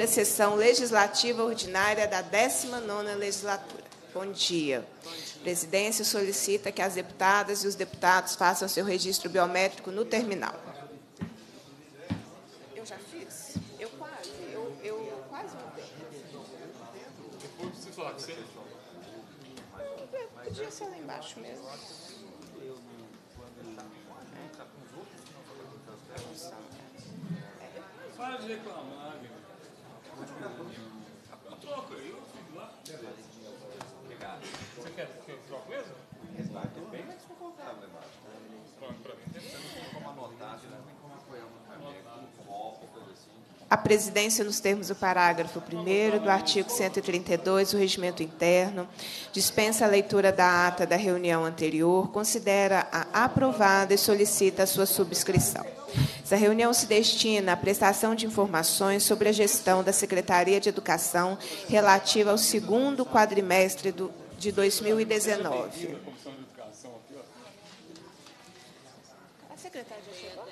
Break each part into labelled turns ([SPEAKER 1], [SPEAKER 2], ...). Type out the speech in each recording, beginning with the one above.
[SPEAKER 1] primeira sessão legislativa ordinária da 19ª legislatura. Bom dia. Bom dia. Presidência solicita que as deputadas e os deputados façam seu registro biométrico no terminal. Eu já fiz? Eu quase, eu, eu quase mudei. Depois preciso lá, você... Podia ser lá embaixo mesmo.
[SPEAKER 2] Para é. é, de reclamar, meu. Eu troco,
[SPEAKER 3] eu fico lá. Obrigado. Você quer que eu troque mesmo? bem mais confortável, Pronto, mim tem
[SPEAKER 4] como anotar, não tem como apoiar um
[SPEAKER 1] copo, coisa assim. A presidência, nos termos do parágrafo 1 do artigo 132 do Regimento Interno, dispensa a leitura da ata da reunião anterior, considera-a aprovada e solicita a sua subscrição. Essa reunião se destina à prestação de informações sobre a gestão da Secretaria de Educação relativa ao segundo quadrimestre do, de 2019. A secretária já chegou?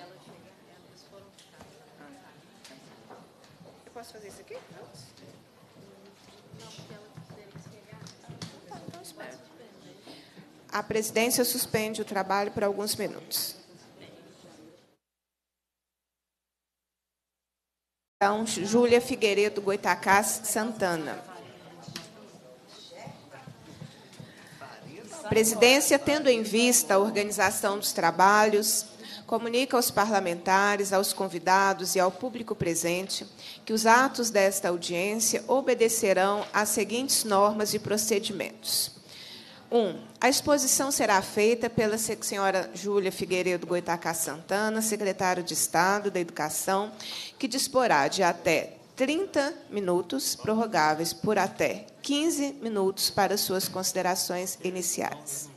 [SPEAKER 1] Eu posso fazer isso aqui? Tá, então a presidência suspende o trabalho por alguns minutos. Então, Júlia Figueiredo Goitacás Santana. A presidência, tendo em vista a organização dos trabalhos, comunica aos parlamentares, aos convidados e ao público presente que os atos desta audiência obedecerão às seguintes normas e procedimentos. 1. A exposição será feita pela senhora Júlia Figueiredo Goitacá Santana, secretária de Estado da Educação, que disporá de até 30 minutos, prorrogáveis por até 15 minutos para suas considerações iniciais.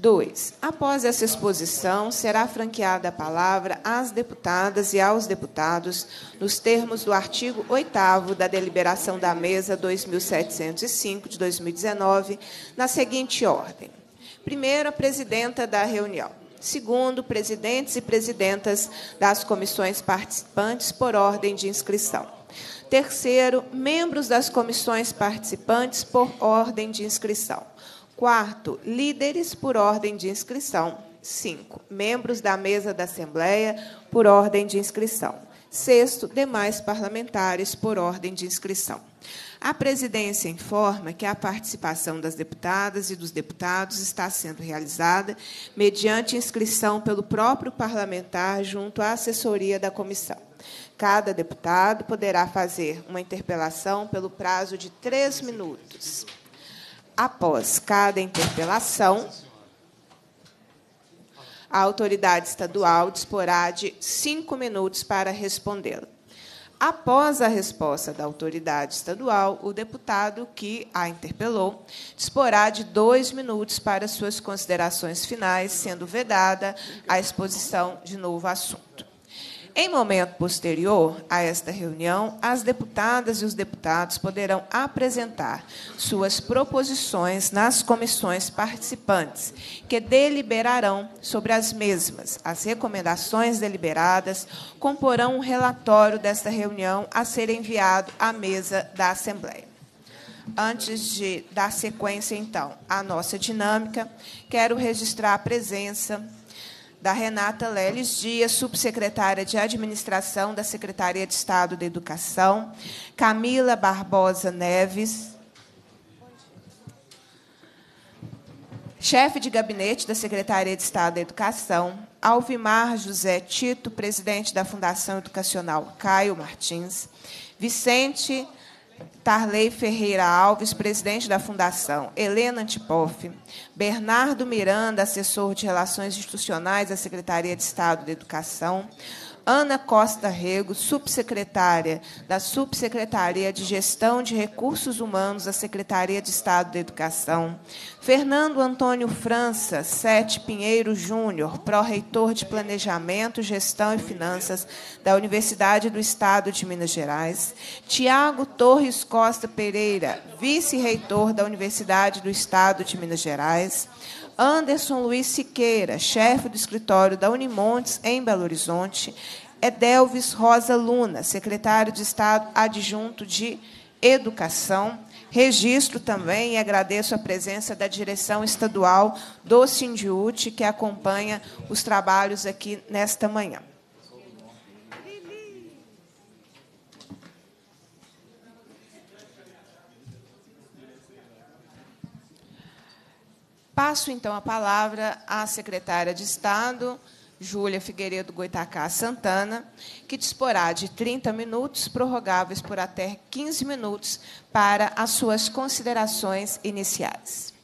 [SPEAKER 1] 2. Após essa exposição, será franqueada a palavra às deputadas e aos deputados, nos termos do artigo 8 da deliberação da mesa 2705 de 2019, na seguinte ordem: primeiro, a presidenta da reunião. Segundo, presidentes e presidentas das comissões participantes por ordem de inscrição. Terceiro, membros das comissões participantes por ordem de inscrição. Quarto, líderes por ordem de inscrição. Cinco, membros da mesa da Assembleia por ordem de inscrição. Sexto, demais parlamentares por ordem de inscrição. A presidência informa que a participação das deputadas e dos deputados está sendo realizada mediante inscrição pelo próprio parlamentar junto à assessoria da comissão. Cada deputado poderá fazer uma interpelação pelo prazo de três minutos após cada interpelação, a autoridade estadual disporá de cinco minutos para respondê-la. Após a resposta da autoridade estadual, o deputado que a interpelou disporá de dois minutos para suas considerações finais, sendo vedada a exposição de novo assunto. Em momento posterior a esta reunião, as deputadas e os deputados poderão apresentar suas proposições nas comissões participantes, que deliberarão sobre as mesmas. As recomendações deliberadas comporão um relatório desta reunião a ser enviado à mesa da Assembleia. Antes de dar sequência, então, à nossa dinâmica, quero registrar a presença da Renata Leles Dias, subsecretária de Administração da Secretaria de Estado da Educação, Camila Barbosa Neves, chefe de gabinete da Secretaria de Estado da Educação, Alvimar José Tito, presidente da Fundação Educacional Caio Martins, Vicente Tarley Ferreira Alves, presidente da Fundação, Helena Antipoff, Bernardo Miranda, assessor de Relações Institucionais da Secretaria de Estado da Educação, Ana Costa Rego, subsecretária da Subsecretaria de Gestão de Recursos Humanos da Secretaria de Estado da Educação, Fernando Antônio França Sete Pinheiro Júnior, pró-reitor de Planejamento, Gestão e Finanças da Universidade do Estado de Minas Gerais, Tiago Torres Costa Pereira, vice-reitor da Universidade do Estado de Minas Gerais, Anderson Luiz Siqueira, chefe do escritório da Unimontes em Belo Horizonte, é Delvis Rosa Luna, secretário de Estado adjunto de Educação. Registro também e agradeço a presença da direção estadual do Sindiúte, que acompanha os trabalhos aqui nesta manhã. Passo, então, a palavra à secretária de Estado, Júlia Figueiredo Goitacá Santana, que disporá de 30 minutos, prorrogáveis por até 15 minutos, para as suas considerações iniciais.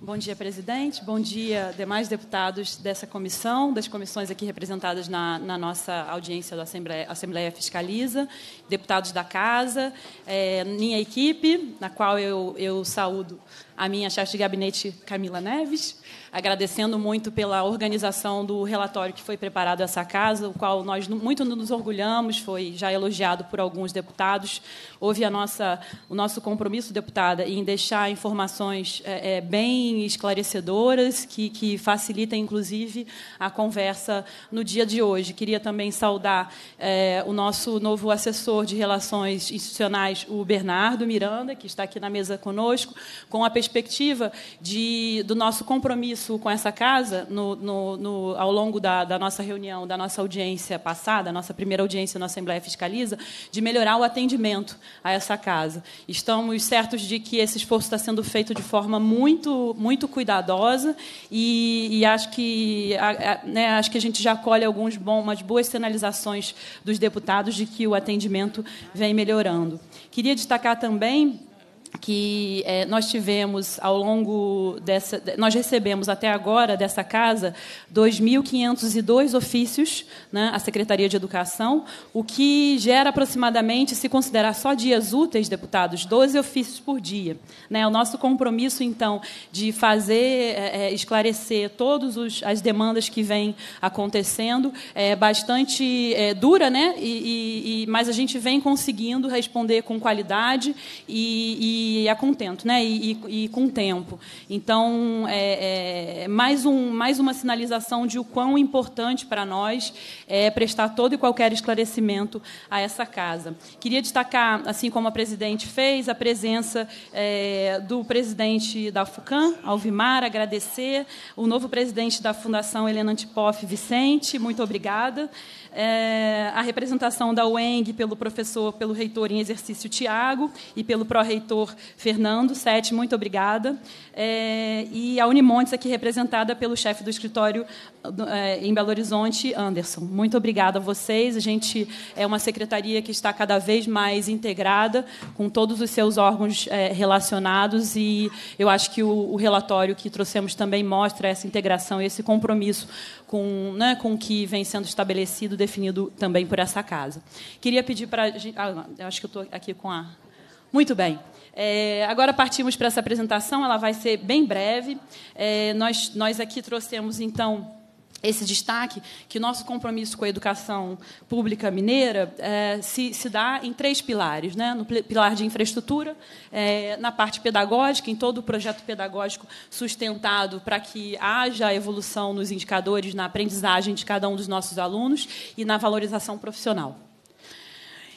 [SPEAKER 5] Bom dia, presidente. Bom dia, demais deputados dessa comissão, das comissões aqui representadas na, na nossa audiência da Assembleia, Assembleia, Fiscaliza, deputados da Casa, é, minha equipe, na qual eu, eu saúdo a minha chefe de gabinete, Camila Neves, agradecendo muito pela organização do relatório que foi preparado essa casa, o qual nós muito nos orgulhamos, foi já elogiado por alguns deputados. Houve a nossa, o nosso compromisso, deputada, em deixar informações é, é, bem esclarecedoras, que, que facilitem, inclusive, a conversa no dia de hoje. Queria também saudar é, o nosso novo assessor de Relações Institucionais, o Bernardo Miranda, que está aqui na mesa conosco, com a perspectiva de, do nosso compromisso isso com essa casa no, no, no, ao longo da, da, nossa reunião, da nossa audiência passada, nossa primeira audiência na Assembleia Fiscaliza, de melhorar o atendimento a essa casa. Estamos certos de que esse esforço está sendo feito de forma muito, muito cuidadosa e, e acho que a, a, né, acho que a gente já colhe alguns bom, umas boas sinalizações dos deputados de que o atendimento vem melhorando. Queria destacar também que é, nós tivemos ao longo dessa. Nós recebemos até agora dessa casa 2.502 ofícios né, à Secretaria de Educação, o que gera aproximadamente, se considerar só dias úteis, deputados, 12 ofícios por dia. Né, o nosso compromisso, então, de fazer, é, é esclarecer todas as demandas que vêm acontecendo é bastante é, dura, né, e, e, mas a gente vem conseguindo responder com qualidade e, e e a é contento, né? E, e, e com o tempo. Então, é, é, mais, um, mais uma sinalização de o quão importante para nós é prestar todo e qualquer esclarecimento a essa casa. Queria destacar, assim como a presidente fez, a presença é, do presidente da FUCAM, Alvimar, agradecer, o novo presidente da Fundação Helena Antipoff, Vicente, muito obrigada é, a representação da UENG pelo professor, pelo reitor em exercício Tiago e pelo pró-reitor Fernando. Sete, muito obrigada. É, e a Unimontes aqui representada pelo chefe do escritório é, em Belo Horizonte, Anderson. Muito obrigada a vocês. A gente é uma secretaria que está cada vez mais integrada com todos os seus órgãos é, relacionados e eu acho que o, o, relatório que trouxemos também mostra essa integração, e esse compromisso com né, com o que vem sendo estabelecido, definido também por essa casa. Queria pedir para, ah, acho que eu estou aqui com a muito bem. É, agora partimos para essa apresentação, ela vai ser bem breve. É, nós, nós aqui trouxemos, então, esse destaque que nosso compromisso com a educação pública mineira é, se, se dá em três pilares, né? no pilar de infraestrutura, é, na parte pedagógica, em todo o projeto pedagógico sustentado para que haja evolução nos indicadores, na aprendizagem de cada um dos nossos alunos e na valorização profissional.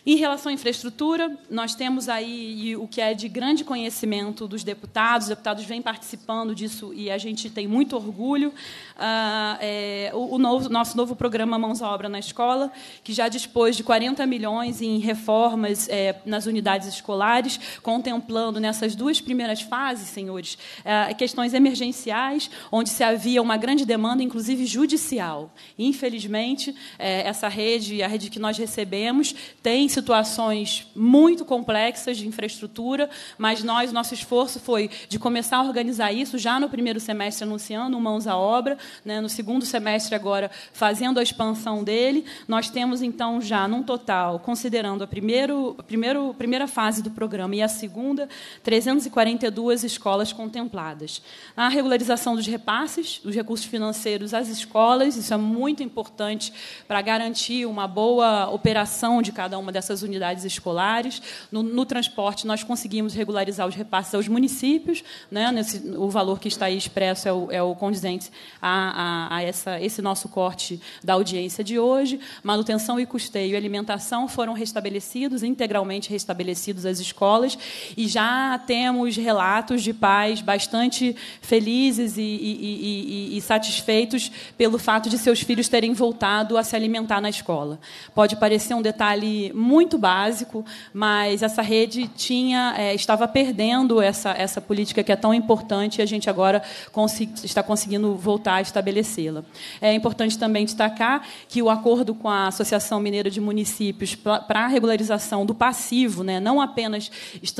[SPEAKER 5] Em relação à infraestrutura, nós temos aí o que é de grande conhecimento dos deputados, os deputados vêm participando disso e a gente tem muito orgulho. Ah, é, o, novo, nosso novo programa Mãos à Obra na Escola, que já dispôs de 40 milhões em reformas é, nas unidades escolares, contemplando nessas duas primeiras fases, senhores, é, questões emergenciais, onde se havia uma grande demanda, inclusive judicial. Infelizmente, é, essa rede, a rede que nós recebemos, tem situações muito complexas de infraestrutura, mas nós, nosso esforço foi de começar a organizar isso já no primeiro semestre, anunciando mãos à obra, né, no segundo semestre, agora, fazendo a expansão dele. Nós temos, então, já, num total, considerando a, primeiro, a primeiro, primeira fase do programa e a segunda, 342 escolas contempladas. A regularização dos repasses, dos recursos financeiros às escolas, isso é muito importante para garantir uma boa operação de cada uma dessas essas unidades escolares. No, no transporte, nós conseguimos regularizar os repasses aos municípios. Né? Nesse, o valor que está aí expresso é o, é o condizente a, a, a essa, esse nosso corte da audiência de hoje. Manutenção e custeio e alimentação foram restabelecidos, integralmente restabelecidos as escolas. E já temos relatos de pais bastante felizes e, e, e, e satisfeitos pelo fato de seus filhos terem voltado a se alimentar na escola. Pode parecer um detalhe muito muito básico, mas essa rede tinha, é, estava perdendo essa, essa política que é tão importante e a gente agora consi está conseguindo voltar a estabelecê-la. É importante também destacar que o acordo com a Associação Mineira de Municípios para a regularização do passivo, né, não apenas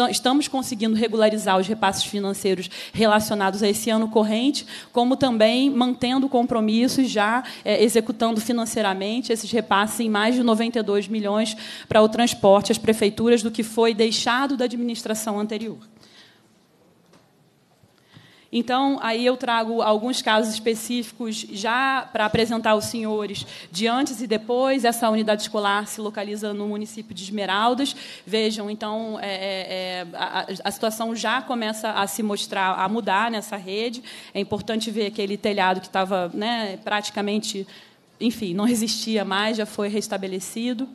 [SPEAKER 5] estamos conseguindo regularizar os repasses financeiros relacionados a esse ano corrente, como também mantendo compromissos já é, executando financeiramente esses repasses em mais de 92 milhões para o transporte às prefeituras do que foi deixado da administração anterior. Então, aí eu trago alguns casos específicos já para apresentar aos senhores de antes e depois. Essa unidade escolar se localiza no município de Esmeraldas. Vejam, então, é, é, é a, a, situação já começa a se mostrar, a mudar nessa rede. É importante ver aquele telhado que estava né, praticamente, enfim, não existia mais, já foi restabelecido.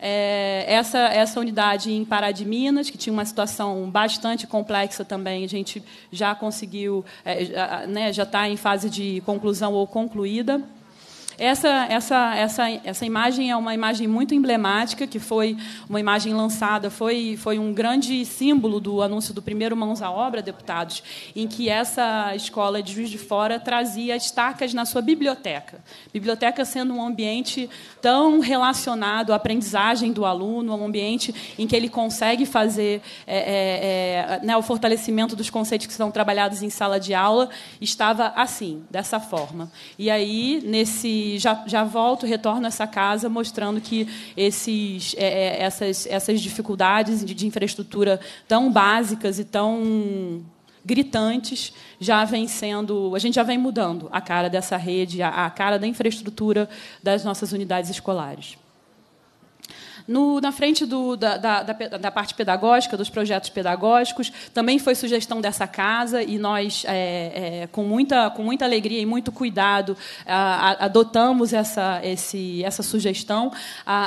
[SPEAKER 5] É, essa, essa unidade em Pará de Minas, que tinha uma situação bastante complexa também, a gente já conseguiu, é, já, né, já está em fase de conclusão ou concluída. Essa, essa, essa, essa imagem é uma imagem muito emblemática, que foi uma imagem lançada, foi, foi um grande símbolo do anúncio do primeiro Mãos à Obra, deputados, em que essa escola de Juiz de Fora trazia estacas na sua biblioteca. Biblioteca sendo um ambiente tão relacionado à aprendizagem do aluno, um ambiente em que ele consegue fazer é, é, é, né, o fortalecimento dos conceitos que são trabalhados em sala de aula, estava assim, dessa forma. E aí, nesse e já, já volto, retorno a essa casa mostrando que esses, é, é, essas, essas dificuldades de, de infraestrutura tão básicas e tão gritantes já vem sendo, a gente já vem mudando a cara dessa rede, a, a cara da infraestrutura das nossas unidades escolares. No, na frente do, da, da, da, parte pedagógica, dos projetos pedagógicos, também foi sugestão dessa casa e nós, é, é, com, muita, com muita alegria e muito cuidado, a, a, adotamos essa, esse, essa sugestão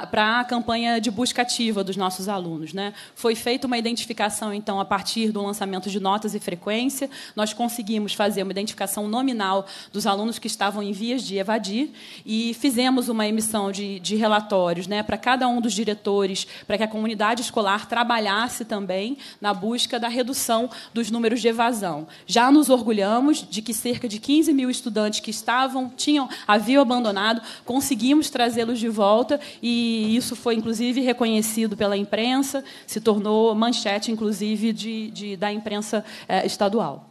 [SPEAKER 5] para a campanha de busca ativa dos nossos alunos. Né? Foi feita uma identificação, então, a partir do lançamento de notas e frequência, nós conseguimos fazer uma identificação nominal dos alunos que estavam em vias de evadir e fizemos uma emissão de, de relatórios né, para cada um dos diretores diretores, para que a comunidade escolar trabalhasse também na busca da redução dos números de evasão. Já nos orgulhamos de que cerca de 15 mil estudantes que estavam, tinham, haviam abandonado, conseguimos trazê-los de volta e isso foi, inclusive, reconhecido pela imprensa, se tornou manchete, inclusive, de, de da imprensa eh, estadual.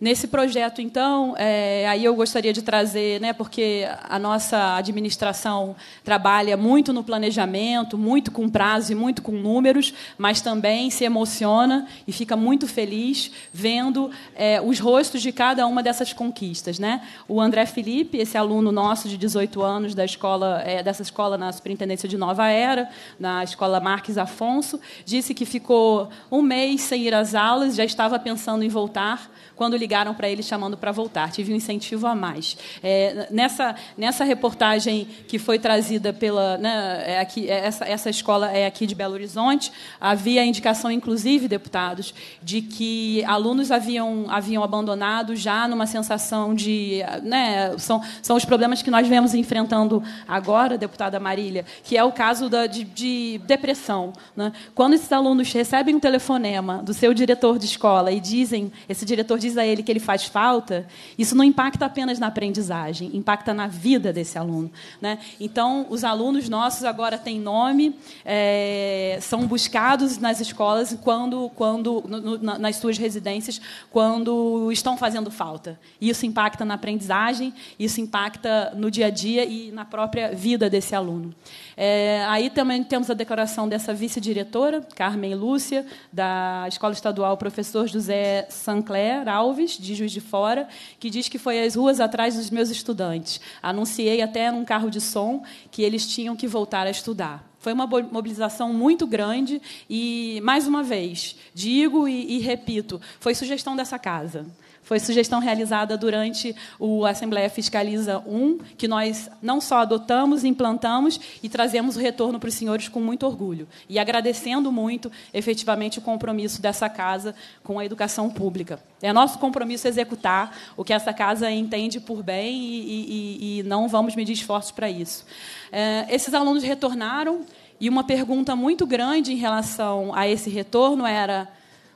[SPEAKER 5] Nesse projeto, então, é, aí eu gostaria de trazer, né, porque a nossa administração trabalha muito no planejamento, muito com prazo e muito com números, mas também se emociona e fica muito feliz vendo é, os rostos de cada uma dessas conquistas. Né? O André Felipe, esse aluno nosso de 18 anos da escola, é, dessa escola na Superintendência de Nova Era, na escola Marques Afonso, disse que ficou um mês sem ir às aulas, já estava pensando em voltar quando ligaram para ele chamando para voltar. Tive um incentivo a mais. É, nessa, nessa reportagem que foi trazida pela. Né, é aqui, é, essa, essa escola é aqui de Belo Horizonte, havia indicação, inclusive, deputados, de que alunos haviam, haviam abandonado já numa sensação de. Né, são, são os problemas que nós vemos enfrentando agora, deputada Marília, que é o caso da, de, de depressão. Né? Quando esses alunos recebem um telefonema do seu diretor de escola e dizem, esse diretor diz a ele que ele faz falta, isso não impacta apenas na aprendizagem, impacta na vida desse aluno. Né? Então, os alunos nossos agora têm nome, é, são buscados nas escolas quando, quando no, no, nas suas residências quando estão fazendo falta. Isso impacta na aprendizagem, isso impacta no dia a dia e na própria vida desse aluno. É, aí também temos a declaração dessa vice-diretora, Carmen Lúcia, da Escola Estadual Professor José Sancler Alves, de Juiz de Fora, que diz que foi às ruas atrás dos meus estudantes. Anunciei até num carro de som que eles tinham que voltar a estudar. Foi uma mobilização muito grande e, mais uma vez, digo e, e repito, foi sugestão dessa casa. Foi sugestão realizada durante o Assembleia Fiscaliza 1, que nós não só adotamos, implantamos e trazemos o retorno para os senhores com muito orgulho. E agradecendo muito, efetivamente, o compromisso dessa casa com a educação pública. É nosso compromisso executar o que essa casa entende por bem e, e, e não vamos medir esforços para isso. É, esses alunos retornaram e uma pergunta muito grande em relação a esse retorno era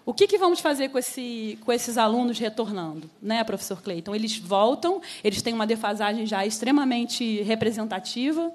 [SPEAKER 5] o que, que vamos fazer com, esse, com esses alunos retornando, né, professor Clayton? Eles voltam, eles têm uma defasagem já extremamente representativa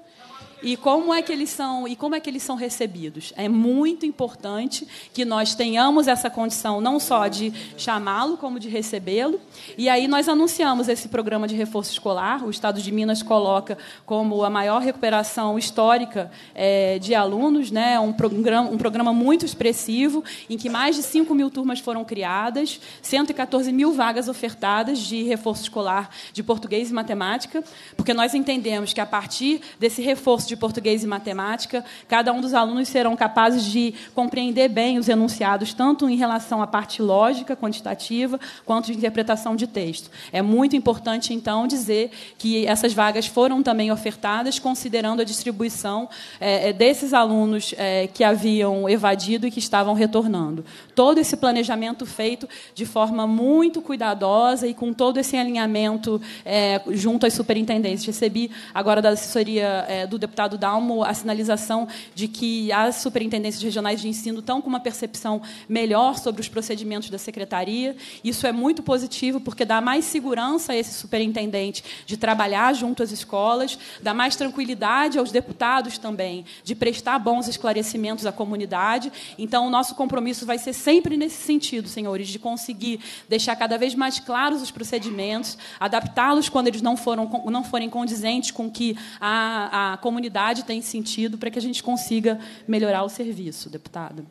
[SPEAKER 5] e como é que eles são e como é que eles são recebidos. É muito importante que nós tenhamos essa condição não só de chamá-lo como de recebê-lo. E aí nós anunciamos esse programa de reforço escolar. O Estado de Minas coloca como a maior recuperação histórica é, de alunos, né? Um programa, um programa muito expressivo em que mais de 5 mil turmas foram criadas, 114 mil vagas ofertadas de reforço escolar de português e matemática, porque nós entendemos que a partir desse reforço de de português e matemática. Cada um dos alunos serão capazes de compreender bem os enunciados, tanto em relação à parte lógica, quantitativa, quanto de interpretação de texto. É muito importante, então, dizer que essas vagas foram também ofertadas, considerando a distribuição é, é desses alunos é, que haviam evadido e que estavam retornando. Todo esse planejamento feito de forma muito cuidadosa e com todo esse alinhamento é, junto às superintendências. Recebi agora da assessoria é, do deputado estado da a sinalização de que as superintendências regionais de ensino estão com uma percepção melhor sobre os procedimentos da secretaria. Isso é muito positivo, porque dá mais segurança a esse superintendente de trabalhar junto às escolas, dá mais tranquilidade aos deputados também, de prestar bons esclarecimentos à comunidade. Então, o nosso compromisso vai ser sempre nesse sentido, senhores, de conseguir deixar cada vez mais claros os procedimentos, adaptá-los quando eles não, foram, não forem condizentes com que a, a comunidade comunidade tem sentido para que a gente consiga melhorar o serviço, deputada.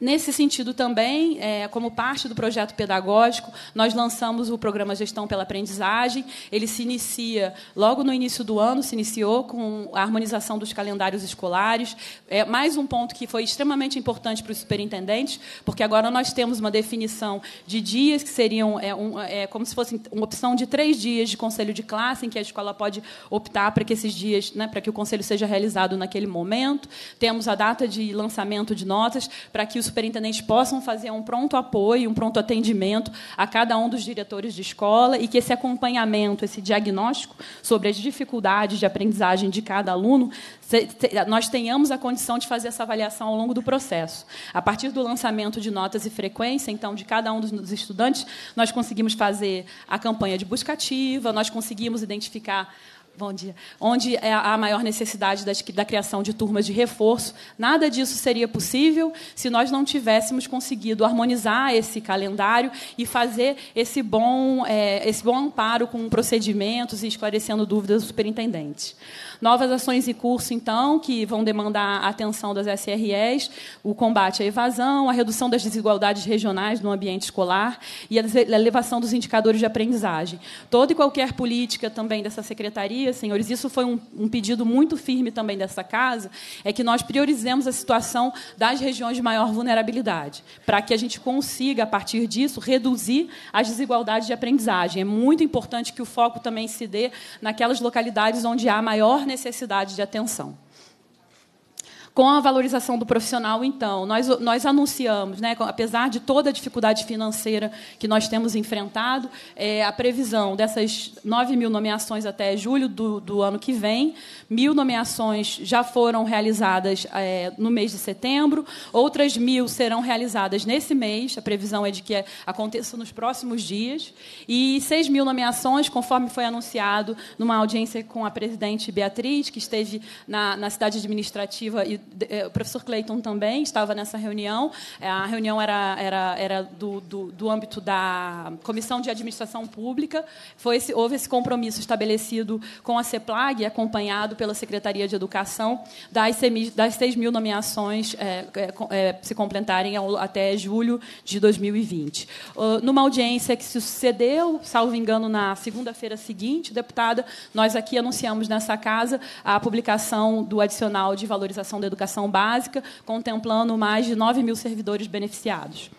[SPEAKER 5] Nesse sentido também, é, como parte do projeto pedagógico, nós lançamos o programa Gestão pela Aprendizagem. Ele se inicia logo no início do ano, se iniciou com a harmonização dos calendários escolares. É mais um ponto que foi extremamente importante para os superintendentes, porque agora nós temos uma definição de dias que seriam é, um, é, como se fosse uma opção de três dias de conselho de classe, em que a escola pode optar para que esses dias, né, para que o conselho seja realizado naquele momento. Temos a data de lançamento de notas para que os superintendentes possam fazer um pronto apoio, um pronto atendimento a cada um dos diretores de escola e que esse acompanhamento, esse diagnóstico sobre as dificuldades de aprendizagem de cada aluno, nós tenhamos a condição de fazer essa avaliação ao longo do processo. A partir do lançamento de notas e frequência, então, de cada um dos estudantes, nós conseguimos fazer a campanha de busca ativa, nós conseguimos identificar Bom dia. Onde é a maior necessidade das, da criação de turmas de reforço. Nada disso seria possível se nós não tivéssemos conseguido harmonizar esse calendário e fazer esse bom, é, esse bom amparo com procedimentos e esclarecendo dúvidas do superintendente. Novas ações e curso, então, que vão demandar a atenção das SREs, o combate à evasão, a redução das desigualdades regionais no ambiente escolar e a elevação dos indicadores de aprendizagem. Toda e qualquer política também dessa secretaria, senhores, isso foi um, um pedido muito firme também dessa casa, é que nós priorizemos a situação das regiões de maior vulnerabilidade, para que a gente consiga, a partir disso, reduzir as desigualdades de aprendizagem. É muito importante que o foco também se dê naquelas localidades onde há maior necessidade de atenção. Com a valorização do profissional, então, nós, nós anunciamos, né, apesar de toda a dificuldade financeira que nós temos enfrentado, é, a previsão dessas 9 mil nomeações até julho do, do ano que vem, mil nomeações já foram realizadas é, no mês de setembro, outras mil serão realizadas nesse mês, a previsão é de que é, aconteça nos próximos dias, e 6 mil nomeações, conforme foi anunciado numa audiência com a presidente Beatriz, que esteve na, na cidade administrativa e eh, o professor Clayton também estava nessa reunião. Eh, a reunião era, era, era do, do, do âmbito da Comissão de Administração Pública. Foi esse, houve esse compromisso estabelecido com a CEPLAG, acompanhado pela Secretaria de Educação, das, semi, das 6 mil nomeações é, é, se complementarem até julho de 2020. numa audiência que se sucedeu, salvo engano, na segunda-feira seguinte, deputada, nós aqui anunciamos nessa casa a publicação do adicional de valorização da educação básica, contemplando mais de 9 mil servidores beneficiados.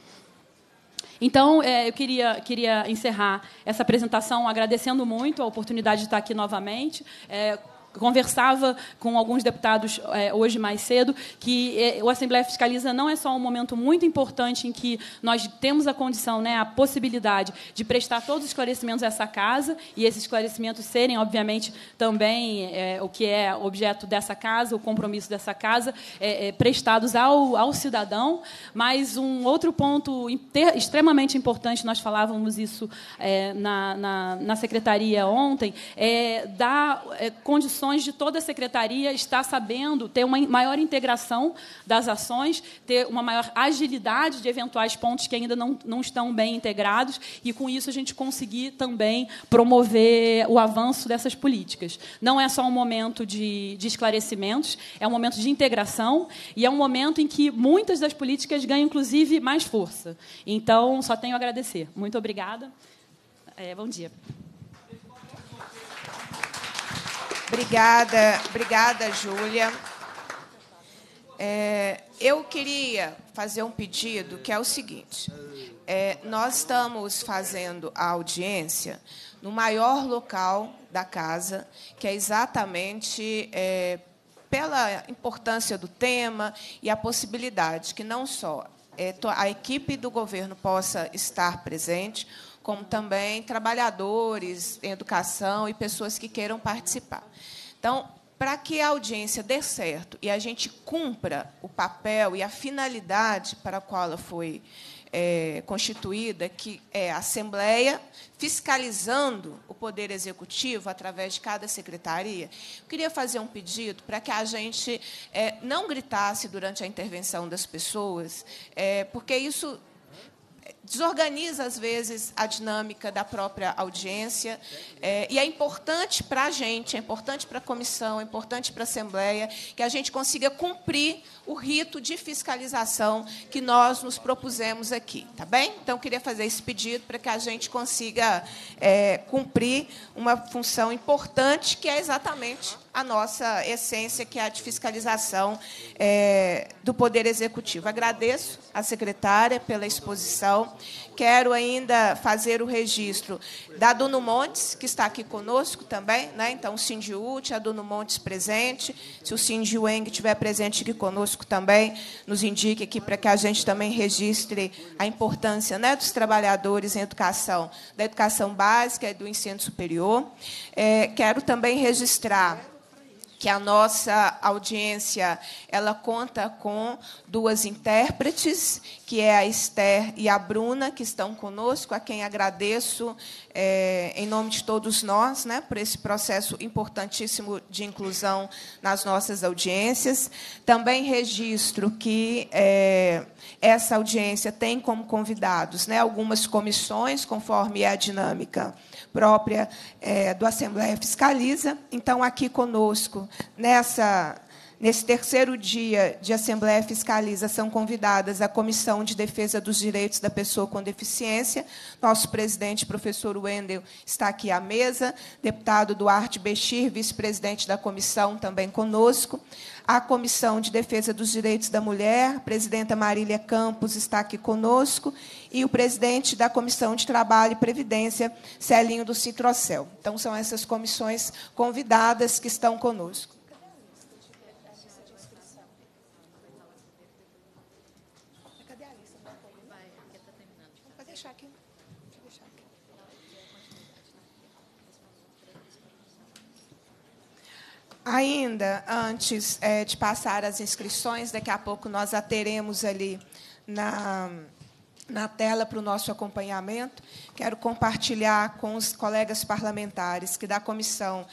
[SPEAKER 5] Então, é, eu queria, queria encerrar essa apresentação agradecendo muito a oportunidade de estar aqui novamente, é, conversava com alguns deputados é, hoje mais cedo que é, o Assembleia Fiscaliza não é só um momento muito importante em que nós temos a condição, né, a possibilidade de prestar todos os esclarecimentos a essa casa e esses esclarecimentos serem, obviamente, também é, o que é objeto dessa casa, o compromisso dessa casa, é, é, prestados ao, ao cidadão. Mas um outro ponto inter, extremamente importante, nós falávamos isso é, na, na, na secretaria ontem, é dar condições de toda a secretaria está sabendo ter uma maior integração das ações, ter uma maior agilidade de eventuais pontos que ainda não, não estão bem integrados, e com isso a gente conseguir também promover o avanço dessas políticas. Não é só um momento de, de esclarecimentos, é um momento de integração e é um momento em que muitas das políticas ganham, inclusive, mais força. Então, só tenho a agradecer. Muito obrigada. É, bom dia. Obrigada, obrigada, Júlia.
[SPEAKER 1] É, eu queria fazer um pedido que é o seguinte: é, nós estamos fazendo a audiência no maior local da casa, que é exatamente é, pela importância do tema e a possibilidade que não só é, a equipe do governo possa estar presente, como também trabalhadores, educação e pessoas que queiram participar. Então, para que a audiência dê certo e a gente cumpra o papel e a finalidade para a qual ela foi é, constituída, que é a Assembleia fiscalizando o Poder Executivo através de cada secretaria, eu queria fazer um pedido para que a gente é, não gritasse durante a intervenção das pessoas, é, porque isso desorganiza, às vezes, a dinâmica da própria audiência. É, e é importante para a gente, é importante para a comissão, é importante para a Assembleia, que a gente consiga cumprir o rito de fiscalização que nós nos propusemos aqui. Tá bem? Então, queria fazer esse pedido para que a gente consiga é, cumprir uma função importante, que é exatamente a nossa essência, que é a de fiscalização é, do Poder Executivo. Agradeço à secretária pela exposição. Quero ainda fazer o registro da Duno Montes, que está aqui conosco também, né? Então, Uti a Duno Montes presente. Se o Cindy Wang estiver presente aqui conosco também, nos indique aqui para que a gente também registre a importância né, dos trabalhadores em educação, da educação básica e do ensino superior. É, quero também registrar que a nossa audiência ela conta com duas intérpretes que é a Esther e a Bruna, que estão conosco, a quem agradeço é, em nome de todos nós, né, por esse processo importantíssimo de inclusão nas nossas audiências. Também registro que é, essa audiência tem como convidados né, algumas comissões, conforme é a dinâmica própria é, do Assembleia Fiscaliza. Então, aqui conosco, nessa Nesse terceiro dia de Assembleia Fiscaliza, são convidadas a Comissão de Defesa dos Direitos da Pessoa com Deficiência. Nosso presidente, professor Wendel, está aqui à mesa. Deputado Duarte Bechir, vice-presidente da comissão, também conosco. A Comissão de Defesa dos Direitos da Mulher, presidenta Marília Campos, está aqui conosco. E o presidente da Comissão de Trabalho e Previdência, Celinho do Citrocel. Então, são essas comissões convidadas que estão conosco. Ainda antes é, de passar as inscrições, daqui a pouco nós a teremos ali na, na tela para o nosso acompanhamento. Quero compartilhar com os colegas parlamentares que da Comissão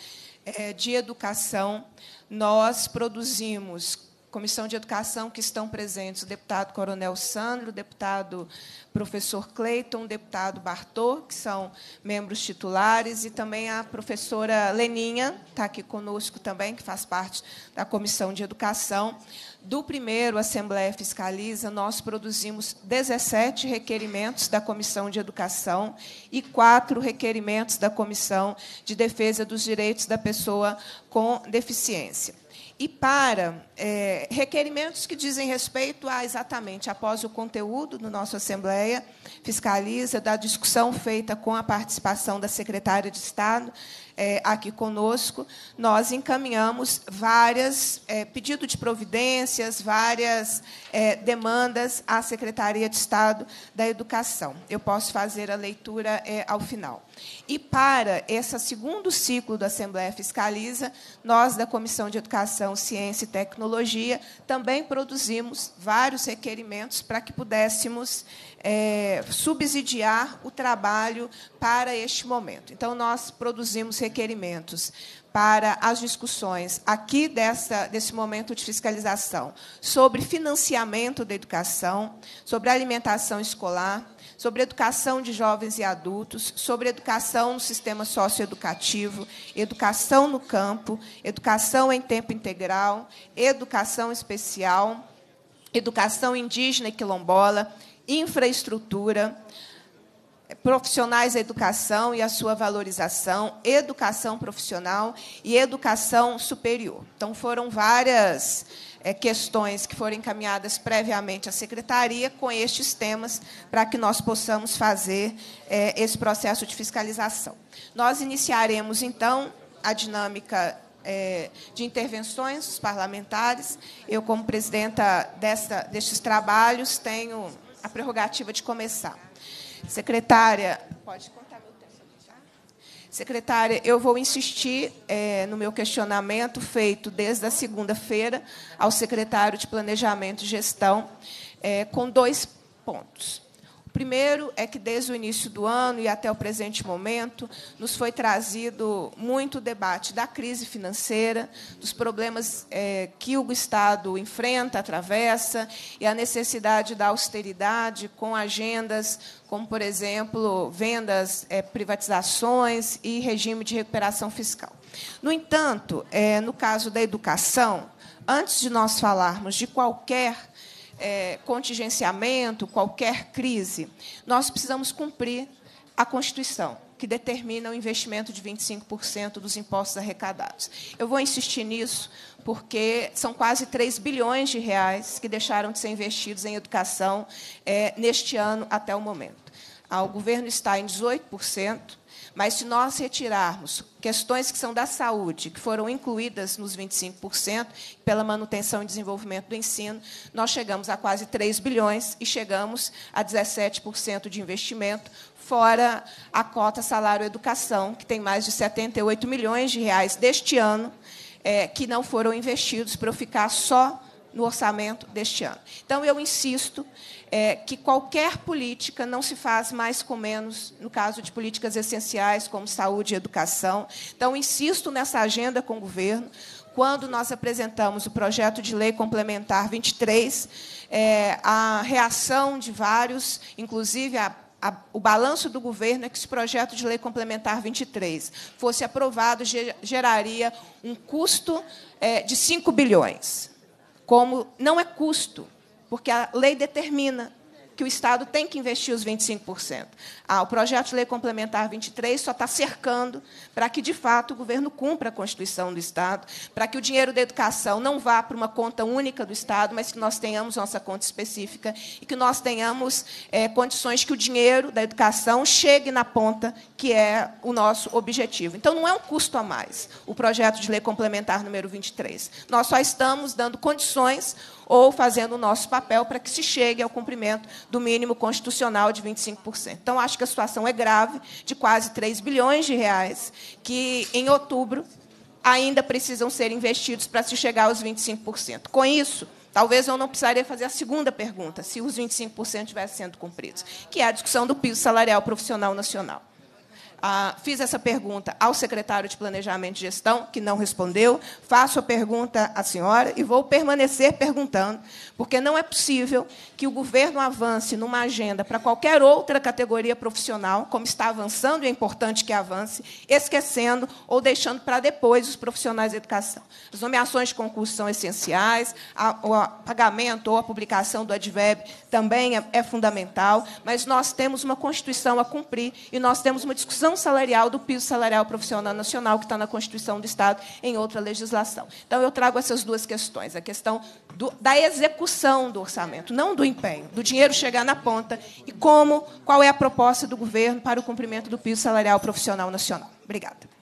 [SPEAKER 1] é, de Educação nós produzimos Comissão de Educação que estão presentes o deputado Coronel Sandro, o deputado professor Cleiton, o deputado Bartô, que são membros titulares, e também a professora Leninha, está aqui conosco também, que faz parte da Comissão de Educação. Do primeiro Assembleia Fiscaliza, nós produzimos 17 requerimentos da Comissão de Educação e quatro requerimentos da Comissão de Defesa dos Direitos da Pessoa com Deficiência e para é, requerimentos que dizem respeito a exatamente após o conteúdo do nosso Assembleia Fiscaliza, da discussão feita com a participação da secretária de Estado, é, aqui conosco, nós encaminhamos várias é, pedido de providências, várias é, demandas à Secretaria de Estado da Educação. Eu posso fazer a leitura é, ao final. E para esse segundo ciclo da Assembleia Fiscaliza, nós da Comissão de Educação, Ciência e Tecnologia também produzimos vários requerimentos para que pudéssemos é, subsidiar o trabalho para este momento. Então, nós produzimos requerimentos para as discussões aqui dessa, desse momento de fiscalização sobre financiamento da educação, sobre alimentação escolar, sobre educação de jovens e adultos, sobre educação no sistema socioeducativo, educação no campo, educação em tempo integral, educação especial, educação indígena e quilombola, infraestrutura, profissionais da educação e a sua valorização, educação profissional e educação superior. Então, foram várias eh, questões que foram encaminhadas previamente à secretaria com estes temas para que nós possamos fazer eh, esse processo de fiscalização. Nós iniciaremos, então, a dinâmica eh, de intervenções dos parlamentares. Eu, como presidenta desta, destes trabalhos, tenho a prerrogativa de começar. Secretária, pode contar meu tempo tá? Secretária, eu vou insistir é, no meu questionamento feito desde a segunda-feira ao secretário de Planejamento e Gestão, é, com dois pontos. O primeiro é que, desde o início do ano e até o presente momento, nos foi trazido muito debate da crise financeira, dos problemas é, que o Estado enfrenta, atravessa, e a necessidade da austeridade com agendas como, por exemplo, vendas, é, privatizações e regime de recuperação fiscal. No entanto, é, no caso da educação, antes de nós falarmos de qualquer é, contingenciamento, qualquer crise, nós precisamos cumprir a Constituição, que determina o investimento de 25% dos impostos arrecadados. Eu vou insistir nisso, porque são quase 3 bilhões de reais que deixaram de ser investidos em educação é, neste ano até o momento. Ah, o governo está em 18%, mas se nós retirarmos questões que são da saúde, que foram incluídas nos 25%, pela manutenção e desenvolvimento do ensino, nós chegamos a quase 3 bilhões e chegamos a 17% de investimento, fora a cota salário-educação, que tem mais de 78 milhões de reais deste ano, é, que não foram investidos para eu ficar só no orçamento deste ano. Então, eu insisto é, que qualquer política não se faz mais com menos, no caso de políticas essenciais como saúde e educação. Então, insisto nessa agenda com o governo. Quando nós apresentamos o projeto de lei complementar 23, é, a reação de vários, inclusive a o balanço do governo é que esse projeto de lei complementar 23 fosse aprovado, geraria um custo é, de 5 bilhões. Como não é custo, porque a lei determina que o Estado tem que investir os 25%. Ah, o projeto de lei complementar 23 só está cercando para que, de fato, o governo cumpra a Constituição do Estado, para que o dinheiro da educação não vá para uma conta única do Estado, mas que nós tenhamos nossa conta específica e que nós tenhamos é, condições que o dinheiro da educação chegue na ponta, que é o nosso objetivo. Então, não é um custo a mais o projeto de lei complementar número 23. Nós só estamos dando condições ou fazendo o nosso papel para que se chegue ao cumprimento do mínimo constitucional de 25%. Então, acho que a situação é grave, de quase 3 bilhões de reais, que em outubro ainda precisam ser investidos para se chegar aos 25%. Com isso, Talvez eu não precisaria fazer a segunda pergunta, se os 25% estivessem sendo cumpridos, que é a discussão do piso salarial profissional nacional. Ah, fiz essa pergunta ao secretário de Planejamento e Gestão, que não respondeu, faço a pergunta à senhora e vou permanecer perguntando, porque não é possível que o governo avance numa agenda para qualquer outra categoria profissional, como está avançando, e é importante que avance, esquecendo ou deixando para depois os profissionais de educação. As nomeações de concurso são essenciais, o pagamento ou a publicação do ADVEB também é, é fundamental, mas nós temos uma Constituição a cumprir e nós temos uma discussão redução salarial do piso salarial profissional nacional, que está na Constituição do Estado, em outra legislação. Então, eu trago essas duas questões: a questão do, da execução do orçamento, não do empenho, do dinheiro chegar na ponta e como, qual é a proposta do governo para o cumprimento do piso salarial profissional nacional. Obrigada.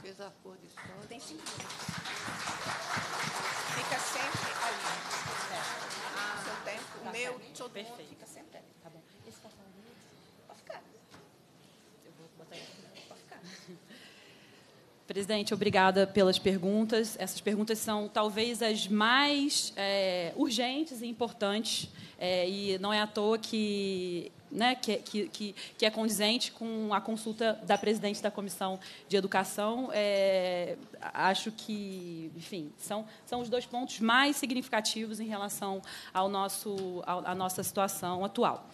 [SPEAKER 5] Presidente, obrigada pelas perguntas. Essas perguntas são talvez as mais é, urgentes e importantes, é, e não é à toa que, né, que, que, que, é condizente com a consulta da presidente da Comissão de Educação. É, acho que, enfim, são, são os dois pontos mais significativos em relação ao nosso, à nossa situação atual.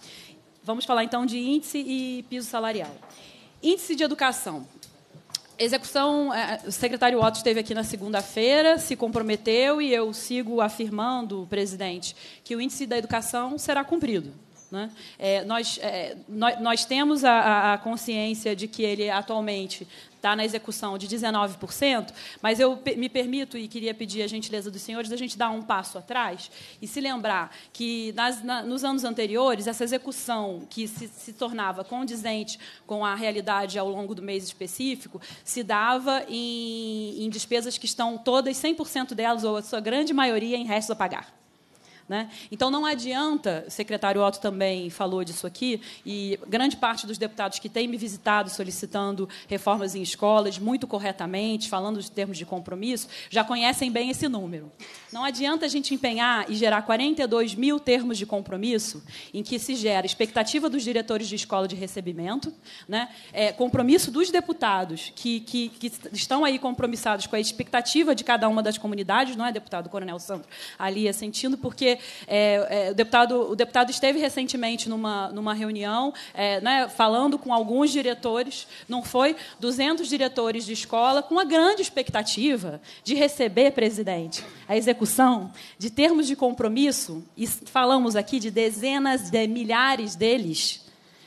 [SPEAKER 5] Vamos falar então de índice e piso salarial. Índice de educação. Execução, é, é, o secretário Otto esteve aqui na segunda-feira, se comprometeu e eu sigo afirmando, presidente, que o índice da educação será cumprido. Né? É, nós, é, nós, nós, temos a, a, consciência de que ele atualmente tá, na execução de 19%, mas eu me permito e queria pedir a gentileza dos senhores da gente dar um passo atrás e se lembrar que nas, na, nos anos anteriores, essa execução que se, se tornava condizente com a realidade ao longo do mês específico se dava em, em despesas que estão todas, 100% delas, ou a sua grande maioria, em restos a pagar. Né? Então, não adianta, o secretário Otto também falou disso aqui, e grande parte dos deputados que têm me visitado solicitando reformas em escolas, muito corretamente, falando de termos de compromisso, já conhecem bem esse número. Não adianta a gente empenhar e gerar 42 mil termos de compromisso, em que se gera expectativa dos diretores de escola de recebimento, né? É, compromisso dos deputados que, que, que estão aí compromissados com a expectativa de cada uma das comunidades, não é, deputado Coronel Santos? Ali assentindo, é porque é, é, o, deputado, o deputado esteve recentemente numa, numa reunião é, né, falando com alguns diretores, não foi? 200 diretores de escola, com a grande expectativa de receber, presidente, a execução de termos de compromisso, e falamos aqui de dezenas de milhares deles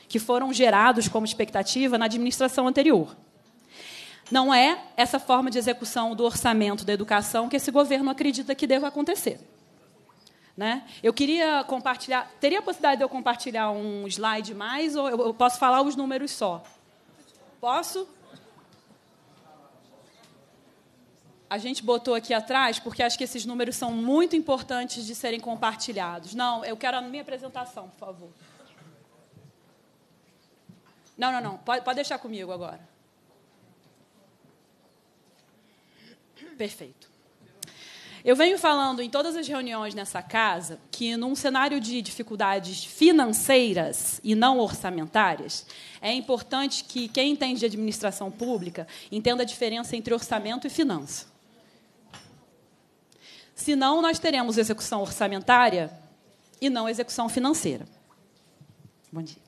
[SPEAKER 5] que foram gerados como expectativa na administração anterior. Não é essa forma de execução do orçamento da educação que esse governo acredita que deva acontecer. Né? Eu queria compartilhar. Teria a possibilidade de eu compartilhar um slide mais ou eu posso falar os números só? Posso? A gente botou aqui atrás porque acho que esses números são muito importantes de serem compartilhados. Não, eu quero a minha apresentação, por favor. Não, não, não. Pode, pode deixar comigo agora. Perfeito. Eu venho falando em todas as reuniões nessa casa que, num cenário de dificuldades financeiras e não orçamentárias, é importante que quem entende de administração pública entenda a diferença entre orçamento e finança. Senão, nós teremos execução orçamentária e não execução financeira. Bom dia.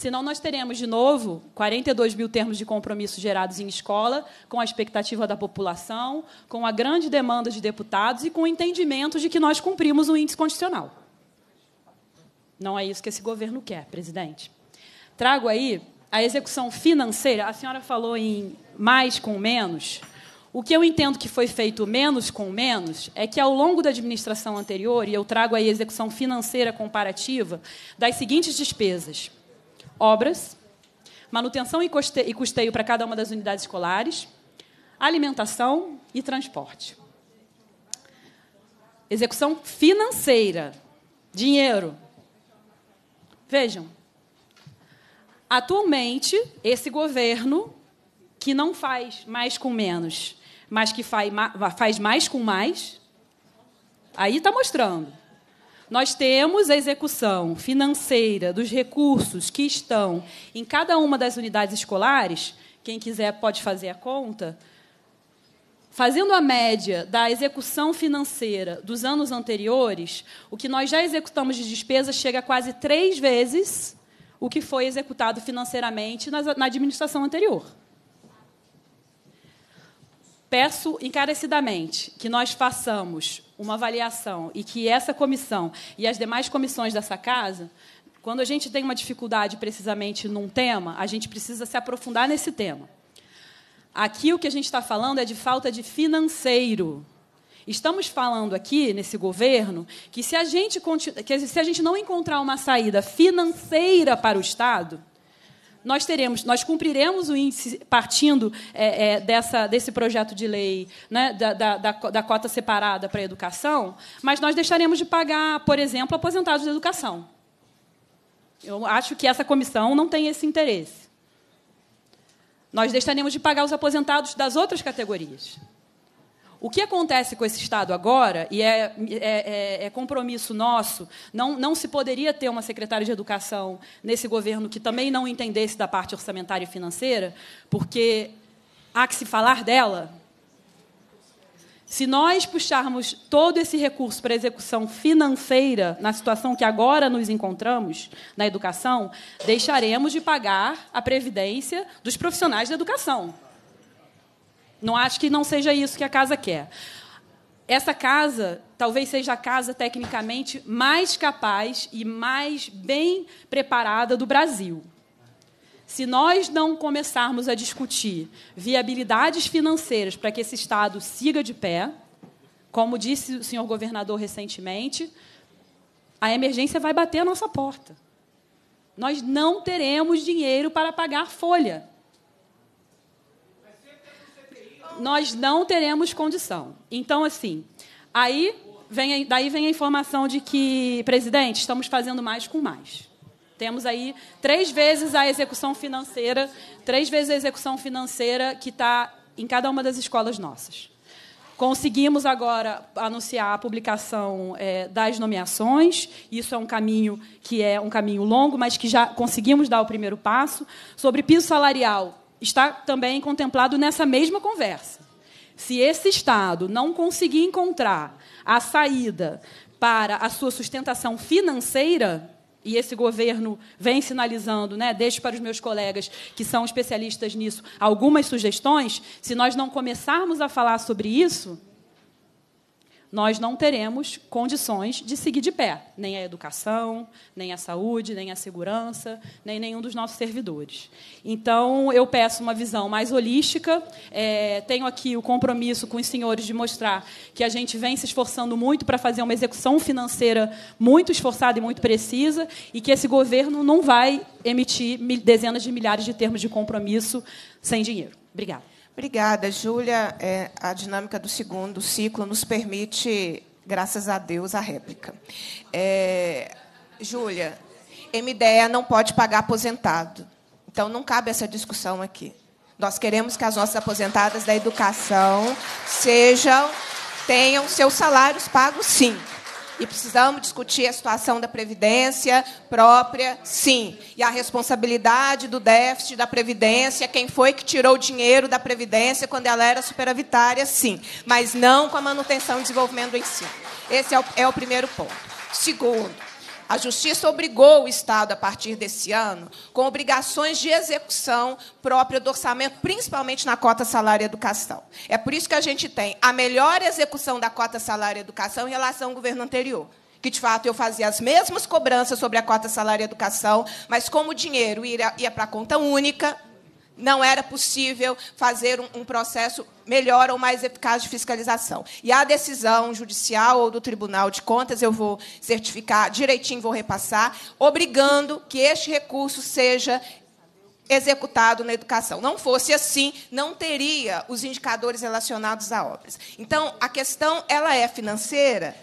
[SPEAKER 5] Senão, nós teremos, de novo, 42 mil termos de compromisso gerados em escola, com a expectativa da população, com a grande demanda de deputados e com o entendimento de que nós cumprimos o um índice constitucional. Não é isso que esse governo quer, presidente. Trago aí a execução financeira. A senhora falou em mais com menos. O que eu entendo que foi feito menos com menos é que, ao longo da administração anterior, e eu trago aí a execução financeira comparativa das seguintes despesas: obras, manutenção e custeio para cada uma das unidades escolares, alimentação e transporte. Execução financeira, dinheiro. Vejam, atualmente, esse governo, que não faz mais com menos, mas que faz mais com mais, aí está mostrando. Nós temos a execução financeira dos recursos que estão em cada uma das unidades escolares. Quem quiser pode fazer a conta. Fazendo a média da execução financeira dos anos anteriores, o que nós já executamos de despesa chega a quase três vezes o que foi executado financeiramente na administração anterior. Peço encarecidamente que nós façamos uma avaliação e que essa comissão e as demais comissões dessa casa, quando a gente tem uma dificuldade precisamente num tema, a gente precisa se aprofundar nesse tema. Aqui o que a gente está falando é de falta de financeiro. Estamos falando aqui nesse governo que se a gente, que se a gente não encontrar uma saída financeira para o Estado, nós teremos, nós cumpriremos o índice partindo é, é, dessa, desse projeto de lei né, da, da, da, cota separada para a educação, mas nós deixaremos de pagar, por exemplo, aposentados da educação. Eu acho que essa comissão não tem esse interesse. Nós deixaremos de pagar os aposentados das outras categorias. O que acontece com esse Estado agora, e é, é, é, é, compromisso nosso, não, não se poderia ter uma secretária de Educação nesse governo que também não entendesse da parte orçamentária e financeira, porque há que se falar dela. Se nós puxarmos todo esse recurso para execução financeira na situação que agora nos encontramos na educação, deixaremos de pagar a previdência dos profissionais da educação. Não acho que não seja isso que a casa quer. Essa casa talvez seja a casa tecnicamente mais capaz e mais bem preparada do Brasil. Se nós não começarmos a discutir viabilidades financeiras para que esse Estado siga de pé, como disse o senhor governador recentemente, a emergência vai bater a nossa porta. Nós não teremos dinheiro para pagar folha. nós não teremos condição. Então, assim, aí vem, daí vem a informação de que, presidente, estamos fazendo mais com mais. Temos aí três vezes a execução financeira, três vezes a execução financeira que está em cada uma das escolas nossas. Conseguimos agora anunciar a publicação é, das nomeações. Isso é um caminho que é um caminho longo, mas que já conseguimos dar o primeiro passo. Sobre piso salarial, está também contemplado nessa mesma conversa. Se esse Estado não conseguir encontrar a saída para a sua sustentação financeira, e esse governo vem sinalizando, né, deixo para os meus colegas que são especialistas nisso algumas sugestões, se nós não começarmos a falar sobre isso, nós não teremos condições de seguir de pé nem a educação, nem a saúde, nem a segurança, nem nenhum dos nossos servidores. Então, eu peço uma visão mais holística. É, tenho aqui o compromisso com os senhores de mostrar que a gente vem se esforçando muito para fazer uma execução financeira muito esforçada e muito precisa e que esse governo não vai emitir dezenas de milhares de termos de compromisso sem dinheiro. Obrigada.
[SPEAKER 1] Obrigada, Júlia. É, a dinâmica do segundo ciclo nos permite, graças a Deus, a réplica. É, Júlia, MDEA não pode pagar aposentado. Então, não cabe essa discussão aqui. Nós queremos que as nossas aposentadas da educação sejam tenham seus salários pagos, sim e precisamos discutir a situação da previdência própria, sim. E a responsabilidade do déficit da previdência, quem foi que tirou o dinheiro da previdência quando ela era superavitária, sim. Mas não com a manutenção e desenvolvimento do ensino. Esse é o, é o primeiro ponto. Segundo, a Justiça obrigou o Estado, a partir desse ano, com obrigações de execução própria do orçamento, principalmente na cota salário e educação. É por isso que a gente tem a melhor execução da cota salário e educação em relação ao governo anterior que de fato eu fazia as mesmas cobranças sobre a cota salário e educação, mas como o dinheiro ia, ia para a conta única, não era possível fazer um, um, processo melhor ou mais eficaz de fiscalização. E a decisão judicial ou do Tribunal de Contas, eu vou certificar direitinho, vou repassar, obrigando que este recurso seja executado na educação. Não fosse assim, não teria os indicadores relacionados a obras. Então, a questão ela é financeira,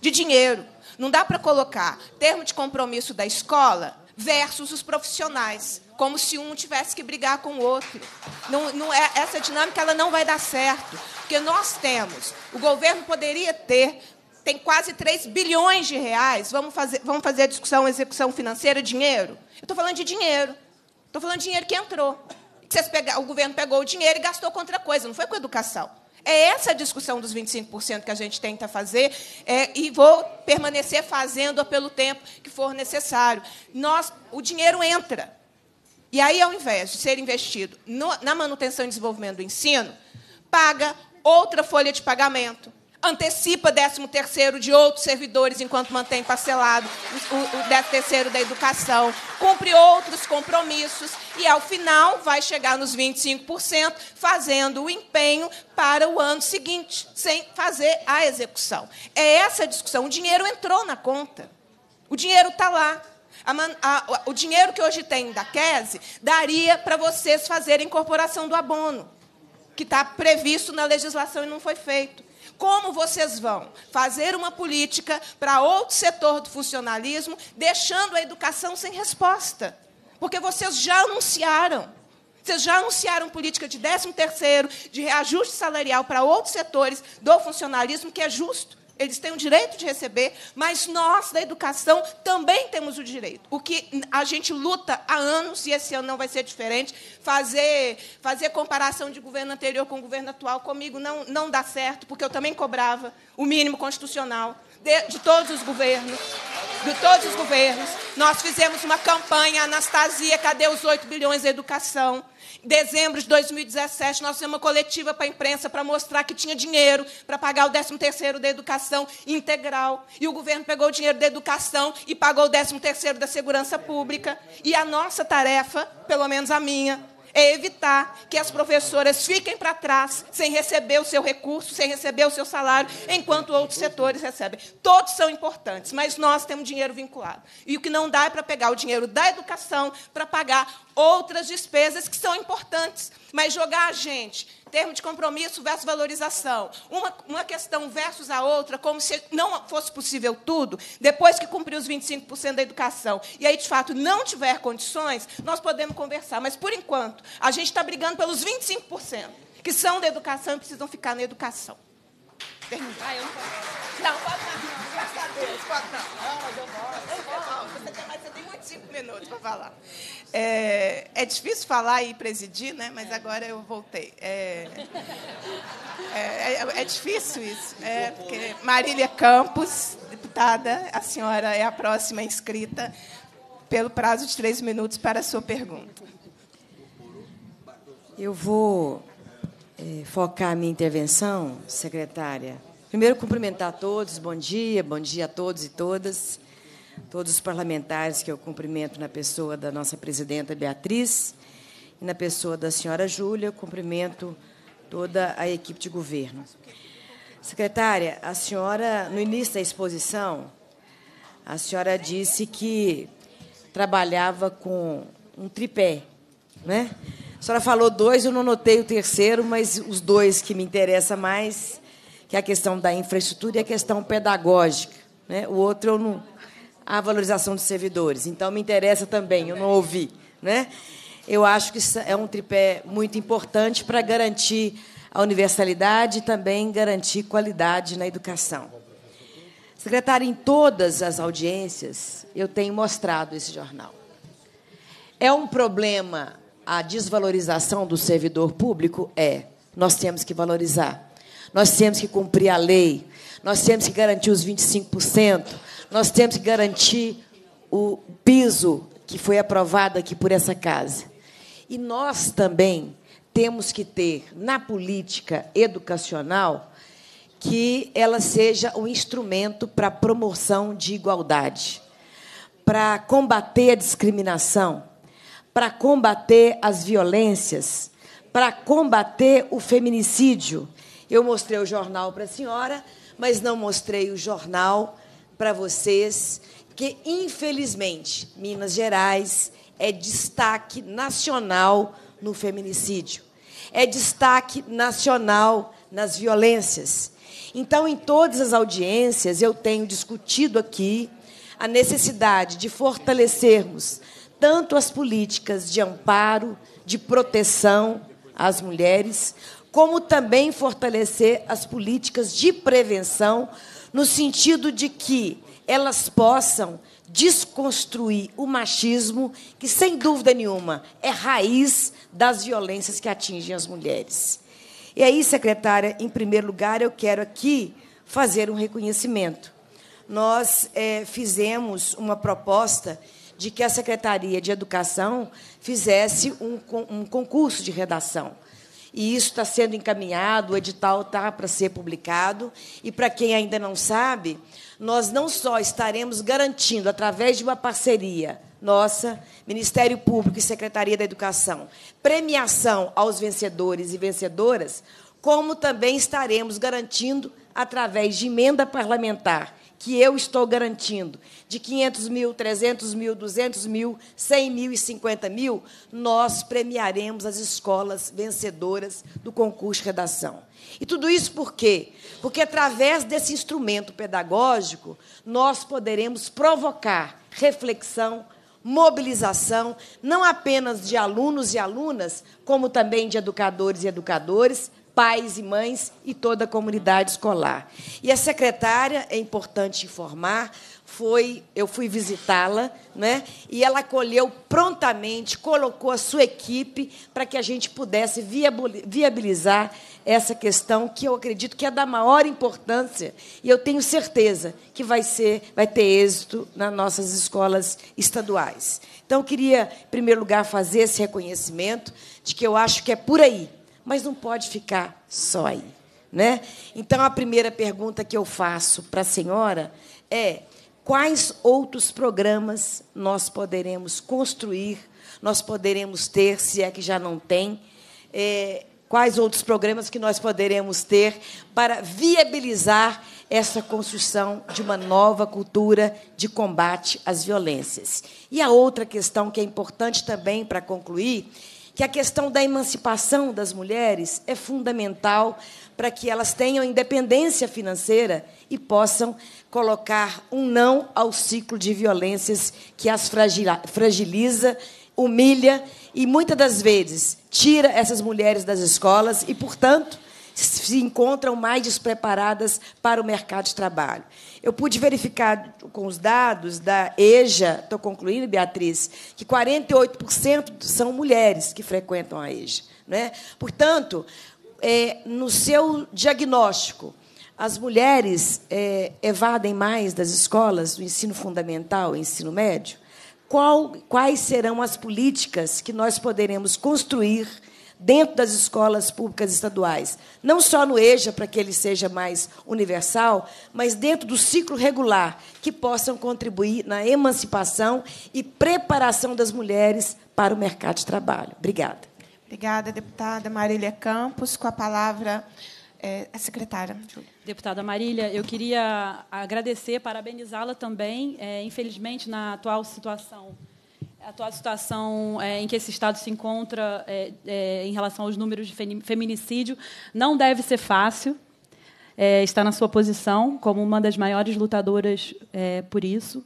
[SPEAKER 1] de dinheiro. Não dá para colocar termo de compromisso da escola versus os profissionais como se um tivesse que brigar com o outro. Não, não é, essa dinâmica ela não vai dar certo, porque nós temos, o governo poderia ter tem quase 3 bilhões de reais. Vamos fazer, vamos fazer a discussão execução financeira, dinheiro? Eu estou falando de dinheiro. Estou falando de dinheiro que entrou. Que o governo pegou o dinheiro e gastou com outra coisa, não foi com educação. É essa a discussão dos 25% que a gente tenta fazer é, e vou permanecer fazendo pelo tempo que for necessário. Nós, o dinheiro entra. E aí, ao invés de ser investido no, na manutenção e desenvolvimento do ensino, paga outra folha de pagamento, antecipa 13º de outros servidores enquanto mantém parcelado o, décimo 13º da educação, cumpre outros compromissos e, ao final, vai chegar nos 25%, fazendo o empenho para o ano seguinte, sem fazer a execução. É essa a discussão. O dinheiro entrou na conta. O dinheiro está lá a a, o dinheiro que hoje tem da Kese daria para vocês fazerem incorporação do abono, que está previsto na legislação e não foi feito. Como vocês vão fazer uma política para outro setor do funcionalismo, deixando a educação sem resposta? Porque vocês já anunciaram. Vocês já anunciaram política de 13 terceiro, de reajuste salarial para outros setores do funcionalismo, que é justo eles têm o direito de receber, mas nós da educação também temos o direito. O que a gente luta há anos e esse ano não vai ser diferente. Fazer fazer comparação de governo anterior com o governo atual comigo não não dá certo, porque eu também cobrava o mínimo constitucional de, de todos os governos, de todos os governos. Nós fizemos uma campanha, Anastasia, cadê os 8 bilhões de educação? Em dezembro de 2017, nós fizemos uma coletiva para a imprensa para mostrar que tinha dinheiro para pagar o 13º da educação integral. E o governo pegou o dinheiro da educação e pagou o 13º da segurança pública. E a nossa tarefa, pelo menos a minha, é evitar que as professoras fiquem para trás, sem receber o seu recurso, sem receber o seu salário, enquanto outros setores recebem. Todos são importantes, mas nós temos dinheiro vinculado. E o que não dá é para pegar o dinheiro da educação para pagar outras despesas que são importantes, mas jogar a gente termo de compromisso versus valorização, uma, uma questão versus a outra, como se não fosse possível tudo, depois que cumprir os 25% da educação, e aí, de fato, não tiver condições, nós podemos conversar. Mas, por enquanto, a gente está brigando pelos 25%, que são da educação e precisam ficar na educação. Perguntar, eu não posso. Não, pode mais não, graças a Deus, pode não. Não, mas eu posso. Eu posso. Você tem, mais você tem mais cinco minutos para falar. É, é, difícil falar e presidir, né? Mas é. agora eu voltei. É, é, é, é difícil isso. é porque Marília Campos, deputada, a senhora é a próxima inscrita pelo prazo de três minutos para a sua pergunta.
[SPEAKER 4] Eu vou é, focar a minha intervenção, secretária. Primeiro, cumprimentar a todos, bom dia, bom dia a todos e todas, todos os parlamentares que eu cumprimento na pessoa da nossa presidenta Beatriz e na pessoa da senhora Júlia, cumprimento toda a equipe de governo. Secretária, a senhora, no início da exposição, a senhora disse que trabalhava com um tripé, né? A senhora falou dois, eu não notei o terceiro, mas os dois que me interessam mais, que é a questão da infraestrutura e a questão pedagógica. Né? O outro eu não. A valorização dos servidores. Então me interessa também, eu não ouvi. Né? Eu acho que é um tripé muito importante para garantir a universalidade e também garantir qualidade na educação. Secretária, em todas as audiências eu tenho mostrado esse jornal. É um problema a desvalorização do servidor público? É. Nós temos que valorizar. Nós temos que cumprir a lei. Nós temos que garantir os 25%. Nós temos que garantir o piso que foi aprovado aqui por essa casa. E nós também temos que ter na política educacional que ela seja um instrumento para a promoção de igualdade, para combater a discriminação, para combater as violências, para combater o feminicídio. Eu mostrei o jornal para a senhora, mas não mostrei o jornal para vocês, que infelizmente Minas Gerais é destaque nacional no feminicídio. É destaque nacional nas violências. Então, em todas as audiências, eu tenho discutido aqui a necessidade de fortalecermos tanto as políticas de amparo, de proteção às mulheres, como também fortalecer as políticas de prevenção, no sentido de que elas possam desconstruir o machismo, que, sem dúvida nenhuma, é raiz das violências que atingem as mulheres. E aí, secretária, em primeiro lugar, eu quero aqui fazer um reconhecimento. Nós é, fizemos uma proposta de que a Secretaria de Educação fizesse um, um concurso de redação. E isso está sendo encaminhado, o edital está para ser publicado. E, para quem ainda não sabe, nós não só estaremos garantindo, através de uma parceria nossa, Ministério Público e Secretaria da Educação, premiação aos vencedores e vencedoras, como também estaremos garantindo, através de emenda parlamentar que eu estou garantindo, de 500 mil, 300 mil, 200 mil, 100 mil e 50 mil, nós premiaremos as escolas vencedoras do concurso de redação. E tudo isso por quê? Porque através desse instrumento pedagógico, nós poderemos provocar reflexão, mobilização, não apenas de alunos e alunas, como também de educadores e educadores, pais e mães e toda a comunidade escolar. E a secretária, é importante informar, foi, eu fui visitá-la, né? E ela acolheu prontamente, colocou a sua equipe para que a gente pudesse viabilizar essa questão que eu acredito que é da maior importância e eu tenho certeza que vai ser, vai ter êxito nas nossas escolas estaduais. Então eu queria, em primeiro lugar, fazer esse reconhecimento de que eu acho que é por aí mas não pode ficar só aí. Né? Então, a primeira pergunta que eu faço para a senhora é: quais outros programas nós poderemos construir, nós poderemos ter, se é que já não tem, é, quais outros programas que nós poderemos ter para viabilizar essa construção de uma nova cultura de combate às violências. E a outra questão que é importante também para concluir que a questão da emancipação das mulheres é fundamental para que elas tenham independência financeira e possam colocar um não ao ciclo de violências que as fragiliza, humilha e muitas das vezes tira essas mulheres das escolas e, portanto, se encontram mais despreparadas para o mercado de trabalho. Eu pude verificar com os dados da EJA, estou concluindo, Beatriz, que 48% são mulheres que frequentam a EJA. Né? Portanto, é, no seu diagnóstico, as mulheres é, evadem mais das escolas do ensino fundamental e ensino médio? Qual, quais serão as políticas que nós poderemos construir dentro das escolas públicas estaduais, não só no EJA, para que ele seja mais universal, mas dentro do ciclo regular, que possam contribuir na emancipação e preparação das mulheres para o mercado de trabalho.
[SPEAKER 1] Obrigada. Obrigada, deputada Marília Campos. Com a palavra, é, a secretária.
[SPEAKER 5] Deputada Marília, eu queria agradecer, parabenizá-la também. É, infelizmente, na atual situação a atual situação é, em que esse Estado se encontra é, é, em relação aos números de feminicídio não deve ser fácil. É, está na sua posição como uma das maiores lutadoras é, por isso,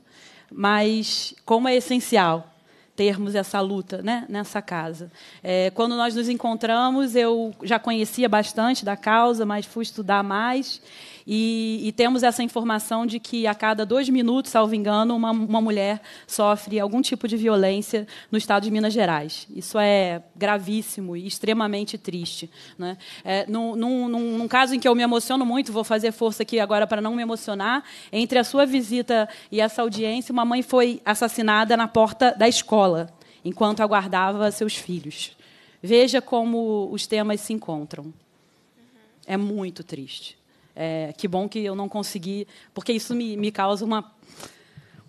[SPEAKER 5] mas como é essencial termos essa luta né, nessa casa. É, quando nós nos encontramos, eu já conhecia bastante da causa, mas fui estudar mais. E, e, temos essa informação de que a cada dois minutos, salvo engano, uma, uma mulher sofre algum tipo de violência no estado de Minas Gerais. Isso é gravíssimo e extremamente triste. Né? É, num, num, num, caso em que eu me emociono muito, vou fazer força aqui agora para não me emocionar, entre a sua visita e essa audiência, uma mãe foi assassinada na porta da escola, enquanto aguardava seus filhos. Veja como os temas se encontram. É muito triste. É, que bom que eu não consegui, porque isso me, me causa uma,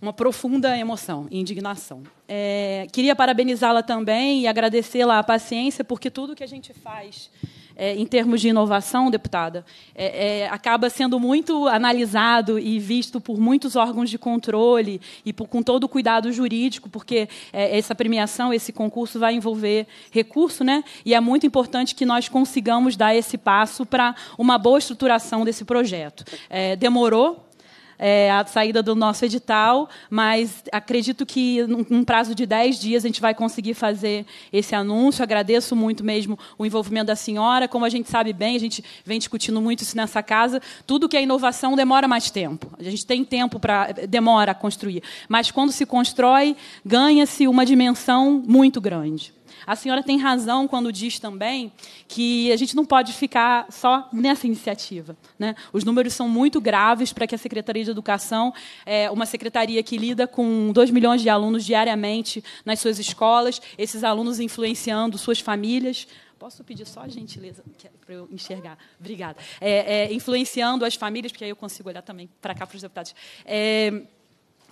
[SPEAKER 5] uma profunda emoção e indignação. É, queria parabenizá-la também e agradecê-la a paciência, porque tudo que a gente faz é, em termos de inovação, deputada, é, é, acaba sendo muito analisado e visto por muitos órgãos de controle e por, com todo o cuidado jurídico, porque é, essa premiação, esse concurso vai envolver recurso, né? e é muito importante que nós consigamos dar esse passo para uma boa estruturação desse projeto. É, demorou, é, a saída do nosso edital, mas acredito que num prazo de 10 dias a gente vai conseguir fazer esse anúncio. Agradeço muito mesmo o envolvimento da senhora. Como a gente sabe bem, a gente vem discutindo muito isso nessa casa, tudo que é inovação demora mais tempo. A gente tem tempo para demora a construir, mas quando se constrói, ganha-se uma dimensão muito grande. A senhora tem razão quando diz também que a gente não pode ficar só nessa iniciativa. Né? Os números são muito graves para que a Secretaria de Educação, é uma secretaria que lida com 2 milhões de alunos diariamente nas suas escolas, esses alunos influenciando suas famílias, Posso pedir só a gentileza é para eu enxergar? Obrigada. É, é, influenciando as famílias, porque aí eu consigo olhar também para cá para os deputados. É,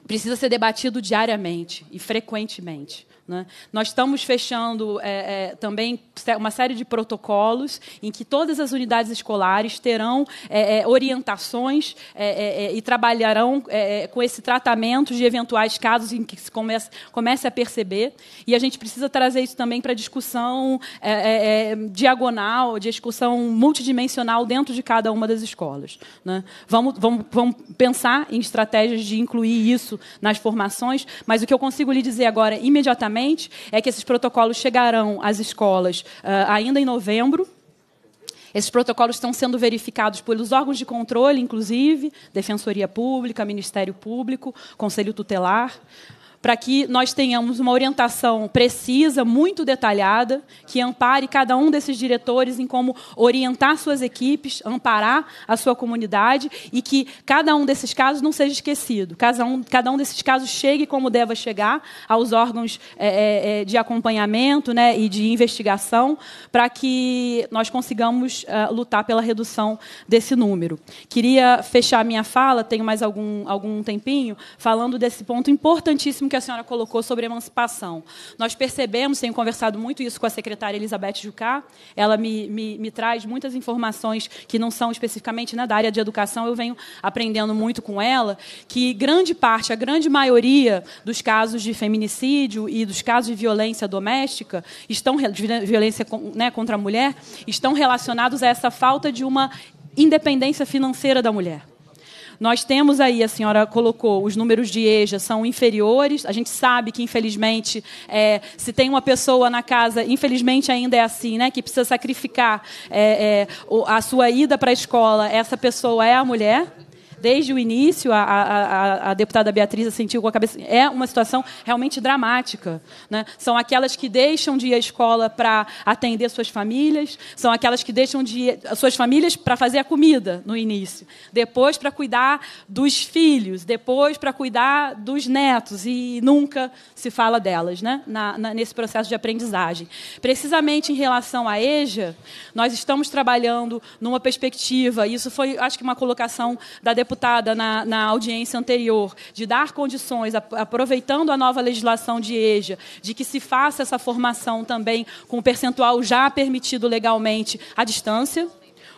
[SPEAKER 5] precisa ser debatido diariamente e frequentemente. Né? Nós estamos fechando é, é, também uma série de protocolos em que todas as unidades escolares terão é, é orientações é, é, e trabalharão com esse tratamento de eventuais casos em que se comece, comece a perceber. E a gente precisa trazer isso também para discussão diagonal, de discussão multidimensional dentro de cada uma das escolas. Né? Vamos, vamos, vamos pensar em estratégias de incluir isso nas formações, mas o que eu consigo lhe dizer agora, imediatamente, é que esses protocolos chegarão às escolas ah, ainda em novembro. Esses protocolos estão sendo verificados pelos órgãos de controle, inclusive, Defensoria Pública, Ministério Público, Conselho Tutelar para que nós tenhamos uma orientação precisa, muito detalhada, que ampare cada um desses diretores em como orientar suas equipes, amparar a sua comunidade e que cada um desses casos não seja esquecido, cada um, cada um desses casos chegue como deva chegar aos órgãos é, é, é de acompanhamento né, e de investigação, para que nós consigamos é, lutar pela redução desse número. Queria fechar minha fala, tenho mais algum, algum tempinho, falando desse ponto importantíssimo que a senhora colocou sobre emancipação. Nós percebemos, tenho conversado muito isso com a secretária Elizabeth Jucá, ela me, me, me traz muitas informações que não são especificamente né, da área de educação, eu venho aprendendo muito com ela, que grande parte, a grande maioria dos casos de feminicídio e dos casos de violência doméstica, estão, de violência né, contra a mulher, estão relacionados a essa falta de uma independência financeira da mulher. Nós temos aí, a senhora colocou, os números de EJA são inferiores. A gente sabe que, infelizmente, é, se tem uma pessoa na casa, infelizmente ainda é assim, né, que precisa sacrificar é, é, a sua ida para a escola, essa pessoa é a mulher desde o início, a, a, a deputada Beatriz sentiu com a cabeça. É uma situação realmente dramática. Né? São aquelas que deixam de ir à escola para atender suas famílias, são aquelas que deixam de ir, suas famílias para fazer a comida no início, depois para cuidar dos filhos, depois para cuidar dos netos, e nunca se fala delas né? Na, na, nesse processo de aprendizagem. Precisamente em relação à EJA, nós estamos trabalhando numa perspectiva, isso foi, acho que, uma colocação da deputada na, na audiência anterior, de dar condições, aproveitando a nova legislação de EJA, de que se faça essa formação também com o percentual já permitido legalmente à distância,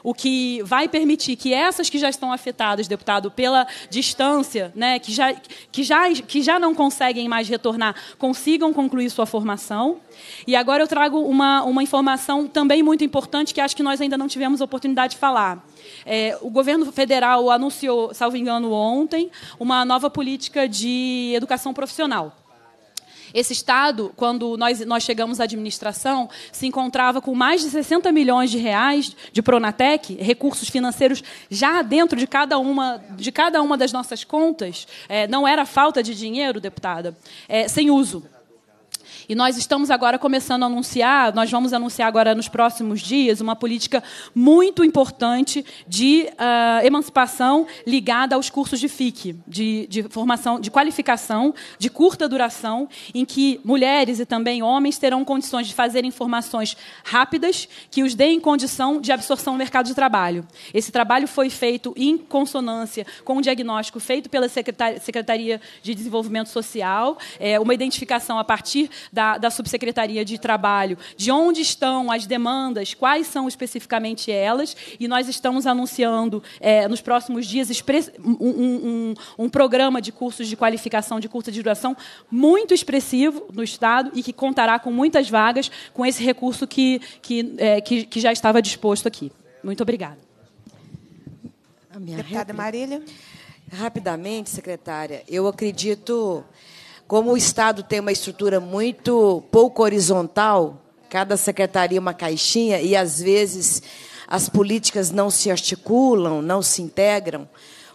[SPEAKER 5] o que vai permitir que essas que já estão afetadas, deputado, pela distância, né, que, já, que, já, que já não conseguem mais retornar, consigam concluir sua formação. E agora eu trago uma, uma informação também muito importante que acho que nós ainda não tivemos oportunidade de falar. É, o governo federal anunciou, salvo engano, ontem, uma nova política de educação profissional. Esse Estado, quando nós, nós chegamos à administração, se encontrava com mais de 60 milhões de reais de Pronatec, recursos financeiros já dentro de cada uma, de cada uma das nossas contas. É, não era falta de dinheiro, deputada, é, sem uso. E nós estamos agora começando a anunciar, nós vamos anunciar agora nos próximos dias uma política muito importante de uh, emancipação ligada aos cursos de FIC, de, de formação, de qualificação, de curta duração, em que mulheres e também homens terão condições de fazer informações rápidas que os deem condição de absorção no mercado de trabalho. Esse trabalho foi feito em consonância com o diagnóstico feito pela Secretaria de Desenvolvimento Social, eh, uma identificação a partir da, da Subsecretaria de Trabalho, de onde estão as demandas, quais são especificamente elas, e nós estamos anunciando é, nos próximos dias um, um, um programa de cursos de qualificação de curta duração muito expressivo no Estado e que contará com muitas vagas com esse recurso que, que, é, que, que, já estava disposto aqui. Muito obrigada.
[SPEAKER 4] Deputada réplica. Marília. Rapidamente, secretária, eu acredito como o Estado tem uma estrutura muito pouco horizontal, cada secretaria uma caixinha, e às vezes as políticas não se articulam, não se integram,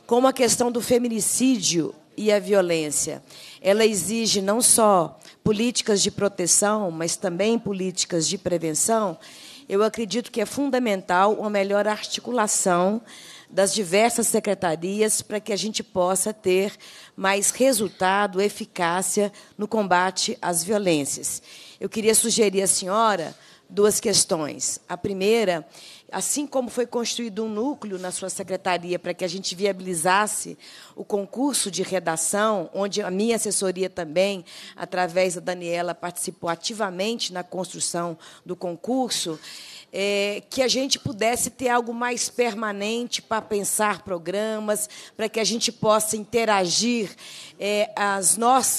[SPEAKER 4] como a questão do feminicídio e a violência. Ela exige não só políticas de proteção, mas também políticas de prevenção. Eu acredito que é fundamental uma melhor articulação das diversas secretarias para que a gente possa ter mais resultado, eficácia no combate às violências. Eu queria sugerir à senhora duas questões. A primeira, assim como foi construído um núcleo na sua secretaria para que a gente viabilizasse o concurso de redação, onde a minha assessoria também, através da Daniela, participou ativamente na construção do concurso, é, que a gente pudesse ter algo mais permanente para pensar programas, para que a gente possa interagir é,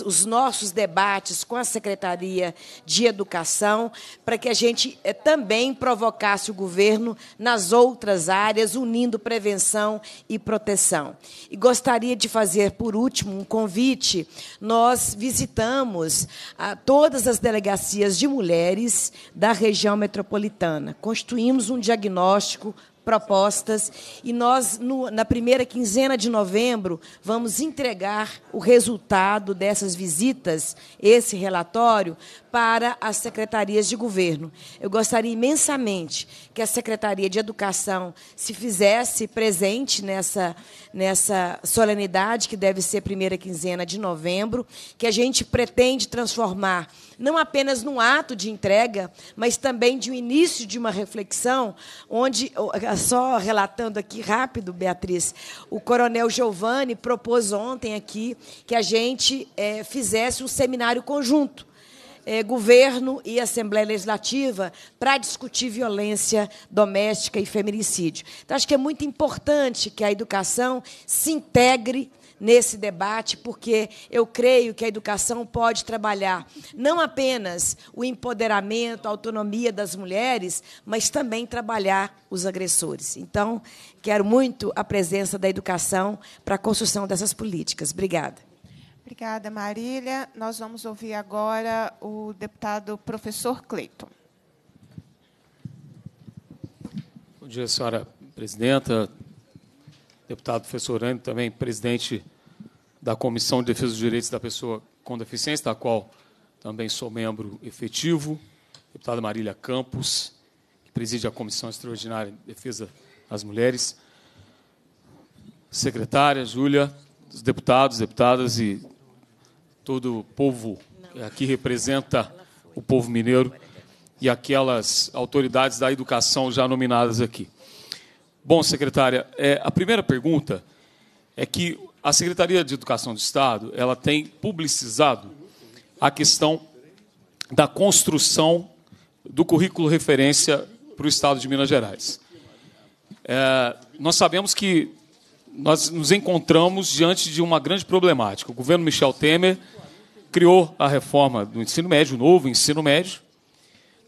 [SPEAKER 4] os nossos debates com a Secretaria de Educação, para que a gente é, também provocasse o governo nas outras áreas, unindo prevenção e proteção. E gostaria de fazer, por último, um convite. Nós visitamos a, ah, todas as delegacias de mulheres da região metropolitana, construímos um diagnóstico propostas e nós, no, na primeira quinzena de novembro, vamos entregar o resultado dessas visitas, esse relatório, para as secretarias de governo. Eu gostaria imensamente que a Secretaria de Educação se fizesse presente nessa, nessa solenidade que deve ser a primeira quinzena de novembro, que a gente pretende transformar não apenas num ato de entrega, mas também de um início de uma reflexão, onde, ah, só relatando aqui rápido, Beatriz, o coronel Giovanni propôs ontem aqui que a gente é, fizesse um seminário conjunto eh, governo e Assembleia Legislativa para discutir violência doméstica e feminicídio. Então, acho que é muito importante que a educação se integre nesse debate, porque eu creio que a educação pode trabalhar não apenas o empoderamento, a autonomia das mulheres, mas também trabalhar os agressores. Então, quero muito a presença da educação para a construção dessas políticas. Obrigada.
[SPEAKER 1] Obrigada, Marília. Nós vamos ouvir agora o deputado professor Cleiton.
[SPEAKER 2] Bom dia, senhora presidenta, deputado professor Andy, também presidente da Comissão de Defesa dos Direitos da Pessoa com Deficiência, da qual também sou membro efetivo, deputada Marília Campos, que preside a Comissão Extraordinária de Defesa das Mulheres, secretária Júlia, os deputados, deputadas e todo o povo eh, aqui representa o povo mineiro e aquelas autoridades da educação já nominadas aqui. Bom, secretária, é, a primeira pergunta é que a Secretaria de Educação do Estado ela tem publicizado a questão da construção do currículo referência para o Estado de Minas Gerais. É, nós sabemos que nós nos encontramos diante de uma grande problemática. O governo Michel Temer criou a reforma do ensino médio, o novo ensino médio,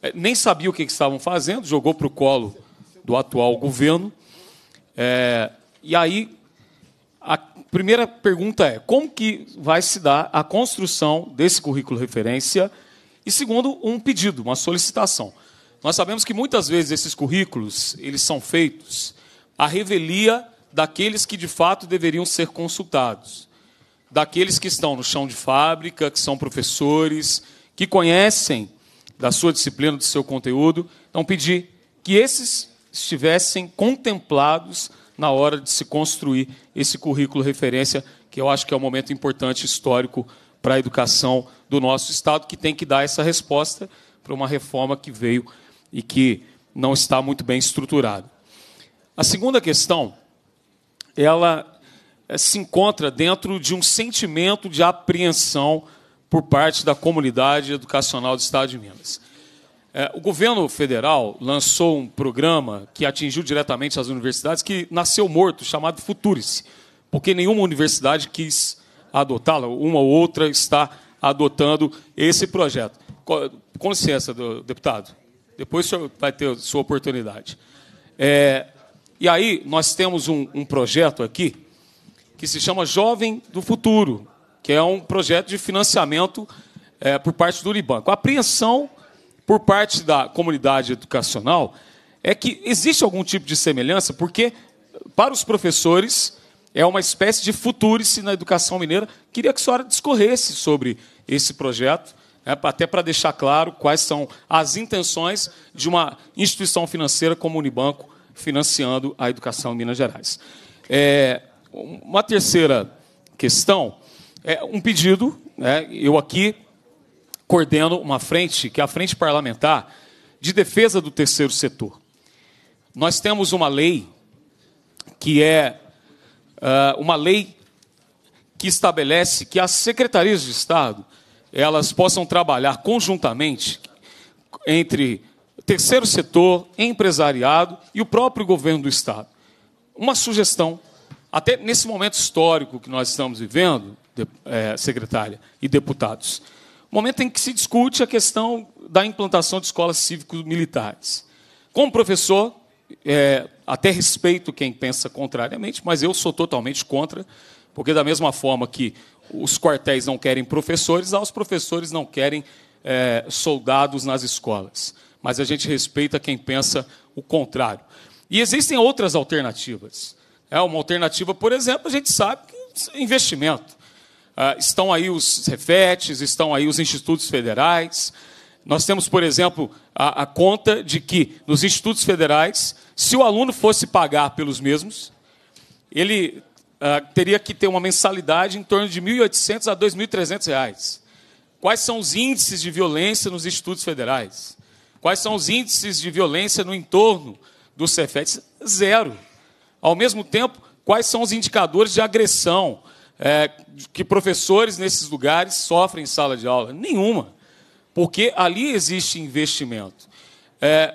[SPEAKER 2] é, nem sabia o que, estavam fazendo, jogou para o colo do atual governo. É, e aí, a primeira pergunta é: como que vai se dar a construção desse currículo referência? E segundo, um pedido, uma solicitação. Nós sabemos que muitas vezes esses currículos eles são feitos à revelia daqueles que de fato deveriam ser consultados, daqueles que estão no chão de fábrica, que são professores, que conhecem da sua disciplina, do seu conteúdo. Então, pedir que esses estivessem contemplados na hora de se construir esse currículo referência, que eu acho que é um momento importante histórico para a educação do nosso Estado, que tem que dar essa resposta para uma reforma que veio e que não está muito bem estruturada. A segunda questão ela eh, se encontra dentro de um sentimento de apreensão por parte da comunidade educacional do Estado de Minas. Eh, o governo federal lançou um programa que atingiu diretamente as universidades, que nasceu morto, chamado Futuris, porque nenhuma universidade quis adotá-la, uma ou outra está adotando esse projeto. Com licença, deputado, depois o senhor vai ter sua oportunidade. É, e aí nós temos um, um projeto aqui que se chama Jovem do Futuro, que é um projeto de financiamento é, por parte do Unibanco. A apreensão por parte da comunidade educacional é que existe algum tipo de semelhança, porque para os professores é uma espécie de futurice na educação mineira. Queria que a senhora discorresse sobre esse projeto, né, até para deixar claro quais são as intenções de uma instituição financeira como o Unibanco financiando a educação em Minas Gerais. É, uma terceira questão é um pedido. Né, eu aqui coordeno uma frente, que é a Frente Parlamentar de Defesa do Terceiro Setor. Nós temos uma lei que é uh, uma lei que estabelece que as secretarias de Estado elas possam trabalhar conjuntamente entre terceiro setor, empresariado e o próprio governo do Estado. Uma sugestão, até nesse momento histórico que nós estamos vivendo, é, secretária e deputados, momento em que se discute a questão da implantação de escolas cívico-militares. Como professor, é, até respeito quem pensa contrariamente, mas eu sou totalmente contra, porque, da mesma forma que os quartéis não querem professores, os professores não querem é, soldados nas escolas mas a gente respeita quem pensa o contrário. E existem outras alternativas. É uma alternativa, por exemplo, a gente sabe que investimento. Ah, estão aí os refetes, estão aí os institutos federais. Nós temos, por exemplo, a, a conta de que nos institutos federais, se o aluno fosse pagar pelos mesmos, ele ah, teria que ter uma mensalidade em torno de R$ 1.800 a R$ 2.300. Quais são os índices de violência nos institutos federais? Quais são os índices de violência no entorno do Cefet? Zero. Ao mesmo tempo, quais são os indicadores de agressão é, que professores nesses lugares sofrem em sala de aula? Nenhuma. Porque ali existe investimento. É,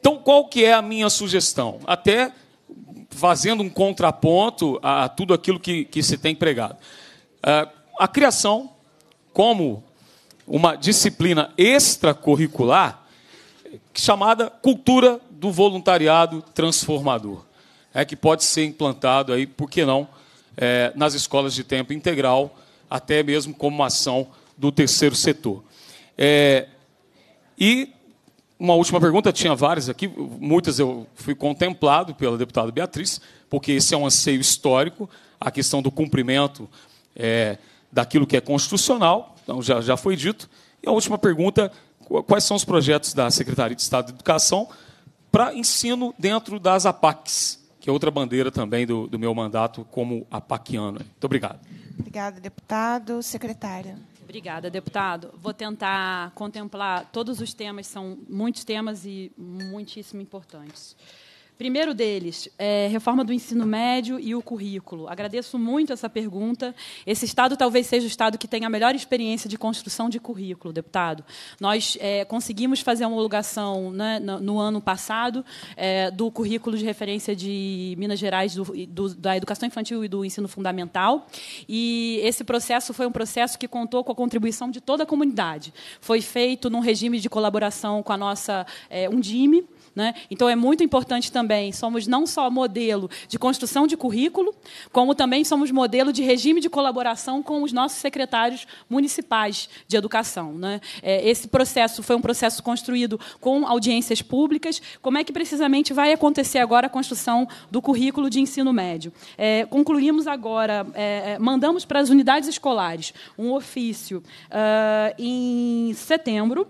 [SPEAKER 2] então, qual que é a minha sugestão? Até fazendo um contraponto a tudo aquilo que, que se tem pregado. É, a criação como uma disciplina extracurricular chamada cultura do voluntariado transformador, é, que pode ser implantado aí, por que não, é, nas escolas de tempo integral, até mesmo como uma ação do terceiro setor. É, e uma última pergunta, tinha várias aqui, muitas eu fui contemplado pela deputada Beatriz, porque esse é um anseio histórico, a questão do cumprimento é, daquilo que é constitucional, então já, já foi dito. E a última pergunta quais são os projetos da Secretaria de Estado de Educação para ensino dentro das APACs, que é outra bandeira também do, do meu mandato como apaquiano. Muito obrigado.
[SPEAKER 5] Obrigada, deputado. Secretária. Obrigada, deputado. Vou tentar contemplar todos os temas, são muitos temas e muitíssimo importantes. Primeiro deles, é, reforma do ensino médio e o currículo. Agradeço muito essa pergunta. Esse estado talvez seja o estado que tem a melhor experiência de construção de currículo, deputado. Nós é, conseguimos fazer uma homologação né, no, no, ano passado é, do currículo de referência de Minas Gerais do, do, da educação infantil e do ensino fundamental. E esse processo foi um processo que contou com a contribuição de toda a comunidade. Foi feito num regime de colaboração com a nossa é, Undime né? Então, é muito importante também, somos não só modelo de construção de currículo, como também somos modelo de regime de colaboração com os nossos secretários municipais de educação. Né? É, esse processo foi um processo construído com audiências públicas. Como é que precisamente vai acontecer agora a construção do currículo de ensino médio? É, concluímos agora, é, é mandamos para as unidades escolares um ofício uh, em setembro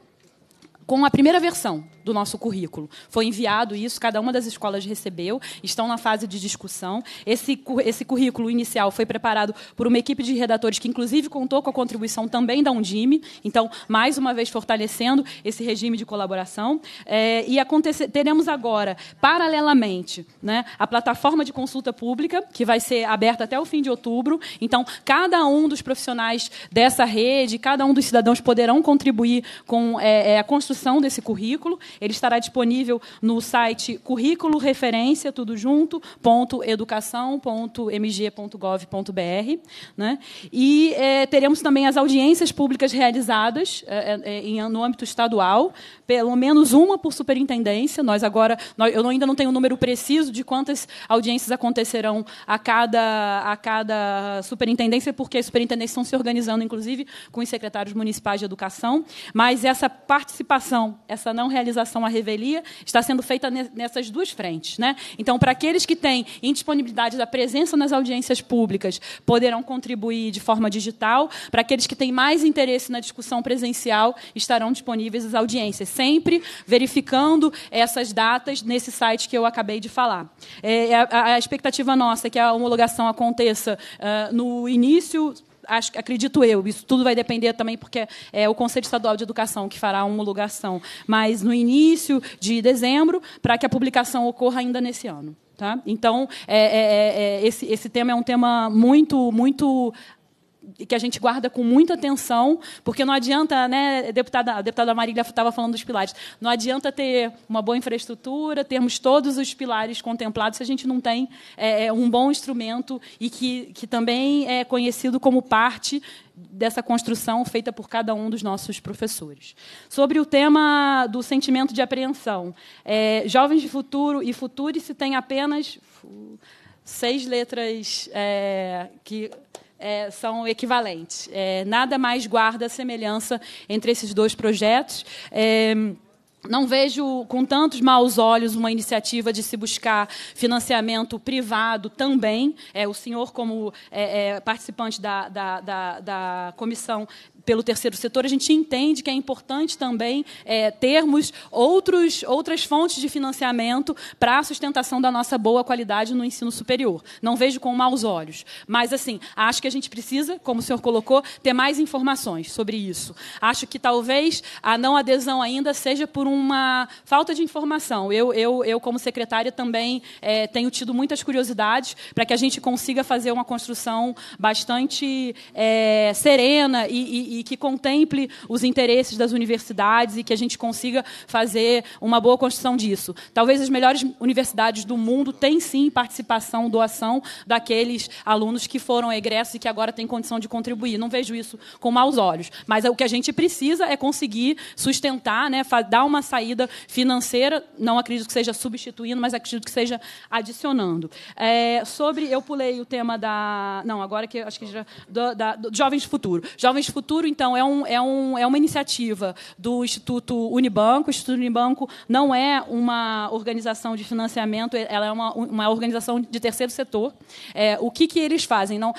[SPEAKER 5] com a primeira versão do nosso currículo. Foi enviado isso, cada uma das escolas recebeu, estão na fase de discussão. Esse, esse currículo inicial foi preparado por uma equipe de redatores que, inclusive, contou com a contribuição também da Undime, então, mais uma vez, fortalecendo esse regime de colaboração. É, e acontecer, teremos agora, paralelamente, né, a plataforma de consulta pública, que vai ser aberta até o fim de outubro. Então, cada um dos profissionais dessa rede, cada um dos cidadãos poderão contribuir com é, é a construção desse currículo. Ele estará disponível no site currículo referência, tudo junto, ponto educação, ponto br Né? E é, teremos também as audiências públicas realizadas é, é, é no âmbito estadual, pelo menos uma por superintendência. Nós agora, nós, eu ainda não tenho o um número preciso de quantas audiências acontecerão a cada, a cada superintendência, porque as superintendências estão se organizando, inclusive, com os secretários municipais de educação, mas essa participação, essa não realização mobilização à revelia está sendo feita nessas duas frentes. Né? Então, para aqueles que têm indisponibilidade da presença nas audiências públicas, poderão contribuir de forma digital. Para aqueles que têm mais interesse na discussão presencial, estarão disponíveis as audiências, sempre verificando essas datas nesse site que eu acabei de falar. É, é a, a, expectativa nossa é que a homologação aconteça uh, no início acho, acredito eu, isso tudo vai depender também, porque é o Conselho Estadual de Educação que fará a homologação, mas no início de dezembro, para que a publicação ocorra ainda nesse ano. Tá? Então, é, é, é, é esse, esse tema é um tema muito, muito e que a gente guarda com muita atenção, porque não adianta, né, deputada, a deputada Marília estava falando dos pilares, não adianta ter uma boa infraestrutura, termos todos os pilares contemplados se a gente não tem é, é, um bom instrumento e que, que também é conhecido como parte dessa construção feita por cada um dos nossos professores. Sobre o tema do sentimento de apreensão, é, jovens de futuro e futuro se tem apenas seis letras é, que é, são equivalentes. É, nada mais guarda semelhança entre esses dois projetos. É, não vejo com tantos maus olhos uma iniciativa de se buscar financiamento privado também. É, o senhor, como é, é, participante da, da, da, da comissão, pelo terceiro setor, a gente entende que é importante também é, termos outros, outras fontes de financiamento para a sustentação da nossa boa qualidade no ensino superior. Não vejo com maus olhos. Mas, assim, acho que a gente precisa, como o senhor colocou, ter mais informações sobre isso. Acho que talvez a não adesão ainda seja por uma falta de informação. Eu, eu, eu como secretária, também é, tenho tido muitas curiosidades para que a gente consiga fazer uma construção bastante é, serena e, e e, que contemple os interesses das universidades e que a gente consiga fazer uma boa construção disso. Talvez as melhores universidades do mundo têm sim participação, doação daqueles alunos que foram egressos e que agora têm condição de contribuir. Não vejo isso com maus olhos. Mas é o que a gente precisa é conseguir sustentar, né, dar uma saída financeira. Não acredito que seja substituindo, mas acredito que seja adicionando. É, sobre. Eu pulei o tema da. Não, agora que acho que já. Da, da, do Jovens Futuro. Jovens Futuro então, é, um, é, um, é uma iniciativa do Instituto Unibanco. O Instituto Unibanco não é uma organização de financiamento, ela é uma, uma organização de terceiro setor. É, o que, que eles fazem? Não,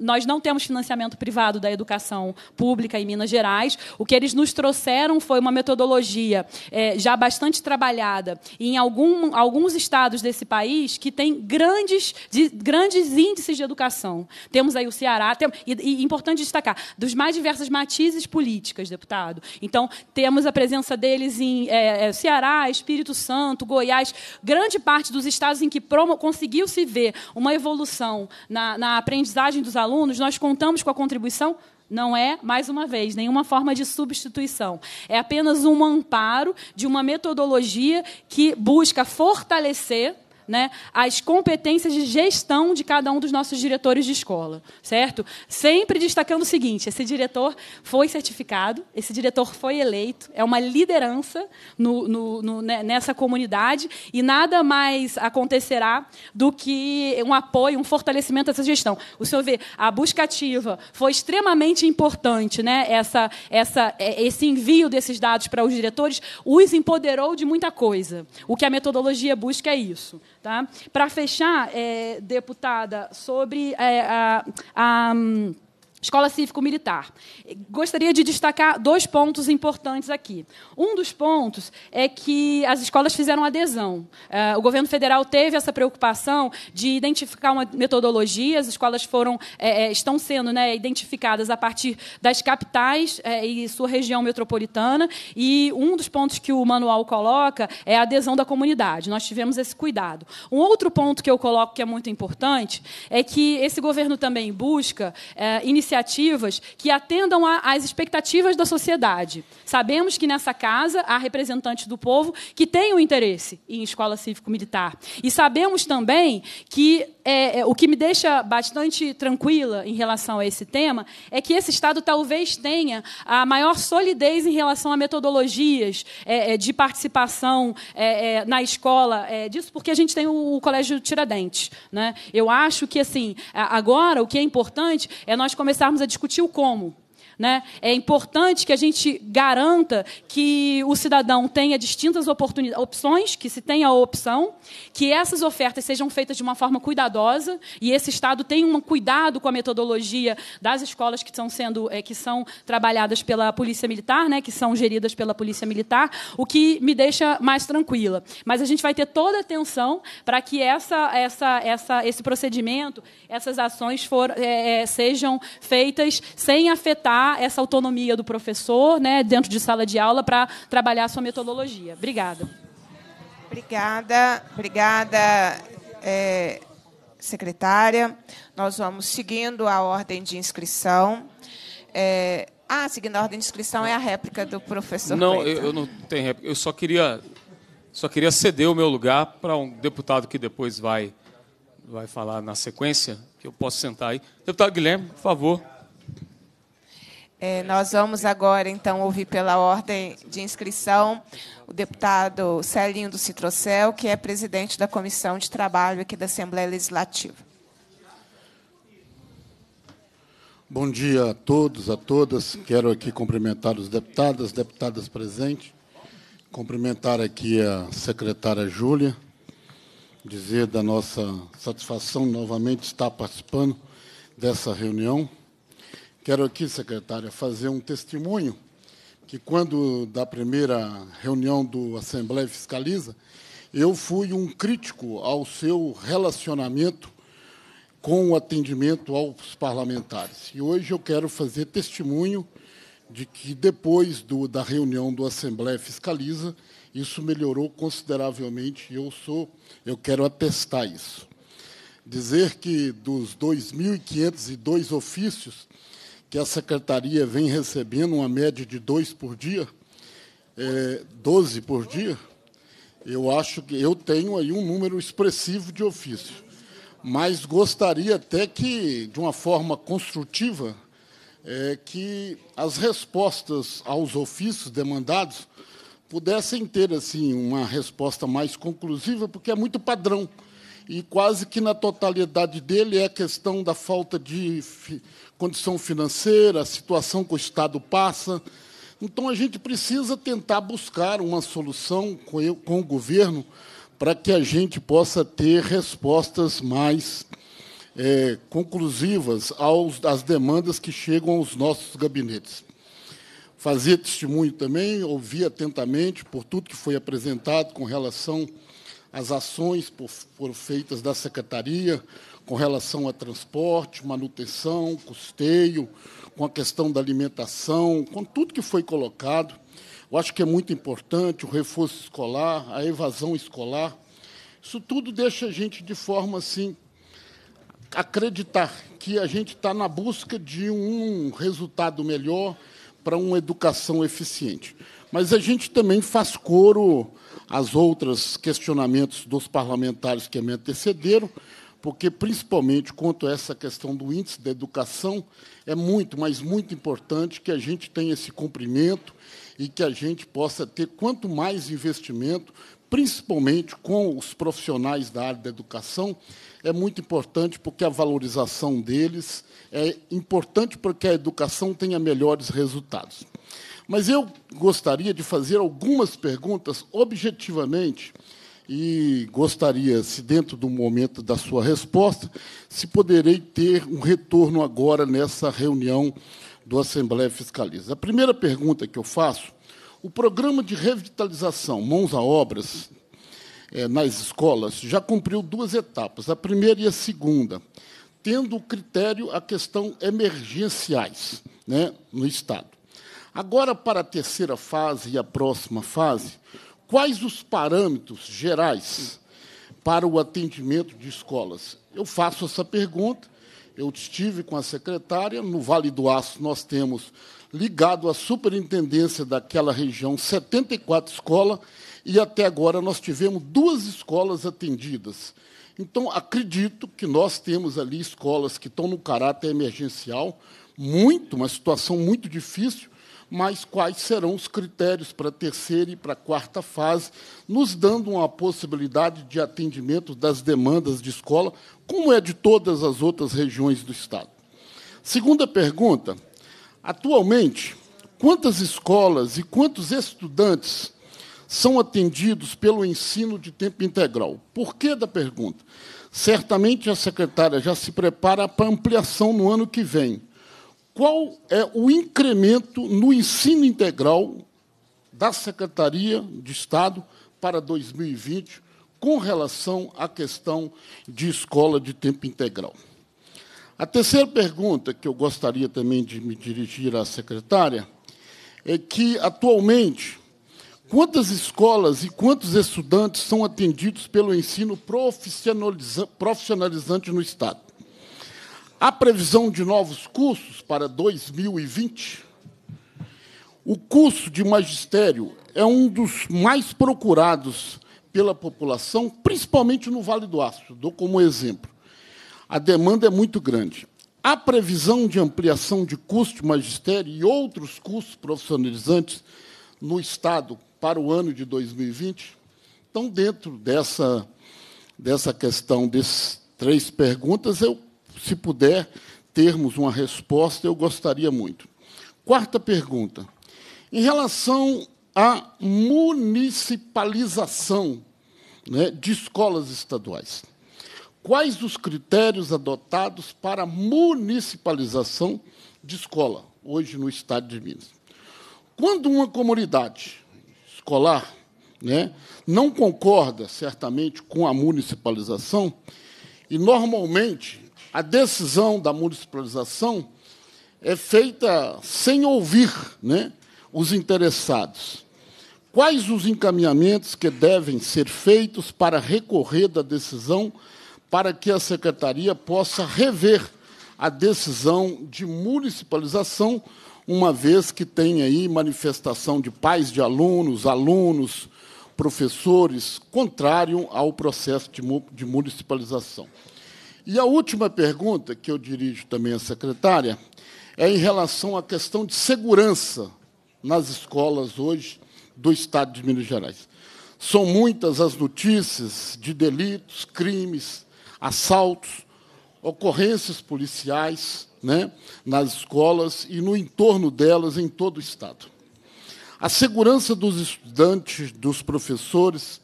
[SPEAKER 5] nós não temos financiamento privado da educação pública em Minas Gerais. O que eles nos trouxeram foi uma metodologia é, já bastante trabalhada em algum, alguns estados desse país que tem grandes, de, grandes índices de educação. Temos aí o Ceará, tem, e, e importante destacar, dos mais diversos diversas matizes políticas, deputado. Então, temos a presença deles em é, é, Ceará, Espírito Santo, Goiás, grande parte dos estados em que conseguiu-se ver uma evolução na, na aprendizagem dos alunos, nós contamos com a contribuição não é, mais uma vez, nenhuma forma de substituição. É apenas um amparo de uma metodologia que busca fortalecer né, as competências de gestão de cada um dos nossos diretores de escola, certo? Sempre destacando o seguinte: esse diretor foi certificado, esse diretor foi eleito, é uma liderança no, no, no, né, nessa comunidade e nada mais acontecerá do que um apoio, um fortalecimento dessa gestão. O senhor vê, a busca ativa foi extremamente importante, né? Essa, essa, é, esse envio desses dados para os diretores os empoderou de muita coisa. O que a metodologia busca é isso. Tá? Para fechar, é, deputada, sobre é, a, a hum, Escola Cívico-Militar. Gostaria de destacar dois pontos importantes aqui. Um dos pontos é que as escolas fizeram adesão. Eh, o governo federal teve essa preocupação de identificar uma metodologia, as escolas foram, eh, eh, estão sendo né, identificadas a partir das capitais e sua região metropolitana, e um dos pontos que o manual coloca é a adesão da comunidade. Nós tivemos esse cuidado. Um outro ponto que eu coloco que é muito importante é que esse governo também busca iniciar iniciativas que atendam às expectativas da sociedade. Sabemos que nessa casa há representantes do povo que têm o um interesse em escola cívico-militar. E sabemos também que é, é, o que me deixa bastante tranquila em relação a esse tema é que esse Estado talvez tenha a maior solidez em relação a metodologias é, é de participação é, é, na escola, disso porque a gente tem o, o, Colégio Tiradentes. Né? Eu acho que, assim, agora o que é importante é nós começarmos a discutir o como. Né? É importante que a gente garanta que o cidadão tenha distintas opções, que se tenha a opção, que essas ofertas sejam feitas de uma forma cuidadosa e esse Estado tenha um cuidado com a metodologia das escolas que estão sendo é, que são trabalhadas pela Polícia Militar, né, que são geridas pela Polícia Militar, o que me deixa mais tranquila. Mas a gente vai ter toda a atenção para que essa, essa, essa, esse procedimento, essas ações for, é, é sejam feitas sem afetar essa autonomia do professor né, dentro de sala de aula para trabalhar a sua metodologia. Obrigada.
[SPEAKER 1] Obrigada, obrigada, é, secretária. Nós vamos seguindo a ordem de inscrição. É, ah, seguindo a ordem de inscrição é a réplica do professor. Não, eu, eu,
[SPEAKER 2] não tenho réplica. Eu só queria, só queria ceder o meu lugar para um deputado que depois vai, vai falar na sequência, que eu posso sentar aí. Deputado Guilherme, por favor.
[SPEAKER 1] É, nós vamos agora, então, ouvir pela ordem de inscrição o deputado Celinho do Citrocel, que é presidente da Comissão de Trabalho aqui da Assembleia Legislativa.
[SPEAKER 6] Bom dia a todos, a todas. Quero aqui cumprimentar os deputados, deputadas presentes, cumprimentar aqui a secretária Júlia, dizer da nossa satisfação novamente estar participando dessa reunião Quero aqui, secretária, fazer um testemunho que, quando da primeira reunião do Assembleia Fiscaliza, eu fui um crítico ao seu relacionamento com o atendimento aos parlamentares. E hoje eu quero fazer testemunho de que, depois do, da reunião do Assembleia Fiscaliza, isso melhorou consideravelmente e eu, sou, eu quero atestar isso. Dizer que dos 2.502 ofícios que a secretaria vem recebendo uma média de dois por dia, é, 12 por dia, eu acho que eu tenho aí um número expressivo de ofício. Mas gostaria até que, de uma forma construtiva, é, que as respostas aos ofícios demandados pudessem ter assim uma resposta mais conclusiva, porque é muito padrão. E quase que na totalidade dele é a questão da falta de condição financeira, a situação que o Estado passa. Então, a gente precisa tentar buscar uma solução com o governo para que a gente possa ter respostas mais é, conclusivas aos, às demandas que chegam aos nossos gabinetes. Fazia testemunho também, ouvi atentamente por tudo que foi apresentado com relação às ações por, por feitas da Secretaria, com relação a transporte, manutenção, custeio, com a questão da alimentação, com tudo que foi colocado. Eu acho que é muito importante o reforço escolar, a evasão escolar. Isso tudo deixa a gente de forma assim acreditar que a gente está na busca de um resultado melhor para uma educação eficiente. Mas a gente também faz coro às outras questionamentos dos parlamentares que me antecederam, porque, principalmente quanto a essa questão do índice da educação, é muito, mas muito importante que a gente tenha esse cumprimento e que a gente possa ter quanto mais investimento, principalmente com os profissionais da área da educação, é muito importante porque a valorização deles é importante porque a educação tenha melhores resultados. Mas eu gostaria de fazer algumas perguntas objetivamente e gostaria, se dentro do momento da sua resposta, se poderei ter um retorno agora nessa reunião do Assembleia Fiscaliza. A primeira pergunta que eu faço, o programa de revitalização Mãos a Obras é, nas escolas já cumpriu duas etapas, a primeira e a segunda, tendo o critério a questão emergenciais né, no Estado. Agora, para a terceira fase e a próxima fase, quais os parâmetros gerais para o atendimento de escolas? Eu faço essa pergunta. Eu estive com a secretária. No Vale do Aço, nós temos ligado à superintendência daquela região 74 escolas e até agora nós tivemos duas escolas atendidas. Então, acredito que nós temos ali escolas que estão no caráter emergencial, muito, uma situação muito difícil, mas quais serão os critérios para a terceira e para a quarta fase, nos dando uma possibilidade de atendimento das demandas de escola, como é de todas as outras regiões do Estado. Segunda pergunta: atualmente, quantas escolas e quantos estudantes são atendidos pelo ensino de tempo integral? Por que da pergunta? Certamente a secretária já se prepara para ampliação no ano que vem qual é o incremento no ensino integral da Secretaria de Estado para 2020 com relação à questão de escola de tempo integral. A terceira pergunta que eu gostaria também de me dirigir à secretária é que, atualmente, quantas escolas e quantos estudantes são atendidos pelo ensino profissionalizante no Estado? Há previsão de novos cursos para 2020? O curso de magistério é um dos mais procurados pela população, principalmente no Vale do Aço, dou como exemplo. A demanda é muito grande. Há previsão de ampliação de curso de magistério e outros cursos profissionalizantes no Estado para o ano de 2020? Então, dentro dessa, dessa questão, dessas três perguntas, eu se puder termos uma resposta, eu gostaria muito. Quarta pergunta. Em relação à municipalização né, de escolas estaduais, quais os critérios adotados para a municipalização de escola, hoje no Estado de Minas? Quando uma comunidade escolar né, não concorda, certamente, com a municipalização, e normalmente a decisão da municipalização é feita sem ouvir né, os interessados. Quais os encaminhamentos que devem ser feitos para recorrer da decisão para que a secretaria possa rever a decisão de municipalização, uma vez que tem aí manifestação de pais de alunos, alunos, professores, contrário ao processo de municipalização? E a última pergunta, que eu dirijo também à secretária, é em relação à questão de segurança nas escolas hoje do Estado de Minas Gerais. São muitas as notícias de delitos, crimes, assaltos, ocorrências policiais né, nas escolas e no entorno delas em todo o Estado. A segurança dos estudantes, dos professores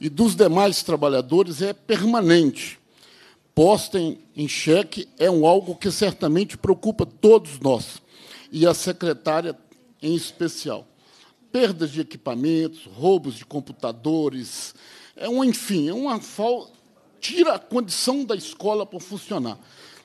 [SPEAKER 6] e dos demais trabalhadores é permanente posta em, em xeque é um algo que certamente preocupa todos nós, e a secretária em especial. Perdas de equipamentos, roubos de computadores, é um, enfim, é uma Tira a condição da escola para funcionar.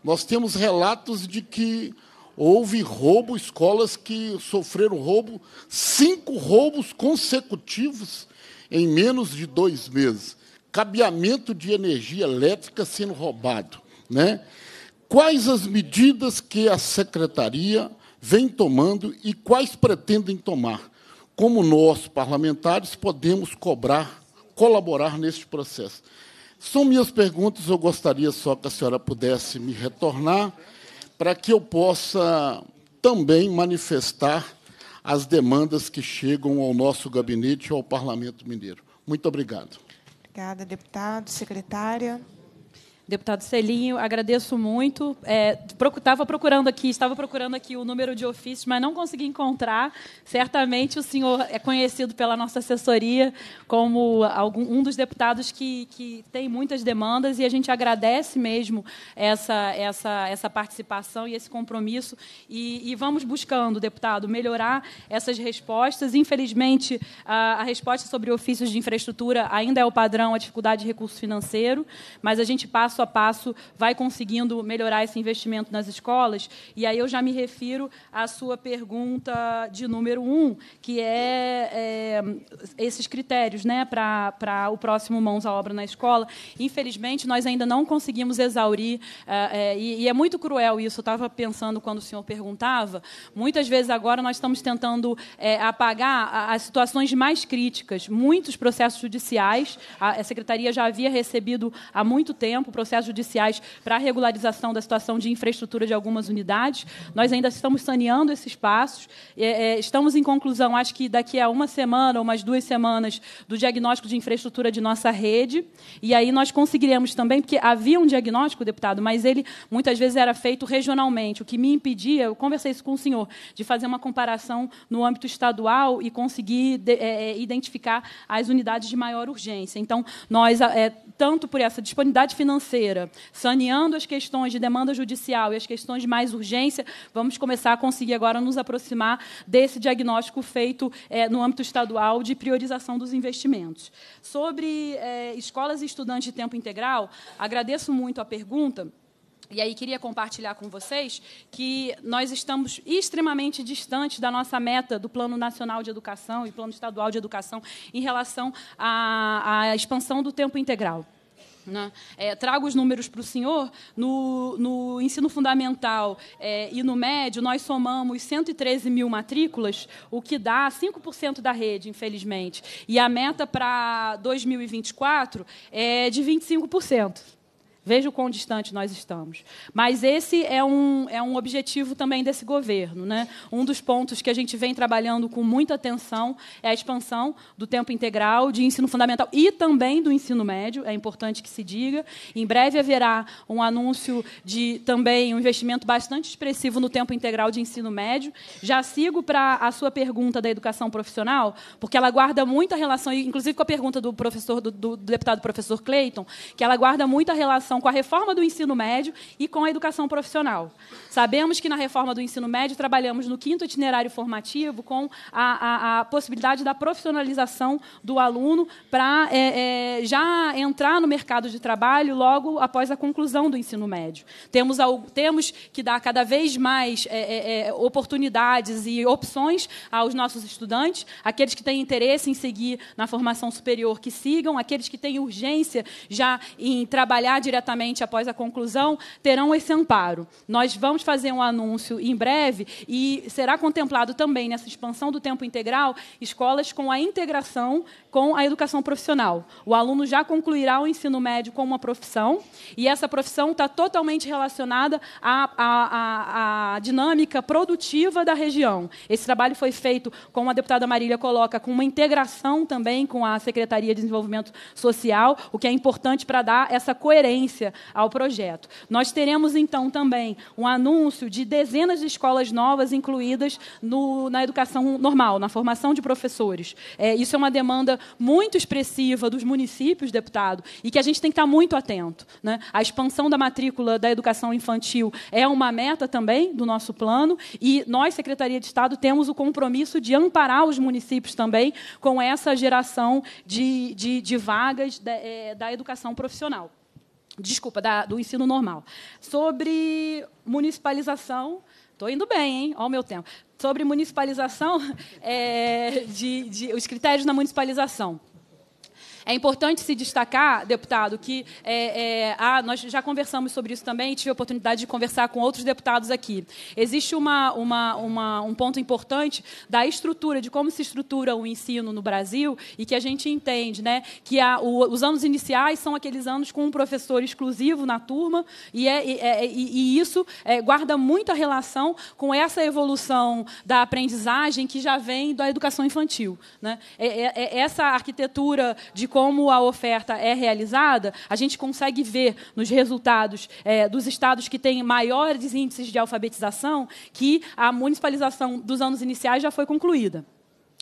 [SPEAKER 6] Nós temos relatos de que houve roubo, escolas que sofreram roubo, cinco roubos consecutivos em menos de dois meses cabeamento de energia elétrica sendo roubado. Né? Quais as medidas que a secretaria vem tomando e quais pretendem tomar? Como nós, parlamentares, podemos cobrar, colaborar neste processo? São minhas perguntas, eu gostaria só que a senhora pudesse me retornar para que eu possa também manifestar as demandas que chegam ao nosso gabinete e ao Parlamento Mineiro.
[SPEAKER 5] Muito obrigado. Obrigada, deputado, secretária. Deputado Celinho, agradeço muito. Estava é, procurando aqui, estava procurando aqui o número de ofícios, mas não consegui encontrar. Certamente o senhor é conhecido pela nossa assessoria como algum, um dos deputados que, que tem muitas demandas e a gente agradece mesmo essa, essa, essa participação e esse compromisso. E, e vamos buscando, deputado, melhorar essas respostas. Infelizmente, a, a resposta sobre ofícios de infraestrutura ainda é o padrão, a dificuldade de recurso financeiro, mas a gente passa passo a passo, vai conseguindo melhorar esse investimento nas escolas. E aí eu já me refiro à sua pergunta de número um, que é, é esses critérios né, para o próximo Mãos à Obra na escola. Infelizmente, nós ainda não conseguimos exaurir, é, é, e, é muito cruel isso, eu estava pensando quando o senhor perguntava, muitas vezes agora nós estamos tentando é, apagar as situações mais críticas, muitos processos judiciais, a, a Secretaria já havia recebido há muito tempo processos judiciais para a regularização da situação de infraestrutura de algumas unidades. Nós ainda estamos saneando esses passos. É, é, estamos em conclusão, acho que daqui a uma semana ou umas duas semanas, do diagnóstico de infraestrutura de nossa rede. E aí nós conseguiremos também, porque havia um diagnóstico, deputado, mas ele muitas vezes era feito regionalmente, o que me impedia, eu conversei isso com o senhor, de fazer uma comparação no âmbito estadual e conseguir é, identificar as unidades de maior urgência. Então, nós, tanto por essa disponibilidade financeira, financeira, saneando as questões de demanda judicial e as questões de mais urgência, vamos começar a conseguir agora nos aproximar desse diagnóstico feito é, no âmbito estadual de priorização dos investimentos. Sobre é, escolas e estudantes de tempo integral, agradeço muito a pergunta. E aí queria compartilhar com vocês que nós estamos extremamente distantes da nossa meta do Plano Nacional de Educação e Plano Estadual de Educação em relação à, à expansão do tempo integral. Né? É, trago os números para o senhor. No, no ensino fundamental é, e no médio, nós somamos 113 mil matrículas, o que dá 5% da rede, infelizmente. E a meta para 2024 é de 25%. Veja o quão distante nós estamos. Mas esse é um, é um objetivo também desse governo. Né? Um dos pontos que a gente vem trabalhando com muita atenção é a expansão do tempo integral de ensino fundamental e também do ensino médio, é importante que se diga. Em breve haverá um anúncio de também um investimento bastante expressivo no tempo integral de ensino médio. Já sigo para a sua pergunta da educação profissional, porque ela guarda muita relação, inclusive com a pergunta do professor do, do deputado professor Cleiton, que ela guarda muita relação relação com a reforma do ensino médio e com a educação profissional. Sabemos que na reforma do ensino médio trabalhamos no quinto itinerário formativo com a, a, a possibilidade da profissionalização do aluno para é, é, já entrar no mercado de trabalho logo após a conclusão do ensino médio. Temos, temos que dar cada vez mais é, é, é, oportunidades e opções aos nossos estudantes, aqueles que têm interesse em seguir na formação superior que sigam, aqueles que têm urgência já em trabalhar diretamente imediatamente após a conclusão, terão esse amparo. Nós vamos fazer um anúncio em breve e será contemplado também nessa expansão do tempo integral escolas com a integração com a educação profissional. O aluno já concluirá o ensino médio com uma profissão e essa profissão está totalmente relacionada à, à, à, dinâmica produtiva da região. Esse trabalho foi feito, como a deputada Marília coloca, com uma integração também com a Secretaria de Desenvolvimento Social, o que é importante para dar essa coerência aderência ao projeto. Nós teremos então também um anúncio de dezenas de escolas novas incluídas no, na educação normal, na formação de professores. É, isso é uma demanda muito expressiva dos municípios, deputado, e que a gente tem que estar muito atento. Né? A expansão da matrícula da educação infantil é uma meta também do nosso plano, e nós, Secretaria de Estado, temos o compromisso de amparar os municípios também com essa geração de, de, de vagas da, é, da educação profissional desculpa, da, do ensino normal. Sobre municipalização, estou indo bem, hein? Olha o meu tempo. Sobre municipalização, é, de, de, os critérios na municipalização. É importante se destacar, deputado, que é, é, ah, nós já conversamos sobre isso também e tive a oportunidade de conversar com outros deputados aqui. Existe uma, uma, uma, um ponto importante da estrutura, de como se estrutura o ensino no Brasil e que a gente entende né, que a, o, os anos iniciais são aqueles anos com um professor exclusivo na turma e, é, é e, isso é, guarda muita relação com essa evolução da aprendizagem que já vem da educação infantil. Né? É, é, essa arquitetura de como a oferta é realizada, a gente consegue ver nos resultados é, dos estados que têm maiores índices de alfabetização que a municipalização dos anos iniciais já foi concluída.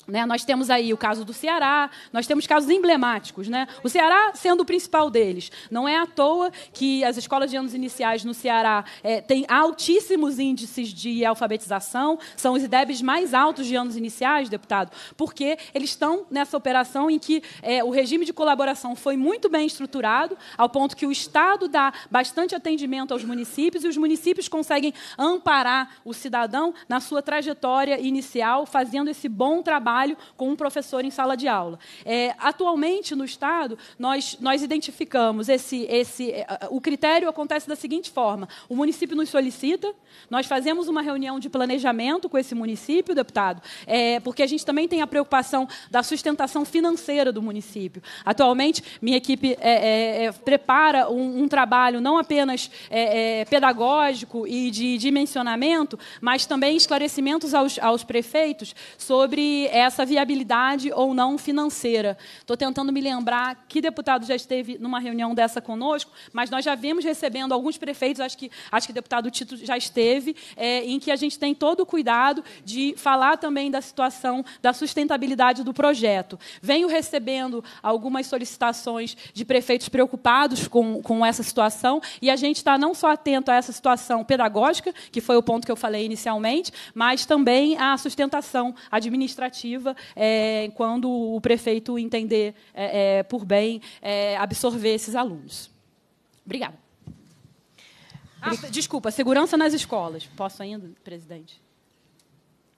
[SPEAKER 5] Né? Nós temos aí o caso do Ceará, nós temos casos emblemáticos. Né? O Ceará sendo o principal deles. Não é à toa que as escolas de anos iniciais no Ceará é, têm altíssimos índices de alfabetização, são os IDEBs mais altos de anos iniciais, deputado, porque eles estão nessa operação em que é, o regime de colaboração foi muito bem estruturado, ao ponto que o Estado dá bastante atendimento aos municípios e os municípios conseguem amparar o cidadão na sua trajetória inicial, fazendo esse bom trabalho trabalho com um professor em sala de aula. É, atualmente, no Estado, nós, nós identificamos esse, esse. É, o critério acontece da seguinte forma: o município nos solicita, nós fazemos uma reunião de planejamento com esse município, deputado, é, porque a gente também tem a preocupação da sustentação financeira do município. Atualmente, minha equipe é, é, é prepara um, um, trabalho não apenas pedagógico e de dimensionamento, mas também esclarecimentos aos, aos prefeitos sobre essa viabilidade ou não financeira. Estou tentando me lembrar que deputado já esteve numa reunião dessa conosco, mas nós já vimos recebendo alguns prefeitos, acho que, acho que deputado Tito já esteve, é, em que a gente tem todo o cuidado de falar também da situação da sustentabilidade do projeto. Venho recebendo algumas solicitações de prefeitos preocupados com, com essa situação, e a gente está não só atento a essa situação pedagógica, que foi o ponto que eu falei inicialmente, mas também à sustentação administrativa é, quando o prefeito entender é, é por bem é, absorver esses alunos. Obrigada. Ah, desculpa, segurança nas escolas. Posso ainda, presidente?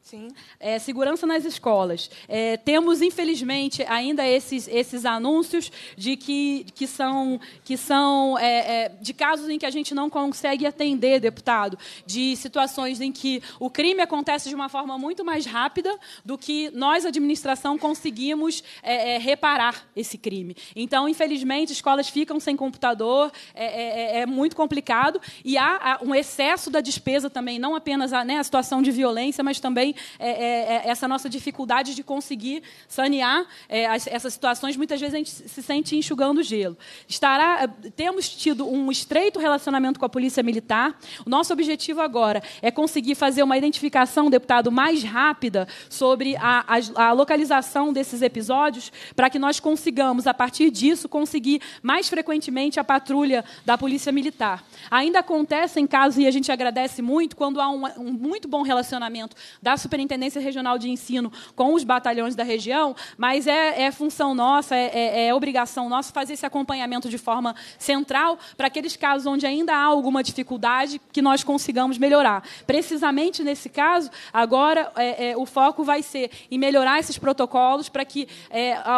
[SPEAKER 5] Sim. É, segurança nas escolas. É, temos, infelizmente, ainda esses, esses anúncios de que, que são, que são é, é, de casos em que a gente não consegue atender, deputado, de situações em que o crime acontece de uma forma muito mais rápida do que nós, administração, conseguimos é, é, reparar esse crime. Então, infelizmente, escolas ficam sem computador, é, muito complicado, e há, há um excesso da despesa também, não apenas a, né, a situação de violência, mas também é, é, é, essa nossa dificuldade de conseguir sanear é, as, essas situações, muitas vezes a gente se sente enxugando gelo. Estará, é, temos tido um estreito relacionamento com a polícia militar. O nosso objetivo agora é conseguir fazer uma identificação, deputado, mais rápida sobre a, a, a localização desses episódios, para que nós consigamos, a partir disso, conseguir mais frequentemente a patrulha da polícia militar. Ainda acontecem casos, e a gente agradece muito, quando há um, um muito bom relacionamento da Superintendência Regional de Ensino com os batalhões da região, mas é, é função nossa, é, é, é, obrigação nossa fazer esse acompanhamento de forma central para aqueles casos onde ainda há alguma dificuldade que nós consigamos melhorar. Precisamente nesse caso, agora é, é o foco vai ser em melhorar esses protocolos para que,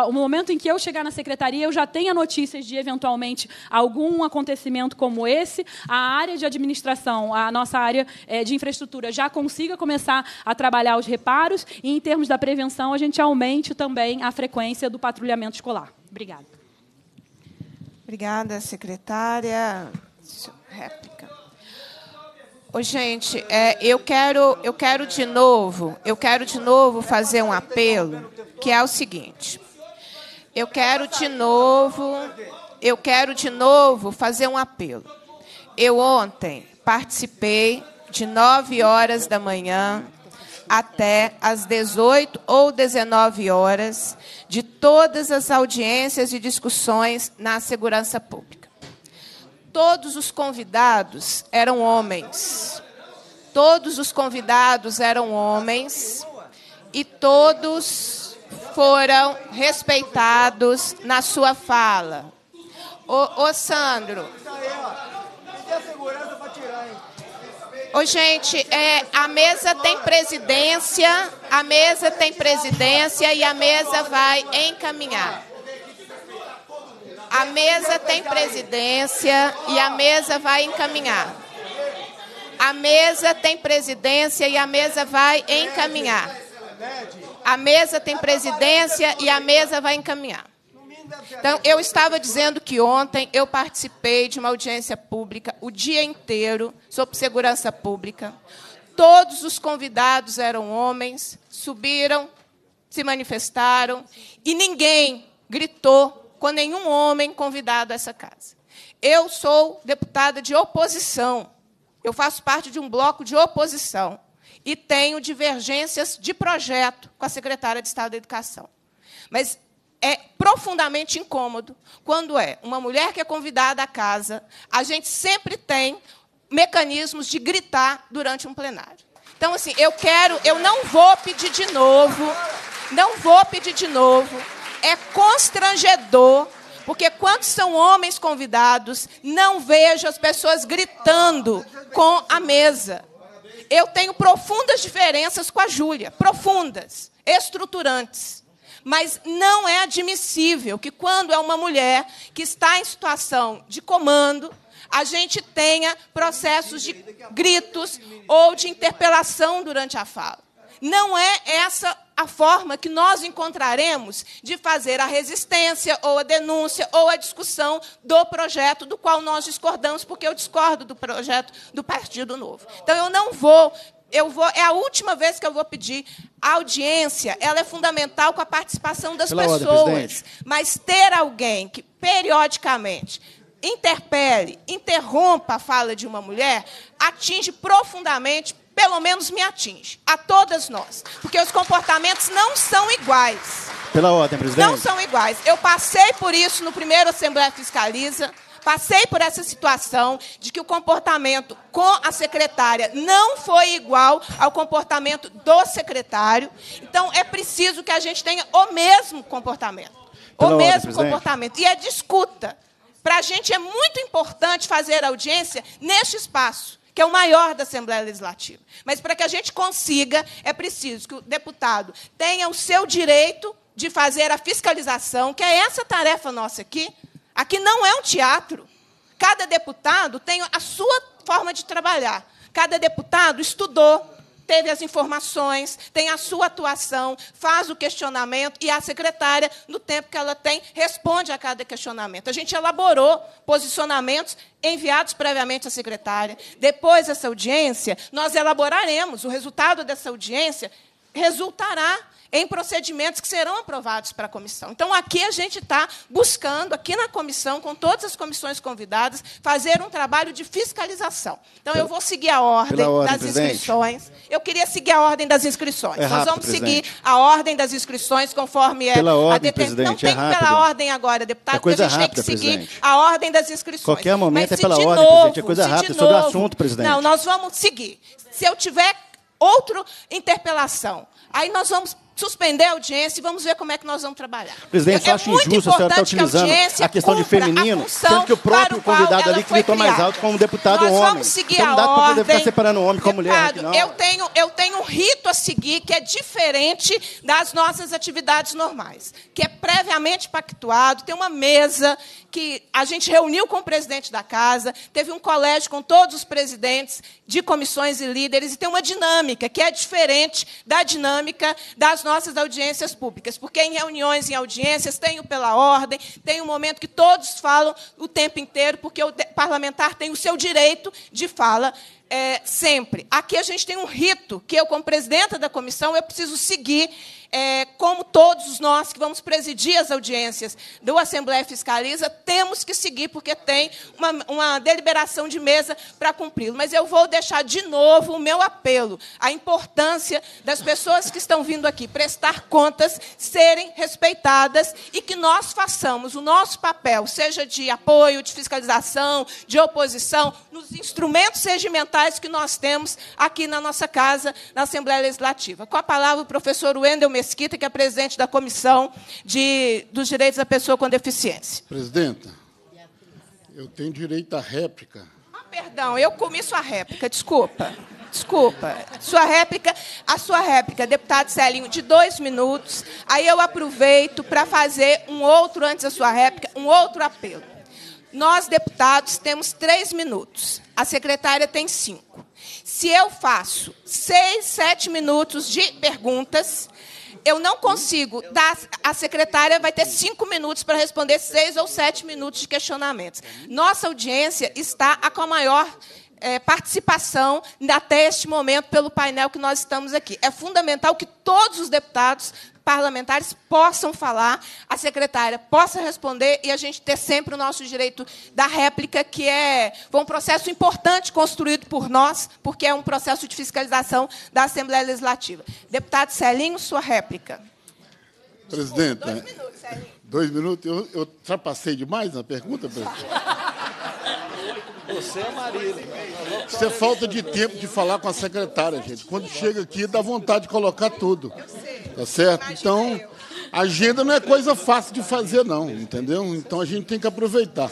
[SPEAKER 5] no é, momento em que eu chegar na secretaria, eu já tenha notícias de eventualmente algum acontecimento como esse, a área de administração, a nossa área de infraestrutura já consiga começar a trabalhar trabalhar os reparos e, em termos da prevenção, a gente aumente também a frequência do patrulhamento escolar. Obrigada.
[SPEAKER 1] Obrigada, secretária. Réplica. Ô, gente, é, eu quero, eu quero de novo, eu quero de novo fazer um apelo que é o seguinte. Eu quero de novo, eu quero de novo fazer um apelo. Eu ontem participei de 9 horas da manhã até às 18 ou 19 horas de todas as audiências e discussões na segurança pública. Todos os convidados eram homens. Todos os convidados eram homens e todos foram respeitados na sua fala. Ô, Sandro. Isso
[SPEAKER 7] aí, ó. Isso segurança para
[SPEAKER 8] tirar, hein?
[SPEAKER 1] Ô, gente, é, a mesa tem presidência, a mesa tem presidência e a mesa vai encaminhar. A mesa tem presidência e a mesa vai encaminhar. A mesa tem presidência e a mesa vai encaminhar. A mesa tem presidência e a mesa vai encaminhar. Então, eu estava dizendo que ontem eu participei de uma audiência pública o dia inteiro sobre segurança pública. Todos os convidados eram homens, subiram, se manifestaram e ninguém gritou com nenhum homem convidado a essa casa. Eu sou deputada de oposição. Eu faço parte de um bloco de oposição e tenho divergências de projeto com a secretária de Estado da Educação. Mas é profundamente incômodo quando é uma mulher que é convidada à casa, a gente sempre tem mecanismos de gritar durante um plenário. Então, assim, eu quero, eu não vou pedir de novo, não vou pedir de novo. É constrangedor, porque quando são homens convidados, não vejo as pessoas gritando com a mesa. Eu tenho profundas diferenças com a Júlia, profundas, estruturantes. Mas não é admissível que, quando é uma mulher que está em situação de comando, a gente tenha processos de gritos ou de interpelação durante a fala. Não é essa a forma que nós encontraremos de fazer a resistência ou a denúncia ou a discussão do projeto do qual nós discordamos, porque eu discordo do projeto do Partido Novo. Então, eu não vou eu vou, é a última vez que eu vou pedir a audiência. Ela é fundamental com a participação das Pela pessoas. Ordem, mas ter alguém que periodicamente interpele, interrompa a fala de uma mulher, atinge profundamente, pelo menos me atinge, a todas nós, porque os comportamentos não são iguais.
[SPEAKER 9] Pela ordem, presidente. Não são
[SPEAKER 1] iguais. Eu passei por isso no primeiro Assembleia Fiscaliza passei por essa situação de que o comportamento com a secretária não foi igual ao comportamento do secretário. Então, é preciso que a gente tenha o mesmo comportamento. Pela
[SPEAKER 5] tá o mesmo comportamento.
[SPEAKER 1] E é discuta. Para a gente é muito importante fazer audiência neste espaço que é o maior da Assembleia Legislativa. Mas para que a gente consiga, é preciso que o deputado tenha o seu direito de fazer a fiscalização, que é essa tarefa nossa aqui, Aqui não é um teatro. Cada deputado tem a sua forma de trabalhar. Cada deputado estudou, teve as informações, tem a sua atuação, faz o questionamento e a secretária, no tempo que ela tem, responde a cada questionamento. A gente elaborou posicionamentos enviados previamente à secretária. Depois dessa audiência, nós elaboraremos o resultado dessa audiência resultará em procedimentos que serão aprovados para a comissão. Então, aqui a gente está buscando, aqui na comissão, com todas as comissões convidadas, fazer um trabalho de fiscalização. Então, eu vou seguir a ordem, ordem das inscrições. Eu queria seguir a ordem das inscrições. É rápido, Nós vamos seguir presidente. a ordem das inscrições conforme é pela ordem, a determinação.
[SPEAKER 10] Não
[SPEAKER 9] é tem é pela
[SPEAKER 1] ordem agora, deputado, é porque a gente rápida, tem que seguir presidente. a ordem das inscrições. Qualquer momento Mas, é pela ordem, novo, presidente. É coisa rápida, é sobre o assunto, presidente. Não, nós vamos seguir. Se eu tiver outra interpelação, aí nós vamos suspender a audiência e vamos ver como é que nós vamos trabalhar.
[SPEAKER 9] Presidente, eu, é acho injusto a senhora estar tá utilizando que a, a, questão de feminino, sendo que o próprio convidado ali gritou mais alto como deputado nós homem. Vamos seguir a ordem. Deve ficar separando homem com deputado, mulher. Aqui, eu,
[SPEAKER 1] tenho, eu tenho um rito a seguir que é diferente das nossas atividades normais, que é previamente pactuado, tem uma mesa que a gente reuniu com o presidente da casa, teve um colégio com todos os presidentes de comissões e líderes, e tem uma dinâmica que é diferente da dinâmica das nossas nossas audiências públicas, porque em reuniões, em audiências, tem o pela ordem, tem o um momento que todos falam o tempo inteiro, porque o parlamentar tem o seu direito de fala é, sempre. Aqui a gente tem um rito que eu, como presidenta da comissão, eu preciso seguir é, como todos nós que vamos presidir as audiências do Assembleia Fiscaliza, temos que seguir, porque tem uma, uma deliberação de mesa para cumpri-lo. Mas eu vou deixar de novo o meu apelo à importância das pessoas que estão vindo aqui prestar contas serem respeitadas e que nós façamos o nosso papel, seja de apoio, de fiscalização, de oposição, nos instrumentos regimentais que nós temos aqui na nossa casa, na Assembleia Legislativa. Com a palavra, o professor Wendel Mesquita, que é presidente da Comissão de, dos Direitos da Pessoa com Deficiência.
[SPEAKER 6] Presidenta, eu tenho direito à réplica. Ah,
[SPEAKER 1] perdão, eu comi sua réplica, desculpa. Desculpa. Sua réplica, a sua réplica, deputado Celinho, de dois minutos. Aí eu aproveito para fazer um outro, antes da sua réplica, um outro apelo. Nós, deputados, temos três minutos. A secretária tem cinco. Se eu faço seis, sete minutos de perguntas, eu não consigo A secretária vai ter cinco minutos para responder seis ou sete minutos de questionamentos. Nossa audiência está a com a maior é, participação até este momento pelo painel que nós estamos aqui. É fundamental que todos os deputados parlamentares possam falar, a secretária possa responder e a gente ter sempre o nosso direito da réplica, que é foi um processo importante construído por nós, porque é um processo de fiscalização da Assembleia Legislativa. Deputado Celinho, sua réplica.
[SPEAKER 6] Presidenta. Dois minutos, Celinho. Dois minutos? Eu, eu demais na pergunta, presidente?
[SPEAKER 7] Você é marido. Isso é falta de tempo
[SPEAKER 6] de falar com a secretária, gente. Quando chega aqui, dá vontade de colocar tudo. Tá certo? Então, agenda não é coisa fácil de fazer, não, entendeu? Então a gente tem que aproveitar.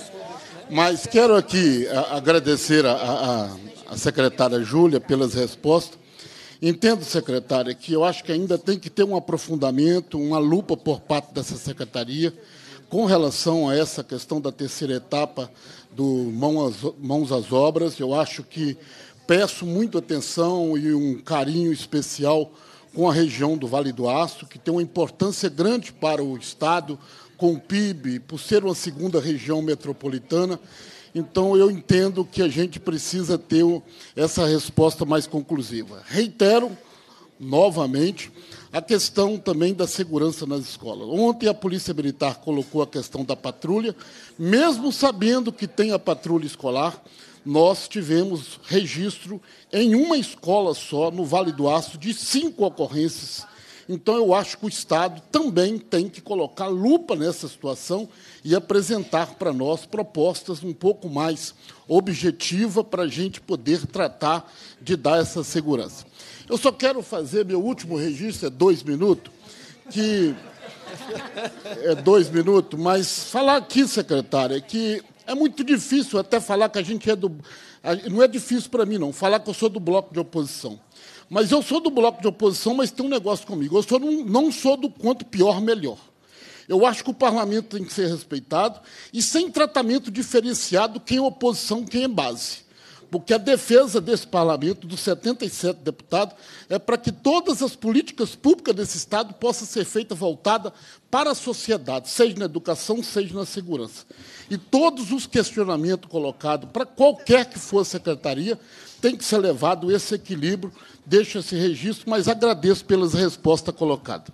[SPEAKER 6] Mas quero aqui agradecer a, a, a secretária Júlia pelas respostas. Entendo, secretária, que eu acho que ainda tem que ter um aprofundamento, uma lupa por parte dessa secretaria com relação a essa questão da terceira etapa do Mãos às Obras. Eu acho que peço muita atenção e um carinho especial com a região do Vale do Aço, que tem uma importância grande para o Estado, com o PIB, por ser uma segunda região metropolitana. Então, eu entendo que a gente precisa ter essa resposta mais conclusiva. Reitero novamente a questão também da segurança nas escolas. Ontem a Polícia Militar colocou a questão da patrulha. Mesmo sabendo que tem a patrulha escolar, nós tivemos registro em uma escola só, no Vale do Aço, de cinco ocorrências. Então, eu acho que o Estado também tem que colocar lupa nessa situação e apresentar para nós propostas um pouco mais objetivas para a gente poder tratar de dar essa segurança. Eu só quero fazer meu último registro, é dois minutos, que. É dois minutos, mas falar aqui, secretária, é que é muito difícil até falar que a gente é do. Não é difícil para mim, não, falar que eu sou do bloco de oposição. Mas eu sou do bloco de oposição, mas tem um negócio comigo. Eu sou, não, não sou do quanto pior, melhor. Eu acho que o parlamento tem que ser respeitado e sem tratamento diferenciado quem é oposição, quem é base porque a defesa desse parlamento, dos 77 deputados, é para que todas as políticas públicas desse Estado possam ser feitas voltadas para a sociedade, seja na educação, seja na segurança. E todos os questionamentos colocados para qualquer que for a secretaria tem que ser levado esse equilíbrio, deixo esse registro, mas agradeço pelas respostas colocadas.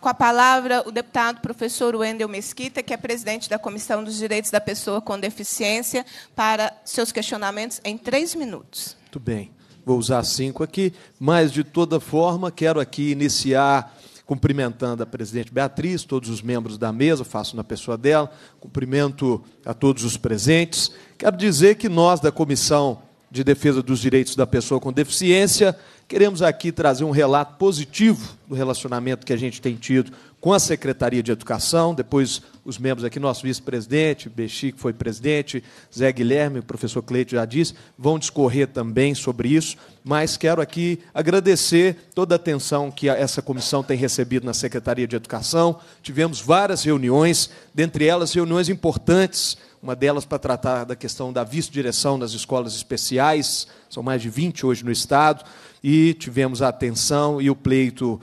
[SPEAKER 1] Com a palavra, o deputado professor Wendel Mesquita, que é presidente da Comissão dos Direitos da Pessoa com Deficiência, para seus questionamentos em três minutos.
[SPEAKER 11] Muito bem, vou usar cinco aqui, mas, de toda forma, quero aqui iniciar cumprimentando a presidente Beatriz, todos os membros da mesa, faço na pessoa dela, cumprimento a todos os presentes. Quero dizer que nós, da Comissão de Defesa dos Direitos da Pessoa com Deficiência, queremos aqui trazer um relato positivo do relacionamento que a gente tem tido com a Secretaria de Educação, depois os membros aqui, nosso vice-presidente, Bexi, que foi presidente, Zé Guilherme, o professor Cleito já disse, vão discorrer também sobre isso, mas quero aqui agradecer toda a atenção que essa comissão tem recebido na Secretaria de Educação. Tivemos várias reuniões, dentre elas reuniões importantes uma delas para tratar da questão da vice-direção das escolas especiais, são mais de 20 hoje no Estado, e tivemos a atenção e o pleito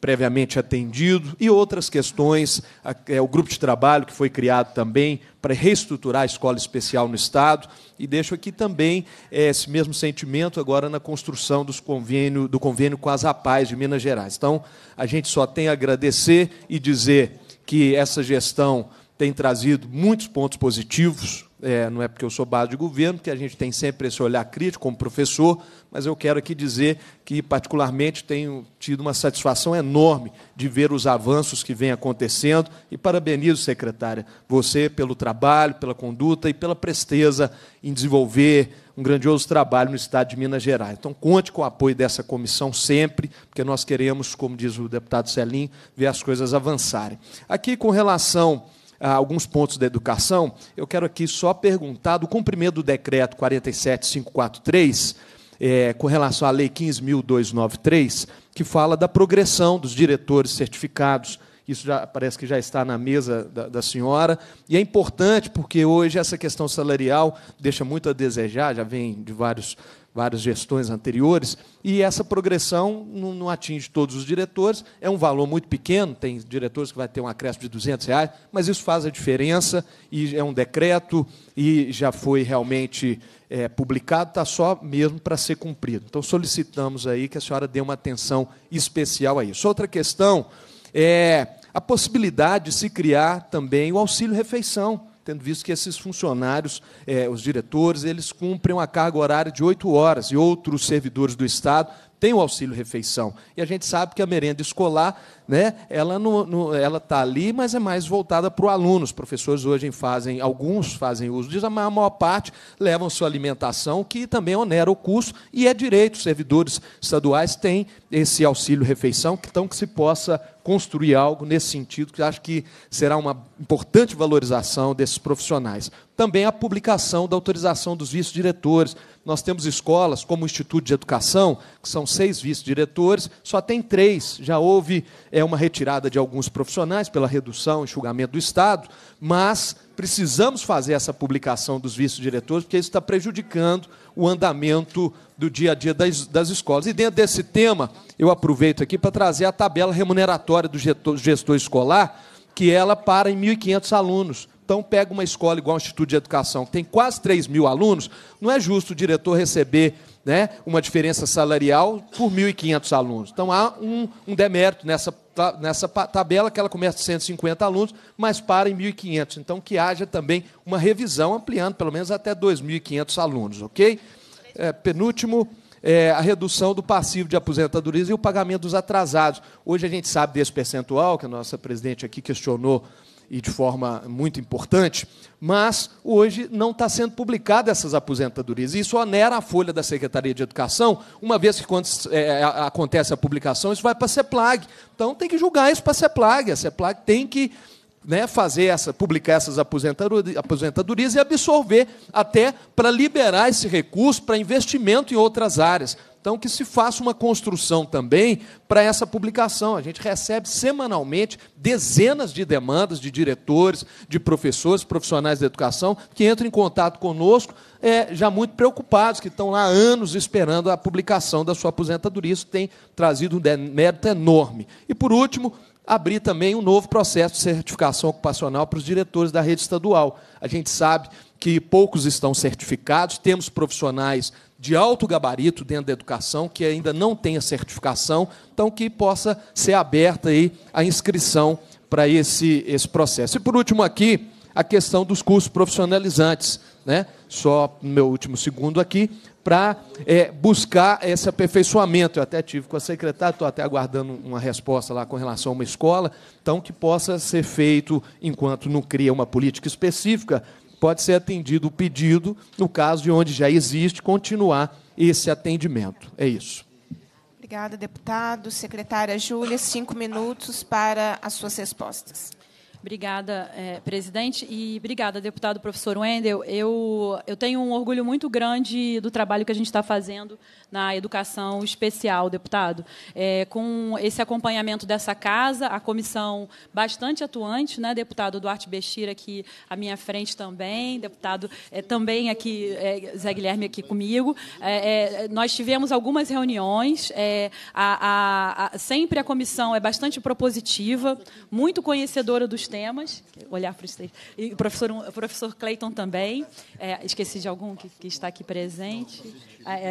[SPEAKER 11] previamente atendido, e outras questões, é, o grupo de trabalho que foi criado também para reestruturar a escola especial no Estado, e deixo aqui também é, esse mesmo sentimento agora na construção dos convênio, do convênio com as APAES de Minas Gerais. Então, a gente só tem a agradecer e dizer que essa gestão tem trazido muitos pontos positivos. É, não é porque eu sou base de governo, que a gente tem sempre esse olhar crítico como professor, mas eu quero aqui dizer que, particularmente, tenho tido uma satisfação enorme de ver os avanços que vêm acontecendo e parabenizo, secretária, você pelo trabalho, pela conduta e pela presteza em desenvolver um grandioso trabalho no Estado de Minas Gerais. Então, conte com o apoio dessa comissão sempre, porque nós queremos, como diz o deputado Celim, ver as coisas avançarem. Aqui, com relação ah, alguns pontos da educação, eu quero aqui só perguntar do cumprimento do decreto 47543, é, com relação à Lei 15.293, que fala da progressão dos diretores certificados. Isso já parece que já está na mesa da, da senhora. E é importante porque hoje essa questão salarial deixa muito a desejar, já vem de vários várias gestões anteriores, e essa progressão não, não, atinge todos os diretores, é um valor muito pequeno, tem diretores que vai ter um acréscimo de 200 reais, mas isso faz a diferença, e é um decreto, e já foi realmente é, publicado, está só mesmo para ser cumprido. Então, solicitamos aí que a senhora dê uma atenção especial a isso. Outra questão é a possibilidade de se criar também o auxílio-refeição, tendo visto que esses funcionários, eh, os diretores, eles cumprem uma carga horária de oito horas e outros servidores do Estado tem o auxílio refeição. E a gente sabe que a merenda escolar, né, ela no, no ela está ali, mas é mais voltada para o aluno. Os professores hoje fazem, alguns fazem uso disso, mas a maior parte levam sua alimentação, que também onera o custo, e é direito. Os servidores estaduais têm esse auxílio refeição, então que se possa construir algo nesse sentido, que acho que será uma importante valorização desses profissionais. Também a publicação da autorização dos vice-diretores, nós temos escolas, como o Instituto de Educação, que são seis vice-diretores, só tem três. Já houve é, uma retirada de alguns profissionais pela redução, enxugamento do Estado, mas precisamos fazer essa publicação dos vice-diretores, porque isso está prejudicando o andamento do dia a dia das, das escolas. E dentro desse tema, eu aproveito aqui para trazer a tabela remuneratória do gestor, gestor escolar, que ela para em 1.500 alunos então, pega uma escola igual o Instituto de Educação, que tem quase 3 mil alunos, não é justo o diretor receber né, uma diferença salarial por 1.500 alunos. Então, há um, um demérito nessa, nessa tabela, que ela começa de 150 alunos, mas para em 1.500. Então, que haja também uma revisão, ampliando pelo menos até 2.500 alunos, ok? É, penúltimo. É, a redução do passivo de aposentadorias e o pagamento dos atrasados. Hoje a gente sabe desse percentual, que a nossa presidente aqui questionou e de forma muito importante, mas hoje não está sendo publicada essas aposentadorias. Isso onera a folha da Secretaria de Educação, uma vez que quando, é, é acontece a publicação, isso vai para a CEPLAG. Então tem que julgar isso para a CEPLAG. A CEPLAG tem que né, fazer essa, publicar essas aposentadorias e absorver até para liberar esse recurso para investimento em outras áreas. Então, que se faça uma construção também para essa publicação. A gente recebe semanalmente dezenas de demandas de diretores, de professores, profissionais da educação, que entram em contato conosco, é, já muito preocupados, que estão lá anos esperando a publicação da sua aposentadoria. Isso tem trazido um mérito enorme. E, por último, abrir também um novo processo de certificação ocupacional para os diretores da rede estadual. A gente sabe que poucos estão certificados, temos profissionais de alto gabarito dentro da educação que ainda não tem a certificação, então que possa ser aberta aí a inscrição para esse, esse processo. E por último aqui, a questão dos cursos profissionalizantes, né? Só no meu último segundo aqui, para é, buscar esse aperfeiçoamento. Eu até tive com a secretária, estou até aguardando uma resposta lá com relação a uma escola, então que possa ser feito, enquanto não cria uma política específica, pode ser atendido o pedido, no caso de onde já existe, continuar esse atendimento. É isso.
[SPEAKER 1] Obrigada, deputado. Secretária Júlia, cinco minutos para
[SPEAKER 5] as suas respostas. Obrigada, é, presidente, e obrigada, deputado professor Wendel. Eu, eu tenho um orgulho muito grande do trabalho que a gente está fazendo na educação especial, deputado. É, com esse acompanhamento dessa casa, a comissão bastante atuante, né, deputado Duarte Bestira aqui à minha frente também, deputado é, também aqui, é, Zé Guilherme aqui comigo. É, é, nós tivemos algumas reuniões, é, a, a, a, sempre a comissão é bastante propositiva, muito conhecedora dos temas, olhar para os e o professor, professor Cleiton também, esqueci de algum que, que, está aqui presente.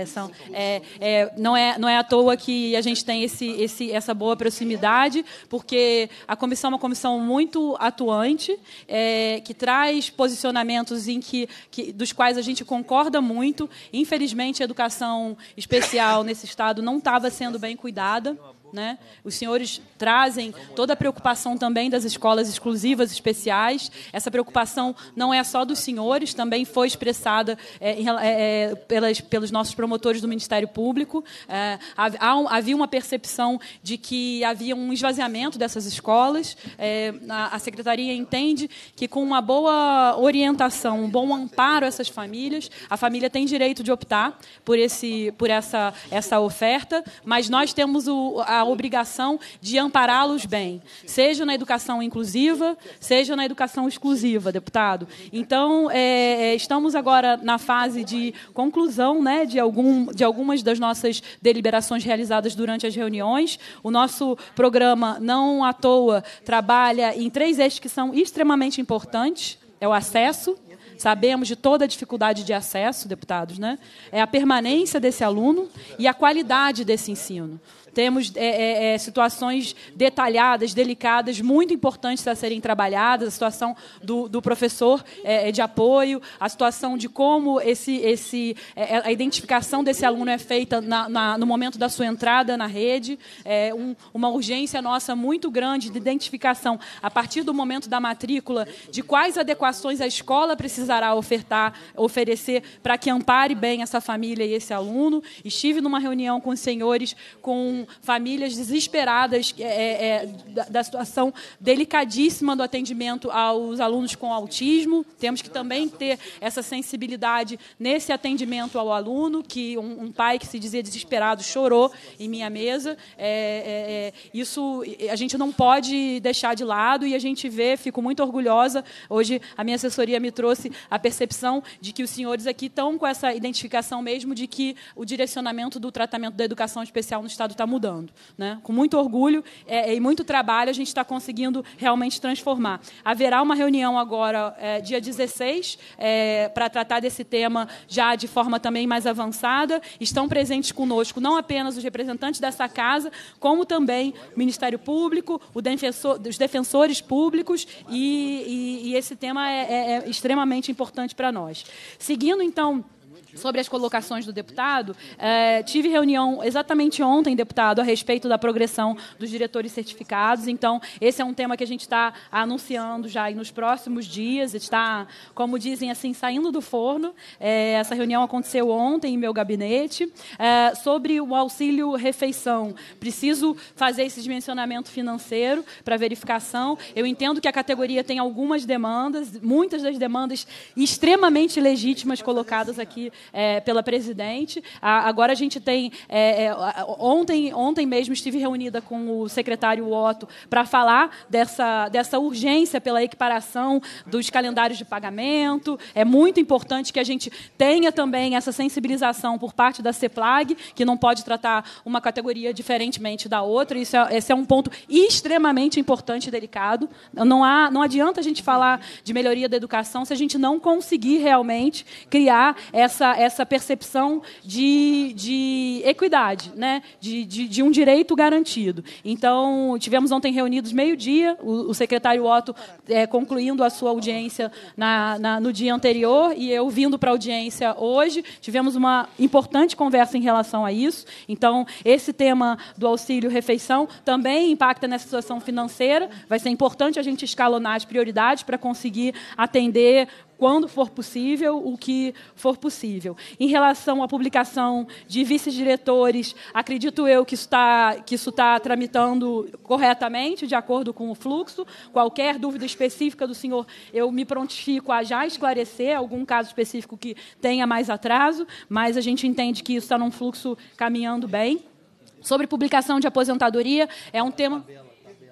[SPEAKER 5] são, é, é, é, não, é, não é à toa que a gente tem esse, esse, essa boa proximidade, porque a comissão é uma comissão muito atuante, é, que traz posicionamentos em que, que, dos quais a gente concorda muito. Infelizmente, a educação especial nesse estado não estava sendo bem cuidada. Né? Os senhores trazem toda a preocupação também das escolas exclusivas, especiais. Essa preocupação não é só dos senhores, também foi expressada é, é, pelas, pelos nossos promotores do Ministério Público. É, havia uma percepção de que havia um esvaziamento dessas escolas. a, a secretaria entende que, com uma boa orientação, um bom amparo a essas famílias, a família tem direito de optar por, esse, por essa, essa oferta, mas nós temos o, a a obrigação de ampará-los bem, seja na educação inclusiva, seja na educação exclusiva, deputado. Então, é, é, estamos agora na fase de conclusão né, de, algum, de algumas das nossas deliberações realizadas durante as reuniões. O nosso programa, não à toa, trabalha em três eixos que são extremamente importantes. É o acesso, Sabemos de toda a dificuldade de acesso, deputados, né? É a permanência desse aluno e a qualidade desse ensino. Temos é, é, é, situações detalhadas, delicadas, muito importantes a serem trabalhadas, a situação do, do professor é, é de apoio, a situação de como esse, esse, é, a identificação desse aluno é feita na, na, no momento da sua entrada na rede, um, uma urgência nossa muito grande de identificação a partir do momento da matrícula de quais adequações a escola precisará ofertar, oferecer para que ampare bem essa família e esse aluno. Estive numa reunião com os senhores com famílias desesperadas é, é, é, da, da, situação delicadíssima do atendimento aos alunos com autismo. Temos que também ter essa sensibilidade nesse atendimento ao aluno, que um, um pai que se dizia desesperado chorou em minha mesa. É, é, é, isso a gente não pode deixar de lado e a gente vê, fico muito orgulhosa. Hoje a minha assessoria me trouxe a percepção de que os senhores aqui estão com essa identificação mesmo de que o direcionamento do tratamento da educação especial no Estado está mudando. Né? Com muito orgulho é, é e muito trabalho, a gente está conseguindo realmente transformar. Haverá uma reunião agora, é, dia 16, é, para tratar desse tema já de forma também mais avançada. Estão presentes conosco não apenas os representantes dessa casa, como também o Ministério Público, o defensor, os defensores públicos, e, e, e esse tema é, é, é extremamente importante para nós. Seguindo, então, sobre as colocações do deputado. É, tive reunião exatamente ontem, deputado, a respeito da progressão dos diretores certificados. Então, esse é um tema que a gente está anunciando já nos próximos dias. Está, como dizem assim, saindo do forno. É, essa reunião aconteceu ontem em meu gabinete. É, sobre o auxílio refeição, preciso fazer esse dimensionamento financeiro para verificação. Eu entendo que a categoria tem algumas demandas, muitas das demandas extremamente legítimas colocadas aqui é, pela presidente. A, agora a gente tem. É, é ontem, ontem mesmo estive reunida com o secretário Otto para falar dessa, dessa urgência pela equiparação dos calendários de pagamento. É muito importante que a gente tenha também essa sensibilização por parte da CEPLAG, que não pode tratar uma categoria diferentemente da outra. Isso é, esse é um ponto extremamente importante e delicado. Não, há, não adianta a gente falar de melhoria da educação se a gente não conseguir realmente criar essa essa, percepção de, de equidade, né? de, de, de um direito garantido. Então, tivemos ontem reunidos meio-dia, o, o, secretário Otto é, concluindo a sua audiência na, na, no dia anterior e eu vindo para a audiência hoje. Tivemos uma importante conversa em relação a isso. Então, esse tema do auxílio-refeição também impacta nessa situação financeira. Vai ser importante a gente escalonar as prioridades para conseguir atender quando for possível, o que for possível. Em relação à publicação de vice-diretores, acredito eu que isso está que tá tramitando corretamente, de acordo com o fluxo. Qualquer dúvida específica do senhor, eu me prontifico a já esclarecer algum caso específico que tenha mais atraso, mas a gente entende que isso está num fluxo caminhando bem. Sobre publicação de aposentadoria, é um tema.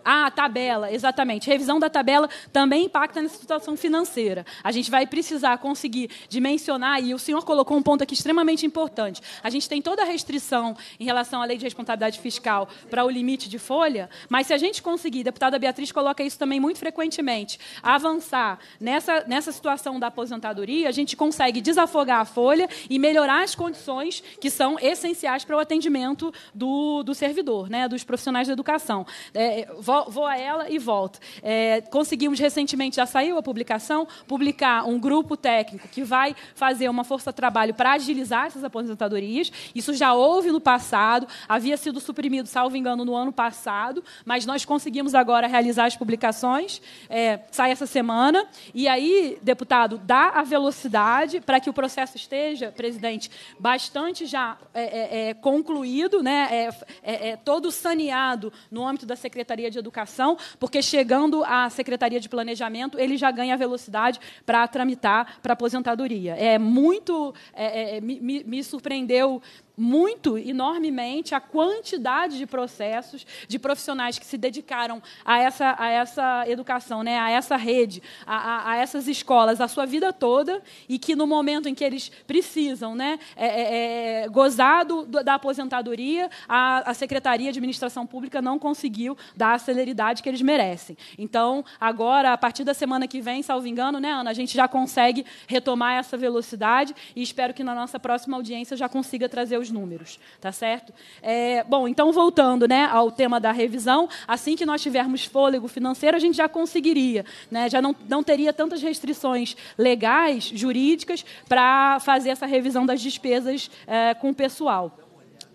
[SPEAKER 5] Ah, tabela, exatamente. Revisão da tabela também impacta na situação financeira. A gente vai precisar conseguir dimensionar, e o senhor colocou um ponto aqui extremamente importante. A gente tem toda a restrição em relação à lei de responsabilidade fiscal para o limite de folha, mas se a gente conseguir, a deputada Beatriz coloca isso também muito frequentemente, avançar nessa, nessa situação da aposentadoria, a gente consegue desafogar a folha e melhorar as condições que são essenciais para o atendimento do, do servidor, né, dos profissionais da educação. É, vou, a ela e volto. É, conseguimos recentemente, já saiu a publicação, publicar um grupo técnico que vai fazer uma força-trabalho para agilizar essas aposentadorias. Isso já houve no passado, havia sido suprimido, salvo engano, no ano passado, mas nós conseguimos agora realizar as publicações. É, sai essa semana. E aí, deputado, dá a velocidade para que o processo esteja, presidente, bastante já é, é, é concluído, né? É, todo saneado no âmbito da Secretaria de Educação educação, porque chegando à Secretaria de Planejamento, ele já ganha velocidade para tramitar para aposentadoria. É muito. É, é, é me, me surpreendeu muito, enormemente, a quantidade de processos de profissionais que se dedicaram a essa, a essa educação, né, a essa rede, a, a, a essas escolas, a sua vida toda, e que no momento em que eles precisam né, é, é, é gozar do, da aposentadoria, a, a Secretaria de Administração Pública não conseguiu dar a celeridade que eles merecem. Então, agora, a partir da semana que vem, salvo engano, né, Ana, a gente já consegue retomar essa velocidade e espero que na nossa próxima audiência já consiga trazer os os números, tá certo? É, bom, então voltando né, ao tema da revisão, assim que nós tivermos fôlego financeiro, a gente já conseguiria, né, já não, não teria tantas restrições legais, jurídicas, para fazer essa revisão das despesas é, com o pessoal.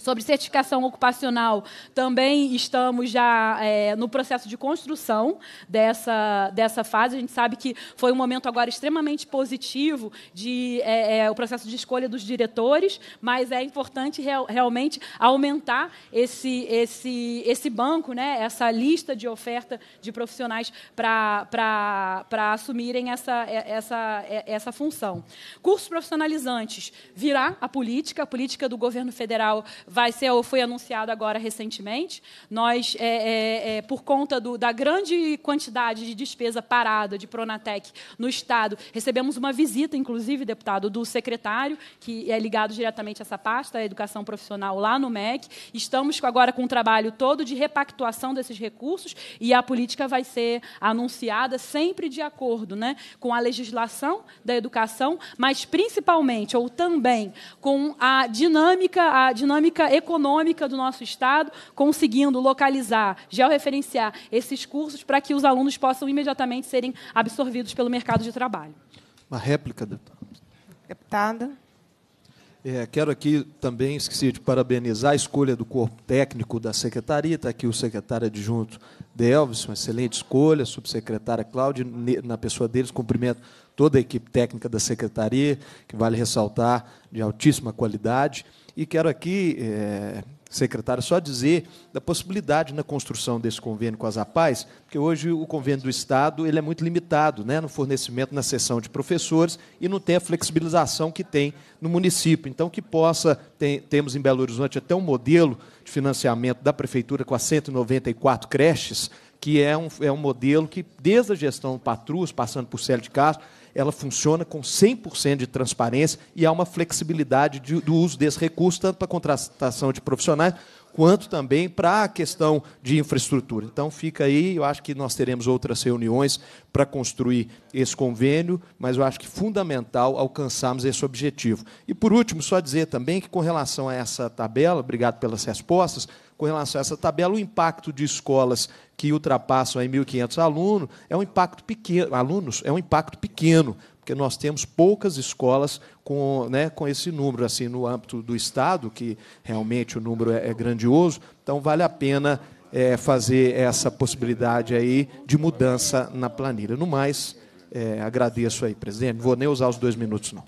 [SPEAKER 5] Sobre certificação ocupacional, também estamos já é, no processo de construção dessa, dessa fase. A gente sabe que foi um momento agora extremamente positivo de é, é, o processo de escolha dos diretores, mas é importante real, realmente aumentar esse, esse, esse banco, né, essa lista de oferta de profissionais para assumirem essa, é, essa, é, essa função. Cursos profissionalizantes virá a política, a política do governo federal vai ser ou foi anunciado agora recentemente. Nós, é, é, é, por conta do, da grande quantidade de despesa parada de Pronatec no Estado, recebemos uma visita, inclusive, deputado, do secretário, que é ligado diretamente a essa pasta, a educação profissional lá no MEC. Estamos agora com o trabalho todo de repactuação desses recursos e a política vai ser anunciada sempre de acordo né, com a legislação da educação, mas principalmente ou também com a dinâmica, a dinâmica política econômica do nosso Estado, conseguindo localizar, georreferenciar esses cursos para que os alunos possam imediatamente serem absorvidos pelo mercado de trabalho.
[SPEAKER 11] Uma réplica, deputada.
[SPEAKER 5] Deputada.
[SPEAKER 11] É, quero aqui também, esqueci de parabenizar a escolha do corpo técnico da secretaria, está aqui o secretário adjunto Delvis, uma excelente escolha, subsecretária Cláudia, na pessoa deles, cumprimento toda a equipe técnica da secretaria, que vale ressaltar, de altíssima qualidade. E quero aqui, é, secretário, só dizer da possibilidade na construção desse convênio com as APAES, porque hoje o convênio do Estado ele é muito limitado né, no fornecimento na sessão de professores e não tem a flexibilização que tem no município. Então, que possa, tem, temos em Belo Horizonte até um modelo de financiamento da prefeitura com as 194 creches, que é um, é um modelo que, desde a gestão Patrus, passando por Célio de Castro, ela funciona com 100% de transparência e há uma flexibilidade de, do uso desse recurso, tanto para a contratação de profissionais, quanto também para a questão de infraestrutura. Então, fica aí, eu acho que nós teremos outras reuniões para construir esse convênio, mas eu acho que é fundamental alcançarmos esse objetivo. E, por último, só dizer também que, com relação a essa tabela, obrigado pelas respostas, com relação a essa tabela, o impacto de escolas que ultrapassam 1.500 alunos é um impacto pequeno, alunos é um impacto pequeno, porque nós temos poucas escolas com, né, com esse número, assim, no âmbito do Estado, que realmente o número é, é grandioso, então vale a pena é, fazer essa possibilidade aí de mudança na planilha. No mais, é, agradeço aí, presidente. Não vou nem usar os dois minutos, não.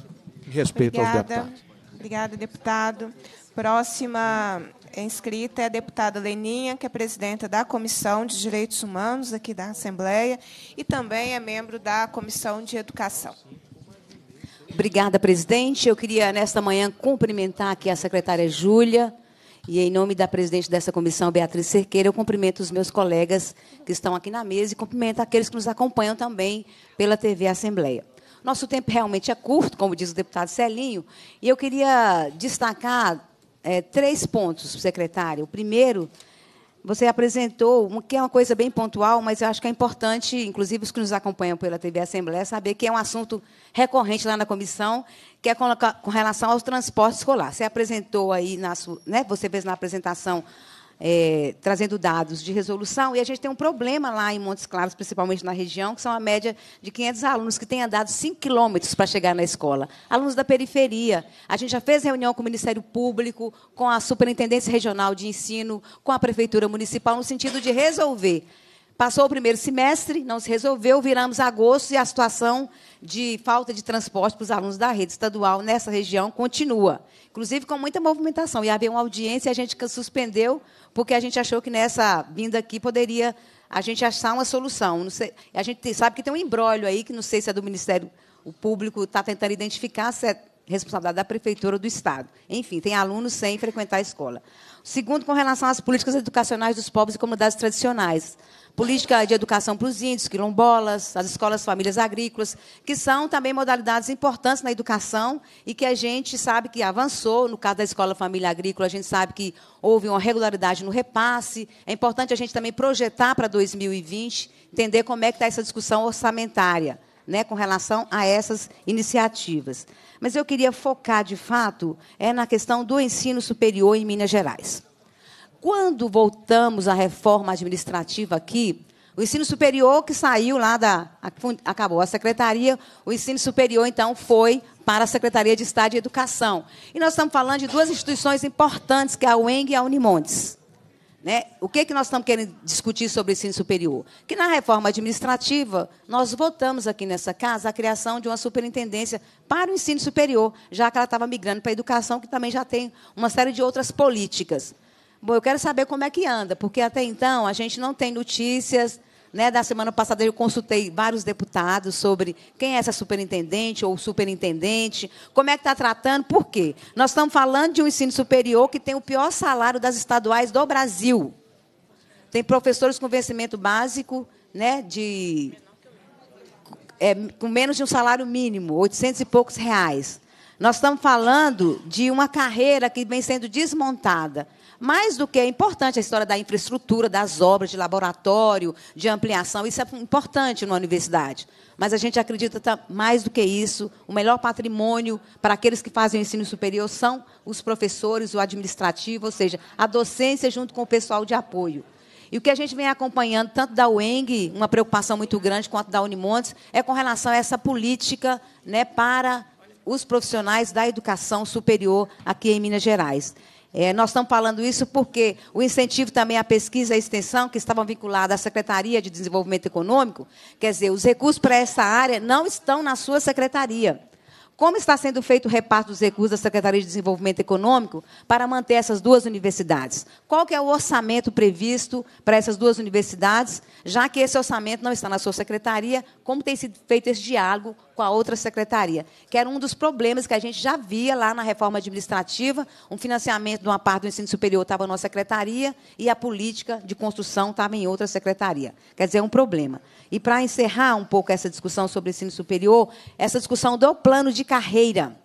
[SPEAKER 11] Respeito Obrigada. aos deputados.
[SPEAKER 1] Obrigada, deputado. Próxima é inscrita é a deputada Leninha, que é presidenta da Comissão de Direitos Humanos aqui da Assembleia e também é membro da Comissão de Educação.
[SPEAKER 12] Obrigada, presidente. Eu queria, nesta manhã, cumprimentar aqui a secretária Júlia e, em nome da presidente dessa comissão, Beatriz Cerqueira, eu cumprimento os meus colegas que estão aqui na mesa e cumprimento aqueles que nos acompanham também pela TV Assembleia. Nosso tempo realmente é curto, como diz o deputado Celinho, e eu queria destacar é, três pontos, secretário. O primeiro, você apresentou, que é uma coisa bem pontual, mas eu acho que é importante, inclusive os que nos acompanham pela TV Assembleia, saber que é um assunto recorrente lá na comissão, que é com, com relação aos transportes escolares. Você apresentou aí, na, né, você fez na apresentação é, trazendo dados de resolução, e a gente tem um problema lá em Montes Claros, principalmente na região, que são a média de 500 alunos que têm andado 5 quilômetros para chegar na escola. Alunos da periferia. A gente já fez reunião com o Ministério Público, com a Superintendência Regional de Ensino, com a Prefeitura Municipal, no sentido de resolver Passou o primeiro semestre, não se resolveu, viramos agosto e a situação de falta de transporte para os alunos da rede estadual nessa região continua. Inclusive com muita movimentação. E havia uma audiência e a gente suspendeu, porque a gente achou que nessa vinda aqui poderia a gente achar uma solução. Sei, a gente sabe que tem um embrólio aí, que não sei se é do Ministério o Público, está tentando identificar se é responsabilidade da prefeitura ou do Estado. Enfim, tem alunos sem frequentar a escola. Segundo, com relação às políticas educacionais dos povos e comunidades tradicionais política de educação para os índios, quilombolas, as escolas famílias agrícolas, que são também modalidades importantes na educação e que a gente sabe que avançou. No caso da escola família agrícola, a gente sabe que houve uma regularidade no repasse. É importante a gente também projetar para 2020, entender como é que está essa discussão orçamentária. Né, com relação a essas iniciativas. Mas eu queria focar, de fato, é na questão do ensino superior em Minas Gerais. Quando voltamos à reforma administrativa aqui, o ensino superior que saiu lá da. Acabou a secretaria, o ensino superior, então, foi para a Secretaria de Estado de Educação. E nós estamos falando de duas instituições importantes, que é a UENG e a Unimontes. Né? O que, é que nós estamos querendo discutir sobre ensino superior? Que na reforma administrativa, nós votamos aqui nessa casa a criação de uma superintendência para o ensino superior, já que ela estava migrando para a educação, que também já tem uma série de outras políticas. Bom, eu quero saber como é que anda, porque até então a gente não tem notícias. Né, da semana passada eu consultei vários deputados sobre quem é essa superintendente ou superintendente, como é que está tratando, por quê? Nós estamos falando de um ensino superior que tem o pior salário das estaduais do Brasil. Tem professores com vencimento básico né, de é, com menos de um salário mínimo, 800 e poucos reais. Nós estamos falando de uma carreira que vem sendo desmontada. Mais do que é importante a história da infraestrutura, das obras de laboratório, de ampliação, isso é importante numa universidade. Mas a gente acredita mais do que isso, o melhor patrimônio para aqueles que fazem o ensino superior são os professores, o administrativo, ou seja, a docência junto com o pessoal de apoio. E o que a gente vem acompanhando, tanto da UENG, uma preocupação muito grande, quanto da Unimontes, é com relação a essa política né, para os profissionais da educação superior aqui em Minas Gerais. É, nós estamos falando isso porque o incentivo também à pesquisa e à extensão, que estavam vinculados à Secretaria de Desenvolvimento Econômico, quer dizer, os recursos para essa área não estão na sua secretaria. Como está sendo feito o reparto dos recursos da Secretaria de Desenvolvimento Econômico para manter essas duas universidades? Qual que é o orçamento previsto para essas duas universidades, já que esse orçamento não está na sua secretaria? Como tem sido feito esse diálogo com a outra secretaria? Que era um dos problemas que a gente já via lá na reforma administrativa, um financiamento de uma parte do ensino superior estava na nossa secretaria e a política de construção estava em outra secretaria. Quer dizer, é um problema. E para encerrar um pouco essa discussão sobre ensino superior, essa discussão do plano de carreira.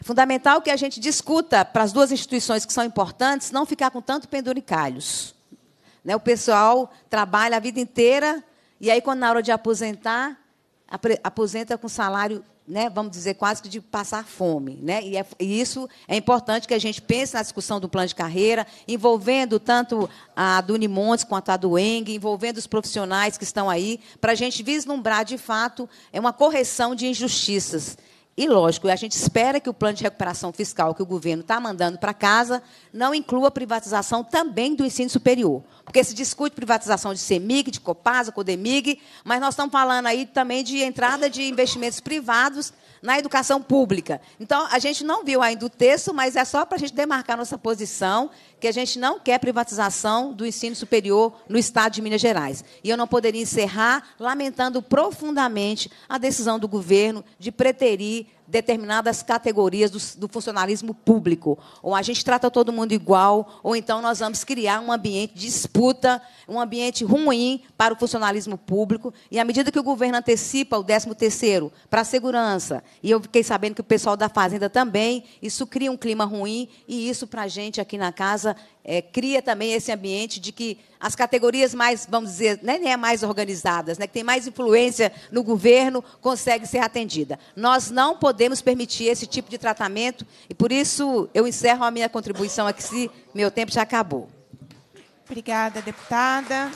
[SPEAKER 12] É fundamental que a gente discuta para as duas instituições que são importantes não ficar com tanto penduricalhos. Né? O pessoal trabalha a vida inteira e aí, quando na hora de aposentar, aposenta com salário né, vamos dizer, quase que de passar fome. Né? E, é, e, isso é importante que a gente pense na discussão do plano de carreira, envolvendo tanto a Duni Montes quanto a do Eng, envolvendo os profissionais que estão aí, para a gente vislumbrar, de fato, é uma correção de injustiças e, lógico, a gente espera que o plano de recuperação fiscal que o governo está mandando para casa não inclua a privatização também do ensino superior. Porque se discute privatização de CEMIG, de Copasa, Codemig, mas nós estamos falando aí também de entrada de investimentos privados na educação pública. Então, a gente não viu ainda o texto, mas é só para a gente demarcar nossa posição que a gente não quer privatização do ensino superior no Estado de Minas Gerais. E eu não poderia encerrar lamentando profundamente a decisão do governo de preterir determinadas categorias do, do, funcionalismo público. Ou a gente trata todo mundo igual, ou então nós vamos criar um ambiente de disputa, um ambiente ruim para o funcionalismo público. E à medida que o governo antecipa o 13º para a segurança, e eu fiquei sabendo que o pessoal da Fazenda também, isso cria um clima ruim, e isso, para a gente aqui na casa, é, cria também esse ambiente de que as categorias mais, vamos dizer, né, né, mais organizadas, né, que tem mais influência no governo, consegue ser atendida. Nós não podemos permitir esse tipo de tratamento e, por isso, eu encerro a minha contribuição aqui, se meu tempo já
[SPEAKER 5] acabou.
[SPEAKER 1] Obrigada, deputada.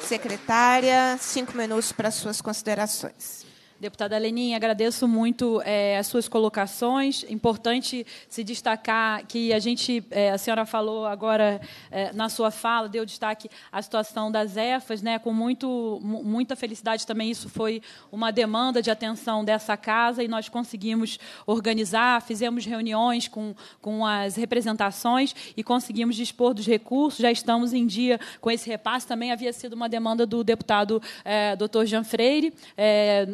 [SPEAKER 1] Secretária, cinco
[SPEAKER 5] minutos para suas considerações. Deputada Lenin, agradeço muito é, as suas colocações. Importante se destacar que a gente, é, a senhora falou agora é, na sua fala, deu destaque à situação das EFAs, né, com muito, muita felicidade também. Isso foi uma demanda de atenção dessa casa e nós conseguimos organizar, fizemos reuniões com, com as representações e conseguimos dispor dos recursos. Já estamos em dia com esse repasse. Também havia sido uma demanda do deputado é, Dr. Jean Freire. É,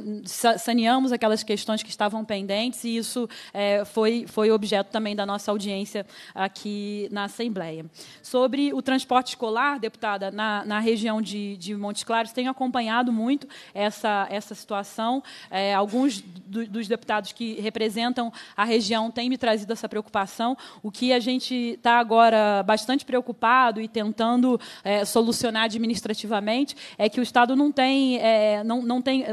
[SPEAKER 5] saneamos aquelas questões que estavam pendentes e isso é, foi, foi objeto também da nossa audiência aqui na Assembleia. Sobre o transporte escolar, deputada, na, na região de, de Montes Claros, tenho acompanhado muito essa, essa situação. É, alguns do, dos deputados que representam a região têm me trazido essa preocupação. O que a gente está agora bastante preocupado e tentando é, solucionar administrativamente é que o Estado não tem, é, não, não tem é,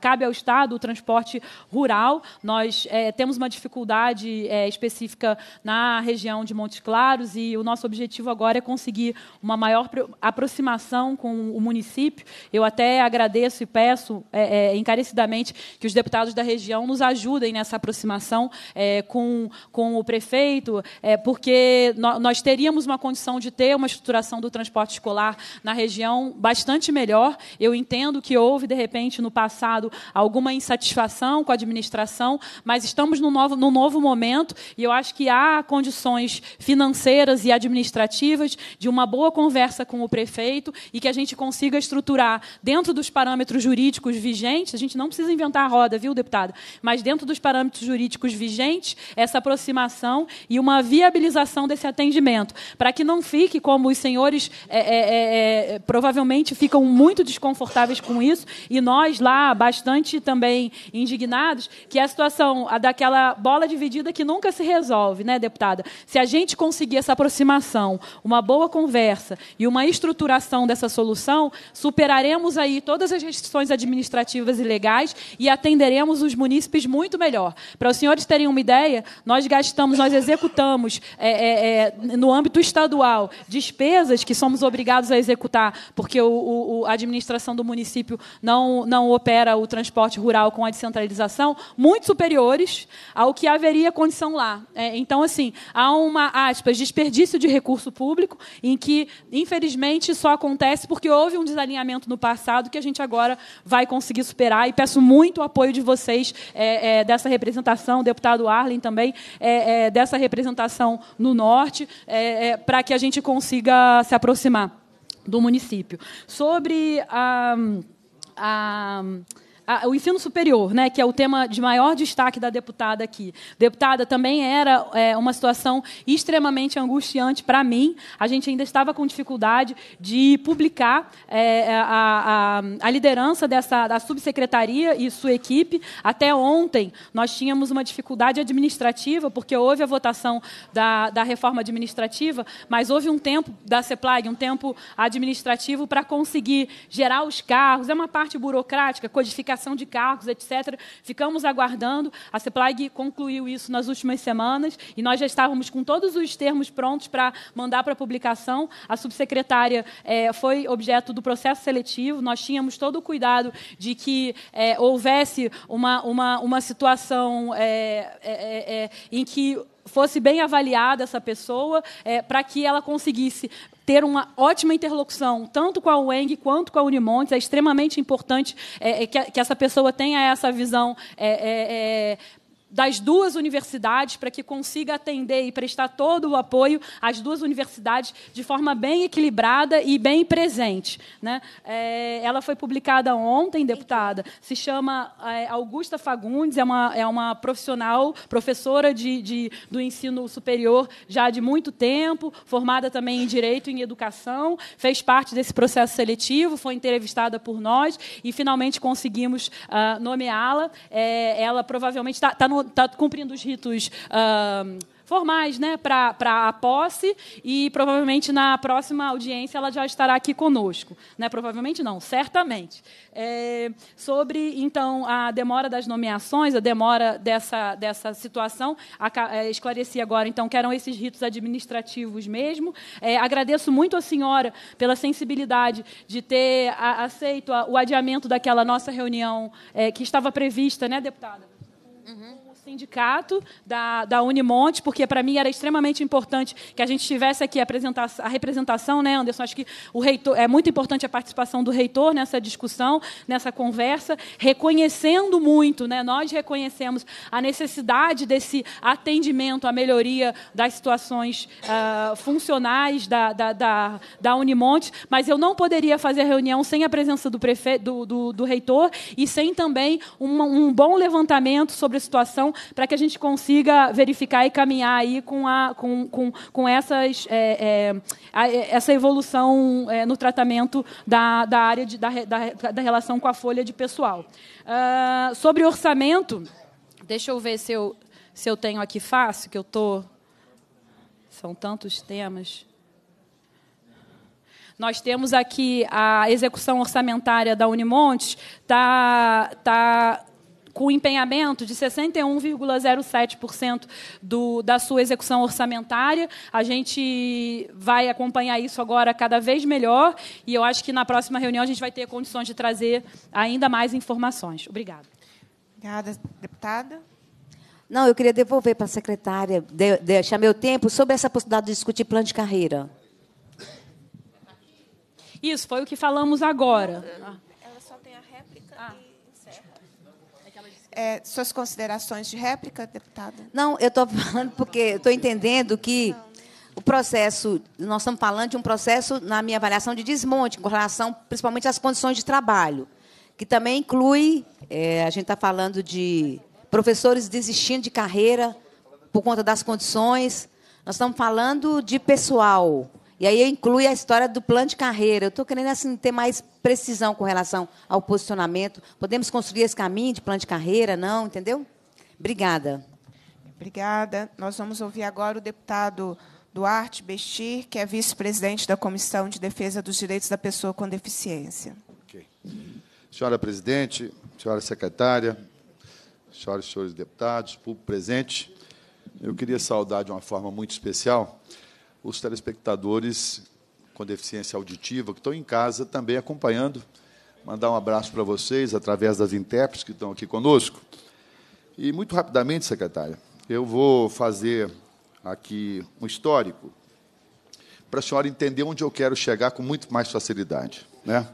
[SPEAKER 5] cabe ao Estado estado o transporte rural. Nós é, temos uma dificuldade é, específica na região de Montes Claros e o nosso objetivo agora é conseguir uma maior aproximação com o município. Eu até agradeço e peço é, é, encarecidamente que os deputados da região nos ajudem nessa aproximação é, com, com o prefeito, é, porque no, nós teríamos uma condição de ter uma estruturação do transporte escolar na região bastante melhor. Eu entendo que houve, de repente, no passado, algum alguma insatisfação com a administração, mas estamos num novo, num novo momento e eu acho que há condições financeiras e administrativas de uma boa conversa com o prefeito e que a gente consiga estruturar dentro dos parâmetros jurídicos vigentes, a gente não precisa inventar a roda, viu, deputado. Mas dentro dos parâmetros jurídicos vigentes, essa aproximação e uma viabilização desse atendimento, para que não fique como os senhores é, é, é, é provavelmente ficam muito desconfortáveis com isso e nós lá bastante hoje também indignados, que é a situação a daquela bola dividida que nunca se resolve, né, deputada? Se a gente conseguir essa aproximação, uma boa conversa e uma estruturação dessa solução, superaremos aí todas as restrições administrativas e legais e atenderemos os munícipes muito melhor. Para os senhores terem uma ideia, nós gastamos, nós executamos é, é, é, no âmbito estadual despesas que somos obrigados a executar porque o, o, a administração do município não, não opera o transporte transporte rural com a descentralização muito superiores ao que haveria condição lá. É, então, assim, há uma, aspas, desperdício de recurso público, em que, infelizmente, só acontece porque houve um desalinhamento no passado que a gente agora vai conseguir superar. E peço muito o apoio de vocês é, é, dessa representação, deputado Arlen também, é, é, dessa representação no Norte, é, para que a gente consiga se aproximar do município. Sobre a. a a, o ensino superior, né, que é o tema de maior destaque da deputada aqui. Deputada, também era é, uma situação extremamente angustiante para mim. A gente ainda estava com dificuldade de publicar é, é, a, a, a, liderança dessa da subsecretaria e sua equipe. Até ontem, nós tínhamos uma dificuldade administrativa, porque houve a votação da, da reforma administrativa, mas houve um tempo da CEPLAG, um tempo administrativo para conseguir gerar os carros. É uma parte burocrática, codificação de cargos, etc. Ficamos aguardando. A CEPLAG concluiu isso nas últimas semanas e nós já estávamos com todos os termos prontos para mandar para publicação. A subsecretária é, foi objeto do processo seletivo. Nós tínhamos todo o cuidado de que é, houvesse uma, uma, uma situação é, é, é, é em que fosse bem avaliada essa pessoa, é, para que ela conseguisse ter uma ótima interlocução, tanto com a UENG quanto com a Unimontes. É extremamente importante é, é que, que, essa pessoa tenha essa visão é, é, é das duas universidades para que consiga atender e prestar todo o apoio às duas universidades de forma bem equilibrada e bem presente. Né? É, ela foi publicada ontem, deputada, se chama é, Augusta Fagundes, é uma, é uma profissional, professora de, de, do ensino superior já de muito tempo, formada também em Direito e em Educação, fez parte desse processo seletivo, foi entrevistada por nós e, finalmente, conseguimos uh, nomeá-la. É, ela provavelmente está tá no tá cumprindo os ritos. Uh, formais, né, para a posse e provavelmente na próxima audiência ela já estará aqui conosco, né? Provavelmente não, certamente. É, sobre então a demora das nomeações, a demora dessa dessa situação, a, é, esclareci agora então que eram esses ritos administrativos mesmo. É, agradeço muito a senhora pela sensibilidade de ter a, aceito a, o adiamento daquela nossa reunião é, que estava prevista, né, deputada? Uhum sindicato da, da Unimonte, porque para mim era extremamente importante que a gente tivesse aqui a, a representação, né, Anderson? Acho que o reitor, é muito importante a participação do reitor nessa discussão, nessa conversa, reconhecendo muito, né, nós reconhecemos a necessidade desse atendimento à melhoria das situações uh, funcionais da, da, da, da, Unimonte, mas eu não poderia fazer a reunião sem a presença do, prefe... do, do, do reitor e sem também um, um bom levantamento sobre a situação para que a gente consiga verificar e caminhar aí com, a, com, com, com essas, é, é, é essa evolução é, no tratamento da, da área de, da, da, da, relação com a folha de pessoal. Uh, sobre orçamento, deixa eu ver se eu, se eu tenho aqui fácil, que eu estou. São tantos temas. Nós temos aqui a execução orçamentária da Unimontes, está tá, tá com empenhamento de 61,07% do, da sua execução orçamentária. A gente vai acompanhar isso agora cada vez melhor e eu acho que na próxima reunião a gente vai ter condições de trazer ainda mais informações. Obrigada.
[SPEAKER 12] Obrigada, deputada. Não, eu queria devolver para a secretária, deixar meu tempo, sobre essa possibilidade de discutir plano de carreira.
[SPEAKER 5] Isso, foi o que falamos agora.
[SPEAKER 12] é, suas considerações de réplica, deputada? Não, eu estou falando porque estou entendendo que o processo, nós estamos falando de um processo, na minha avaliação, de desmonte, com relação principalmente às condições de trabalho, que também inclui, é, a gente está falando de professores desistindo de carreira por conta das condições, nós estamos falando de pessoal e aí inclui a história do plano de carreira. Eu estou querendo assim, ter mais precisão com relação ao posicionamento. Podemos construir esse caminho de plano de carreira, não? Entendeu? Obrigada.
[SPEAKER 1] Obrigada. Nós vamos ouvir agora o deputado Duarte Bestir, que é vice-presidente da Comissão de Defesa dos Direitos da Pessoa com Deficiência. Okay.
[SPEAKER 13] Senhora presidente, senhora secretária, senhoras e senhores deputados, público presente, eu queria saudar de uma forma muito especial os telespectadores com deficiência auditiva que estão em casa também acompanhando. Mandar um abraço para vocês através das intérpretes que estão aqui conosco. E muito rapidamente, secretária, eu vou fazer aqui um histórico para a senhora entender onde eu quero chegar com muito mais facilidade. Né?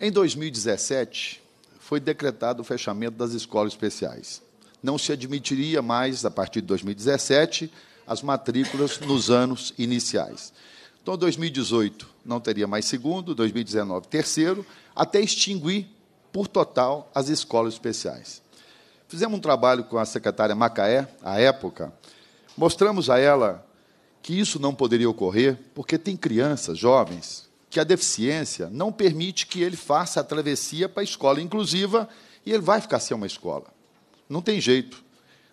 [SPEAKER 13] Em 2017, foi decretado o fechamento das escolas especiais. Não se admitiria mais, a partir de 2017, as matrículas nos anos iniciais. Então, 2018 não teria mais segundo, 2019 terceiro, até extinguir por total as escolas especiais. Fizemos um trabalho com a secretária Macaé, à época, mostramos a ela que isso não poderia ocorrer, porque tem crianças, jovens, que a deficiência não permite que ele faça a travessia para a escola inclusiva e ele vai ficar sem uma escola. Não tem jeito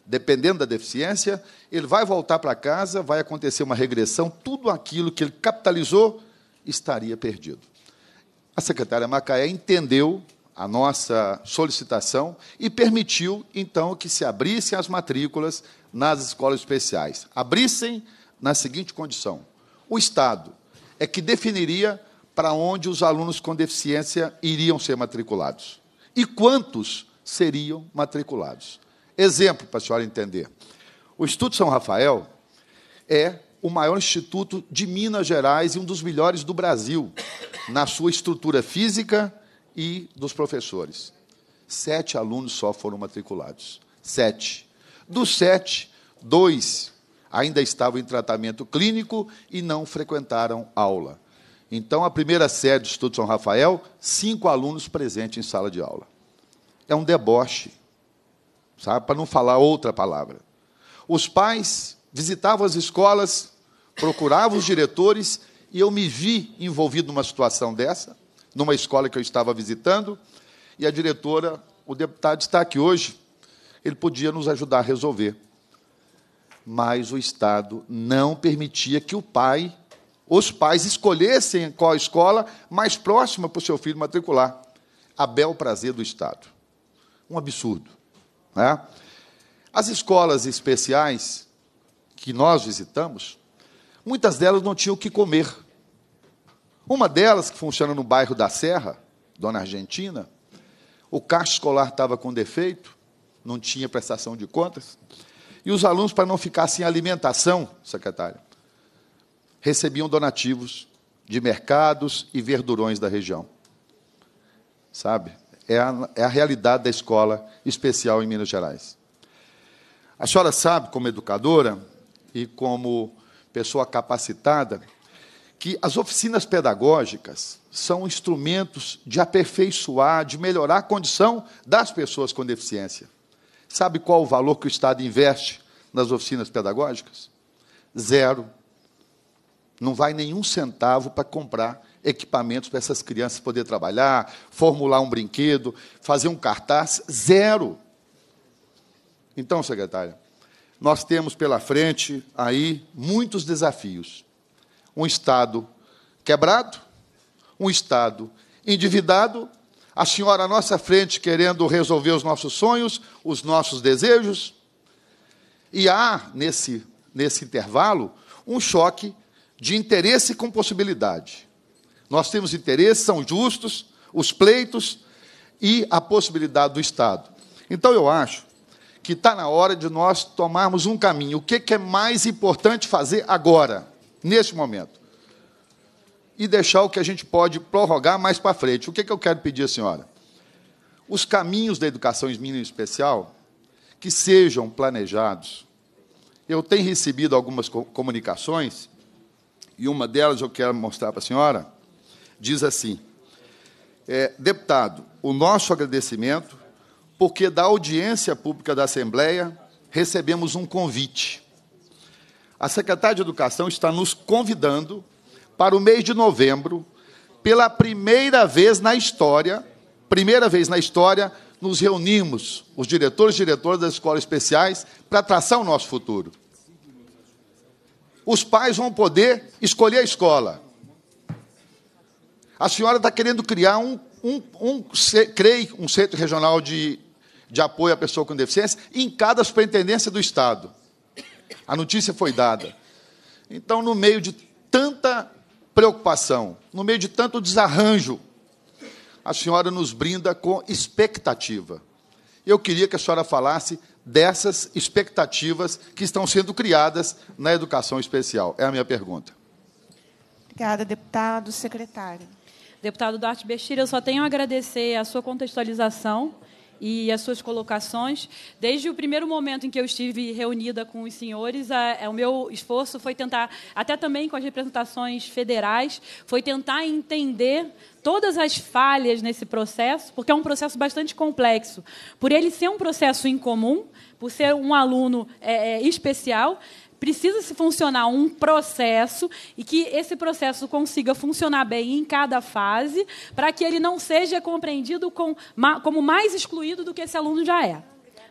[SPEAKER 13] dependendo da deficiência, ele vai voltar para casa, vai acontecer uma regressão, tudo aquilo que ele capitalizou estaria perdido. A secretária Macaé entendeu a nossa solicitação e permitiu, então, que se abrissem as matrículas nas escolas especiais. Abrissem na seguinte condição: o Estado é que definiria para onde os alunos com deficiência iriam ser matriculados e quantos seriam matriculados. Exemplo, para a senhora entender. O Instituto São Rafael é o maior instituto de Minas Gerais e um dos melhores do Brasil, na sua estrutura física e dos professores. Sete alunos só foram matriculados. Sete. Dos sete, dois ainda estavam em tratamento clínico e não frequentaram aula. Então, a primeira sede do Instituto São Rafael, cinco alunos presentes em sala de aula. É um deboche sabe? Para não falar outra palavra. Os pais visitavam as escolas, procuravam os diretores, e eu me vi envolvido numa situação dessa, numa escola que eu estava visitando, e a diretora, o deputado está aqui hoje, ele podia nos ajudar a resolver. Mas o Estado não permitia que o pai, os pais, escolhessem qual escola mais próxima para o seu filho matricular. A bel prazer do Estado. Um absurdo. Né? As escolas especiais que nós visitamos, muitas delas não tinham o que comer. Uma delas, que funciona no bairro da Serra, Dona Argentina, o caixa escolar estava com defeito, não tinha prestação de contas, e os alunos, para não ficar sem alimentação, secretário, recebiam donativos de mercados e verdurões da região. Sabe? é a, é a realidade da escola especial em Minas Gerais. A senhora sabe, como educadora e como pessoa capacitada, que as oficinas pedagógicas são instrumentos de aperfeiçoar, de melhorar a condição das pessoas com deficiência. Sabe qual o valor que o Estado investe nas oficinas pedagógicas? Zero. Não vai nenhum centavo para comprar equipamentos para essas crianças poder trabalhar, formular um brinquedo, fazer um cartaz, zero. Então, secretária, nós temos pela frente aí muitos desafios. Um Estado quebrado, um Estado endividado, a senhora à nossa frente querendo resolver os nossos sonhos, os nossos desejos. E há, nesse, nesse intervalo, um choque de interesse com possibilidade. Nós temos interesses, são justos, os pleitos e a possibilidade do Estado. Então eu acho que está na hora de nós tomarmos um caminho. O que, é mais importante fazer agora, neste momento? E deixar o que a gente pode prorrogar mais para frente. O que, que eu quero pedir à senhora? Os caminhos da educação em mínimo especial que sejam planejados. Eu tenho recebido algumas comunicações, e uma delas eu quero mostrar para a senhora diz assim: é, Deputado, o nosso agradecimento, porque da audiência pública da Assembleia recebemos um convite. A secretária de Educação está nos convidando para o mês de novembro, pela primeira vez na história, primeira vez na história, nos reunimos, os diretores e diretoras das escolas especiais, para traçar o nosso futuro. Os pais vão poder escolher a escola. A senhora está querendo criar um, um, um CREI, um Centro Regional de, de Apoio à Pessoa com Deficiência, em cada superintendência do Estado. A notícia foi dada. Então, no meio de tanta preocupação, no meio de tanto desarranjo, a senhora nos brinda com expectativa. Eu queria que a senhora falasse dessas expectativas que estão sendo criadas na educação especial. É a minha pergunta.
[SPEAKER 5] Obrigada, deputado secretário. Deputado Duarte Bechira, eu só tenho a agradecer a sua contextualização e as suas colocações. Desde o primeiro momento em que eu estive reunida com os senhores, a, a, é, o meu esforço foi tentar, até também com as representações federais, foi tentar entender todas as falhas nesse processo, porque é um processo bastante complexo. Por ele ser um processo incomum, por ser um aluno é, é especial, precisa se funcionar um processo e que esse processo consiga funcionar bem em cada fase, para que ele não seja compreendido como mais excluído do que esse aluno já é.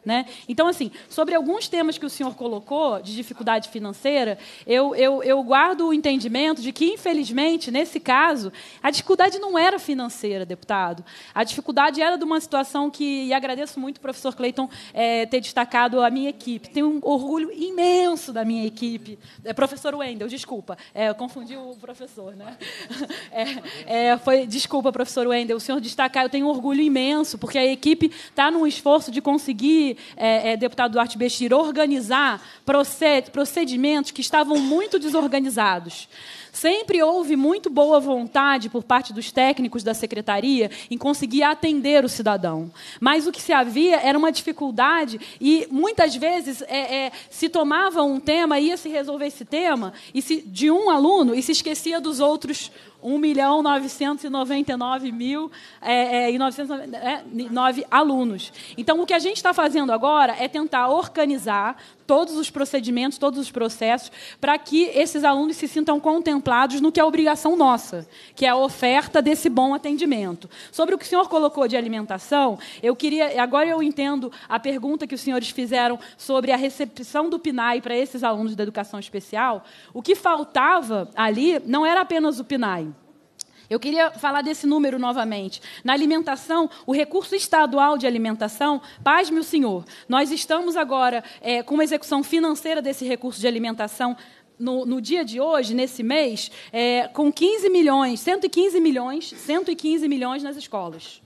[SPEAKER 5] Né? Então, assim, sobre alguns temas que o senhor colocou de dificuldade financeira, eu, eu, eu guardo o entendimento de que, infelizmente, nesse caso, a dificuldade não era financeira, deputado. A dificuldade era de uma situação que, e agradeço muito, professor Cleiton, é, ter destacado a minha equipe. Tenho um orgulho imenso da minha equipe. É, professor Wendel, desculpa, é, eu confundi o professor, né? É, é, foi, desculpa, professor Wendel, o senhor destacar, eu tenho um orgulho imenso, porque a equipe está num esforço de conseguir é, é, deputado Duarte Bechira, organizar procedimentos que estavam muito desorganizados. Sempre houve muito boa vontade por parte dos técnicos da secretaria em conseguir atender o cidadão. Mas o que se havia era uma dificuldade e muitas vezes é, é, se tomava um tema, ia se resolver esse tema e se, de um aluno e se esquecia dos outros 1 milhão 999 mil é, é, e é, alunos. Então, o que a gente está fazendo agora é tentar organizar todos os procedimentos, todos os processos, para que esses alunos se sintam contemplados no que é obrigação nossa, que é a oferta desse bom atendimento. Sobre o que o senhor colocou de alimentação, eu queria. Agora eu entendo a pergunta que os senhores fizeram sobre a recepção do PNAE para esses alunos da educação especial. O que faltava ali não era apenas o PNAE. Eu queria falar desse número novamente. Na alimentação, o recurso estadual de alimentação, pasme o senhor, nós estamos agora é, com uma execução financeira desse recurso de alimentação no, no, dia de hoje, nesse mês, é, com 15 milhões, 115 milhões, 115 milhões nas escolas.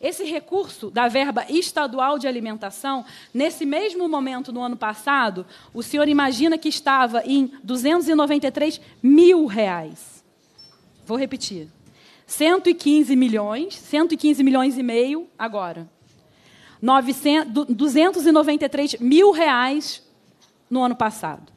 [SPEAKER 5] Esse recurso da verba estadual de alimentação, nesse mesmo momento no ano passado, o senhor imagina que estava em 293 mil reais. Vou repetir. 115 milhões, 115 milhões e meio agora. 900, 293 mil reais no ano passado.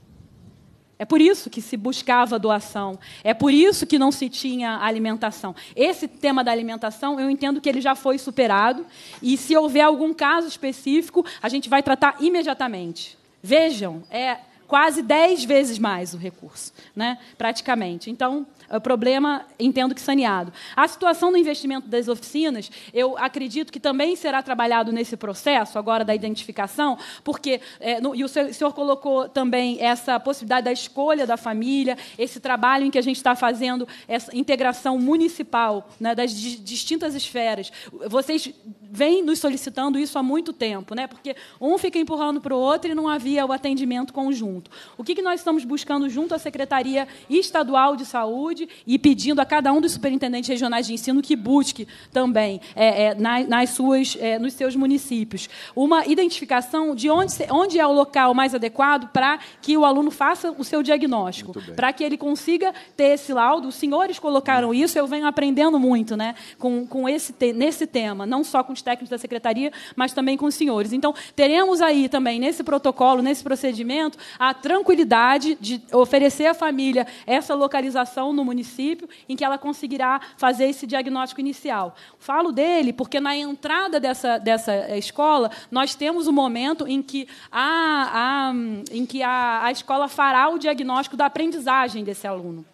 [SPEAKER 5] É por isso que se buscava doação, é por isso que não se tinha alimentação. Esse tema da alimentação, eu entendo que ele já foi superado, e se houver algum caso específico, a gente vai tratar imediatamente. Vejam, é quase 10 vezes mais o recurso, né? praticamente. Então, ah, problema, entendo que saneado. A situação do investimento das oficinas, eu acredito que também será trabalhado nesse processo agora da identificação, porque, é, no, e o senhor, o senhor colocou também essa possibilidade da escolha da família, esse trabalho em que a gente está fazendo essa integração municipal né, das di distintas esferas. Vocês vêm nos solicitando isso há muito tempo, né, porque um fica empurrando para o outro e não havia o atendimento conjunto. O que, que nós estamos buscando junto à Secretaria Estadual de Saúde? saúde e pedindo a cada um dos superintendentes regionais de ensino que busque também é, é, nas suas, é, nos seus municípios uma identificação de onde, onde é o local mais adequado para que o aluno faça o seu diagnóstico, para que ele consiga ter esse laudo. Os senhores colocaram isso, eu venho aprendendo muito né, com, com esse te, nesse tema, não só com os técnicos da secretaria, mas também com os senhores. Então, teremos aí também, nesse protocolo, nesse procedimento, a tranquilidade de oferecer à família essa localização no município, em que ela conseguirá fazer esse diagnóstico inicial. Falo dele porque na entrada dessa, dessa escola nós temos o um momento em que, a, a, em que a, a escola fará o diagnóstico da aprendizagem desse aluno.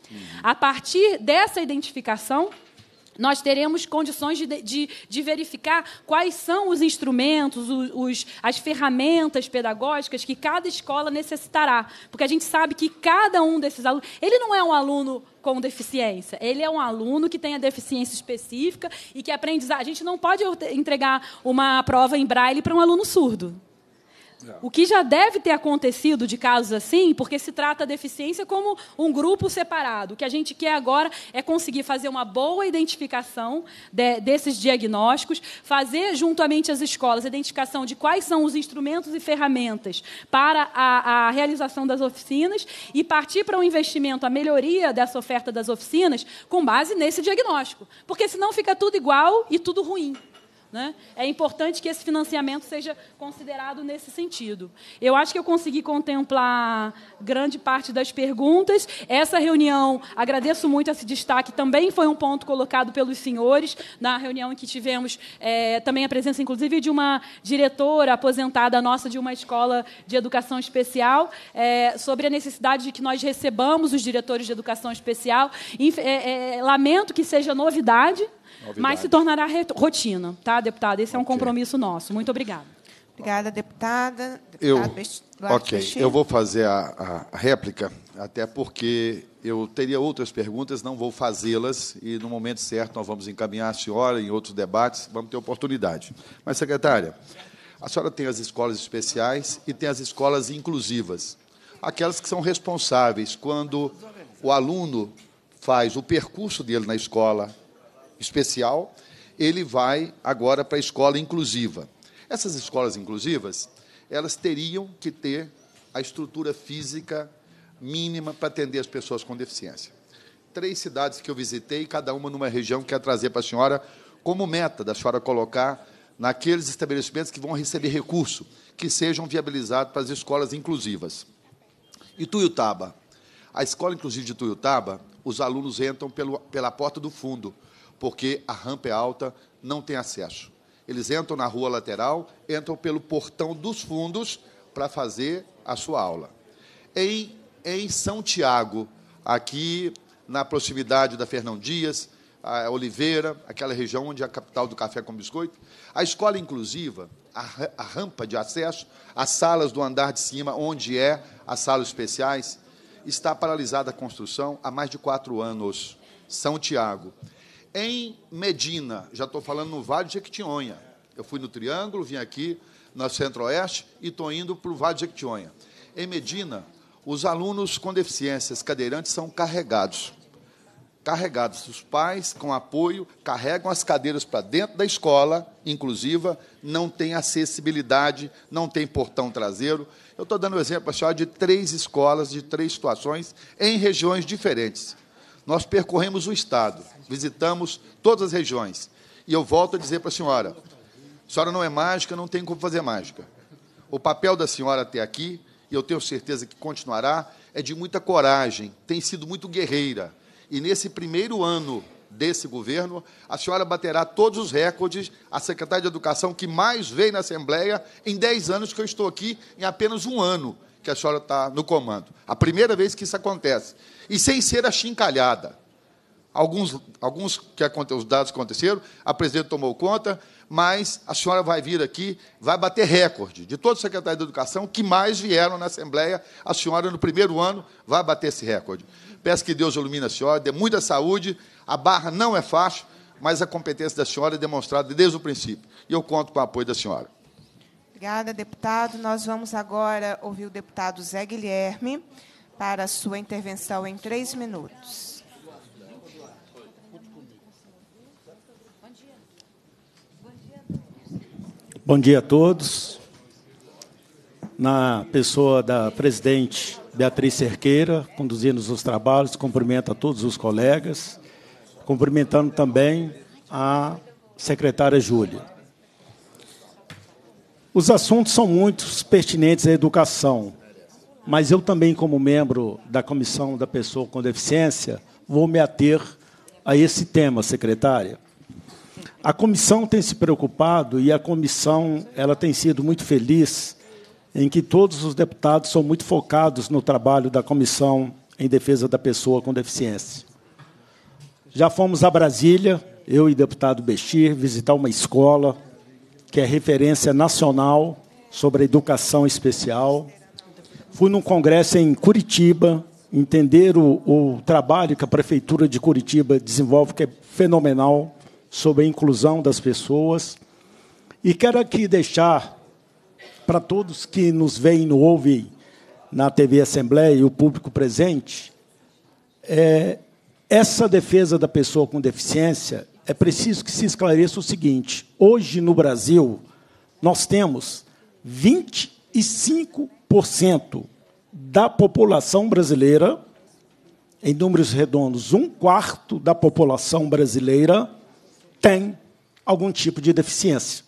[SPEAKER 5] A partir dessa identificação, nós teremos condições de, de, de, verificar quais são os instrumentos, os, os, as ferramentas pedagógicas que cada escola necessitará. Porque a gente sabe que cada um desses alunos. Ele não é um aluno com deficiência. Ele é um aluno que tem a deficiência específica e que aprendizagem. A gente não pode entregar uma prova em braille para um aluno surdo. O que já deve ter acontecido de casos assim, porque se trata a deficiência como um grupo separado. O que a gente quer agora é conseguir fazer uma boa identificação de, desses diagnósticos, fazer juntamente às escolas a identificação de quais são os instrumentos e ferramentas para a, a realização das oficinas e partir para um investimento, a melhoria dessa oferta das oficinas, com base nesse diagnóstico. Porque senão fica tudo igual e tudo ruim. Né? É importante que esse financiamento seja considerado nesse sentido. Eu acho que eu consegui contemplar grande parte das perguntas. Essa reunião, agradeço muito esse destaque, também foi um ponto colocado pelos senhores, na reunião em que tivemos é, também a presença, inclusive, de uma diretora aposentada nossa de uma escola de educação especial, é, sobre a necessidade de que nós recebamos os diretores de educação especial. É, é, lamento que seja novidade mas se tornará rotina, tá, deputada? Esse é um compromisso nosso. Muito obrigada. Obrigada, deputada. eu, Best... ok, eu vou
[SPEAKER 13] fazer a, a, réplica, até porque eu teria outras perguntas, não vou fazê-las, e no momento certo nós vamos encaminhar a senhora em outros debates, vamos ter oportunidade. Mas, secretária, a senhora tem as escolas especiais e tem as escolas inclusivas, aquelas que são responsáveis quando o aluno faz o percurso dele na escola, especial, ele vai agora para a escola inclusiva. Essas escolas inclusivas, elas teriam que ter a estrutura física mínima para atender as pessoas com deficiência. Três cidades que eu visitei, cada uma numa região que quer trazer para a senhora como meta da senhora colocar naqueles estabelecimentos que vão receber recurso, que sejam viabilizados para as escolas inclusivas. E Tuiutaba, A escola inclusiva de Tuiutaba, os alunos entram pelo, pela porta do fundo, porque a rampa é alta, não tem acesso. Eles entram na rua lateral, entram pelo portão dos fundos para fazer a sua aula. Em, em São Tiago, aqui na proximidade da Fernão Dias, a Oliveira, aquela região onde é a capital do café com biscoito, a escola inclusiva, a, a rampa de acesso, as salas do andar de cima, onde é as salas especiais, está paralisada a construção há mais de quatro anos. São Tiago em Medina. Já estou falando no Vale de Jequitinhonha. Eu fui no Triângulo, vim aqui na Centro-Oeste e estou indo para o Vale de Jequitinhonha. Em Medina, os alunos com deficiências cadeirantes são carregados. Carregados. Os pais, com apoio, carregam as cadeiras para dentro da escola, inclusiva, não tem acessibilidade, não tem portão traseiro. Eu estou dando um exemplo para assim, a de três escolas, de três situações, em regiões diferentes. Nós percorremos o Estado visitamos todas as regiões. E eu volto a dizer para a senhora: a senhora não é mágica, não tem como fazer mágica. O papel da senhora até aqui, e eu tenho certeza que continuará, é de muita coragem, tem sido muito guerreira. E nesse primeiro ano desse governo, a senhora baterá todos os recordes, a secretária de Educação que mais veio na Assembleia em 10 anos que eu estou aqui, em apenas um ano que a senhora está no comando. A primeira vez que isso acontece. E sem ser achincalhada. Alguns, alguns que os dados aconteceram, a presidente tomou conta, mas a senhora vai vir aqui, vai bater recorde de todos os secretários da Educação que mais vieram na Assembleia. A senhora, no primeiro ano, vai bater esse recorde. Peço que Deus ilumine a senhora, dê muita saúde. A barra não é fácil, mas a competência da senhora é demonstrada desde o princípio. E eu conto com o apoio da senhora.
[SPEAKER 1] Obrigada, deputado. Nós vamos agora ouvir o deputado Zé Guilherme para a sua intervenção em três minutos.
[SPEAKER 14] Bom dia a todos. Na pessoa da presidente Beatriz Cerqueira, conduzindo os trabalhos, cumprimento a todos os colegas, cumprimentando também a secretária Júlia. Os assuntos são muitos pertinentes à educação, mas eu também, como membro da Comissão da Pessoa com Deficiência, vou me ater a esse tema, secretária. A comissão tem se preocupado e a comissão ela tem sido muito feliz em que todos os deputados são muito focados no trabalho da comissão em defesa da pessoa com deficiência. Já fomos a Brasília, eu e o deputado Bestir visitar uma escola que é referência nacional sobre a educação especial. Fui num congresso em Curitiba, entender o, o trabalho que a prefeitura de Curitiba desenvolve, que é fenomenal sobre a inclusão das pessoas. E quero aqui deixar para todos que nos veem e nos ouvem na TV Assembleia e o público presente, é, essa defesa da pessoa com deficiência é preciso que se esclareça o seguinte: hoje no Brasil, nós temos 25% da população brasileira, em números redondos, um quarto da população brasileira, tem algum tipo de deficiência.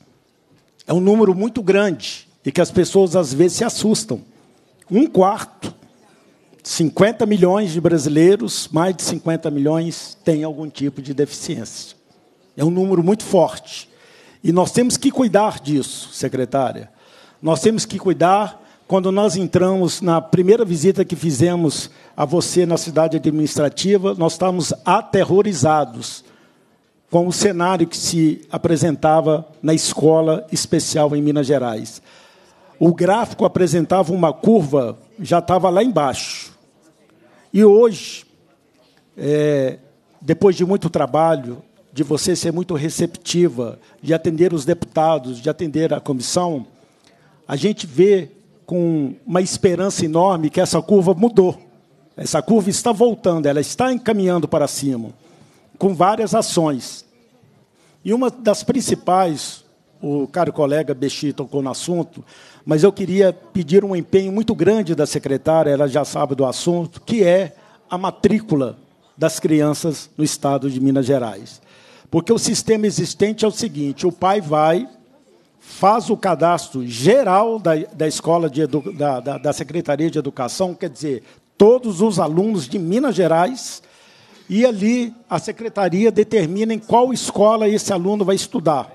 [SPEAKER 14] É um número muito grande e que as pessoas às vezes se assustam. Um quarto, 50 milhões de brasileiros, mais de 50 milhões, têm algum tipo de deficiência. É um número muito forte. E nós temos que cuidar disso, secretária. Nós temos que cuidar quando nós entramos na primeira visita que fizemos a você na cidade administrativa, nós estávamos aterrorizados com o cenário que se apresentava na escola especial em Minas Gerais. O gráfico apresentava uma curva, já estava lá embaixo. E hoje, é, depois de muito trabalho, de você ser muito receptiva, de atender os deputados, de atender a comissão, a gente vê com uma esperança enorme que essa curva mudou. Essa curva está voltando, ela está encaminhando para cima com várias ações. E uma das principais, o caro colega Bexi tocou no assunto, mas eu queria pedir um empenho muito grande da secretária, ela já sabe do assunto, que é a matrícula das crianças no estado de Minas Gerais. Porque o sistema existente é o seguinte: o pai vai, faz o cadastro geral da, da escola de da, da, da Secretaria de Educação, quer dizer, todos os alunos de Minas Gerais e ali a secretaria determina em qual escola esse aluno vai estudar.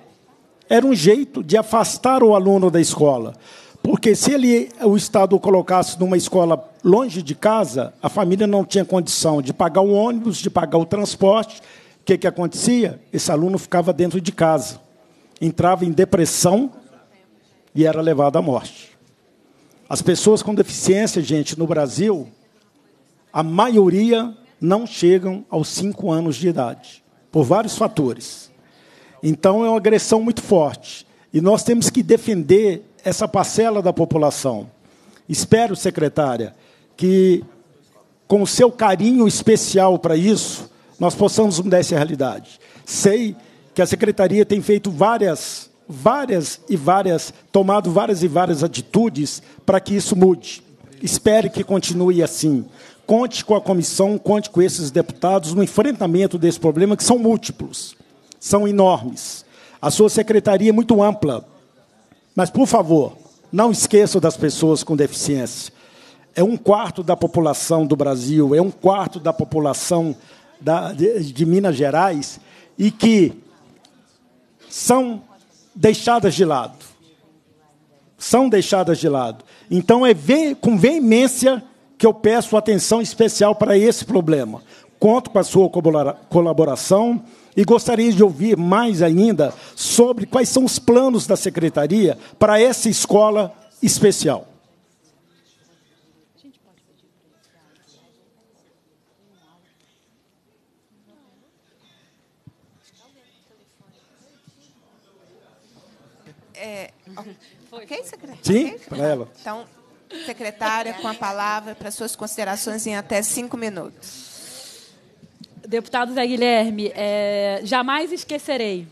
[SPEAKER 14] Era um jeito de afastar o aluno da escola. Porque se ele, o Estado o colocasse numa escola longe de casa, a família não tinha condição de pagar o ônibus, de pagar o transporte. O que, que acontecia? Esse aluno ficava dentro de casa, entrava em depressão e era levado à morte. As pessoas com deficiência, gente, no Brasil, a maioria não chegam aos cinco anos de idade, por vários fatores. Então, é uma agressão muito forte. E nós temos que defender essa parcela da população. Espero, secretária, que, com o seu carinho especial para isso, nós possamos mudar essa realidade. Sei que a secretaria tem feito várias, várias e várias, tomado várias e várias atitudes para que isso mude. Espere que continue assim conte com a comissão, conte com esses deputados no enfrentamento desse problema, que são múltiplos, são enormes. A sua secretaria é muito ampla. Mas, por favor, não esqueça das pessoas com deficiência. É um quarto da população do Brasil, é um quarto da população da, de, de Minas Gerais e que são deixadas de lado. São deixadas de lado. Então, é com veemência que eu peço atenção especial para esse problema. Conto com a sua colaboração e gostaria de ouvir mais ainda sobre quais são os planos da secretaria para essa escola especial.
[SPEAKER 1] É, ok, secretária? Sim, para ela. Então, Secretária,
[SPEAKER 5] com a palavra para suas considerações em até cinco minutos. Deputado Zé Guilherme, é, jamais esquecerei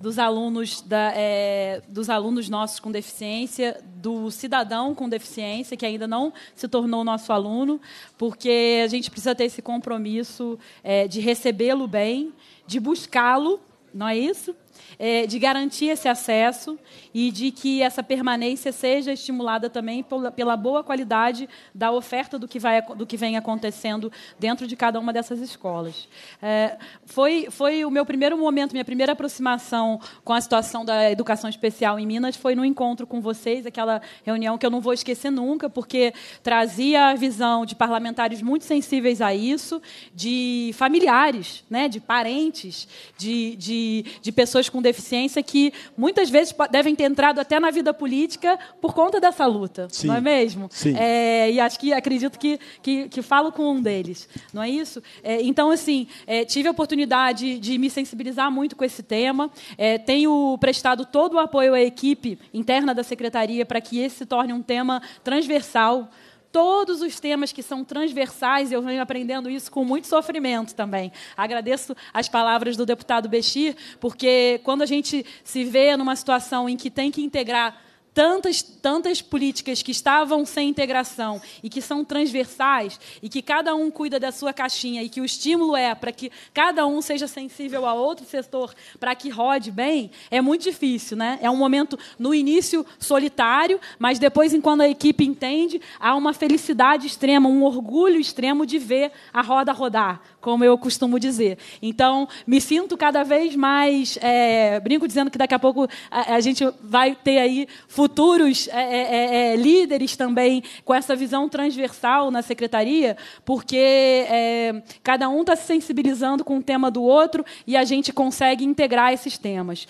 [SPEAKER 5] dos alunos, da, é, dos alunos nossos com deficiência, do cidadão com deficiência, que ainda não se tornou nosso aluno, porque a gente precisa ter esse compromisso é, de recebê-lo bem, de buscá-lo, não é isso? É, de garantir esse acesso e de que essa permanência seja estimulada também pela, boa qualidade da oferta do que, vai, do que vem acontecendo dentro de cada uma dessas escolas. É, foi, foi o meu primeiro momento, minha primeira aproximação com a situação da educação especial em Minas foi no encontro com vocês, aquela reunião que eu não vou esquecer nunca, porque trazia a visão de parlamentares muito sensíveis a isso, de familiares, né, de parentes, de, de, de pessoas com deficiência que muitas vezes devem ter entrado até na vida política por conta dessa luta, Sim. não é mesmo? Sim. É, e acho que acredito que, que, que, falo com um deles, não é isso? É, então, assim, é, tive a oportunidade de me sensibilizar muito com esse tema, é, tenho prestado todo o apoio à equipe interna da secretaria para que esse se torne um tema transversal todos os temas que são transversais, eu venho aprendendo isso com muito sofrimento também. Agradeço as palavras do deputado Bechir, porque quando a gente se vê numa situação em que tem que integrar tantas, tantas políticas que estavam sem integração e que são transversais e que cada um cuida da sua caixinha e que o estímulo é para que cada um seja sensível a outro setor para que rode bem, é muito difícil, né? É um momento no início solitário, mas depois, enquanto a equipe entende, há uma felicidade extrema, um orgulho extremo de ver a roda rodar, como eu costumo dizer. Então, me sinto cada vez mais. É, brinco dizendo que daqui a pouco a, a gente vai ter aí futuros é, é, é, é líderes também com essa visão transversal na secretaria, porque é, cada um está se sensibilizando com o tema do outro e a gente consegue integrar esses temas.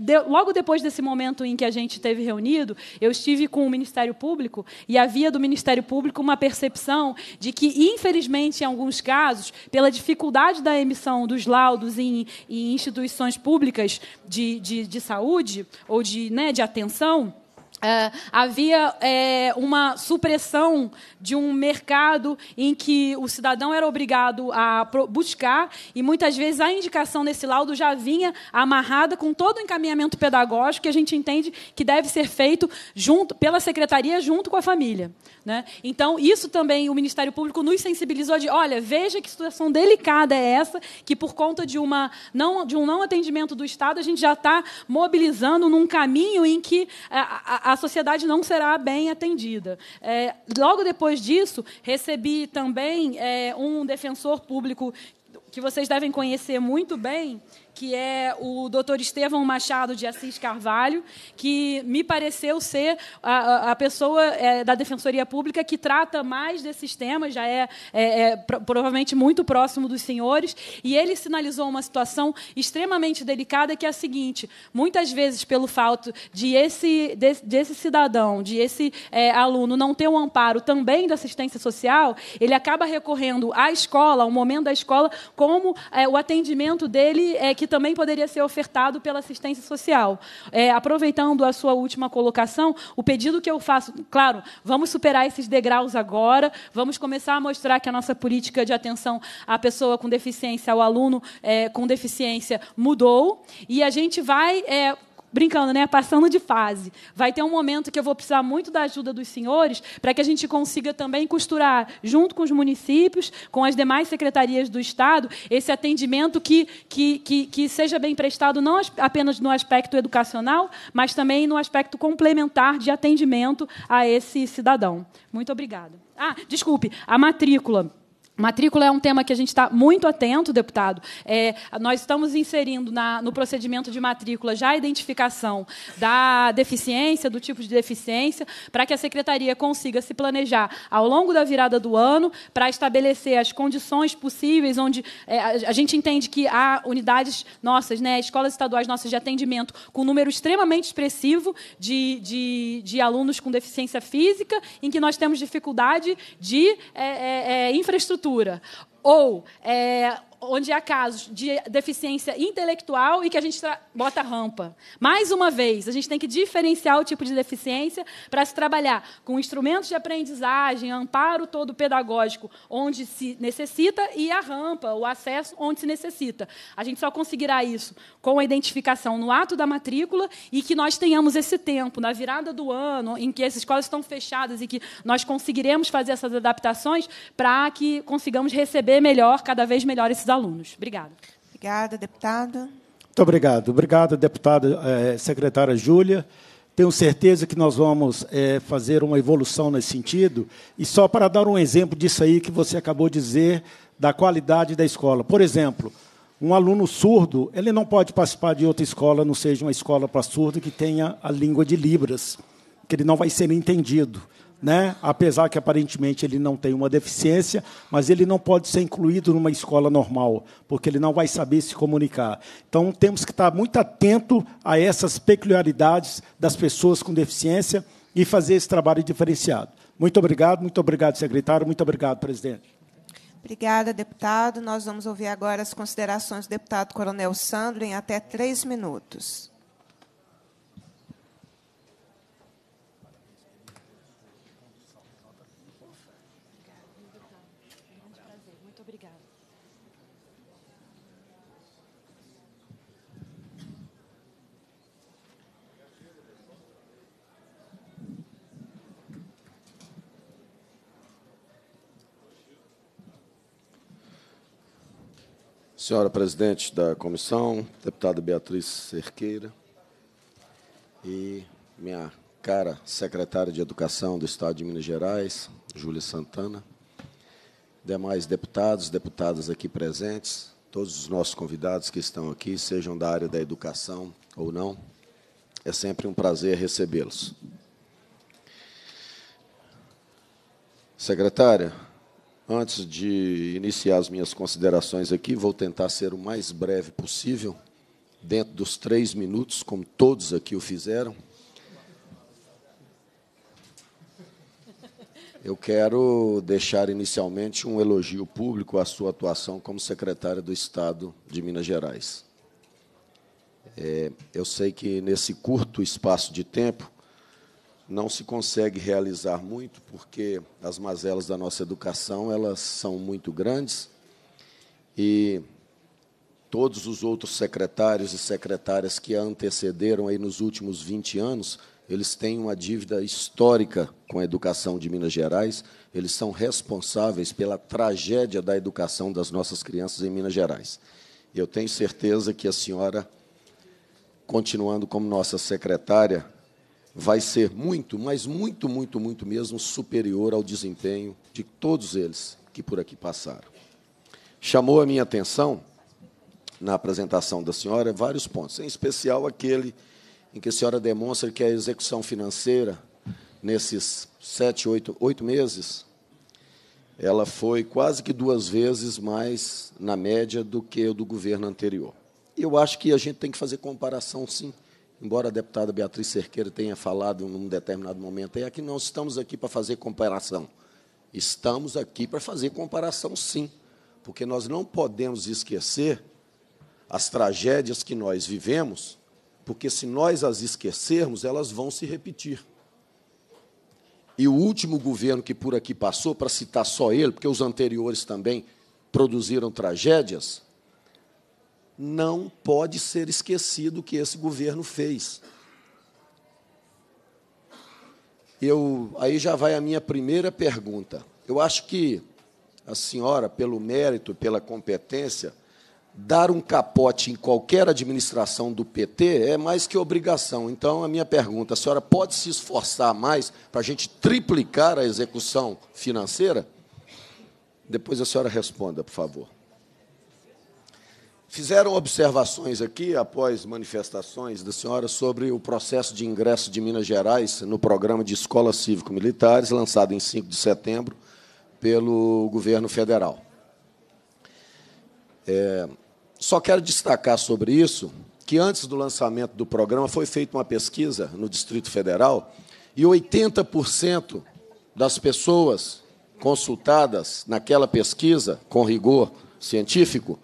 [SPEAKER 5] De, logo depois desse momento em que a gente esteve reunido, eu estive com o Ministério Público e havia do Ministério Público uma percepção de que, infelizmente, em alguns casos, pela dificuldade da emissão dos laudos em, em instituições públicas de, de, de saúde ou de, né, de atenção, Uh, havia é, uma supressão de um mercado em que o cidadão era obrigado a buscar, e muitas vezes a indicação nesse laudo já vinha amarrada com todo o encaminhamento pedagógico que a gente entende que deve ser feito junto pela secretaria junto com a família. Né? Então, isso também o Ministério Público nos sensibilizou de: olha, veja que situação delicada é essa, que por conta de, uma não, de um não atendimento do Estado, a gente já está mobilizando num caminho em que a sociedade não será bem atendida. É, logo depois disso, recebi também é, um defensor público que vocês devem conhecer muito bem, que é o Dr. Estevão Machado de Assis Carvalho, que me pareceu ser a, a pessoa é, da Defensoria Pública que trata mais desses temas, já é, é, é, provavelmente muito próximo dos senhores, e ele sinalizou uma situação extremamente delicada que é a seguinte: muitas vezes, pelo fato de esse de desse cidadão, de esse é, aluno não ter um amparo também da assistência social, ele acaba recorrendo à escola, ao momento da escola, como é, o atendimento dele é que também poderia ser ofertado pela assistência social. É, aproveitando a sua última colocação, o pedido que eu faço, claro, vamos superar esses degraus agora, vamos começar a mostrar que a nossa política de atenção à pessoa com deficiência, ao aluno é, com deficiência, mudou, e a gente vai é, brincando, né? Passando de fase. Vai ter um momento que eu vou precisar muito da ajuda dos senhores para que a gente consiga também costurar, junto com os municípios, com as demais secretarias do Estado, esse atendimento que, que, que, que seja bem prestado não apenas no aspecto educacional, mas também no aspecto complementar de atendimento a esse cidadão. Muito obrigada. Ah, desculpe, a matrícula. Matrícula é um tema que a gente está muito atento, deputado. É, nós estamos inserindo na, no procedimento de matrícula já a identificação da deficiência, do tipo de deficiência, para que a secretaria consiga se planejar ao longo da virada do ano para estabelecer as condições possíveis, onde é, a, gente entende que há unidades nossas, né, escolas estaduais nossas de atendimento, com um número extremamente expressivo de, de, de alunos com deficiência física, em que nós temos dificuldade de é, é, é infraestrutura ou é, onde há casos de deficiência intelectual e que a gente bota rampa. Mais uma vez, a gente tem que diferenciar o tipo de deficiência para se trabalhar com instrumentos de aprendizagem, amparo todo pedagógico onde se necessita e a rampa, o acesso onde se necessita. A gente só conseguirá isso com a identificação no ato da matrícula e que nós tenhamos esse tempo, na virada do ano, em que as escolas estão fechadas e que nós conseguiremos fazer essas adaptações para que consigamos receber melhor, cada vez melhor esses nossos alunos. Obrigada. Obrigada,
[SPEAKER 1] deputada.
[SPEAKER 14] Muito obrigado. Obrigado, deputada eh, secretária Júlia. Tenho certeza que nós vamos eh, fazer uma evolução nesse sentido. E só para dar um exemplo disso aí que você acabou de dizer, da qualidade da escola. Por exemplo, um aluno surdo, ele não pode participar de outra escola, não seja uma escola para surdo que tenha a língua de Libras, que ele não vai ser entendido né? apesar que aparentemente ele não tem uma deficiência, mas ele não pode ser incluído numa escola normal, porque ele não vai saber se comunicar. Então temos que estar muito atento a essas peculiaridades das pessoas com deficiência e fazer esse trabalho diferenciado. Muito obrigado, muito obrigado, secretário, muito obrigado, presidente.
[SPEAKER 1] Obrigada, deputado. Nós vamos ouvir agora as considerações do deputado Coronel Sandro em até três minutos.
[SPEAKER 15] Senhora presidente da comissão, deputada Beatriz Cerqueira e minha cara secretária de Educação do Estado de Minas Gerais, Júlia Santana, demais deputados, deputadas aqui presentes, todos os nossos convidados que estão aqui, sejam da área da educação ou não, é sempre um prazer recebê-los. Secretária, Antes de iniciar as minhas considerações aqui, vou tentar ser o mais breve possível, dentro dos três minutos, como todos aqui o fizeram. Eu quero deixar inicialmente um elogio público à sua atuação como secretária do Estado de Minas Gerais. É, eu sei que nesse curto espaço de tempo não se consegue realizar muito porque as mazelas da nossa educação elas são muito grandes e todos os outros secretários e secretárias que a antecederam aí nos últimos 20 anos, eles têm uma dívida histórica com a educação de Minas Gerais, eles são responsáveis pela tragédia da educação das nossas crianças em Minas Gerais. Eu tenho certeza que a senhora, continuando como nossa secretária, vai ser muito, mas muito, muito, muito mesmo superior ao desempenho de todos eles que por aqui passaram. Chamou a minha atenção, na apresentação da senhora, vários pontos, em especial aquele em que a senhora demonstra que a execução financeira, nesses sete, oito, oito meses, ela foi quase que duas vezes mais na média do que o do governo anterior. Eu acho que a gente tem que fazer comparação, sim, embora a deputada Beatriz Cerqueira tenha falado em um determinado momento, é que não estamos aqui para fazer comparação. Estamos aqui para fazer comparação, sim, porque nós não podemos esquecer as tragédias que nós vivemos, porque se nós as esquecermos, elas vão se repetir. E o último governo que por aqui passou, para citar só ele, porque os anteriores também produziram tragédias, não pode ser esquecido o que esse governo fez. Eu, aí já vai a minha primeira pergunta. Eu acho que a senhora, pelo mérito, pela competência, dar um capote em qualquer administração do PT é mais que obrigação. Então, a minha pergunta, a senhora pode se esforçar mais para a gente triplicar a execução financeira? Depois a senhora responda, por favor. Fizeram observações aqui, após manifestações da senhora, sobre o processo de ingresso de Minas Gerais no programa de escolas cívico-militares, lançado em 5 de setembro pelo governo federal. É, só quero destacar sobre isso que, antes do lançamento do programa, foi feita uma pesquisa no Distrito Federal e 80% das pessoas consultadas naquela pesquisa, com rigor científico,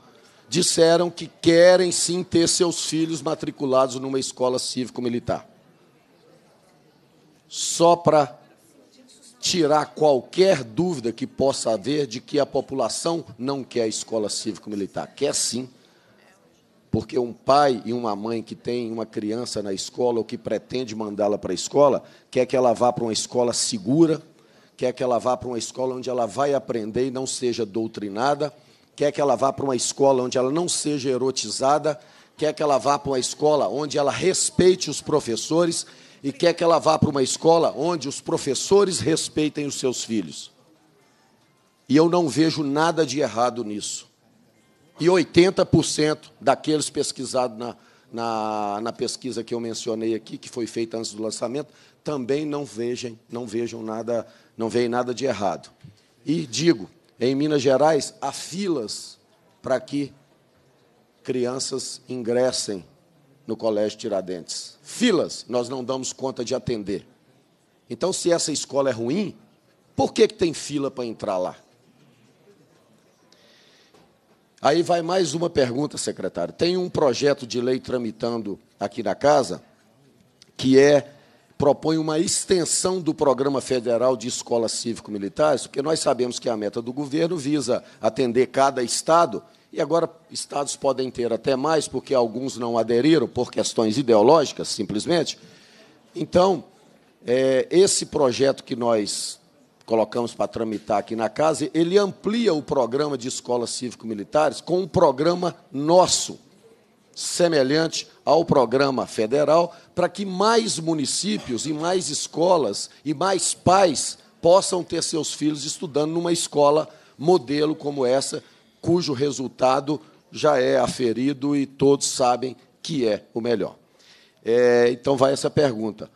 [SPEAKER 15] disseram que querem sim ter seus filhos matriculados numa escola cívico-militar. Só para tirar qualquer dúvida que possa haver de que a população não quer a escola cívico-militar. Quer sim. Porque um pai e uma mãe que tem uma criança na escola ou que pretende mandá-la para a escola, quer que ela vá para uma escola segura, quer que ela vá para uma escola onde ela vai aprender e não seja doutrinada, quer que ela vá para uma escola onde ela não seja erotizada, quer que ela vá para uma escola onde ela respeite os professores e quer que ela vá para uma escola onde os professores respeitem os seus filhos. E eu não vejo nada de errado nisso. E 80% daqueles pesquisados na, na, na, pesquisa que eu mencionei aqui, que foi feita antes do lançamento, também não vejam, não vejam nada, não veem nada de errado. E digo, em Minas Gerais, há filas para que crianças ingressem no Colégio Tiradentes. Filas, nós não damos conta de atender. Então, se essa escola é ruim, por que, que tem fila para entrar lá? Aí vai mais uma pergunta, secretário. Tem um projeto de lei tramitando aqui na casa que é propõe uma extensão do Programa Federal de Escolas Cívico-Militares, porque nós sabemos que é a meta do governo visa atender cada Estado, e agora Estados podem ter até mais, porque alguns não aderiram por questões ideológicas, simplesmente. Então, é, esse projeto que nós colocamos para tramitar aqui na casa, ele amplia o programa de escolas cívico-militares com um programa nosso, semelhante ao programa federal, para que mais municípios e mais escolas e mais pais possam ter seus filhos estudando numa escola modelo como essa, cujo resultado já é aferido e todos sabem que é o melhor. É, então, vai essa pergunta.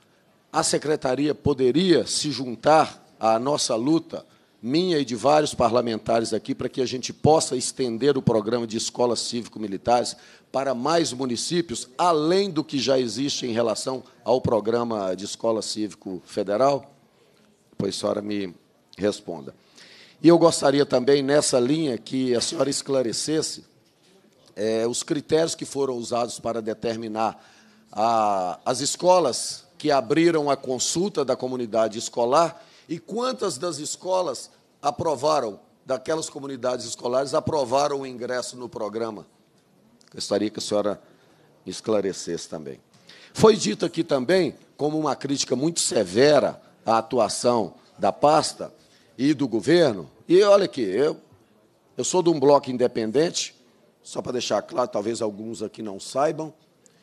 [SPEAKER 15] A secretaria poderia se juntar à nossa luta, minha e de vários parlamentares aqui, para que a gente possa estender o programa de escolas cívico-militares para mais municípios, além do que já existe em relação ao programa de escola cívico federal? Pois a senhora me responda. E eu gostaria também, nessa linha, que a senhora esclarecesse é, os critérios que foram usados para determinar a, as escolas que abriram a consulta da comunidade escolar e quantas das escolas aprovaram, daquelas comunidades escolares, aprovaram o ingresso no programa Gostaria que a senhora me esclarecesse também. Foi dito aqui também, como uma crítica muito severa à atuação da pasta e do governo, e olha aqui, eu, eu sou de um bloco independente, só para deixar claro, talvez alguns aqui não saibam,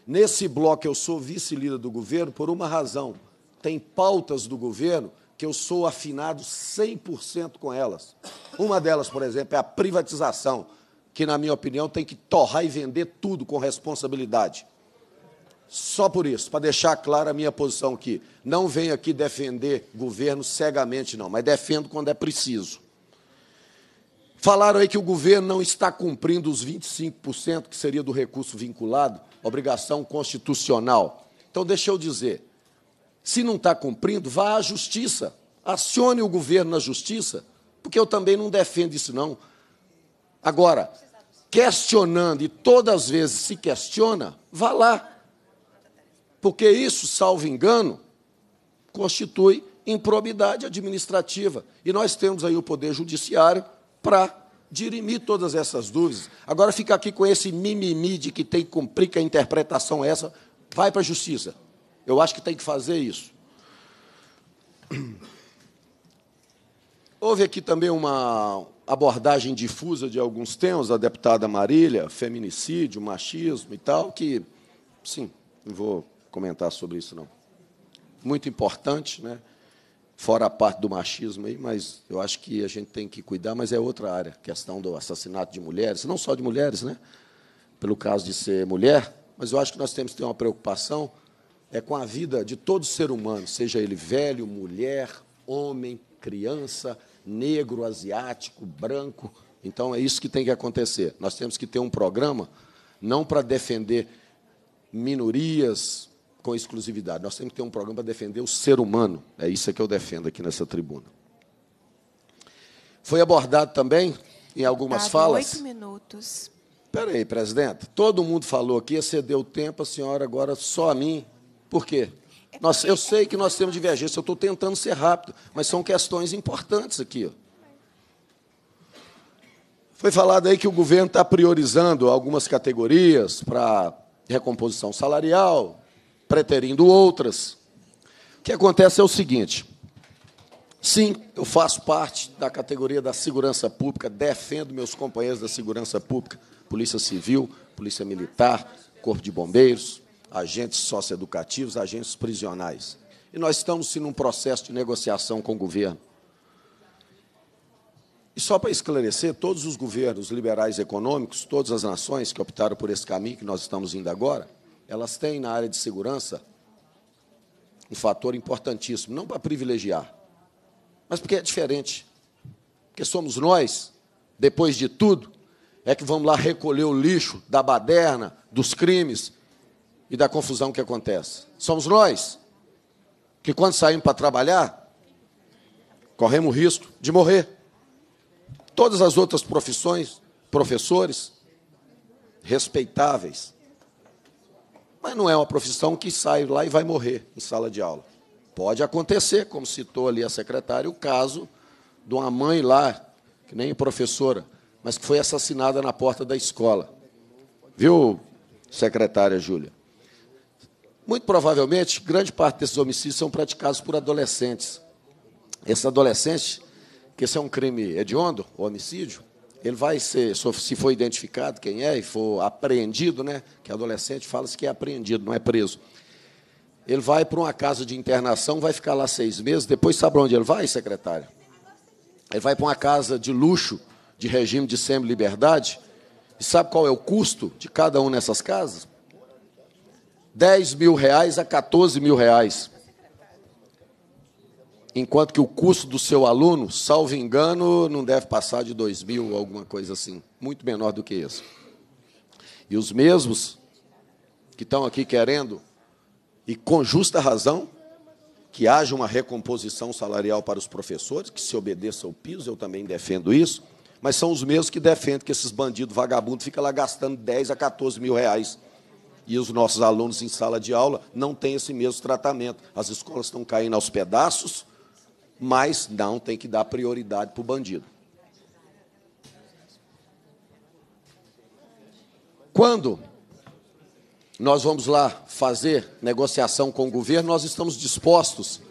[SPEAKER 15] nesse bloco eu sou vice-líder do governo por uma razão, tem pautas do governo que eu sou afinado 100% com elas. Uma delas, por exemplo, é a privatização que, na minha opinião, tem que torrar e vender tudo com responsabilidade. Só por isso, para deixar clara a minha posição aqui. Não venho aqui defender governo cegamente, não, mas defendo quando é preciso. Falaram aí que o governo não está cumprindo os 25%, que seria do recurso vinculado, obrigação constitucional. Então, deixa eu dizer: se não está cumprindo, vá à justiça. Acione o governo na justiça, porque eu também não defendo isso, não. Agora, questionando e todas as vezes se questiona, vá lá. Porque isso, salvo engano, constitui improbidade administrativa. E nós temos aí o Poder Judiciário para dirimir todas essas dúvidas. Agora fica aqui com esse mimimi de que tem que cumprir que a interpretação é essa, vai para a justiça. Eu acho que tem que fazer isso. Hum. Houve aqui também uma, abordagem difusa de alguns temas, a deputada Marília, feminicídio, machismo e tal, que, sim, não vou comentar sobre isso, não. Muito importante, né? fora a parte do machismo aí, mas eu acho que a gente tem que cuidar, mas é outra área, questão do assassinato de mulheres, não só de mulheres, né? pelo caso de ser mulher, mas eu acho que nós temos que ter uma preocupação é com a vida de todo ser humano, seja ele velho, mulher, homem, criança, negro, asiático, branco. Então é isso que tem que acontecer. Nós temos que ter um programa não para defender minorias com exclusividade. Nós temos que ter um programa para defender o ser humano. É isso que eu defendo aqui nessa tribuna. Foi abordado também em algumas falas. Oito
[SPEAKER 1] minutos.
[SPEAKER 15] Espera aí, presidente. Todo mundo falou aqui, excedeu o tempo, a senhora agora só a mim. Por quê? É nós, eu sei que nós temos divergência, eu estou tentando ser rápido, mas são questões importantes aqui. Foi falado aí que o governo está priorizando algumas categorias para recomposição salarial, preterindo outras. O que acontece é o seguinte: sim, eu faço parte da categoria da segurança pública, defendo meus companheiros da segurança pública, Polícia Civil, Polícia Militar, Corpo de Bombeiros, agentes socioeducativos, agentes prisionais. E nós estamos sim, num processo de negociação com o governo. E só para esclarecer, todos os governos liberais econômicos, todas as nações que optaram por esse caminho que nós estamos indo agora, elas têm na área de segurança um fator importantíssimo, não para privilegiar, mas porque é diferente. Porque somos nós, depois de tudo, é que vamos lá recolher o lixo da baderna, dos crimes, e da confusão que acontece. Somos nós que, quando saímos para trabalhar, corremos o risco de morrer. Todas as outras profissões, professores, respeitáveis, mas não é uma profissão que sai lá e vai morrer em sala de aula. Pode acontecer, como citou ali a secretária, o caso de uma mãe lá, que nem professora, mas que foi assassinada na porta da escola. Viu, secretária Júlia? Muito provavelmente, grande parte desses homicídios são praticados por adolescentes. Esse adolescente, que esse é um crime hediondo, o homicídio, ele vai ser, se for identificado quem é e for apreendido, né? Que adolescente fala-se que é apreendido, não é preso. Ele vai para uma casa de internação, vai ficar lá seis meses, depois sabe onde ele vai, secretário? Ele vai para uma casa de luxo, de regime de semi-liberdade, e sabe qual é o custo de cada um nessas casas? 10 mil reais a 14 mil reais. Enquanto que o custo do seu aluno, salvo engano, não deve passar de 2 mil, alguma coisa assim. Muito menor do que isso. E os mesmos que estão aqui querendo, e com justa razão, que haja uma recomposição salarial para os professores, que se obedeça ao piso, eu também defendo isso, mas são os mesmos que defendem que esses bandidos vagabundos ficam lá gastando 10 a 14 mil reais e os nossos alunos em sala de aula não têm esse mesmo tratamento. As escolas estão caindo aos pedaços, mas não tem que dar prioridade para o bandido. Quando nós vamos lá fazer negociação com o governo, nós estamos dispostos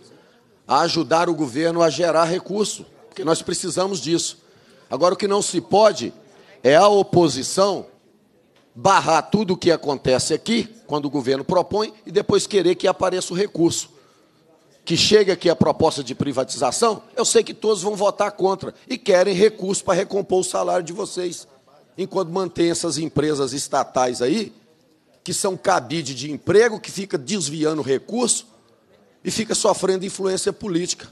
[SPEAKER 15] a ajudar o governo a gerar recurso, porque nós precisamos disso. Agora, o que não se pode é a oposição barrar tudo o que acontece aqui, quando o governo propõe, e depois querer que apareça o recurso. Que chegue aqui a proposta de privatização, eu sei que todos vão votar contra e querem recurso para recompor o salário de vocês. Enquanto mantém essas empresas estatais aí, que são cabide de emprego, que fica desviando recurso e fica sofrendo influência política.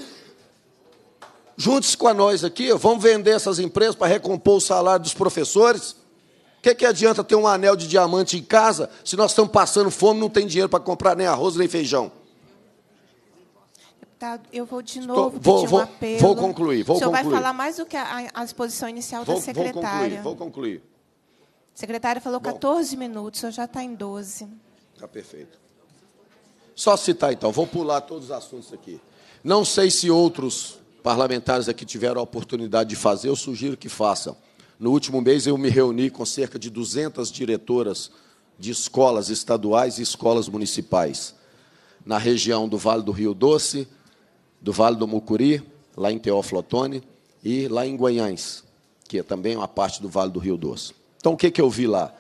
[SPEAKER 15] Junte-se com a nós aqui, vamos vender essas empresas para recompor o salário dos professores que, que adianta ter um anel de diamante em casa se nós estamos passando fome não tem dinheiro para comprar nem arroz nem feijão?
[SPEAKER 1] Deputado, tá, eu vou de novo pedir vou, um vou, apelo. Vou concluir, vou O senhor concluir. vai falar mais do que a, a exposição inicial vou, da secretária. Vou concluir, vou concluir. A secretária falou Bom, 14 minutos, o senhor já está em 12.
[SPEAKER 15] Está perfeito. Só citar, então, vou pular todos os assuntos aqui. Não sei se outros parlamentares aqui tiveram a oportunidade de fazer, eu sugiro que façam. No último mês, eu me reuni com cerca de 200 diretoras de escolas estaduais e escolas municipais, na região do Vale do Rio Doce, do Vale do Mucuri, lá em Teófilo Otoni, e lá em Guanhães, que é também uma parte do Vale do Rio Doce. Então, o que, que eu vi lá?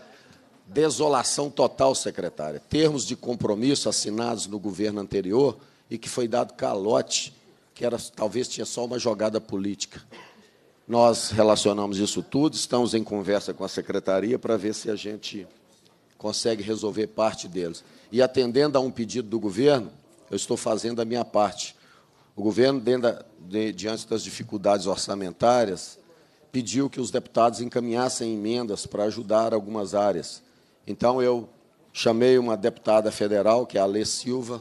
[SPEAKER 15] Desolação total, secretária. Termos de compromisso assinados no governo anterior e que foi dado calote, que era talvez tinha só uma jogada política. Nós relacionamos isso tudo, estamos em conversa com a secretaria para ver se a gente consegue resolver parte deles. E atendendo a um pedido do governo, eu estou fazendo a minha parte. O governo, da, de, diante das dificuldades orçamentárias, pediu que os deputados encaminhassem emendas para ajudar algumas áreas. Então, eu chamei uma deputada federal, que é a Alê Silva,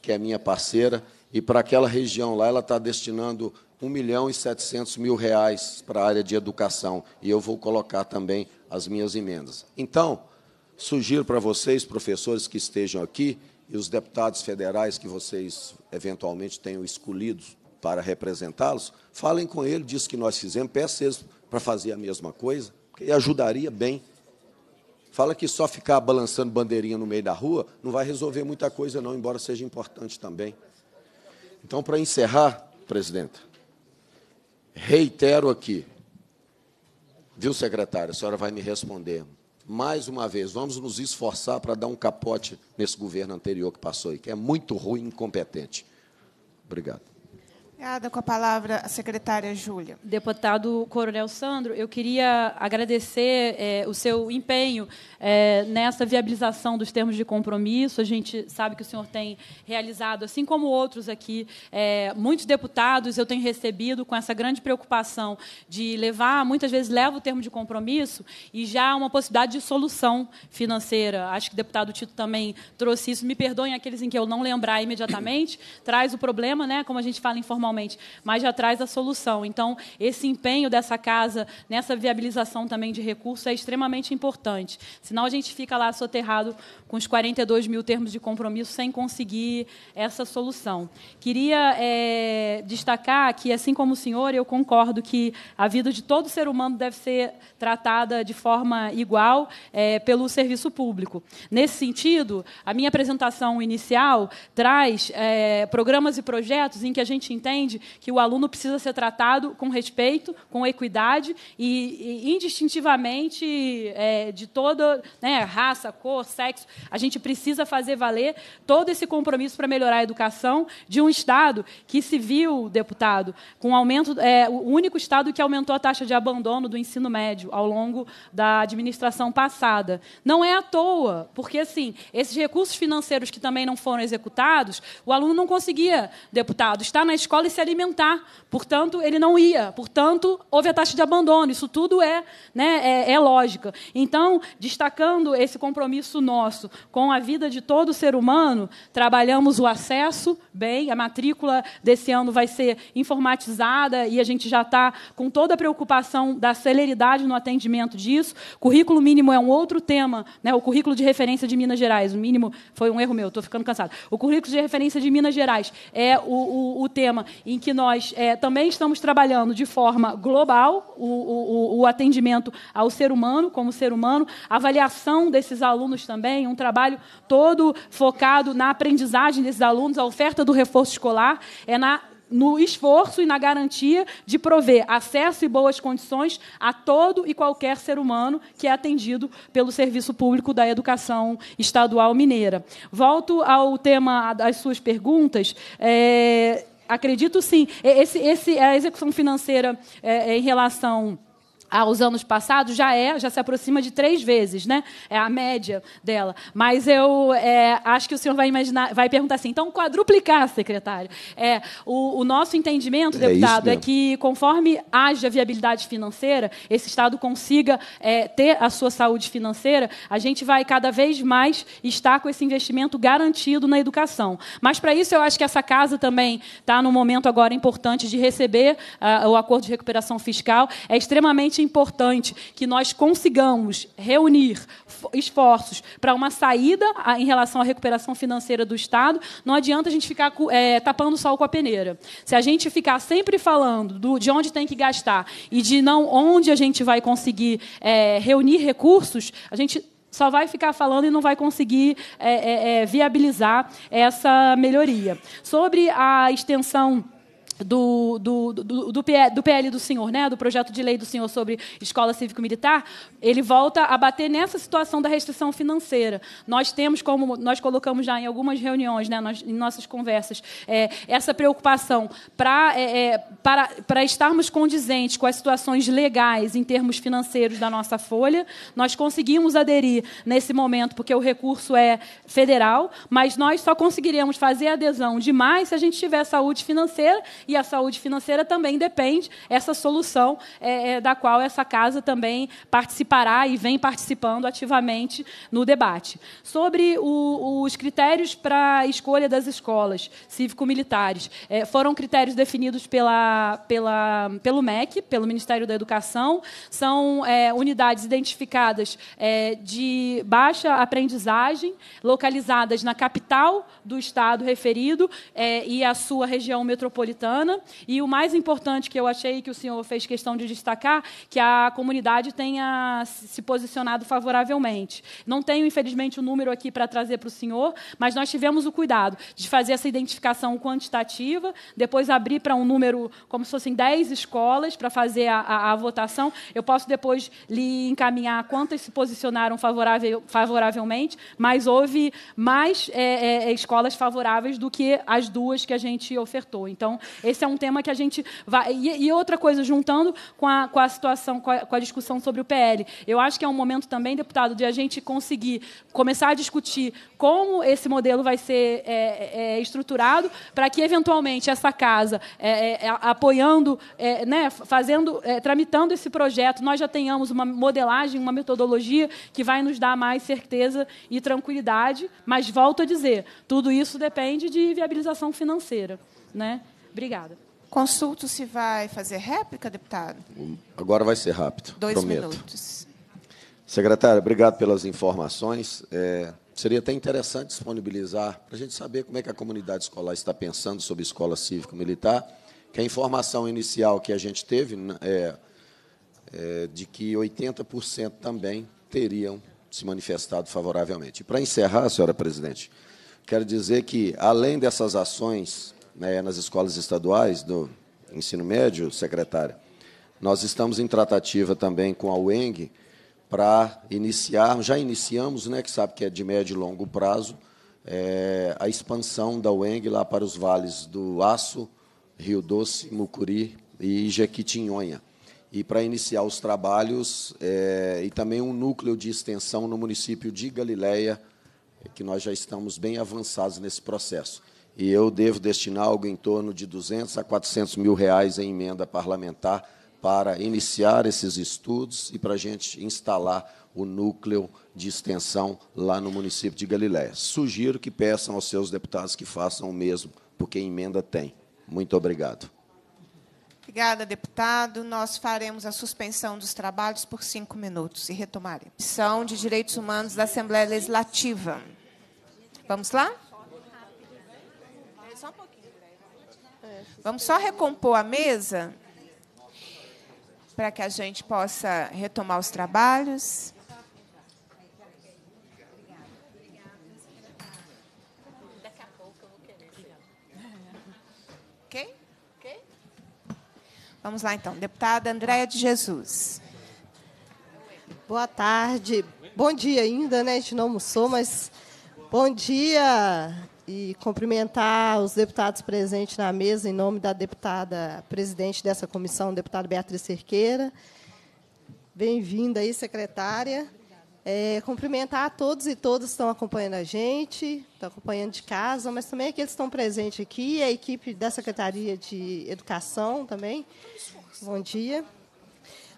[SPEAKER 15] que é minha parceira, e para aquela região lá, ela está destinando 1 milhão e 700 mil reais para a área de educação. E eu vou colocar também as minhas emendas. Então, sugiro para vocês, professores que estejam aqui, e os deputados federais que vocês eventualmente tenham escolhido para representá-los, falem com ele, diz que nós fizemos, peça eles para fazer a mesma coisa, porque ajudaria bem. Fala que só ficar balançando bandeirinha no meio da rua não vai resolver muita coisa, não, embora seja importante também. Então, para encerrar, presidenta, Reitero aqui, viu, secretária? A senhora vai me responder. Mais uma vez, vamos nos esforçar para dar um capote nesse governo anterior que passou aí, que é muito ruim e incompetente. Obrigado.
[SPEAKER 5] Obrigada. Com a palavra, a secretária Júlia. Deputado Coronel Sandro, eu queria agradecer é, o seu empenho é, nessa viabilização dos termos de compromisso. A gente sabe que o senhor tem realizado, assim como outros aqui, é, muitos deputados eu tenho recebido com essa grande preocupação de levar, muitas vezes leva o termo de compromisso e já uma possibilidade de solução financeira. Acho que o deputado Tito também trouxe isso. Me perdoem aqueles em que eu não lembrar imediatamente. traz o problema, né? como a gente fala informalmente, mas já traz a solução. Então, esse empenho dessa casa nessa viabilização também de recursos é extremamente importante. Senão a gente fica lá soterrado com os 42 mil termos de compromisso sem conseguir essa solução. Queria é, destacar que, assim como o senhor, eu concordo que a vida de todo ser humano deve ser tratada de forma igual é, pelo serviço público. Nesse sentido, a minha apresentação inicial traz é, programas e projetos em que a gente entende entende que o aluno precisa ser tratado com respeito, com equidade e, e indistintivamente é, de toda né, raça, cor, sexo. A gente precisa fazer valer todo esse compromisso para melhorar a educação de um Estado que se viu, deputado, com aumento, é, o único Estado que aumentou a taxa de abandono do ensino médio ao longo da administração passada. Não é à toa, porque assim, esses recursos financeiros que também não foram executados, o aluno não conseguia, deputado, estar na escola e se alimentar, portanto, ele não ia, portanto, houve a taxa de abandono. Isso tudo é, né, é, é lógica. Então, destacando esse compromisso nosso com a vida de todo ser humano, trabalhamos o acesso bem, a matrícula desse ano vai ser informatizada e a gente já está com toda a preocupação da celeridade no atendimento disso. Currículo mínimo é um outro tema, né? o currículo de referência de Minas Gerais, o mínimo foi um erro meu, estou ficando cansado. O currículo de referência de Minas Gerais é o, o, o tema em que nós é, também estamos trabalhando de forma global o, o, o atendimento ao ser humano, como ser humano, avaliação desses alunos também, um trabalho todo focado na aprendizagem desses alunos, a oferta do reforço escolar, é na no esforço e na garantia de prover acesso e boas condições a todo e qualquer ser humano que é atendido pelo Serviço Público da Educação Estadual Mineira. Volto ao tema das suas perguntas. É Acredito sim. Esse, esse, a execução financeira é, é, em relação aos ah, anos passados já é, já se aproxima de três vezes, né? É a média dela. Mas eu é, acho que o senhor vai imaginar, vai perguntar assim, então quadruplicar, secretário. É, o, o nosso entendimento, é deputado, é, é que conforme haja viabilidade financeira, esse Estado consiga é, ter a sua saúde financeira, a gente vai cada vez mais estar com esse investimento garantido na educação. Mas para isso eu acho que essa casa também está num momento agora importante de receber uh, o acordo de recuperação fiscal. É extremamente importante que nós consigamos reunir esforços para uma saída em relação à recuperação financeira do Estado. Não adianta a gente ficar é, tapando o sol com a peneira. Se a gente ficar sempre falando do, de onde tem que gastar e de não onde a gente vai conseguir é, reunir recursos, a gente só vai ficar falando e não vai conseguir é, é, é viabilizar essa melhoria. Sobre a extensão do, do, do, do, PL do senhor, né, do projeto de lei do senhor sobre escola cívico-militar, ele volta a bater nessa situação da restrição financeira. Nós temos, como nós colocamos já em algumas reuniões, né, nós, em nossas conversas, é, essa preocupação pra, é, é para, para estarmos condizentes com as situações legais em termos financeiros da nossa folha. Nós conseguimos aderir nesse momento, porque o recurso é federal, mas nós só conseguiremos fazer adesão demais se a gente tiver saúde financeira e a saúde financeira também depende essa solução é, é, da qual essa casa também participará e vem participando ativamente no debate. Sobre o, os critérios para a escolha das escolas cívico-militares, é, foram critérios definidos pela, pela, pelo MEC, pelo Ministério da Educação, são é, unidades identificadas é, de baixa aprendizagem, localizadas na capital do estado referido é, e a sua região metropolitana, e o mais importante que eu achei que o senhor fez questão de destacar, que a comunidade tenha se posicionado favoravelmente. Não tenho, infelizmente, o um número aqui para trazer para o senhor, mas nós tivemos o cuidado de fazer essa identificação quantitativa, depois abrir para um número, como se fossem 10 escolas, para fazer a, a, a votação. Eu posso depois lhe encaminhar quantas se posicionaram favorável, favoravelmente, mas houve mais é, é, é escolas favoráveis do que as duas que a gente ofertou. Então, esse é um tema que a gente vai. E, e outra coisa, juntando com a, com a situação, com a, com a, discussão sobre o PL, eu acho que é um momento também, deputado, de a gente conseguir começar a discutir como esse modelo vai ser é, é, é estruturado para que, eventualmente, essa casa, é, é, é apoiando, né, fazendo, tramitando esse projeto, nós já tenhamos uma modelagem, uma metodologia que vai nos dar mais certeza e tranquilidade. Mas volto a dizer, tudo isso depende de viabilização financeira. Né? Obrigada.
[SPEAKER 1] Consulto se vai fazer réplica, deputado.
[SPEAKER 15] Agora vai ser rápido. Dois prometo. minutos. Secretário, obrigado pelas informações. É, seria até interessante disponibilizar para a gente saber como é que a comunidade escolar está pensando sobre escola cívico-militar, que a informação inicial que a gente teve né, é, é de que 80% também teriam se manifestado favoravelmente. E para encerrar, senhora presidente, quero dizer que, além dessas ações né, nas escolas estaduais do ensino médio, secretária, nós estamos em tratativa também com a UENG para iniciar, já iniciamos, né, que sabe que é de médio e longo prazo, é, a expansão da UENG lá para os vales do Aço, Rio Doce, Mucuri e Jequitinhonha. E para iniciar os trabalhos, é, e também um núcleo de extensão no município de Galileia, que nós já estamos bem avançados nesse processo e eu devo destinar algo em torno de 200 a 400 mil reais em emenda parlamentar para iniciar esses estudos e para a gente instalar o núcleo de extensão lá no município de Galiléia. Sugiro que peçam aos seus deputados que façam o mesmo, porque emenda tem. Muito obrigado.
[SPEAKER 1] Obrigada, deputado. Nós faremos a suspensão dos trabalhos por cinco minutos e retomaremos. Sessão de Direitos Humanos da Assembleia Legislativa. Vamos lá? Vamos só recompor a mesa para que a gente possa retomar os trabalhos. Quem? Vamos lá, então. Deputada Andréa
[SPEAKER 8] de Jesus. Boa tarde. Bom dia ainda, né? A gente não almoçou, mas bom dia, e cumprimentar os deputados presentes na mesa em nome da deputada presidente dessa comissão, deputada Beatriz Cerqueira. Bem-vinda aí, secretária. É, cumprimentar a todos e todas que estão acompanhando a gente, estão acompanhando de casa, mas também aqueles que estão presentes aqui, a equipe da Secretaria de Educação também. Bom dia.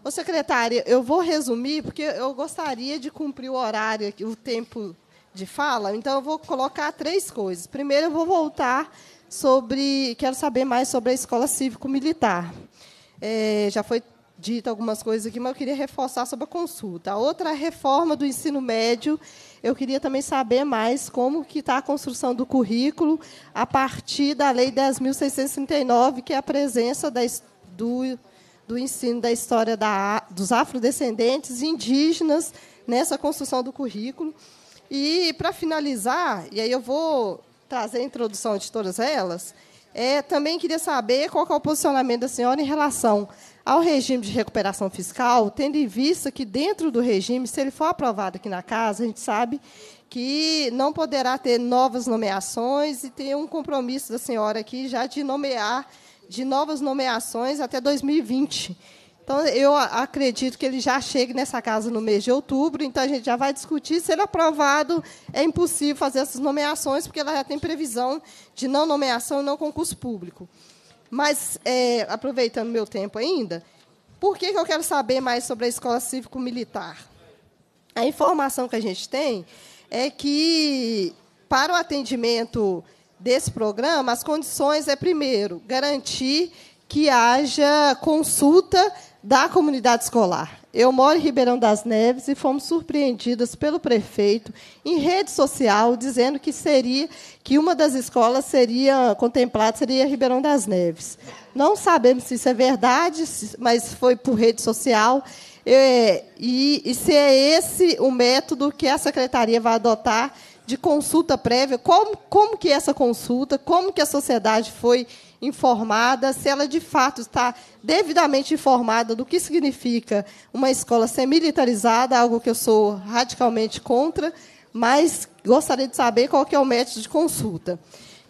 [SPEAKER 8] Ô, secretária, eu vou resumir, porque eu gostaria de cumprir o horário, o tempo de fala, então eu vou colocar três coisas. Primeiro, eu vou voltar sobre. Quero saber mais sobre a escola cívico-militar. É, já foi dito algumas coisas aqui, mas eu queria reforçar sobre a consulta. A outra a reforma do ensino médio, eu queria também saber mais como que está a construção do currículo a partir da Lei 10.639, que é a presença da, do, do ensino da história da, dos afrodescendentes indígenas nessa construção do currículo. E, para finalizar, e aí eu vou trazer a introdução de todas elas, é, também queria saber qual que é o posicionamento da senhora em relação ao regime de recuperação fiscal, tendo em vista que, dentro do regime, se ele for aprovado aqui na Casa, a gente sabe que não poderá ter novas nomeações e tem um compromisso da senhora aqui já de nomear, de novas nomeações até 2020. Então, eu acredito que ele já chegue nessa casa no mês de outubro, então a gente já vai discutir. Se ele aprovado, é impossível fazer essas nomeações, porque ela já tem previsão de não nomeação e não concurso público. Mas, é, aproveitando meu tempo ainda, por que, que eu quero saber mais sobre a escola cívico-militar? A informação que a gente tem é que, para o atendimento desse programa, as condições é, primeiro, garantir que haja consulta da comunidade escolar. Eu moro em Ribeirão das Neves e fomos surpreendidas pelo prefeito em rede social dizendo que seria que uma das escolas seria contemplada seria Ribeirão das Neves. Não sabemos se isso é verdade, mas foi por rede social. É, e, e, se é esse o método que a secretaria vai adotar de consulta prévia, como, como que é essa consulta, como que a sociedade foi informada, se ela de fato está devidamente informada do que significa uma escola ser militarizada, algo que eu sou radicalmente contra, mas gostaria de saber qual que é o método de consulta.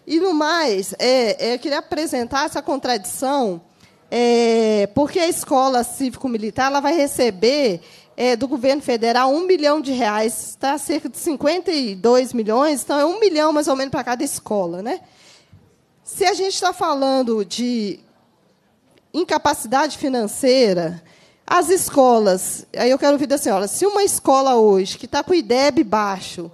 [SPEAKER 8] E, no mais, é, é, eu queria apresentar essa contradição, é, porque a escola cívico-militar ela vai receber é, do governo federal um milhão de reais, está cerca de 52 milhões, então é um milhão mais ou menos para cada escola, né? Se a gente está falando de incapacidade financeira, as escolas, aí eu quero ouvir da senhora, se uma escola hoje que está com o IDEB baixo,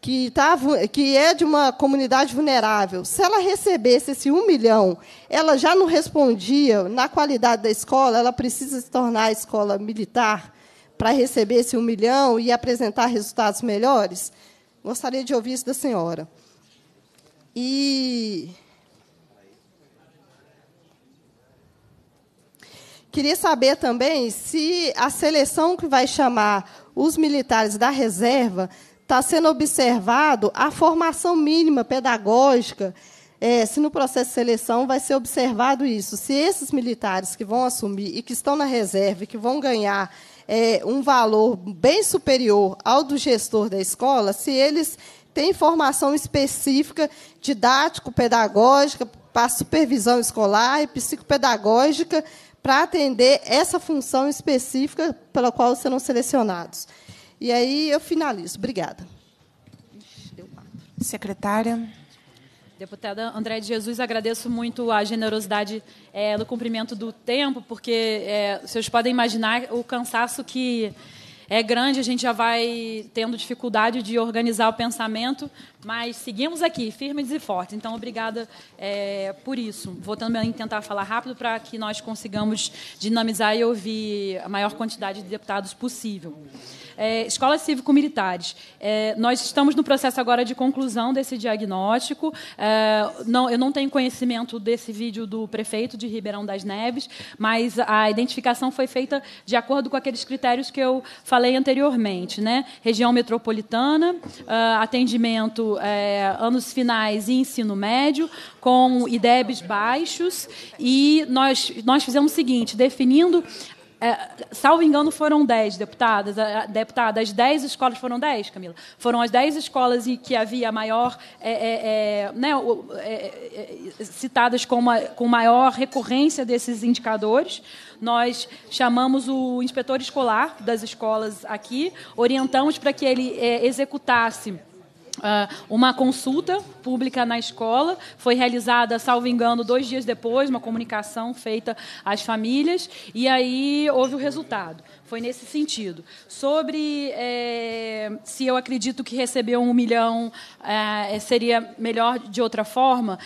[SPEAKER 8] que, está que é de uma comunidade vulnerável, se ela recebesse esse um milhão, ela já não respondia na qualidade da escola, ela precisa se tornar a escola militar para receber esse um milhão e apresentar resultados melhores? Gostaria de ouvir isso da senhora. E Queria saber também se a seleção que vai chamar os militares da reserva está sendo observado a formação mínima pedagógica, é, se no processo de seleção vai ser observado isso, se esses militares que vão assumir e que estão na reserva e que vão ganhar é, um valor bem superior ao do gestor da escola, se eles têm formação específica didático-pedagógica para supervisão escolar e psicopedagógica para atender essa função específica pela qual serão selecionados. E aí eu finalizo. Obrigada. Secretária.
[SPEAKER 5] Deputada André de Jesus, agradeço muito a generosidade é, eh, no cumprimento do tempo, porque é, vocês podem imaginar o cansaço que é grande, a gente já vai tendo dificuldade de organizar o pensamento, mas seguimos aqui, firmes e fortes. Então, obrigada é, por isso. Vou também tentar falar rápido para que nós consigamos dinamizar e ouvir a maior quantidade de deputados possível é, escolas cívico-militares. É, nós estamos no processo agora de conclusão desse diagnóstico. É, não, eu não tenho conhecimento desse vídeo do prefeito de Ribeirão das Neves, mas a identificação foi feita de acordo com aqueles critérios que eu falei anteriormente. Né? Região metropolitana, é, atendimento é, anos finais e ensino médio, com IDEBs baixos. E nós, nós fizemos o seguinte, definindo é, salvo engano, foram 10 deputadas. A, deputada, as 10 escolas foram dez Camila. Foram as dez escolas em que havia maior. É, é, é né, é, é, citadas com, uma, com maior recorrência desses indicadores. Nós chamamos o inspetor escolar das escolas aqui, orientamos para que ele executasse ah, uma consulta pública na escola. Foi realizada, salvo engano, dois dias depois, uma comunicação feita às famílias, e aí houve o resultado. Foi nesse sentido. Sobre é, se eu acredito que receber um milhão é, seria melhor de outra forma,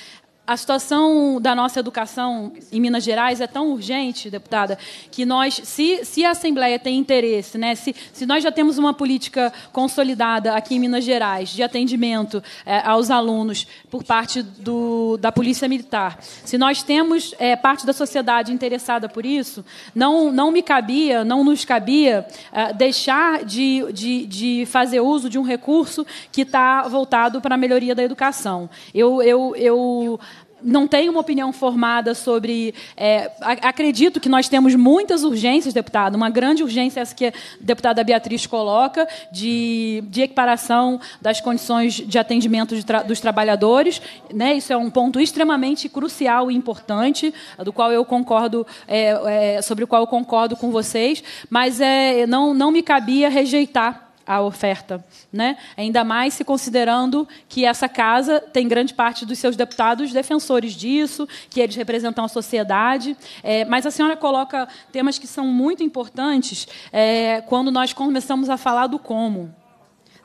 [SPEAKER 5] a situação da nossa educação em Minas Gerais é tão urgente, deputada, que nós, se, se a Assembleia tem interesse, né, se, se nós já temos uma política consolidada aqui em Minas Gerais de atendimento é, aos alunos por parte do, da Polícia Militar, se nós temos é, parte da sociedade interessada por isso, não, não me cabia, não nos cabia é, deixar de, de, de fazer uso de um recurso que está voltado para a melhoria da educação. Eu, eu, eu não tenho uma opinião formada sobre. É, acredito que nós temos muitas urgências, deputado. Uma grande urgência, é essa que a deputada Beatriz coloca, de, de equiparação das condições de atendimento de tra dos trabalhadores. Né? Isso é um ponto extremamente crucial e importante, do qual eu concordo, é, é, sobre o qual eu concordo com vocês, mas é, não, não me cabia rejeitar a oferta, né? Ainda mais se considerando que essa casa tem grande parte dos seus deputados defensores disso, que eles representam a sociedade. É, mas a senhora coloca temas que são muito importantes é, quando nós começamos a falar do como,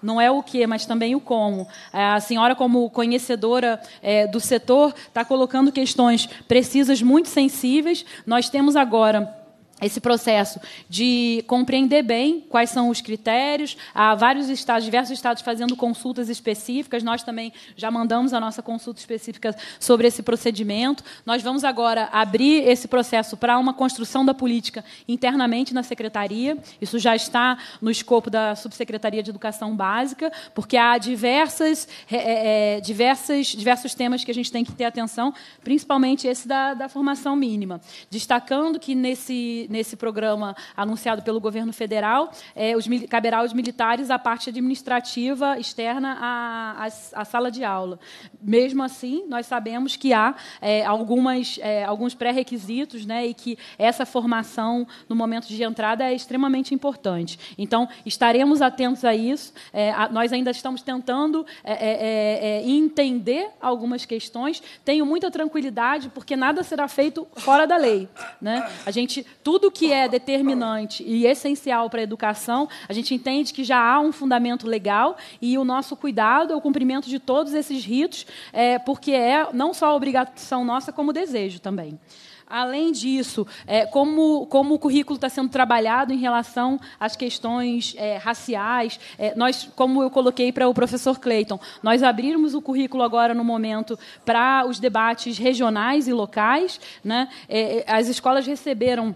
[SPEAKER 5] não é o que, mas também o como. É, a senhora, como conhecedora é, do setor, está colocando questões precisas, muito sensíveis. Nós temos agora esse processo de compreender bem quais são os critérios. Há vários estados, diversos estados fazendo consultas específicas. Nós também já mandamos a nossa consulta específica sobre esse procedimento. Nós vamos agora abrir esse processo para uma construção da política internamente na secretaria. Isso já está no escopo da subsecretaria de Educação Básica, porque há diversas, é, é, diversas, diversos temas que a gente tem que ter atenção, principalmente esse da, da formação mínima, destacando que nesse nesse programa anunciado pelo governo federal, é, os, caberá aos militares a parte administrativa externa à, à, à, sala de aula. Mesmo assim, nós sabemos que há é, algumas, é, alguns pré-requisitos né, e que essa formação no momento de entrada é extremamente importante. Então, estaremos atentos a isso. É, a, nós ainda estamos tentando é, é, entender algumas questões. Tenho muita tranquilidade, porque nada será feito fora da lei. Né? A gente, tudo tudo que é determinante e essencial para a educação, a gente entende que já há um fundamento legal e o nosso cuidado é o cumprimento de todos esses ritos, é, porque é não só obrigação nossa, como desejo também. Além disso, é, como, como o currículo está sendo trabalhado em relação às questões é, raciais, é, nós, como eu coloquei para o professor Clayton, nós abrimos o currículo agora no momento para os debates regionais e locais. Né? É, é, as escolas receberam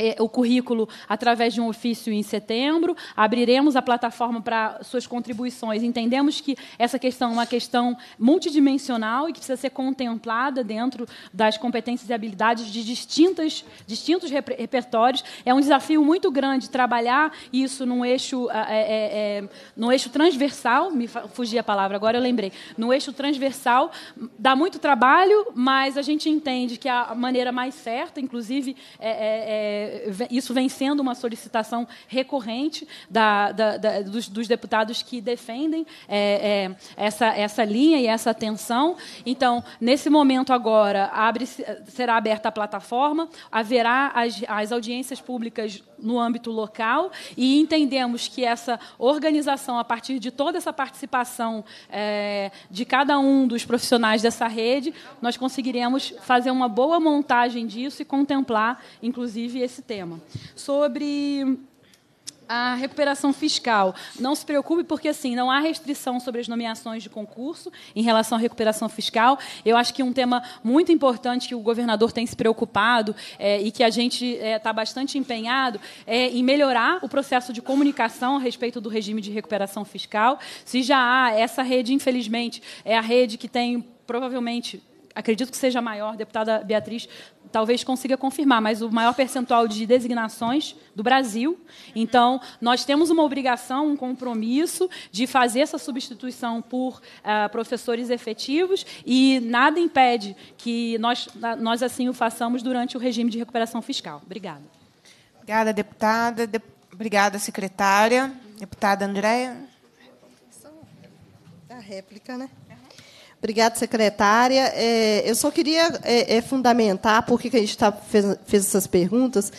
[SPEAKER 5] é, o currículo através de um ofício em setembro, abriremos a plataforma para suas contribuições. Entendemos que essa questão é uma questão multidimensional e que precisa ser contemplada dentro das competências e habilidades de distintas, distintos repertórios. É um desafio muito grande trabalhar isso num eixo, é, é, é, num eixo transversal, me fugi a palavra, agora eu lembrei, no eixo transversal, dá muito trabalho, mas a gente entende que a maneira mais certa, inclusive... é, é, é eh, isso vem sendo uma solicitação recorrente da, da, da, dos, dos, deputados que defendem é, é, essa, essa linha e essa atenção. Então, nesse momento agora, abre, será aberta a plataforma, haverá as, as audiências públicas no âmbito local e entendemos que essa organização, a partir de toda essa participação é, de cada um dos profissionais dessa rede, nós conseguiremos fazer uma boa montagem disso e contemplar, inclusive, esse esse tema. Sobre a recuperação fiscal. Não se preocupe, porque assim, não há restrição sobre as nomeações de concurso em relação à recuperação fiscal. Eu acho que um tema muito importante que o governador tem se preocupado é, e que a gente está é, tá bastante empenhado é em melhorar o processo de comunicação a respeito do regime de recuperação fiscal. Se já há essa rede, infelizmente, é a rede que tem provavelmente acredito que seja maior, deputada Beatriz talvez consiga confirmar, mas o maior percentual de designações do Brasil. Então, nós temos uma obrigação, um compromisso de fazer essa substituição por uh, professores efetivos e nada impede que nós, nós assim o façamos durante o regime de recuperação fiscal. Obrigada. Obrigada,
[SPEAKER 1] deputada. De... Obrigada, secretária. Deputada Andréia.
[SPEAKER 8] da réplica, né? Obrigada, secretária. É, eu só queria é, é fundamentar por que a gente tá, fez, fez essas perguntas.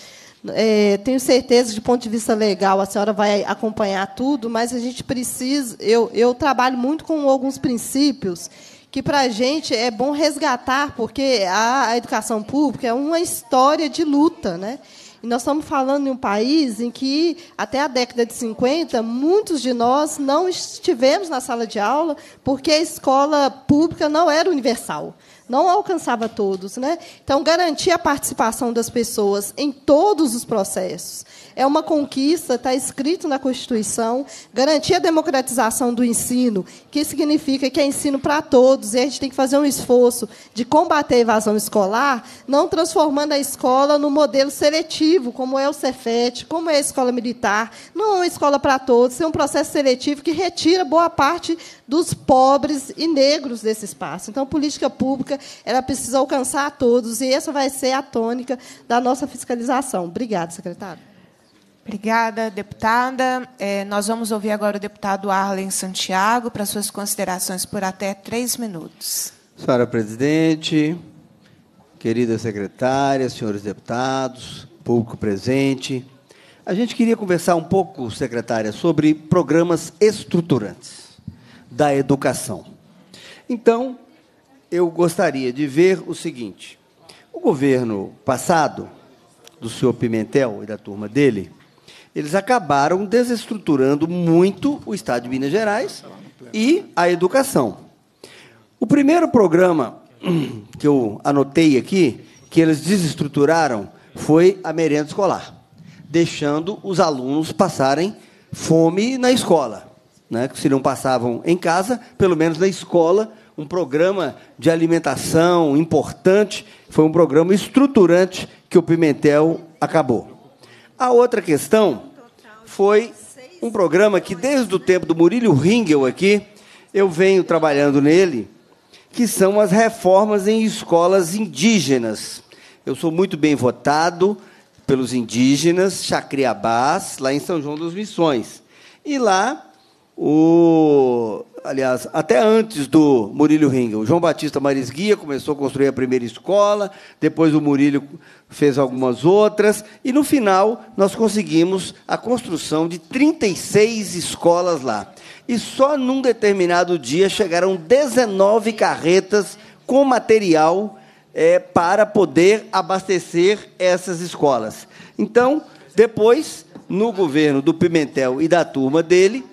[SPEAKER 8] É, tenho certeza, de ponto de vista legal, a senhora vai acompanhar tudo, mas a gente precisa. Eu, eu trabalho muito com alguns princípios que para a gente é bom resgatar, porque a, a educação pública é uma história de luta, né? E nós estamos falando de um país em que, até a década de 50, muitos de nós não estivemos na sala de aula porque a escola pública não era universal não alcançava todos. Né? Então, garantir a participação das pessoas em todos os processos é uma conquista, está escrito na Constituição, garantir a democratização do ensino, que significa que é ensino para todos, e a gente tem que fazer um esforço de combater a evasão escolar, não transformando a escola no modelo seletivo, como é o Cefet, como é a escola militar, não é uma escola para todos, é um processo seletivo que retira boa parte dos pobres e negros desse espaço. Então, a política pública ela precisa alcançar a todos, e essa vai ser a tônica da nossa fiscalização. Obrigada, secretário. Obrigada, deputada. É, nós vamos ouvir agora o deputado Arlen Santiago
[SPEAKER 1] para suas considerações por até três minutos.
[SPEAKER 7] Senhora presidente, querida secretária, senhores deputados, público presente, a gente queria conversar um pouco, secretária, sobre programas estruturantes da educação. Então, eu gostaria de ver o seguinte: o governo passado, do senhor Pimentel e da turma dele, eles acabaram desestruturando muito o Estado de Minas Gerais e a educação. O primeiro programa que eu anotei aqui, que eles desestruturaram, foi a merenda escolar, deixando os alunos passarem fome na escola né, que se não passavam em casa, pelo menos na escola, um programa de alimentação importante, foi um programa estruturante que o Pimentel acabou. A outra questão foi um programa que, desde o tempo do Murilo Ringel aqui, eu venho trabalhando nele, que são as reformas em escolas indígenas. Eu sou muito bem votado pelos indígenas, Chacriabás, lá em São João dos Missões. E lá o aliás, até antes do Murilo Ringa. O João Batista Maris Guia começou a construir a primeira escola, depois o Murilo fez algumas outras, e no final nós conseguimos a construção de 36 escolas lá. E só num determinado dia chegaram 19 carretas com material é, para poder abastecer essas escolas. Então, depois, no governo do Pimentel e da turma dele,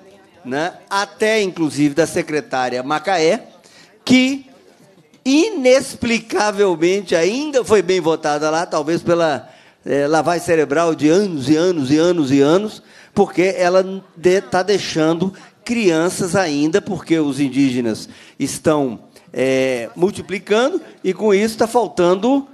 [SPEAKER 7] né, até inclusive da secretária Macaé, que inexplicavelmente ainda foi bem votada lá, talvez pela é, lavagem cerebral de anos e anos e anos e anos, porque ela está de, tá deixando crianças ainda, porque os indígenas estão é, multiplicando e com isso está faltando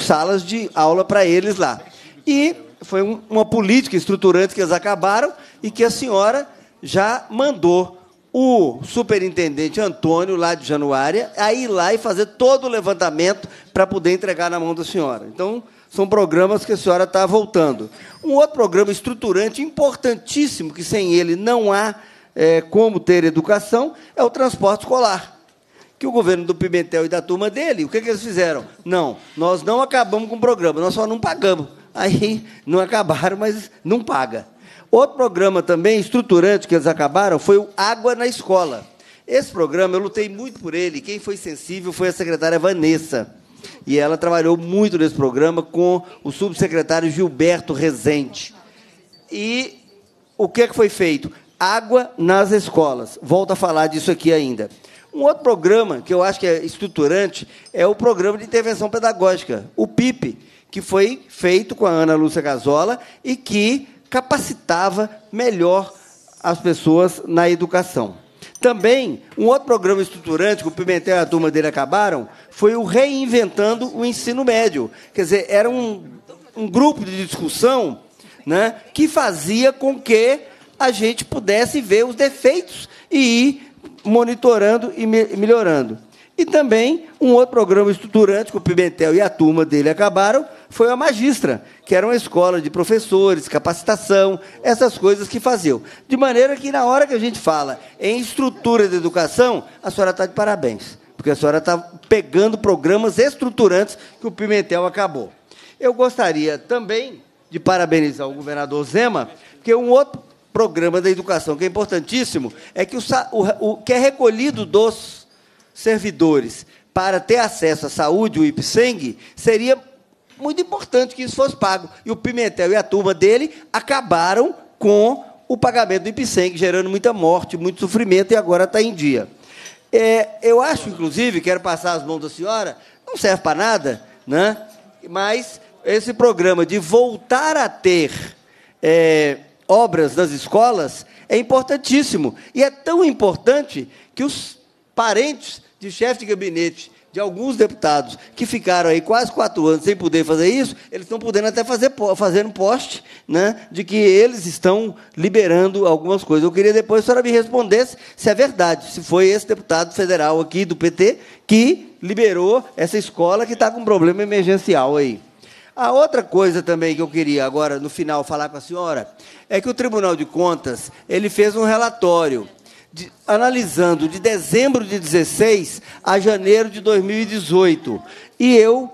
[SPEAKER 7] salas de aula para eles lá. E foi uma política estruturante que eles acabaram e que a senhora já mandou o superintendente Antônio, lá de Januária, a ir lá e fazer todo o levantamento para poder entregar na mão da senhora. Então, são programas que a senhora está voltando. Um outro programa estruturante importantíssimo, que sem ele não há é, como ter educação, é o transporte escolar. Que o governo do Pimentel e da turma dele, o que, que eles fizeram? Não, nós não acabamos com o programa, nós só não pagamos. Aí não acabaram, mas não paga. Outro programa também estruturante que eles acabaram foi o Água na Escola. Esse programa eu lutei muito por ele. Quem foi sensível foi a secretária Vanessa. E ela trabalhou muito nesse programa com o subsecretário Gilberto Rezende. E o que, é que foi feito? Água nas escolas. Volto a falar disso aqui ainda. Um outro programa que eu acho que é estruturante é o Programa de Intervenção Pedagógica, o PIP, que foi feito com a Ana Lúcia Gazola e que capacitava melhor as pessoas na educação. Também, um outro programa estruturante que o Pimentel e a turma dele acabaram foi o Reinventando o Ensino Médio. Quer dizer, era um, um grupo de discussão né, que fazia com que a gente pudesse ver os defeitos e ir monitorando e melhorando. E também um outro programa estruturante que o Pimentel e a turma dele acabaram foi a Magistra, que era uma escola de professores, capacitação, essas coisas que faziam. De maneira que, na hora que a gente fala em estrutura de educação, a senhora está de parabéns, porque a senhora está pegando programas estruturantes que o Pimentel acabou. Eu gostaria também de parabenizar o governador Zema, porque um outro programa da educação que é importantíssimo é que o, o que é recolhido dos servidores para ter acesso à saúde, o IPSENG, seria muito importante que isso fosse pago. E o Pimentel e a turma dele acabaram com o pagamento do IPSENG, gerando muita morte, muito sofrimento, e agora está em dia. É, eu acho, inclusive, quero passar as mãos da senhora, não serve para nada, né? mas esse programa de voltar a ter é, obras nas escolas é importantíssimo. E é tão importante que os parentes de chefe de gabinete de alguns deputados que ficaram aí quase quatro anos sem poder fazer isso, eles estão podendo até fazer fazendo post né, de que eles estão liberando algumas coisas. Eu queria depois que a senhora me respondesse se é verdade, se foi esse deputado federal aqui do PT que liberou essa escola que está com um problema emergencial aí. A outra coisa também que eu queria agora, no final, falar com a senhora, é que o Tribunal de Contas ele fez um relatório de, analisando de dezembro de 16 a janeiro de 2018. E eu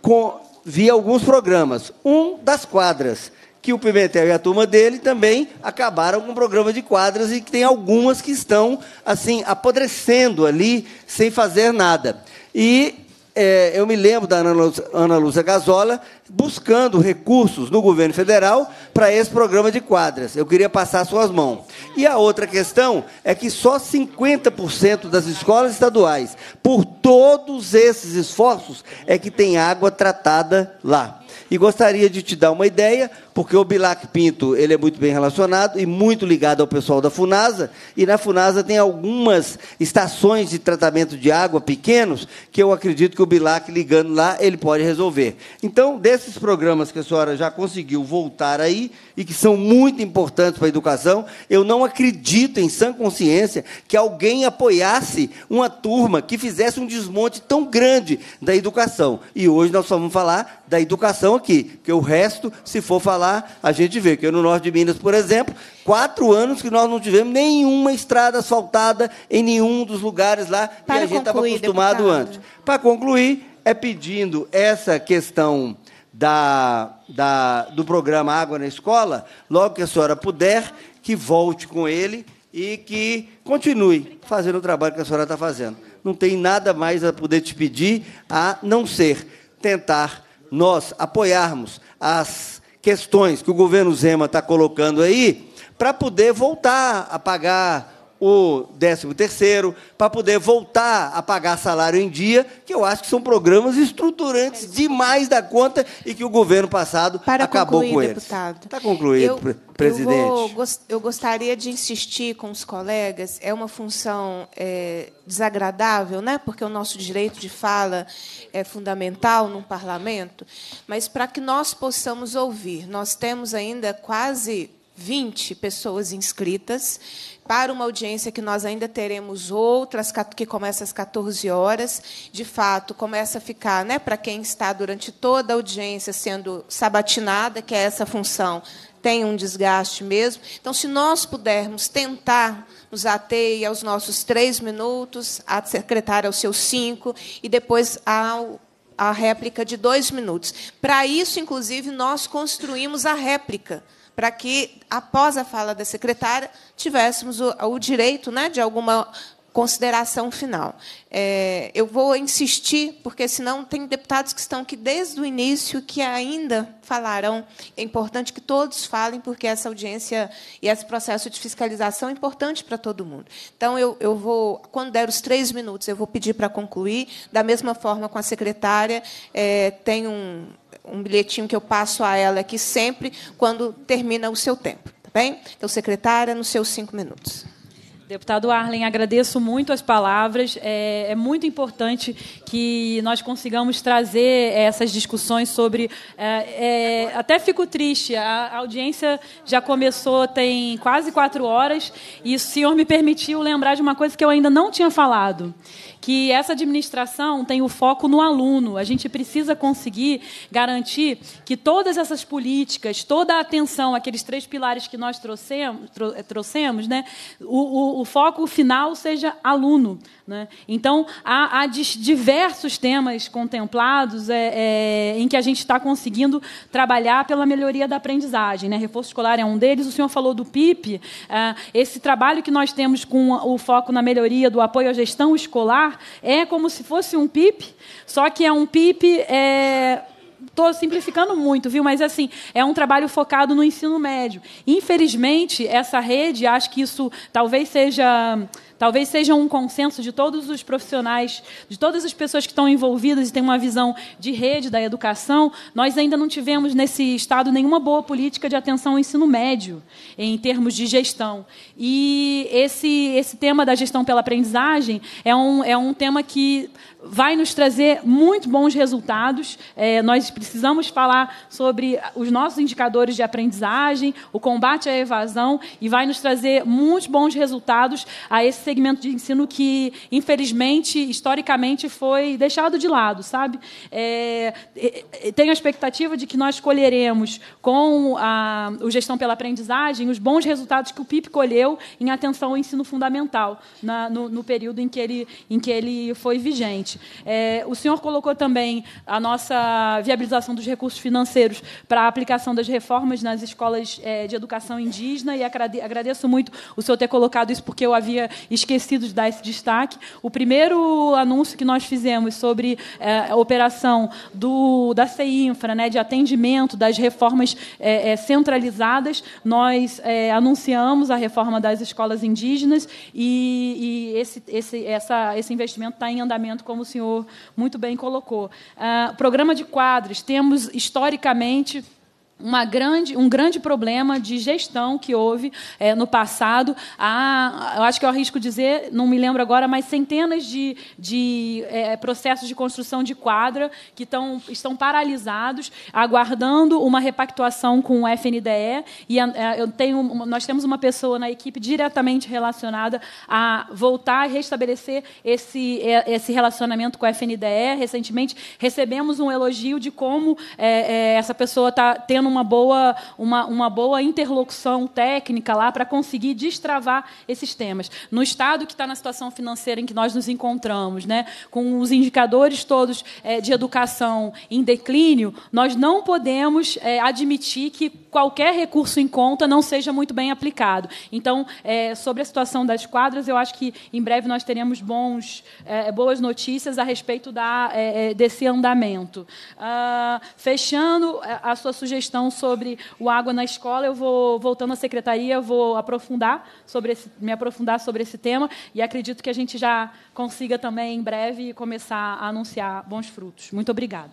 [SPEAKER 7] com, vi alguns programas. Um das quadras, que o Pimentel e a turma dele também acabaram com o programa de quadras e que tem algumas que estão assim apodrecendo ali sem fazer nada. E é, eu me lembro da Ana Lúcia, Ana Lúcia Gazola buscando recursos no governo federal para esse programa de quadras. Eu queria passar suas mãos. E a outra questão é que só 50% das escolas estaduais, por todos esses esforços, é que tem água tratada lá e gostaria de te dar uma ideia, porque o Bilac Pinto ele é muito bem relacionado e muito ligado ao pessoal da Funasa, e na Funasa tem algumas estações de tratamento de água pequenos que eu acredito que o Bilac ligando lá ele pode resolver. Então, desses programas que a senhora já conseguiu voltar aí e que são muito importantes para a educação, eu não acredito em sã consciência que alguém apoiasse uma turma que fizesse um desmonte tão grande da educação. E hoje nós só vamos falar da educação aqui, porque o resto, se for falar, a gente vê que no norte de Minas, por exemplo, quatro anos que nós não tivemos nenhuma estrada asfaltada em nenhum dos lugares lá Para que a gente estava acostumado deputado. antes. Para concluir, é pedindo essa questão da, da, do programa Água na Escola, logo que a senhora puder, que volte com ele e que continue fazendo o trabalho que a senhora está fazendo. Não tem nada mais a poder te pedir a não ser tentar nós apoiarmos as questões que o governo Zema está colocando aí, para poder voltar a pagar o 13 terceiro, para poder voltar a pagar salário em dia, que eu acho que são programas estruturantes é. demais da conta e que o governo passado para acabou concluir, com eles. Deputado,
[SPEAKER 1] está concluído, eu, presidente. Eu, vou, eu, gostaria de insistir com os colegas, é uma função é, desagradável, né? porque o nosso direito de fala é fundamental num parlamento, mas para que nós possamos ouvir, nós temos ainda quase 20 pessoas inscritas para uma audiência que nós ainda teremos outras, que começa às 14 horas. De fato, começa a ficar, né, para quem está durante toda a audiência sendo sabatinada, que é essa função, tem um desgaste mesmo. Então, se nós pudermos tentar nos ater aos nossos três minutos, a secretária aos seus cinco, e depois ao a réplica de dois minutos. Para isso, inclusive, nós construímos a réplica para que, após a fala da secretária, tivéssemos o, o direito né, de alguma consideração final. É, eu vou insistir, porque senão tem deputados que estão aqui desde o início que ainda falarão. É importante que todos falem, porque essa audiência e esse processo de fiscalização é importante para todo mundo. Então, eu, eu vou, quando der os três minutos, eu vou pedir para concluir. Da mesma forma com a secretária, é, tem um um bilhetinho que eu passo a ela aqui sempre quando
[SPEAKER 5] termina o seu tempo. Tá bem? Então,
[SPEAKER 1] secretária, nos seus cinco minutos.
[SPEAKER 5] Deputado Arlen, agradeço muito as palavras. É, é, muito importante que nós consigamos trazer é, essas discussões sobre. É, é, até fico triste, a, a, audiência já começou tem quase quatro horas, e o senhor me permitiu lembrar de uma coisa que eu ainda não tinha falado, que essa administração tem o foco no aluno. A gente precisa conseguir garantir que todas essas políticas, toda a atenção, aqueles três pilares que nós trouxemos, eh, trouxemos né, o, o, o foco final seja aluno. Né? Então, há, há diversos temas contemplados é, é, em que a gente está conseguindo trabalhar pela melhoria da aprendizagem. Né? Reforço escolar é um deles. O senhor falou do PIP. É, ah, esse trabalho que nós temos com o foco na melhoria do apoio à gestão escolar é como se fosse um PIP, só que é um PIP. É... Estou simplificando muito, viu? Mas assim, é um trabalho focado no ensino médio. Infelizmente, essa rede, acho que isso talvez seja Talvez seja um consenso de todos os profissionais, de todas as pessoas que estão envolvidas e têm uma visão de rede da educação, nós ainda não tivemos nesse estado nenhuma boa política de atenção ao ensino médio em termos de gestão. E esse esse tema da gestão pela aprendizagem é um é um tema que vai nos trazer muito bons resultados. É, nós precisamos falar sobre os nossos indicadores de aprendizagem, o combate à evasão, e vai nos trazer muitos bons resultados a esse segmento de ensino que, infelizmente, historicamente, foi deixado de lado, sabe? É, tenho a expectativa de que nós colheremos, com a, o Gestão pela Aprendizagem, os bons resultados que o PIB colheu em atenção ao ensino fundamental, na, no, no período em que ele, em que ele foi vigente. É, o senhor colocou também a nossa viabilização dos recursos financeiros para a aplicação das reformas nas escolas é, de educação indígena e agradeço muito o senhor ter colocado isso porque eu havia esquecido de dar esse destaque. O primeiro anúncio que nós fizemos sobre é, a operação do, da CEINFRA, né, de atendimento das reformas é, é, centralizadas, nós é, anunciamos a reforma das escolas indígenas e, e esse, esse, essa, esse investimento está em andamento, como senhor muito bem colocou. Uh, programa de quadros, temos historicamente Grande, um grande problema de gestão que houve é, no passado. Há, eu acho que eu arrisco dizer, não me lembro agora, mas centenas de, de é, processos de construção de quadra que tão, estão paralisados, aguardando uma repactuação com o FNDE. E eh, eu tenho, nós temos uma pessoa na equipe diretamente relacionada a voltar e restabelecer esse, esse relacionamento com o FNDE. Recentemente, recebemos um elogio de como essa pessoa está tendo uma boa, uma, uma boa interlocução técnica lá para conseguir destravar esses temas. No Estado que está na situação financeira em que nós nos encontramos, né, com os indicadores todos é, de educação em declínio, nós não podemos é, admitir que qualquer recurso em conta não seja muito bem aplicado. Então, é, sobre a situação das quadras, eu acho que em breve nós teremos bons, é, boas notícias a respeito da, é, é, desse andamento. Uh, fechando a sua sugestão questão sobre o água na escola, eu vou voltando à secretaria, vou aprofundar sobre esse, me aprofundar sobre esse tema e acredito que a gente já consiga também em breve começar a anunciar bons frutos. Muito obrigado.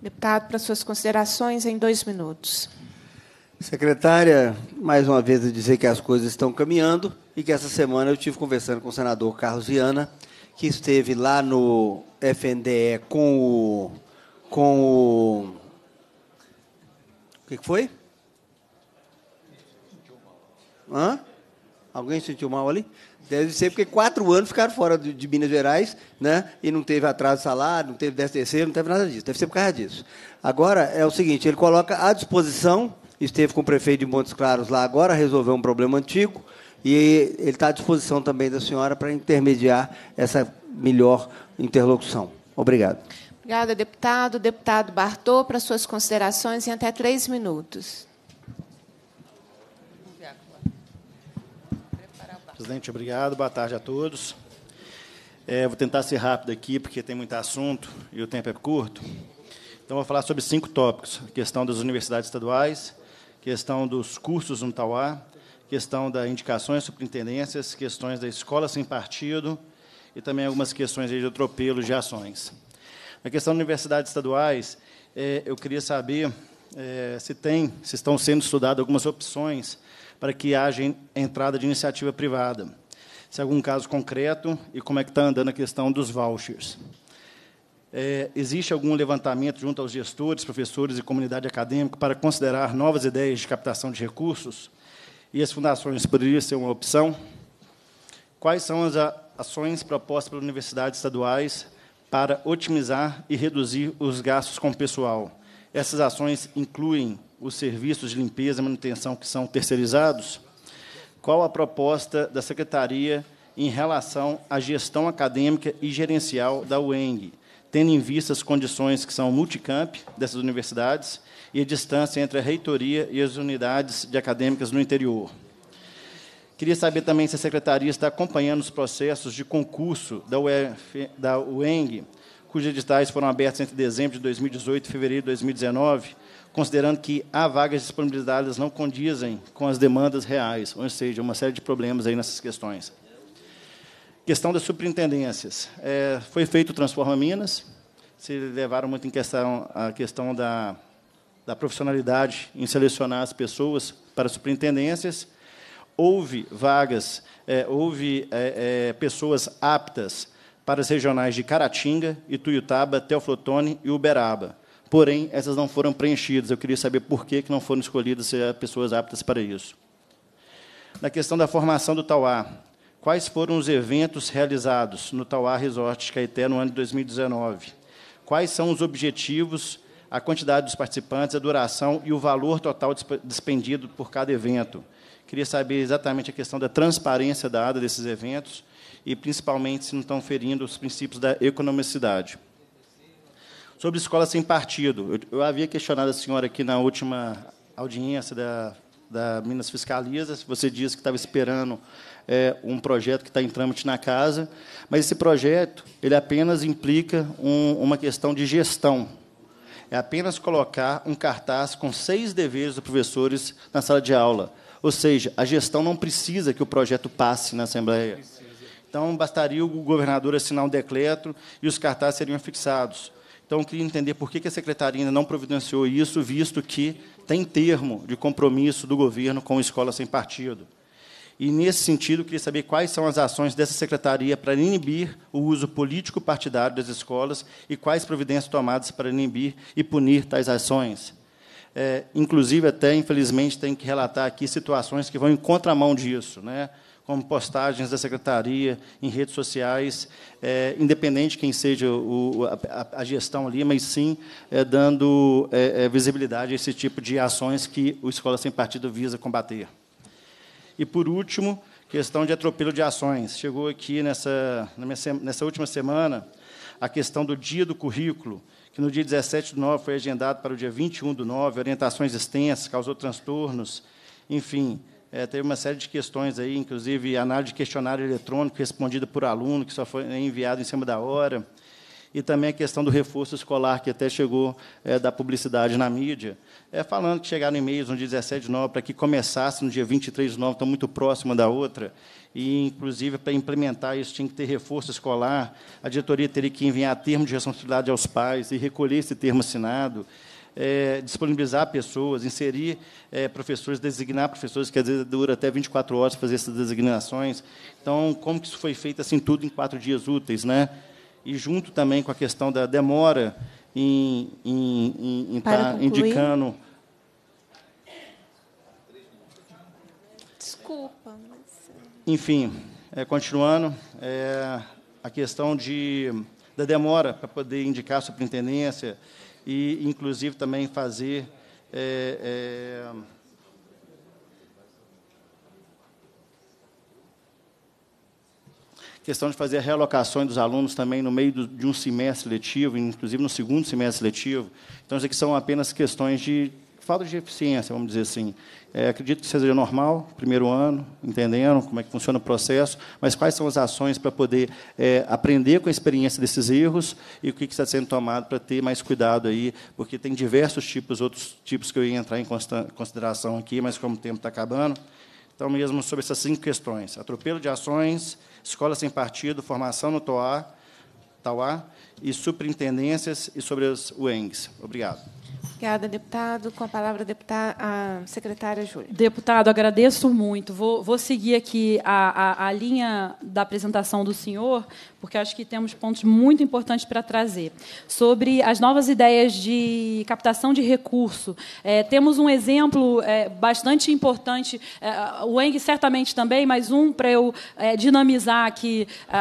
[SPEAKER 1] Deputado, para suas considerações em dois
[SPEAKER 5] minutos.
[SPEAKER 7] Secretária, mais uma vez dizer que as coisas estão caminhando e que essa semana eu tive conversando com o senador Carlos Viana, que esteve lá no FNDE com o, com o que, que foi? Hã? Alguém sentiu mal ali? Deve ser porque quatro anos ficaram fora de, de, Minas Gerais, né? E não teve atraso de salário, não teve 10 terceiro, não teve nada disso. Deve ser por causa disso. Agora é o seguinte, ele coloca à disposição, esteve com o prefeito de Montes Claros lá agora, resolveu um problema antigo, e ele está à disposição também da senhora para intermediar essa melhor interlocução. Obrigado.
[SPEAKER 1] Obrigada, deputado. Deputado Bartô, para suas considerações em até três minutos.
[SPEAKER 9] Presidente, obrigado. Boa tarde a todos. É, vou tentar ser rápido aqui, porque tem muito assunto e o tempo é curto. Então, vou falar sobre cinco tópicos: a questão das universidades estaduais, questão dos cursos no Tauá, questão das indicações superintendências, questões da escola sem partido e também algumas questões de atropelo de ações. Na questão das universidades estaduais, é, eu queria saber é, se tem, se estão sendo estudadas algumas opções para que haja entrada de iniciativa privada. Se há algum caso concreto e como é que está andando a questão dos vouchers. É, existe algum levantamento junto aos gestores, professores e comunidade acadêmica para considerar novas ideias de captação de recursos? E as fundações poderiam ser uma opção? Quais são as ações propostas pelas universidades estaduais para otimizar e reduzir os gastos com pessoal. Essas ações incluem os serviços de limpeza e manutenção que são terceirizados. Qual a proposta da Secretaria em relação à gestão acadêmica e gerencial da UENG, tendo em vista as condições que são multicamp dessas universidades e a distância entre a reitoria e as unidades de acadêmicas no interior? Queria saber também se a secretaria está acompanhando os processos de concurso da, UF, da UENG, cujos editais foram abertos entre dezembro de 2018 e fevereiro de 2019, considerando que há vagas disponibilizadas não condizem com as demandas reais, ou seja, uma série de problemas aí nessas questões. Questão das superintendências. É, foi feito o Transforma Minas, se levaram muito em questão a questão da, da profissionalidade em selecionar as pessoas para superintendências, houve vagas, é, houve é, é, pessoas aptas para as regionais de Caratinga, Ituiutaba, Teoflotone e Uberaba. Porém, essas não foram preenchidas. Eu queria saber por que, que não foram escolhidas pessoas aptas para isso. Na questão da formação do Tauá, quais foram os eventos realizados no Tauá Resort de Caeté no ano de 2019? Quais são os objetivos, a quantidade dos participantes, a duração e o valor total dispendido por cada evento? Queria saber exatamente a questão da transparência dada desses eventos e, principalmente, se não estão ferindo os princípios da economicidade. Sobre escola sem partido, eu, havia questionado a senhora aqui na última audiência da, da Minas Fiscaliza, você disse que estava esperando é, um projeto que está em trâmite na casa, mas esse projeto ele apenas implica um, uma questão de gestão, é apenas colocar um cartaz com seis deveres dos professores na sala de aula. Ou seja, a gestão não precisa que o projeto passe na Assembleia. Então, bastaria o governador assinar um decreto e os cartazes seriam fixados. Então, eu queria entender por que a secretaria ainda não providenciou isso, visto que tem termo de compromisso do governo com a escola sem partido. E, nesse sentido, queria saber quais são as ações dessa secretaria para inibir o uso político-partidário das escolas e quais providências tomadas para inibir e punir tais ações. É, inclusive, até, infelizmente, tem que relatar aqui situações que vão em contramão disso, né? como postagens da secretaria em redes sociais, é, independente quem seja o, a, a, gestão ali, mas sim é, dando é, é, visibilidade a esse tipo de ações que o Escola Sem Partido visa combater. E, por último, questão de atropelo de ações. Chegou aqui nessa, nessa última semana a questão do dia do currículo, que no dia 17 de novembro foi agendado para o dia 21 de novembro orientações extensas, causou transtornos, enfim, é, teve uma série de questões aí, inclusive análise de questionário eletrônico respondida por aluno, que só foi né, enviado em cima da hora, e também a questão do reforço escolar, que até chegou é, da publicidade na mídia, é, falando que chegaram e-mails no dia 17 de novembro para que começasse no dia 23 de novembro, tão muito próxima da outra, e, inclusive, para implementar isso tinha que ter reforço escolar, a diretoria teria que enviar termo de responsabilidade aos pais e recolher esse termo assinado, é, disponibilizar pessoas, inserir é, professores, designar professores, que às vezes dura até 24 horas fazer essas designações. Então, como que isso foi feito assim tudo em quatro dias úteis, né? E junto também com a questão da demora em, em, em, em estar tá indicando Enfim, é, continuando, é, a questão de, da demora para poder indicar a superintendência e, inclusive, também fazer... É, é questão de fazer a realocação dos alunos também no meio do, de um semestre letivo, inclusive no segundo semestre letivo. Então, isso aqui são apenas questões de falta de eficiência, vamos dizer assim. É, acredito que seja normal, primeiro ano, entendendo como é que funciona o processo, mas quais são as ações para poder é, aprender com a experiência desses erros e o que, está sendo tomado para ter mais cuidado aí, porque tem diversos tipos, outros tipos que eu ia entrar em consideração aqui, mas como o tempo está acabando. Então, mesmo sobre essas cinco questões: atropelo de ações, escola sem partido, formação no TOA, TAUA e superintendências e sobre as
[SPEAKER 5] UENGs. Obrigado. Obrigada, deputado. Com a palavra, deputada, a secretária Júlia. Deputado, agradeço muito. Vou, vou seguir aqui a, a, a linha da apresentação do senhor, porque acho que temos pontos muito importantes para trazer. Sobre as novas ideias de captação de recurso, é, temos um exemplo é, bastante importante, é, o Eng certamente também, mas um para eu é, dinamizar aqui a,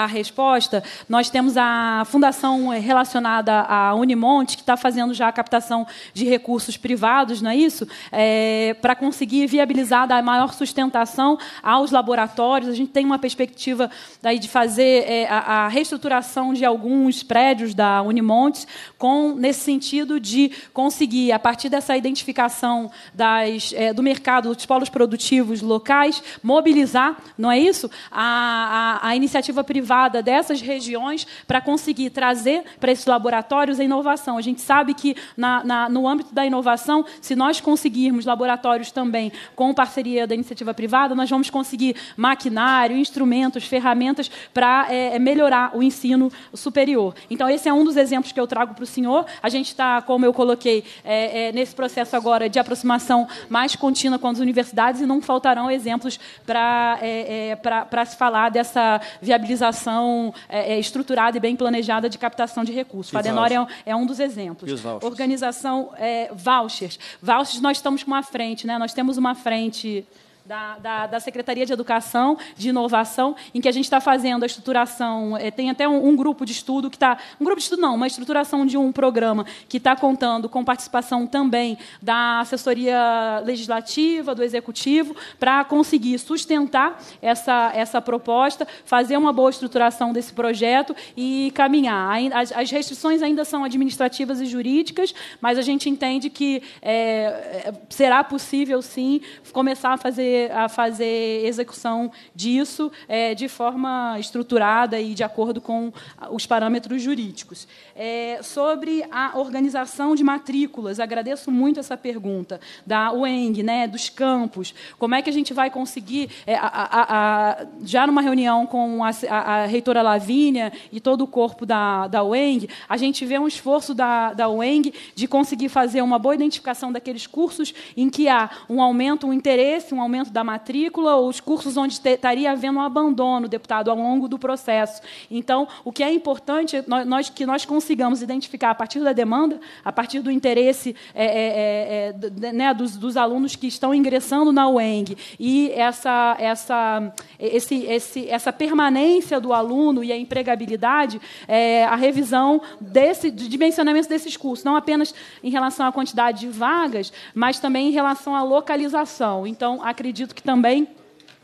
[SPEAKER 5] a, a, resposta. Nós temos a fundação relacionada à Unimonte, que está fazendo já a captação de recursos privados, não é isso? É, para conseguir viabilizar, dar maior sustentação aos laboratórios. A gente tem uma perspectiva daí de fazer é, a, a, reestruturação de alguns prédios da Unimontes, com, nesse sentido de conseguir, a partir dessa identificação das, é, do mercado, dos polos produtivos locais, mobilizar, não é isso? A, a, a iniciativa privada dessas regiões para conseguir trazer para esses laboratórios a inovação. A gente sabe que, na, na, no âmbito da inovação, se nós conseguirmos laboratórios também com parceria da iniciativa privada, nós vamos conseguir maquinário, instrumentos, ferramentas para é, é, melhorar o ensino superior. Então, esse é um dos exemplos que eu trago para o senhor. A gente está, como eu coloquei, é, é, nesse processo agora de aproximação mais contínua com as universidades e não faltarão exemplos para é, é, se falar dessa viabilização é, é, estruturada e bem planejada de captação de recursos. Fadenor é, um dos exemplos. E os vouchers? Organização vouchers. Vouchers, nós estamos com uma frente, né? nós temos uma frente da, da, da, Secretaria de Educação, de Inovação, em que a gente está fazendo a estruturação. É, tem até um, um, grupo de estudo que está. Um grupo de estudo não, uma estruturação de um programa que está contando com participação também da assessoria legislativa, do executivo, para conseguir sustentar essa, essa proposta, fazer uma boa estruturação desse projeto e caminhar. As, as restrições ainda são administrativas e jurídicas, mas a gente entende que é, é será possível, sim, começar a fazer fazer, a fazer execução disso é, de forma estruturada e de acordo com os parâmetros jurídicos. É, sobre a organização de matrículas, agradeço muito essa pergunta da UENG, né, dos campos. Como é que a gente vai conseguir, é, a, a, a, já numa reunião com a, reitora Lavínia e todo o corpo da, da UENG, a gente vê um esforço da, da UENG de conseguir fazer uma boa identificação daqueles cursos em que há um aumento, um interesse, um aumento da matrícula ou os cursos onde estaria havendo um abandono, deputado, ao longo do processo. Então, o que é importante nós, nós que nós consigamos identificar a partir da demanda, a partir do interesse é, é, é, é né, dos, dos, alunos que estão ingressando na UENG e essa, essa, esse, esse, essa permanência do aluno e a empregabilidade, é, a revisão desse de dimensionamento desses cursos, não apenas em relação à quantidade de vagas, mas também em relação à localização. Então, acredito acredito que também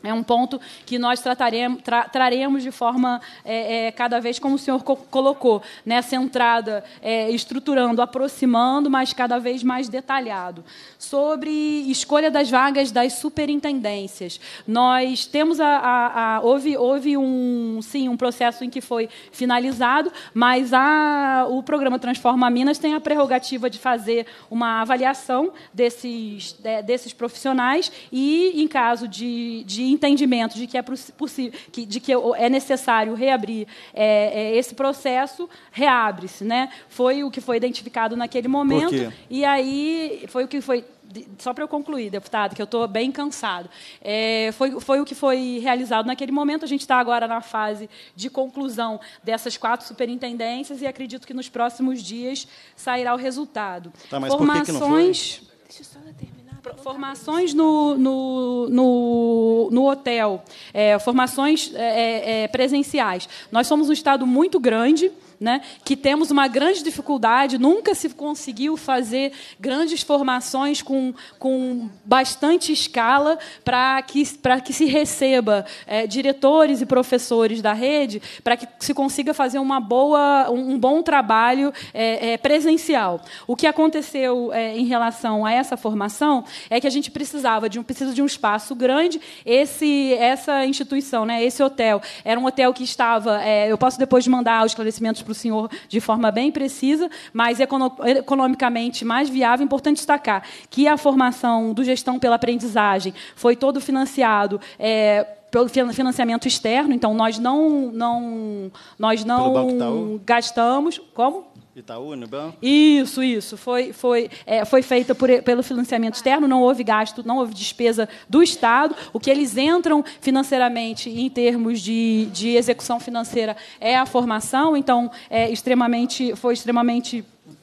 [SPEAKER 5] é um ponto que nós trataremos, tra, traremos de forma é, é, cada vez, como o senhor co colocou, né? centrada, é, estruturando, aproximando, mas cada vez mais detalhado. Sobre escolha das vagas das superintendências, nós temos a, a, a houve, houve um sim um processo em que foi finalizado, mas a, o programa Transforma Minas tem a prerrogativa de fazer uma avaliação desses, desses profissionais e, em caso de, de entendimento de que é possível, de que é necessário reabrir é, é, esse processo, reabre-se, né? Foi o que foi identificado naquele momento e aí foi o que foi só para eu concluir, deputado, que eu estou bem cansado. É, foi, foi o que foi realizado naquele momento. A gente está agora na fase de conclusão dessas quatro superintendências e acredito que nos próximos dias sairá o resultado. Tá, mas Formações. Por que que não foi? Deixa eu só terminar formações no, no, no, no hotel, é, formações é, é, é presenciais. Nós somos um estado muito grande né? que temos uma grande dificuldade, nunca se conseguiu fazer grandes formações com, com bastante escala para que, que se receba é, diretores e professores da rede, para que se consiga fazer uma boa, um, um bom trabalho é, é, presencial. O que aconteceu em relação a essa formação é que a gente precisava de um, precisa de um espaço grande. Esse, essa instituição, né, esse hotel, era um hotel que estava. eu posso depois mandar os esclarecimentos para o senhor de forma bem precisa, mas economicamente mais viável. Importante destacar que a formação do Gestão pela Aprendizagem foi todo financiado. É, pelo financiamento externo, então nós não, não, nós não gastamos. Como?
[SPEAKER 9] Itaú, Unibanco?
[SPEAKER 5] Isso, isso. Foi, foi, é, foi feita por, pelo financiamento externo, não houve gasto, não houve despesa do Estado. O que eles entram financeiramente em termos de, de execução financeira é a formação, então é extremamente, foi extremamente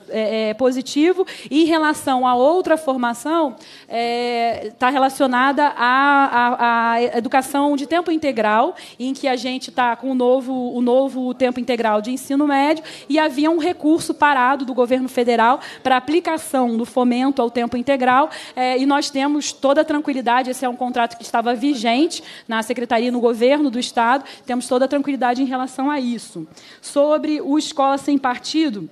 [SPEAKER 5] é, é, positivo. E em relação à outra formação, está é, tá relacionada à, à, à, educação de tempo integral, em que a gente está com o novo, o novo tempo integral de ensino médio, e havia um recurso parado do governo federal para aplicação do fomento ao tempo integral, é, e nós temos toda a tranquilidade, esse é um contrato que estava vigente na Secretaria no governo do Estado, temos toda a tranquilidade em relação a isso. Sobre o Escola Sem Partido,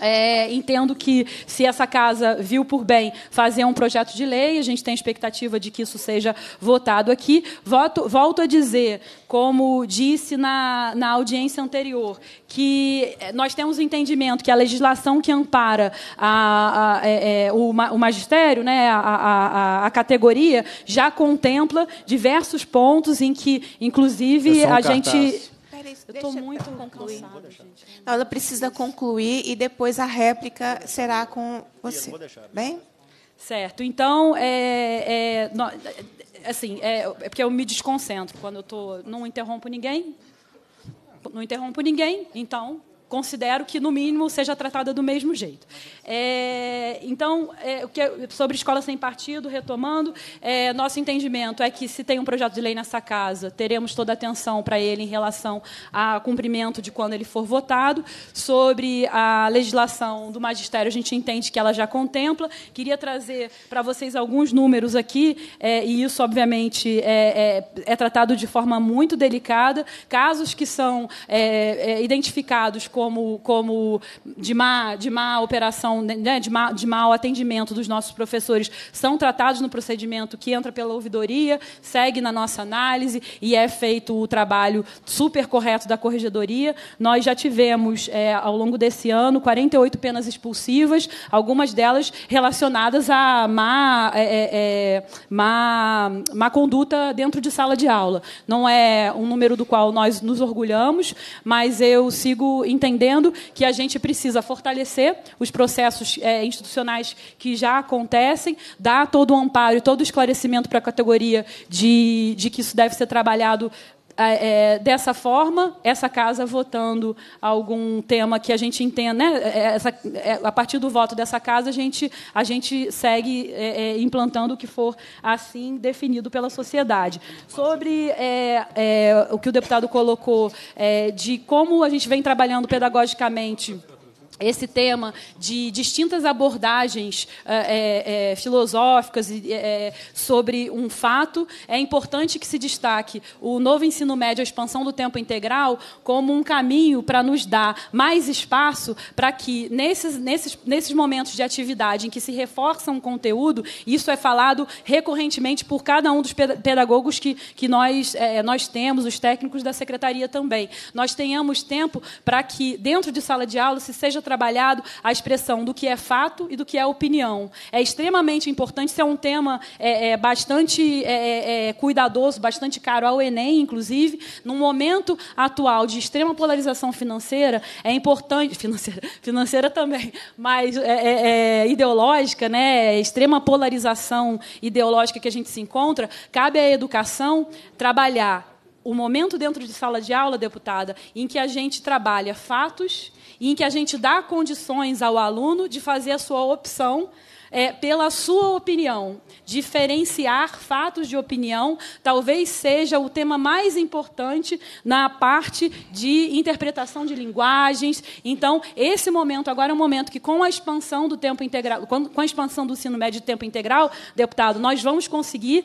[SPEAKER 5] é, entendo que, se essa casa viu por bem fazer um projeto de lei, a gente tem expectativa de que isso seja votado aqui. Voto, volto a dizer, como disse na, na audiência anterior, que eh, nós temos o entendimento que a legislação que ampara a, a, é, é, o, o, magistério, né, a, categoria, já contempla diversos pontos em que, inclusive, é um a cartaz. gente eu estou muito concluir. cansada, gente. Ela precisa concluir e depois a réplica será com você. Bem? Certo. Então, é, é, assim, é, é porque eu me desconcentro quando eu tô, não interrompo ninguém. Não interrompo ninguém, então considero que, no mínimo, seja tratada do mesmo jeito. É, então, é, é, sobre escola sem partido, retomando, é, nosso entendimento é que, se tem um projeto de lei nessa casa, teremos toda a atenção para ele em relação ao cumprimento de quando ele for votado. Sobre a legislação do magistério, a gente entende que ela já contempla. Queria trazer para vocês alguns números aqui, é, e isso, obviamente, é, é, é tratado de forma muito delicada. Casos que são identificados como como, como de, má, de má operação, né, né, de, má, de mau atendimento dos nossos professores, são tratados no procedimento que entra pela ouvidoria, segue na nossa análise e é feito o trabalho super correto da corregedoria. Nós já tivemos, é, ao longo desse ano, 48 penas expulsivas, algumas delas relacionadas a má, é, é, é, má, má conduta dentro de sala de aula. Não é um número do qual nós nos orgulhamos, mas eu sigo entendendo entendendo que a gente precisa fortalecer os processos é, institucionais que já acontecem, dar todo o amparo e todo o esclarecimento para a categoria de, de que isso deve ser trabalhado é, é, dessa forma, essa casa votando algum tema que a gente entenda, né? É, é, essa, a partir do voto dessa casa, a gente, a gente segue é, implantando o que for assim definido pela sociedade. Sobre é, o que o deputado colocou de como a gente vem trabalhando pedagogicamente esse tema de distintas abordagens é, é, filosóficas é, sobre um fato, é importante que se destaque o novo ensino médio, a expansão do tempo integral, como um caminho para nos dar mais espaço para que, nesses, nesses, nesses momentos de atividade em que se reforça um conteúdo, isso é falado recorrentemente por cada um dos pedagogos que, que nós, nós temos, os técnicos da secretaria também. Nós tenhamos tempo para que, dentro de sala de aula, se seja trabalhado a expressão do que é fato e do que é opinião. É extremamente importante, isso é um tema é, é bastante é, é, é cuidadoso, bastante caro ao Enem, inclusive, num momento atual de extrema polarização financeira, é importante, financeira, financeira também, mas é, ideológica, né, extrema polarização ideológica que a gente se encontra, cabe à educação trabalhar o momento dentro de sala de aula, deputada, em que a gente trabalha fatos e em que a gente dá condições ao aluno de fazer a sua opção é, pela sua opinião. Diferenciar fatos de opinião talvez seja o tema mais importante na parte de interpretação de linguagens. Então, esse momento agora é um momento que, com a expansão do tempo integral, com a expansão do ensino médio de tempo integral, deputado, nós vamos conseguir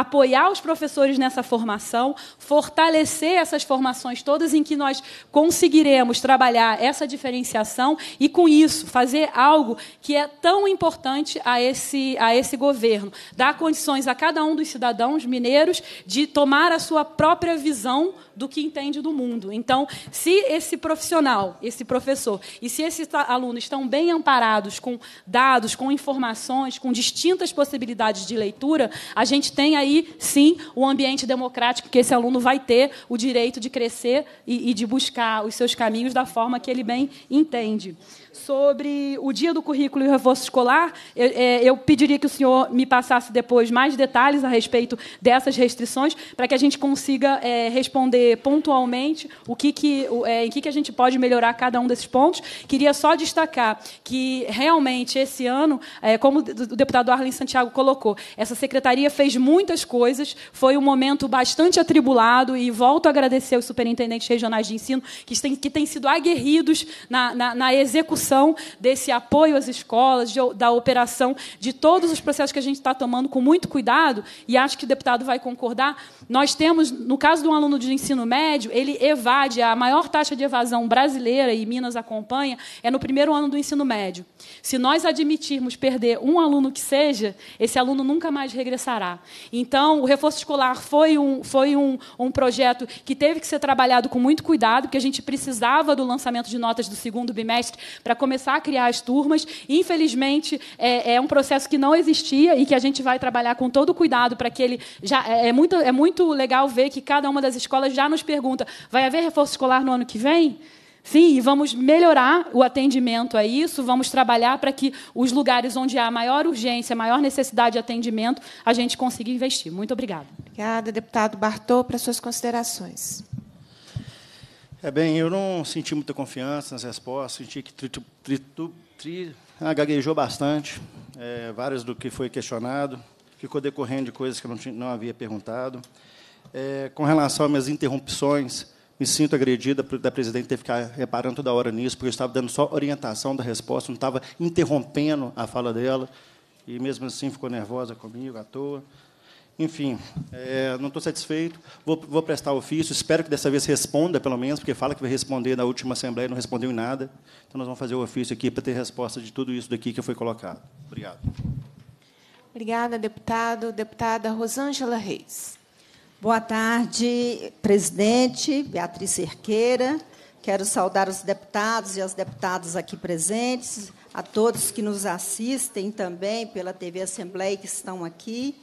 [SPEAKER 5] apoiar os professores nessa formação, fortalecer essas formações todas em que nós conseguiremos trabalhar essa diferenciação e, com isso, fazer algo que é tão importante a esse, a esse governo: dar condições a cada um dos cidadãos mineiros de tomar a sua própria visão do que entende do mundo. Então, se esse profissional, esse professor, e se esses alunos estão bem amparados com dados, com informações, com distintas possibilidades de leitura, a gente tem aí, sim, o ambiente democrático que esse aluno vai ter o direito de crescer e, e de buscar os seus caminhos da forma que ele bem entende sobre o dia do currículo e o reforço escolar. Eu, é, eu, pediria que o senhor me passasse depois mais detalhes a respeito dessas restrições, para que a gente consiga é, responder pontualmente o que que, é, em que, que a gente pode melhorar cada um desses pontos. Queria só destacar que, realmente, esse ano, é, como o deputado Arlen Santiago colocou, essa secretaria fez muitas coisas, foi um momento bastante atribulado, e volto a agradecer aos superintendentes regionais de ensino, que têm, que têm sido aguerridos na, na, na execução operação desse apoio às escolas, de, da operação de todos os processos que a gente está tomando com muito cuidado, e acho que o deputado vai concordar, nós temos, no caso de um aluno de ensino médio, ele evade, a maior taxa de evasão brasileira, e Minas acompanha, é no primeiro ano do ensino médio. Se nós admitirmos perder um aluno que seja, esse aluno nunca mais regressará. Então, o reforço escolar foi um, foi um, um projeto que teve que ser trabalhado com muito cuidado, porque a gente precisava do lançamento de notas do segundo bimestre para começar a criar as turmas. Infelizmente, é, é um processo que não existia e que a gente vai trabalhar com todo cuidado para que ele já é, é muito é muito legal ver que cada uma das escolas já nos pergunta: vai haver reforço escolar no ano que vem? Sim, e vamos melhorar o atendimento a isso, vamos trabalhar para que os lugares onde há maior urgência, maior necessidade de atendimento, a gente consiga investir. Muito obrigada.
[SPEAKER 1] Obrigada, deputado Bartô, para suas considerações.
[SPEAKER 9] É bem, eu não senti muita confiança nas respostas, senti que tritu, tritu, tri, ah, gaguejou bastante, é, várias do que foi questionado, ficou decorrendo de coisas que eu não, tinha, não havia perguntado. É, com relação às minhas interrupções, me sinto agredida da presidente ter ficar reparando toda hora nisso, porque eu estava dando só orientação da resposta, não estava interrompendo a fala dela, e mesmo assim ficou nervosa comigo, à toa. Enfim, é, não estou satisfeito, vou, vou prestar ofício, espero que dessa vez responda, pelo menos, porque fala que vai responder na última Assembleia, não respondeu em nada. Então, nós vamos fazer o ofício aqui para ter resposta de tudo isso daqui que foi colocado. Obrigado.
[SPEAKER 1] Obrigada, deputado. Deputada
[SPEAKER 16] Rosângela Reis. Boa tarde, presidente, Beatriz Cerqueira. Quero saudar os deputados e as deputadas aqui presentes, a todos que nos assistem também pela TV Assembleia e que estão aqui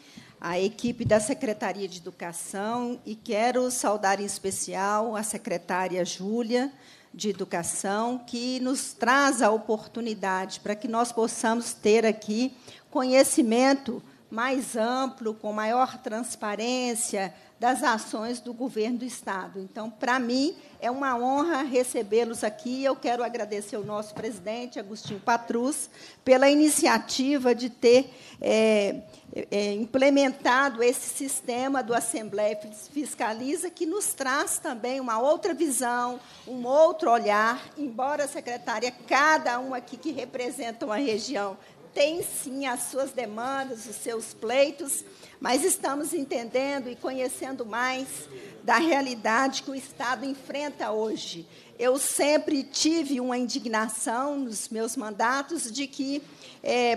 [SPEAKER 16] a equipe da Secretaria de Educação e quero saudar em especial a secretária Júlia de Educação, que nos traz a oportunidade para que nós possamos ter aqui conhecimento mais amplo, com maior transparência, das ações do governo do Estado. Então, para mim, é uma honra recebê-los aqui. Eu quero agradecer ao nosso presidente, Agostinho Patrus, pela iniciativa de ter é, é, implementado esse sistema do Assembleia Fiscaliza, que nos traz também uma outra visão, um outro olhar, embora, secretária, cada um aqui que representa uma região tem sim as suas demandas, os seus pleitos, mas estamos entendendo e conhecendo mais da realidade que o Estado enfrenta hoje. Eu sempre tive uma indignação nos meus mandatos de que, é,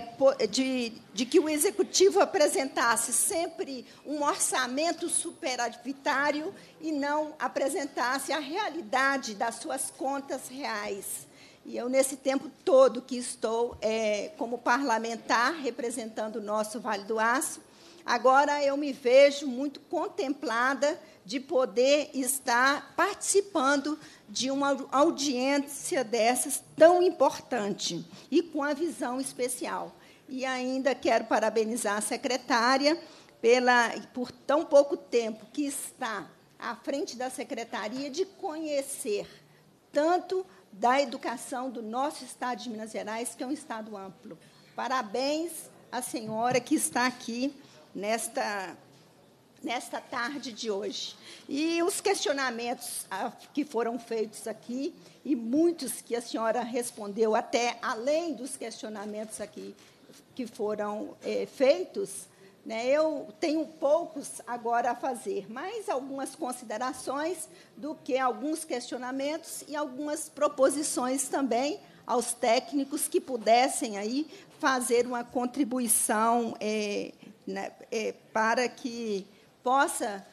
[SPEAKER 16] de, de que o Executivo apresentasse sempre um orçamento superavitário e não apresentasse a realidade das suas contas reais. E eu, nesse tempo todo que estou é, como parlamentar, representando o nosso Vale do Aço, agora eu me vejo muito contemplada de poder estar participando de uma audiência dessas tão importante e com a visão especial. E ainda quero parabenizar a secretária pela, por tão pouco tempo que está à frente da secretaria de conhecer tanto da educação do nosso Estado de Minas Gerais, que é um Estado amplo. Parabéns à senhora que está aqui nesta nesta tarde de hoje. E os questionamentos ah, que foram feitos aqui, e muitos que a senhora respondeu, até além dos questionamentos aqui que foram é, feitos, né? Eu tenho poucos agora a fazer, mas algumas considerações do que alguns questionamentos e algumas proposições também aos técnicos que pudessem aí fazer uma contribuição é, né, é, para que possa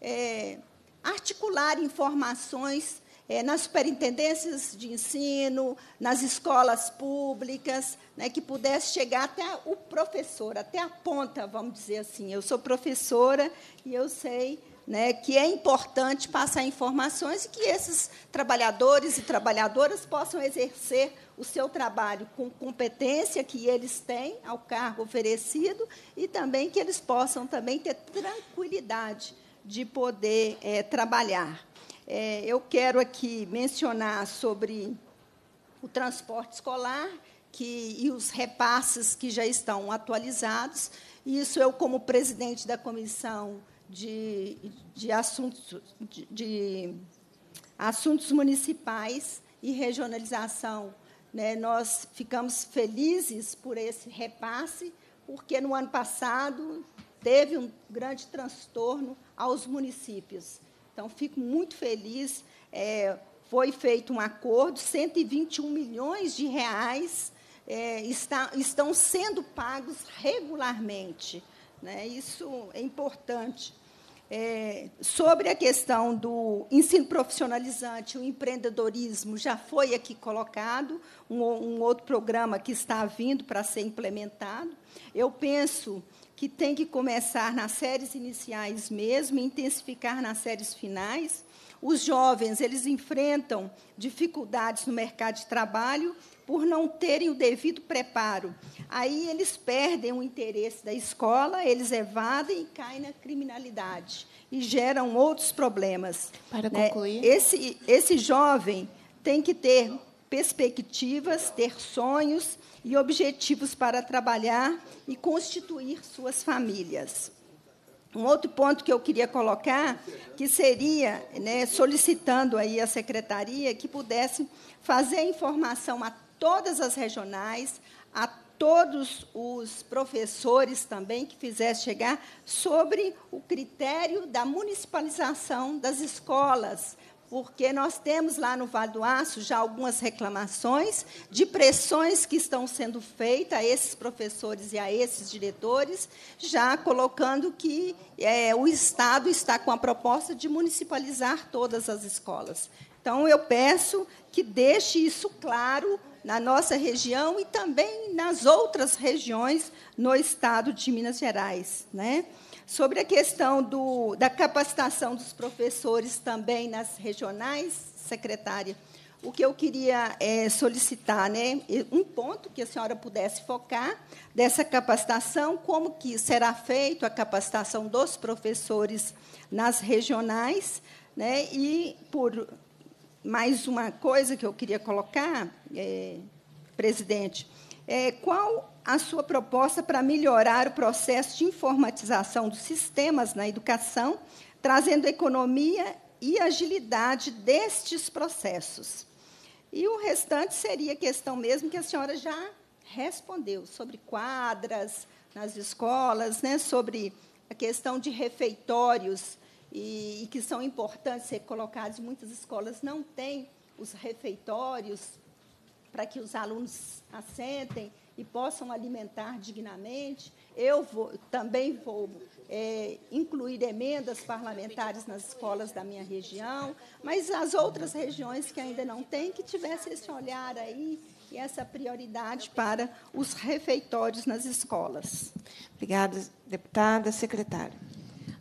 [SPEAKER 16] é, articular informações é, nas superintendências de ensino, nas escolas públicas, né, que pudesse chegar até o professor, até a ponta, vamos dizer assim. Eu sou professora e eu sei né, que é importante passar informações e que esses trabalhadores e trabalhadoras possam exercer o seu trabalho com competência que eles têm ao cargo oferecido e também que eles possam também ter tranquilidade de poder é, trabalhar. É, eu quero aqui mencionar sobre o transporte escolar que, e os repasses que já estão atualizados. Isso eu, como presidente da comissão de, de, assuntos, de, de assuntos municipais e regionalização, né, nós ficamos felizes por esse repasse, porque no ano passado teve um grande transtorno aos municípios. Então, fico muito feliz. É, foi feito um acordo, 121 milhões de reais é, está, estão sendo pagos regularmente. Né? Isso é importante. É, sobre a questão do ensino profissionalizante, o empreendedorismo já foi aqui colocado, um, um outro programa que está vindo para ser implementado. Eu penso que tem que começar nas séries iniciais mesmo, intensificar nas séries finais. Os jovens, eles enfrentam dificuldades no mercado de trabalho por não terem o devido preparo. Aí eles perdem o interesse da escola, eles evadem e caem na criminalidade e geram outros problemas. Para né? concluir. Esse, esse jovem tem que ter perspectivas, ter sonhos e objetivos para trabalhar e constituir suas famílias. Um outro ponto que eu queria colocar, que seria né, solicitando aí a secretaria que pudesse fazer informação a todas as regionais, a todos os professores também que fizesse chegar sobre o critério da municipalização das escolas, porque nós temos lá no Vale do Aço já algumas reclamações de pressões que estão sendo feitas a esses professores e a esses diretores, já colocando que é, o Estado está com a proposta de municipalizar todas as escolas. Então, eu peço que deixe isso claro na nossa região e também nas outras regiões no estado de Minas Gerais. Né? Sobre a questão do, da capacitação dos professores também nas regionais, secretária, o que eu queria é, solicitar, né, um ponto que a senhora pudesse focar dessa capacitação, como que será feito a capacitação dos professores nas regionais, né, e por mais uma coisa que eu queria colocar, é, presidente, é, qual a sua proposta para melhorar o processo de informatização dos sistemas na educação, trazendo economia e agilidade destes processos. E o restante seria questão mesmo que a senhora já respondeu sobre quadras nas escolas, né, sobre a questão de refeitórios e, e que são importantes ser colocados. Muitas escolas não têm os refeitórios para que os alunos assentem e possam alimentar dignamente. Eu vou, também vou é, incluir emendas parlamentares nas escolas da minha região, mas as outras regiões que ainda não têm, que tivesse esse olhar aí e essa prioridade para os refeitórios nas escolas.
[SPEAKER 5] Obrigada, deputada. Secretário.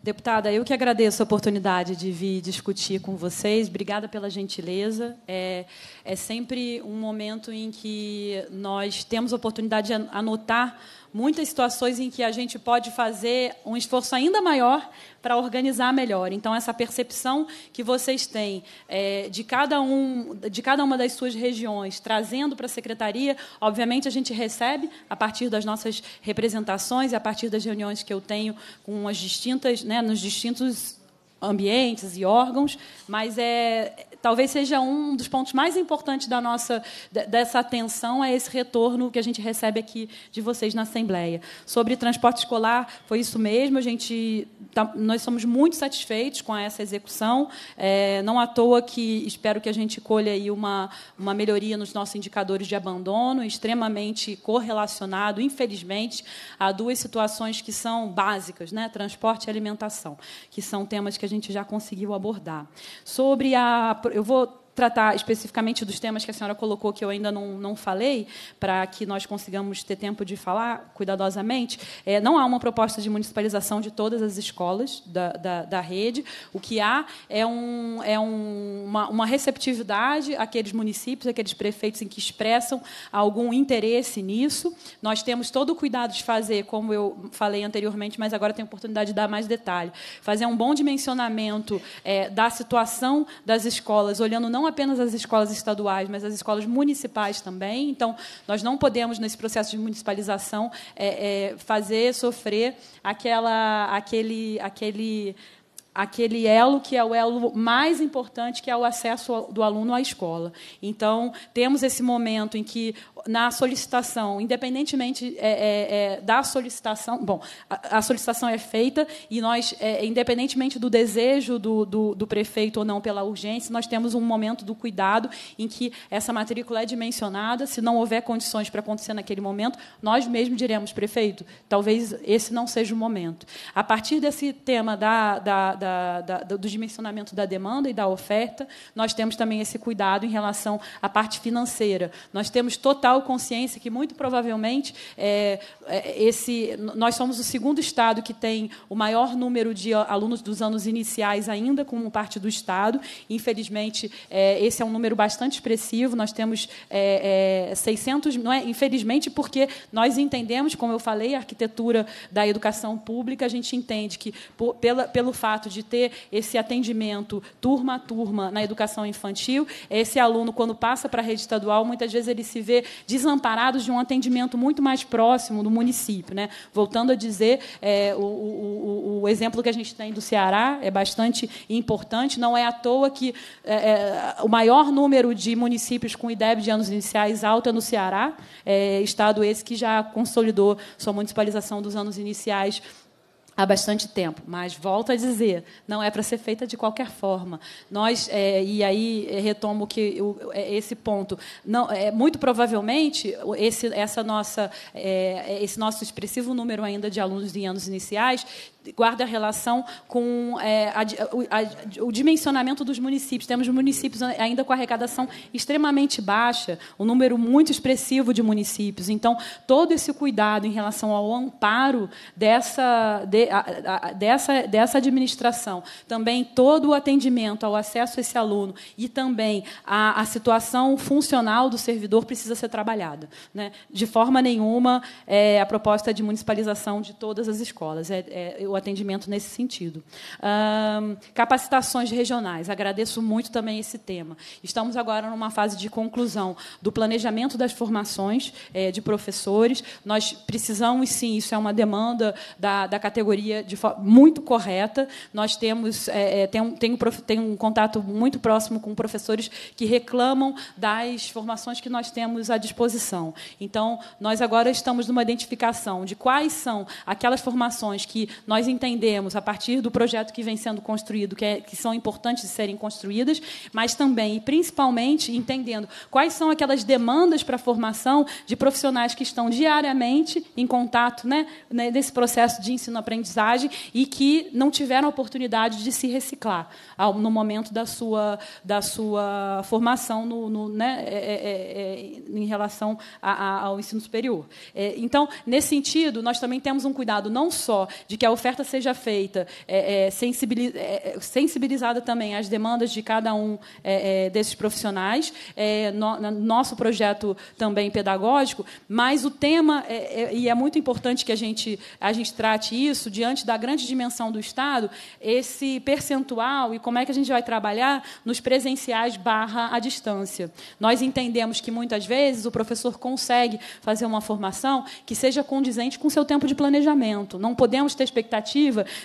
[SPEAKER 5] Deputada, eu que agradeço a oportunidade de vir discutir com vocês. Obrigada pela gentileza. É, é sempre um momento em que nós temos a oportunidade de anotar muitas situações em que a gente pode fazer um esforço ainda maior para organizar melhor. Então, essa percepção que vocês têm é, de, cada um, de cada uma das suas regiões, trazendo para a secretaria, obviamente a gente recebe a partir das nossas representações e a partir das reuniões que eu tenho com as distintas, né, nos distintos ambientes e órgãos, mas é talvez seja um dos pontos mais importantes da nossa dessa atenção é esse retorno que a gente recebe aqui de vocês na Assembleia. Sobre transporte escolar, foi isso mesmo. A gente tá, nós somos muito satisfeitos com essa execução. É, não à toa que espero que a gente colha aí uma uma melhoria nos nossos indicadores de abandono, extremamente correlacionado, infelizmente, a duas situações que são básicas, né? Transporte e alimentação, que são temas que a gente já conseguiu abordar. Sobre a eu vou tratar especificamente dos temas que a senhora colocou que eu ainda não, não falei, para que nós consigamos ter tempo de falar cuidadosamente, é, não há uma proposta de municipalização de todas as escolas da, da, da rede. O que há é, um, é um, uma, uma, receptividade àqueles municípios, àqueles prefeitos em que expressam algum interesse nisso. Nós temos todo o cuidado de fazer, como eu falei anteriormente, mas agora tenho a oportunidade de dar mais detalhe, fazer um bom dimensionamento é, da situação das escolas, olhando não não apenas as escolas estaduais, mas as escolas municipais também. Então, nós não podemos, nesse processo de municipalização, é, é, fazer sofrer aquela, aquele, aquele aquele elo que é o elo mais importante, que é o acesso do aluno à escola. Então, temos esse momento em que, na solicitação, independentemente é, é, é da solicitação, bom, a, a, solicitação é feita e nós, é, independentemente do desejo do, do, do, prefeito ou não pela urgência, nós temos um momento do cuidado em que essa matrícula é dimensionada. Se não houver condições para acontecer naquele momento, nós mesmos diremos, prefeito, talvez esse não seja o momento. A partir desse tema da, da, da da, da, do dimensionamento da demanda e da oferta, nós temos também esse cuidado em relação à parte financeira. Nós temos total consciência que, muito provavelmente, é, é esse, nós somos o segundo Estado que tem o maior número de alunos dos anos iniciais ainda como parte do Estado. Infelizmente, é, esse é um número bastante expressivo. Nós temos é, 600, é, não é? infelizmente, porque nós entendemos, como eu falei, a arquitetura da educação pública, a gente entende que, por, pela, pelo fato de de ter esse atendimento turma a turma na educação infantil. Esse aluno, quando passa para a rede estadual, muitas vezes ele se vê desamparado de um atendimento muito mais próximo do município. Né? Voltando a dizer, é, o, o, o, exemplo que a gente tem do Ceará é bastante importante. Não é à toa que é, é o maior número de municípios com IDEB de anos iniciais alta é no Ceará, é, estado esse que já consolidou sua municipalização dos anos iniciais há bastante tempo, mas volto a dizer, não é para ser feita de qualquer forma. Nós é, e aí é, retomo que eu, é, esse ponto, não é muito provavelmente esse essa nossa é, é, esse nosso expressivo número ainda de alunos em anos iniciais guarda relação com é, a, a, o dimensionamento dos municípios. Temos municípios ainda com arrecadação extremamente baixa, um número muito expressivo de municípios. Então, todo esse cuidado em relação ao amparo dessa, de, dessa, dessa administração, também todo o atendimento ao acesso a esse aluno e também a, situação funcional do servidor precisa ser trabalhada. Né? De forma nenhuma, é, a proposta de municipalização de todas as escolas. É, é, eu atendimento nesse sentido. Um, capacitações regionais, agradeço muito também esse tema. Estamos agora numa fase de conclusão do planejamento das formações é, de professores. Nós precisamos, sim, isso é uma demanda da, da categoria de, muito correta. Nós temos é, tem, tem, tem um contato muito próximo com professores que reclamam das formações que nós temos à disposição. Então, nós agora estamos numa identificação de quais são aquelas formações que nós entendemos, a partir do projeto que vem sendo construído, que, é, que são importantes de serem construídas, mas também e principalmente entendendo quais são aquelas demandas para a formação de profissionais que estão diariamente em contato né, né nesse processo de ensino-aprendizagem e que não tiveram a oportunidade de se reciclar no momento da sua, da sua formação no, no né, é, é, é, é em relação a, a, ao ensino superior. É, então, nesse sentido, nós também temos um cuidado não só de que a oferta oferta seja feita é, é, sensibiliz, é, é, sensibilizada também às demandas de cada um é, desses profissionais, no, no nosso projeto também pedagógico, mas o tema, e é muito importante que a gente, a gente trate isso, diante da grande dimensão do Estado, esse percentual e como é que a gente vai trabalhar nos presenciais barra a distância. Nós entendemos que, muitas vezes, o professor consegue fazer uma formação que seja condizente com o seu tempo de planejamento. Não podemos ter expectativas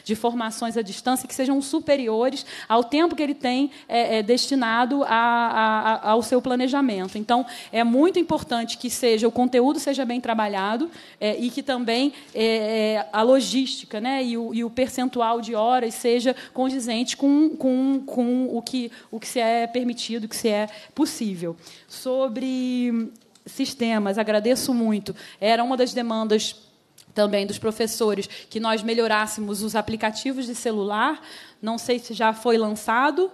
[SPEAKER 5] de formações à distância que sejam superiores ao tempo que ele tem é, é, destinado a, a, a, ao seu planejamento. Então, é muito importante que seja o conteúdo seja bem trabalhado é, e que também é, é, a logística né, e, o, e o percentual de horas seja condizente com, com, com o, que, o que se é permitido, o que se é possível. Sobre sistemas, agradeço muito. Era uma das demandas também dos professores que nós melhorássemos os aplicativos de celular. Não sei se já foi lançado.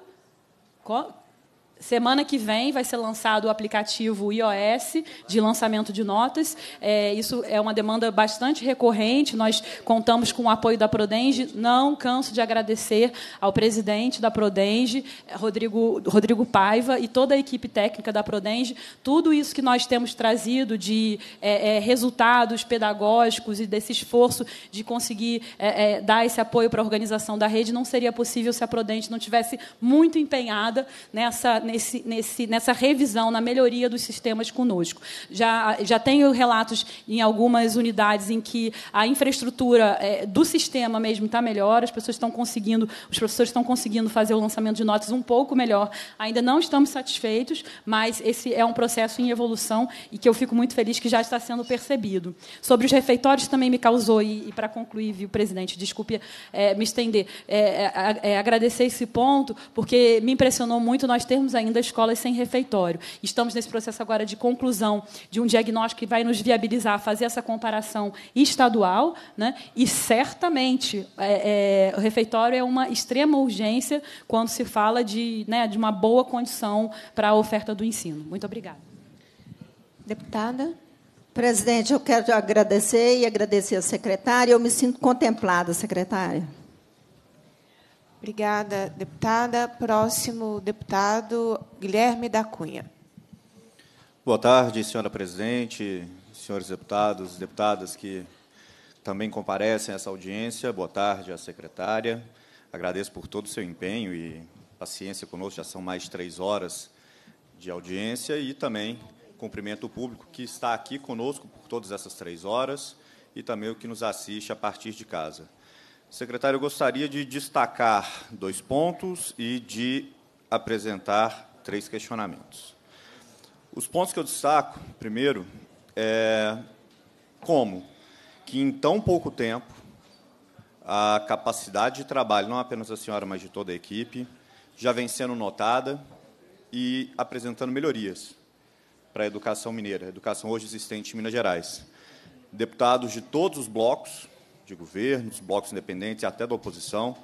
[SPEAKER 5] Semana que vem vai ser lançado o aplicativo iOS de lançamento de notas. É, isso é uma demanda bastante recorrente. Nós contamos com o apoio da Prodenge. Não canso de agradecer ao presidente da Prodenge, Rodrigo, Rodrigo Paiva, e toda a equipe técnica da Prodenge. Tudo isso que nós temos trazido de é, é, resultados pedagógicos e desse esforço de conseguir é, é, dar esse apoio para a organização da rede não seria possível se a Prodenge não tivesse muito empenhada nessa nesse, nesse, nessa revisão, na melhoria dos sistemas conosco. Já, já tenho relatos em algumas unidades em que a infraestrutura é, do sistema mesmo está melhor, as pessoas estão conseguindo, os professores estão conseguindo fazer o lançamento de notas um pouco melhor. Ainda não estamos satisfeitos, mas esse é um processo em evolução e que eu fico muito feliz que já está sendo percebido. Sobre os refeitórios também me causou, e, e para concluir, viu, presidente, desculpe é, me estender, é, é, é, agradecer esse ponto, porque me impressionou muito nós termos ainda escolas sem refeitório. Estamos nesse processo agora de conclusão de um diagnóstico que vai nos viabilizar a fazer essa comparação estadual, né? e certamente é, é, o refeitório é uma extrema urgência quando se fala de, né, de uma boa condição para a oferta do ensino. Muito obrigada. Deputada.
[SPEAKER 16] Presidente, eu quero agradecer e agradecer a secretária. Eu me sinto contemplada, secretária.
[SPEAKER 1] Obrigada, deputada. Próximo deputado, Guilherme da Cunha.
[SPEAKER 3] Boa tarde, senhora presidente, senhores deputados, deputadas que também comparecem a essa audiência. Boa tarde à secretária. Agradeço por todo o seu empenho e paciência conosco. Já são mais três horas de audiência e também cumprimento o público que está aqui conosco por todas essas três horas e também o que nos assiste a partir de casa. Secretário, eu gostaria de destacar dois pontos e de apresentar três questionamentos. Os pontos que eu destaco, primeiro, é como que em tão pouco tempo a capacidade de trabalho, não apenas da senhora, mas de toda a equipe, já vem sendo notada e apresentando melhorias para a educação mineira, a educação hoje existente em Minas Gerais. Deputados de todos os blocos de governo, dos blocos independentes e até da oposição,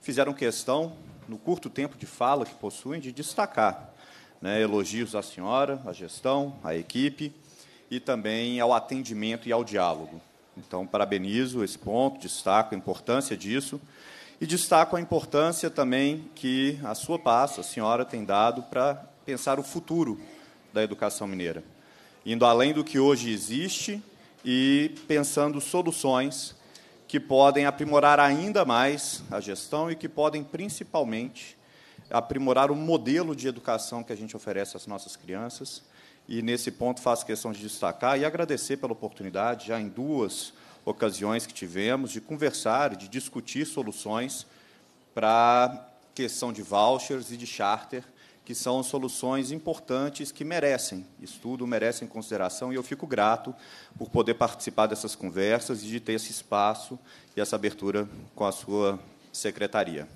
[SPEAKER 3] fizeram questão, no curto tempo de fala que possuem, de destacar né, elogios à senhora, à gestão, à equipe e também ao atendimento e ao diálogo. Então, parabenizo esse ponto, destaco a importância disso e destaco a importância também que a sua pasta, a senhora, tem dado para pensar o futuro da educação mineira, indo além do que hoje existe e pensando soluções que podem aprimorar ainda mais a gestão e que podem, principalmente, aprimorar o modelo de educação que a gente oferece às nossas crianças. E, nesse ponto, faço questão de destacar e agradecer pela oportunidade, já em duas ocasiões que tivemos, de conversar, de discutir soluções para questão de vouchers e de charter que são soluções importantes que merecem estudo, merecem consideração, e eu fico grato por poder participar dessas conversas e de ter esse espaço e essa abertura com a sua secretaria.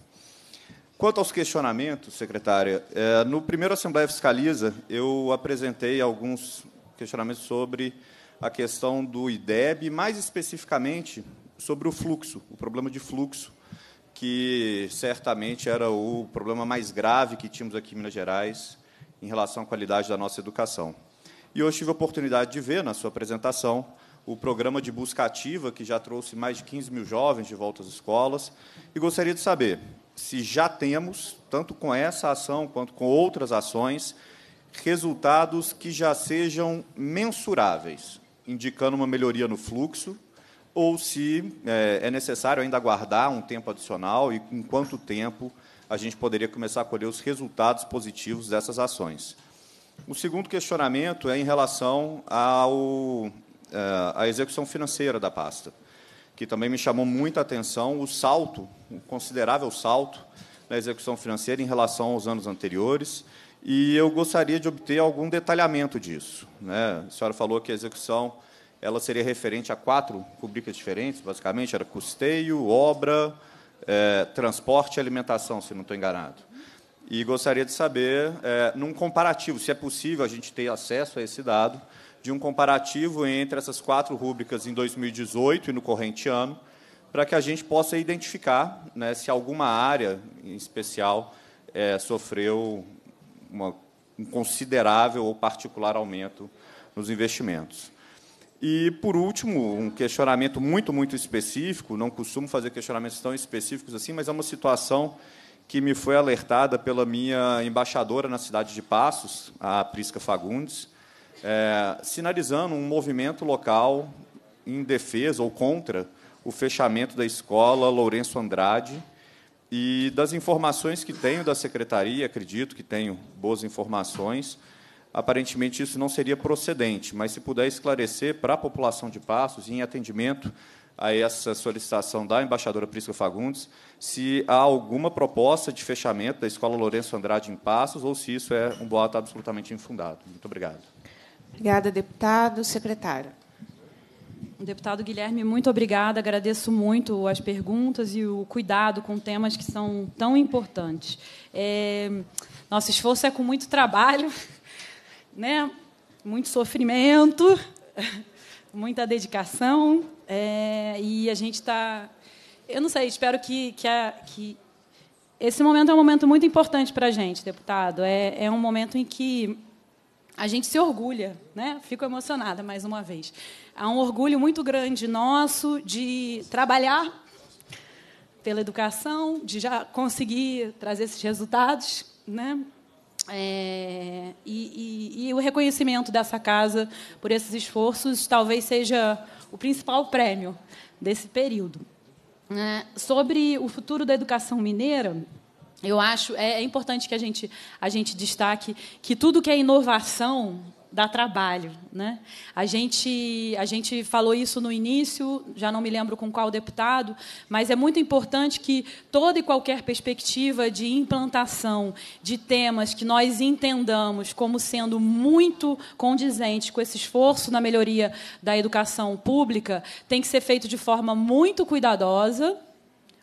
[SPEAKER 3] Quanto aos questionamentos, secretária, é, no primeiro Assembleia Fiscaliza, eu apresentei alguns questionamentos sobre a questão do IDEB, mais especificamente sobre o fluxo, o problema de fluxo que certamente era o problema mais grave que tínhamos aqui em Minas Gerais em relação à qualidade da nossa educação. E hoje tive a oportunidade de ver na sua apresentação o programa de busca ativa, que já trouxe mais de 15 mil jovens de volta às escolas, e gostaria de saber se já temos, tanto com essa ação quanto com outras ações, resultados que já sejam mensuráveis, indicando uma melhoria no fluxo ou se é, é necessário ainda aguardar um tempo adicional e em quanto tempo a gente poderia começar a colher os resultados positivos dessas ações. O segundo questionamento é em relação ao, é, à execução financeira da pasta, que também me chamou muita atenção o salto, um considerável salto na execução financeira em relação aos anos anteriores, e eu gostaria de obter algum detalhamento disso. Né? A senhora falou que a execução ela seria referente a quatro rubricas diferentes, basicamente, era custeio, obra, é, transporte e alimentação, se não estou enganado. E gostaria de saber, é, num comparativo, se é possível a gente ter acesso a esse dado, de um comparativo entre essas quatro rubricas em 2018 e no corrente ano, para que a gente possa identificar né, se alguma área em especial é, sofreu uma, um considerável ou particular aumento nos investimentos. E, por último, um questionamento muito, muito específico, não costumo fazer questionamentos tão específicos assim, mas é uma situação que me foi alertada pela minha embaixadora na cidade de Passos, a Prisca Fagundes, é, sinalizando um movimento local em defesa ou contra o fechamento da escola Lourenço Andrade. E das informações que tenho da secretaria, acredito que tenho boas informações, aparentemente isso não seria procedente, mas se puder esclarecer para a população de Passos, em atendimento a essa solicitação da embaixadora Prisca Fagundes, se há alguma proposta de fechamento da Escola Lourenço Andrade em Passos ou se isso é um boato absolutamente infundado. Muito obrigado.
[SPEAKER 1] Obrigada, deputado. Secretário.
[SPEAKER 5] Deputado Guilherme, muito obrigada. Agradeço muito as perguntas e o cuidado com temas que são tão importantes. É, nosso esforço é com muito trabalho, né? Muito sofrimento, muita dedicação, é, e a gente está. Eu não sei, espero que, que, a, que esse momento é um momento muito importante para a gente, deputado. É, é um momento em que a gente se orgulha, né? Fico emocionada mais uma vez. Há um orgulho muito grande nosso de trabalhar pela educação, de já conseguir trazer esses resultados, né? É, e, e, e, o reconhecimento dessa casa por esses esforços talvez seja o principal prêmio desse período. É, sobre o futuro da educação mineira, eu acho é, é importante que a gente, a gente destaque que tudo que é inovação dá trabalho. Né? A, gente, a gente falou isso no início, já não me lembro com qual deputado, mas é muito importante que toda e qualquer perspectiva de implantação de temas que nós entendamos como sendo muito condizente com esse esforço na melhoria da educação pública tem que ser feito de forma muito cuidadosa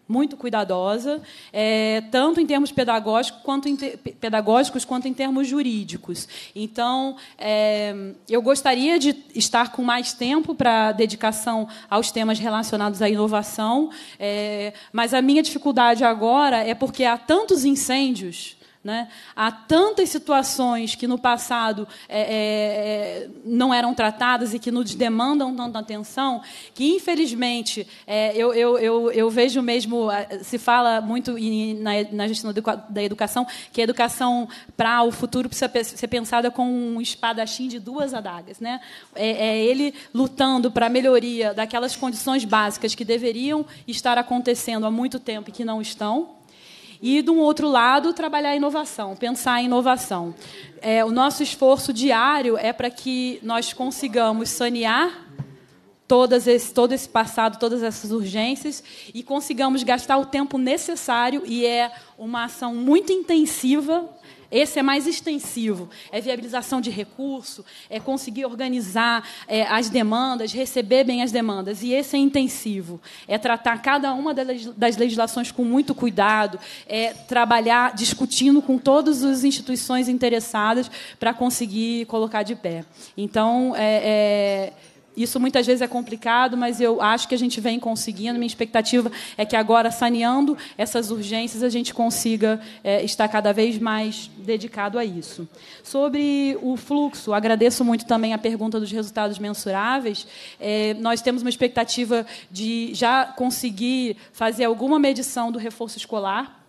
[SPEAKER 5] muito cuidadosa, é, tanto em termos pedagógico quanto em te, pedagógicos quanto em termos jurídicos. Então, é, eu gostaria de estar com mais tempo para dedicação aos temas relacionados à inovação, é, mas a minha dificuldade agora é porque há tantos incêndios né? Há tantas situações que no passado é, é, é, não eram tratadas e que nos demandam tanta atenção, que infelizmente é, eu, eu, eu, eu, vejo mesmo, é, se fala muito em, na, na, gestão da educação, que a educação para o futuro precisa ser pensada com um espadachim de duas adagas. Né? É, é ele lutando para a melhoria daquelas condições básicas que deveriam estar acontecendo há muito tempo e que não estão e, de um outro lado, trabalhar a inovação, pensar em inovação. É, o nosso esforço diário é para que nós consigamos sanear todas esse, todo esse passado, todas essas urgências e consigamos gastar o tempo necessário, e é uma ação muito intensiva esse é mais extensivo. É viabilização de recurso, é conseguir organizar é, as demandas, receber bem as demandas. E esse é intensivo. É tratar cada uma das legislações com muito cuidado, é trabalhar discutindo com todas as instituições interessadas para conseguir colocar de pé. Então, é, é isso muitas vezes é complicado, mas eu acho que a gente vem conseguindo. Minha expectativa é que agora, saneando essas urgências, a gente consiga é, estar cada vez mais dedicado a isso. Sobre o fluxo, agradeço muito também a pergunta dos resultados mensuráveis. É, nós temos uma expectativa de já conseguir fazer alguma medição do reforço escolar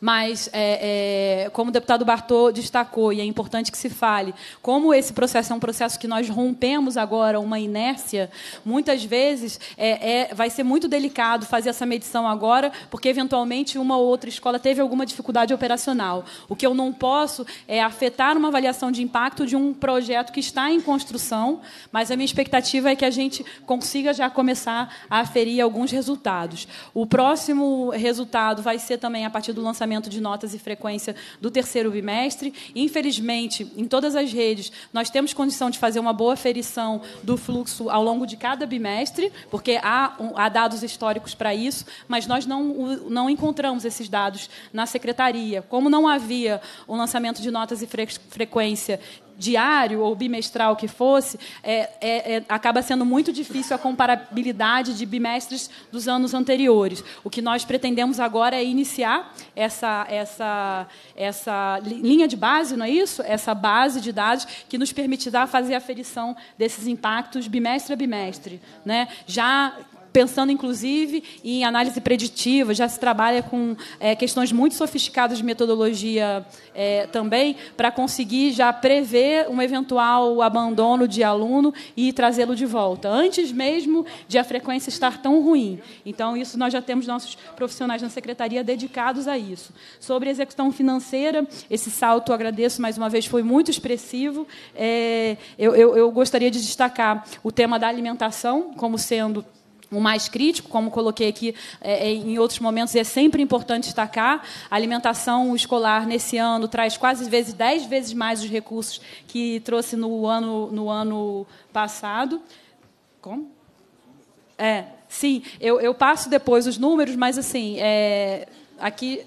[SPEAKER 5] mas é, é, como o deputado Bartô destacou, e é importante que se fale, como esse processo é um processo que nós rompemos agora uma inércia, muitas vezes é, é, vai ser muito delicado fazer essa medição agora, porque eventualmente uma ou outra escola teve alguma dificuldade operacional. O que eu não posso é afetar uma avaliação de impacto de um projeto que está em construção, mas a minha expectativa é que a gente consiga já começar a aferir alguns resultados. O próximo resultado vai ser também a partir do lançamento levantamento de notas e frequência do terceiro bimestre. Infelizmente, em todas as redes, nós temos condição de fazer uma boa ferição do fluxo ao longo de cada bimestre, porque há, há dados históricos para isso, mas nós não, não encontramos esses dados na secretaria. Como não havia o lançamento de notas e frequência diário ou bimestral que fosse, é, é, é, acaba sendo muito difícil a comparabilidade de bimestres dos anos anteriores. O que nós pretendemos agora é iniciar essa, essa, essa linha de base, não é isso? Essa base de dados que nos permitirá fazer a aferição desses impactos bimestre a bimestre. Né? Já pensando inclusive em análise preditiva, já se trabalha com é, questões muito sofisticadas de metodologia é, também, para conseguir já prever um eventual abandono de aluno e trazê-lo de volta, antes mesmo de a frequência estar tão ruim. Então, isso nós já temos nossos profissionais na secretaria dedicados a isso. Sobre execução financeira, esse salto, agradeço mais uma vez, foi muito expressivo. É, eu, eu, eu gostaria de destacar o tema da alimentação como sendo o mais crítico, como coloquei aqui é, é em outros momentos, é sempre importante destacar. A alimentação escolar nesse ano traz quase vezes, dez vezes mais os recursos que trouxe no ano, no ano passado. Como? É, sim, eu, eu passo depois os números, mas assim, é, aqui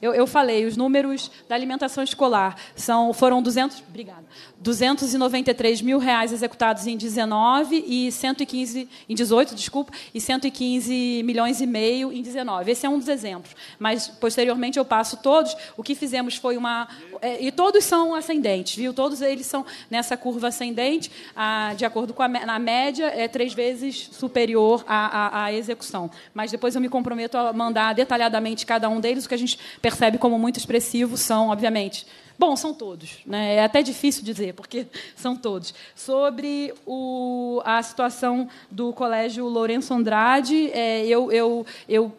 [SPEAKER 5] eu, eu, falei, os números da alimentação escolar são, foram 200, obrigada, 293 mil reais executados em 19 e 115 em 18, desculpa, e 115 milhões e meio em 19. Esse é um dos exemplos, mas posteriormente eu passo todos. O que fizemos foi uma é, e todos são ascendentes, viu? Todos eles são nessa curva ascendente, a, de acordo com a na média é três vezes superior à, à, à execução. Mas depois eu me comprometo a mandar detalhadamente cada um deles. O que a gente percebe como muito expressivo são, obviamente, Bom, são todos. Né? É até difícil dizer, porque são todos. Sobre o, a situação do Colégio Lourenço Andrade, é, eu, eu, eu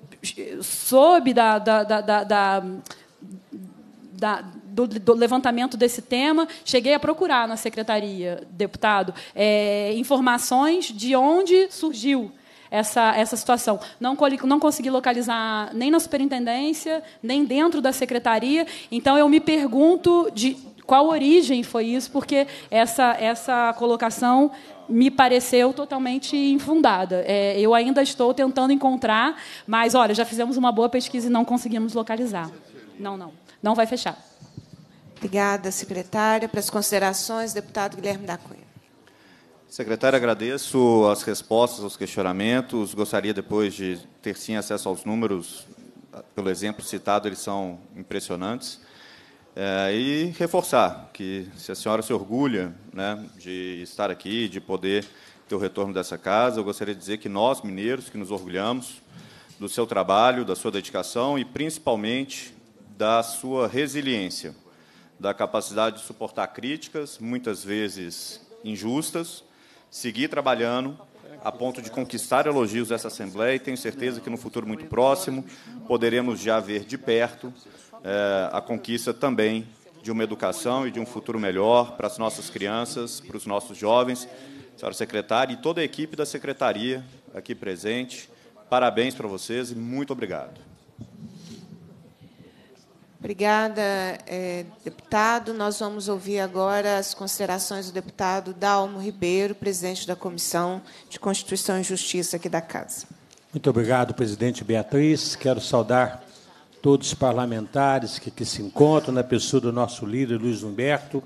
[SPEAKER 5] soube da, da, da, da da, do, do, levantamento desse tema, cheguei a procurar na secretaria, deputado, é, informações de onde surgiu essa, essa situação. Não, não consegui localizar nem na superintendência, nem dentro da secretaria. Então, eu me pergunto de qual origem foi isso, porque essa, essa colocação me pareceu totalmente infundada. É, eu ainda estou tentando encontrar, mas, olha, já fizemos uma boa pesquisa e não conseguimos localizar. Não, não. Não vai fechar. Obrigada, secretária.
[SPEAKER 1] Para as considerações, deputado Guilherme da Cunha.
[SPEAKER 3] Secretário, agradeço as respostas aos questionamentos. Gostaria, depois de ter sim acesso aos números, ah, pelo exemplo citado, eles são impressionantes. É, e reforçar que, se a senhora se orgulha né, de estar aqui, de poder ter o retorno dessa casa, eu gostaria de dizer que nós, mineiros, que nos orgulhamos do seu trabalho, da sua dedicação e, principalmente, da sua resiliência, da capacidade de suportar críticas, muitas vezes injustas, seguir trabalhando a ponto de conquistar elogios dessa Assembleia e tenho certeza que no futuro muito próximo poderemos já ver de perto eh, a conquista também de uma educação e de um futuro melhor para as nossas crianças, para os nossos jovens. Senhora secretária e toda a equipe da secretaria aqui presente, parabéns para vocês e muito obrigado.
[SPEAKER 1] Obrigada, eh, deputado. Nós vamos ouvir agora as considerações do deputado Dalmo Ribeiro, presidente da Comissão de Constituição e Justiça aqui da Casa.
[SPEAKER 17] Muito obrigado, presidente Beatriz. Quero saudar todos os parlamentares que aqui se encontram, na pessoa do nosso líder, Luiz Humberto.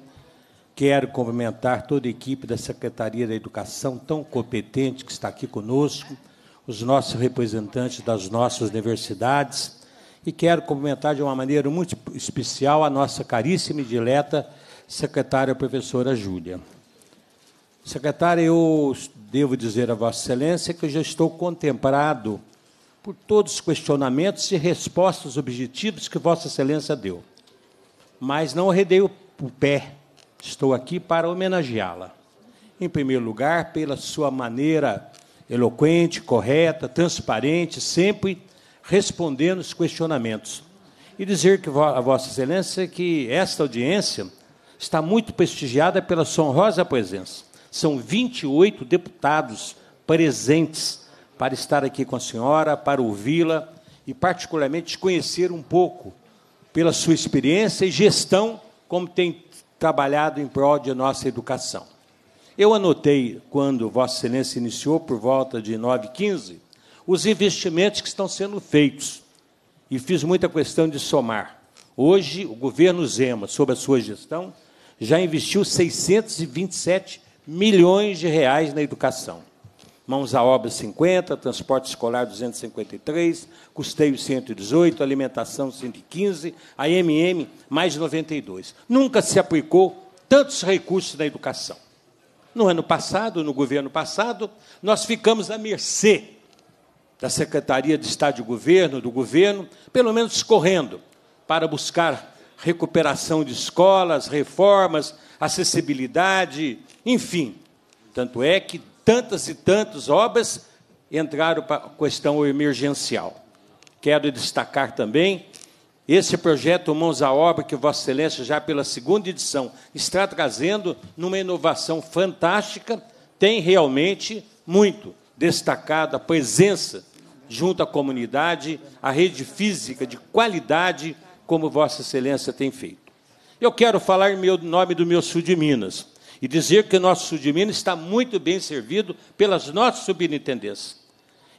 [SPEAKER 17] Quero cumprimentar toda a equipe da Secretaria da Educação, tão competente que está aqui conosco, os nossos representantes das nossas universidades e quero cumprimentar de uma maneira muito especial a nossa caríssima e dileta secretária professora Júlia. Secretária, eu devo dizer a Vossa Excelência que eu já estou contemplado por todos os questionamentos e respostas objetivas que Vossa Excelência deu. Mas não arredei o pé, estou aqui para homenageá-la. Em primeiro lugar, pela sua maneira eloquente, correta, transparente, sempre respondendo os questionamentos. E dizer que a Vossa Excelência que esta audiência está muito prestigiada pela sonrosa presença. São 28 deputados presentes para estar aqui com a senhora, para ouvi-la e, particularmente, conhecer um pouco pela sua experiência e gestão, como tem trabalhado em prol de nossa educação. Eu anotei, quando Vossa Excelência iniciou, por volta de 9h15, os investimentos que estão sendo feitos. E fiz muita questão de somar. Hoje, o governo Zema, sob a sua gestão, já investiu 627 milhões de reais na educação. Mãos à obra 50, transporte escolar 253, custeio 118, alimentação 115, AMM mais 92. Nunca se aplicou tantos recursos na educação. No ano passado, no governo passado, nós ficamos à mercê da Secretaria de Estado de Governo, do governo, pelo menos correndo, para buscar recuperação de escolas, reformas, acessibilidade, enfim. Tanto é que tantas e tantas obras entraram para a questão emergencial. Quero destacar também esse projeto Mãos à Obra, que Vossa Excelência, já pela segunda edição, está trazendo numa inovação fantástica, tem realmente muito destacado a presença junto à comunidade, a rede física de qualidade, como Vossa Excelência tem feito. Eu quero falar em meu nome do meu sul de Minas e dizer que o nosso sul de Minas está muito bem servido pelas nossas subintendências.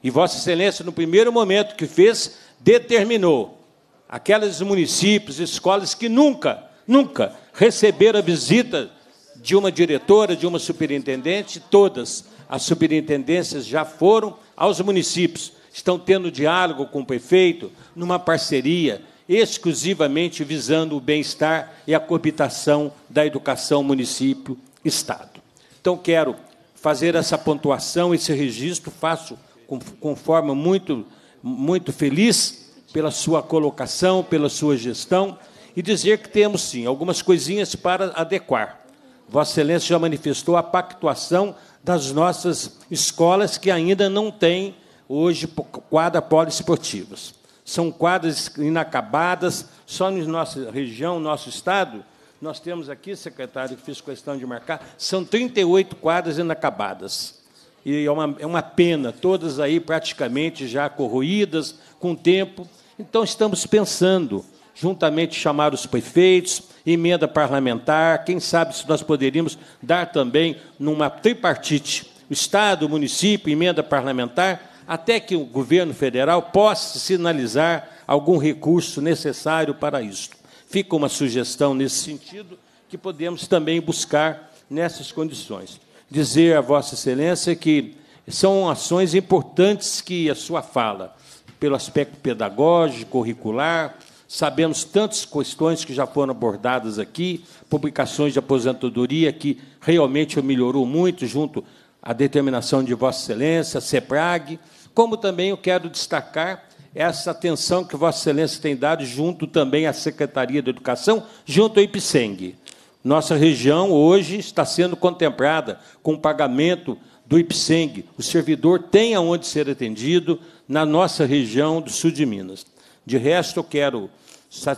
[SPEAKER 17] E Vossa Excelência, no primeiro momento que fez, determinou aqueles municípios, escolas que nunca, nunca receberam a visita de uma diretora, de uma superintendente, todas as superintendências já foram aos municípios estão tendo diálogo com o prefeito numa parceria exclusivamente visando o bem-estar e a coabitação da educação município-estado. Então, quero fazer essa pontuação, esse registro, faço com, com forma muito, muito feliz pela sua colocação, pela sua gestão, e dizer que temos, sim, algumas coisinhas para adequar. Vossa Excelência já manifestou a pactuação das nossas escolas que ainda não têm hoje quadras poliesportivas. São quadras inacabadas, só na nossa região, nosso estado, nós temos aqui, secretário, que fiz questão de marcar, são 38 quadras inacabadas. E é uma, é uma pena, todas aí praticamente já corroídas com o tempo. Então, estamos pensando, juntamente chamar os prefeitos, emenda parlamentar, quem sabe se nós poderíamos dar também numa tripartite, o Estado, o município, emenda parlamentar, até que o governo federal possa sinalizar algum recurso necessário para isso. Fica uma sugestão nesse sentido que podemos também buscar nessas condições. Dizer a Vossa Excelência que são ações importantes que a sua fala, pelo aspecto pedagógico, curricular, sabemos tantas questões que já foram abordadas aqui, publicações de aposentadoria que realmente melhorou muito junto à determinação de Vossa Excelência, a CEPRAG, como também eu quero destacar essa atenção que Vossa Excelência tem dado junto também à Secretaria da Educação, junto ao IPSENG. Nossa região hoje está sendo contemplada com o pagamento do IPSENG. O servidor tem aonde ser atendido na nossa região do sul de Minas. De resto, eu quero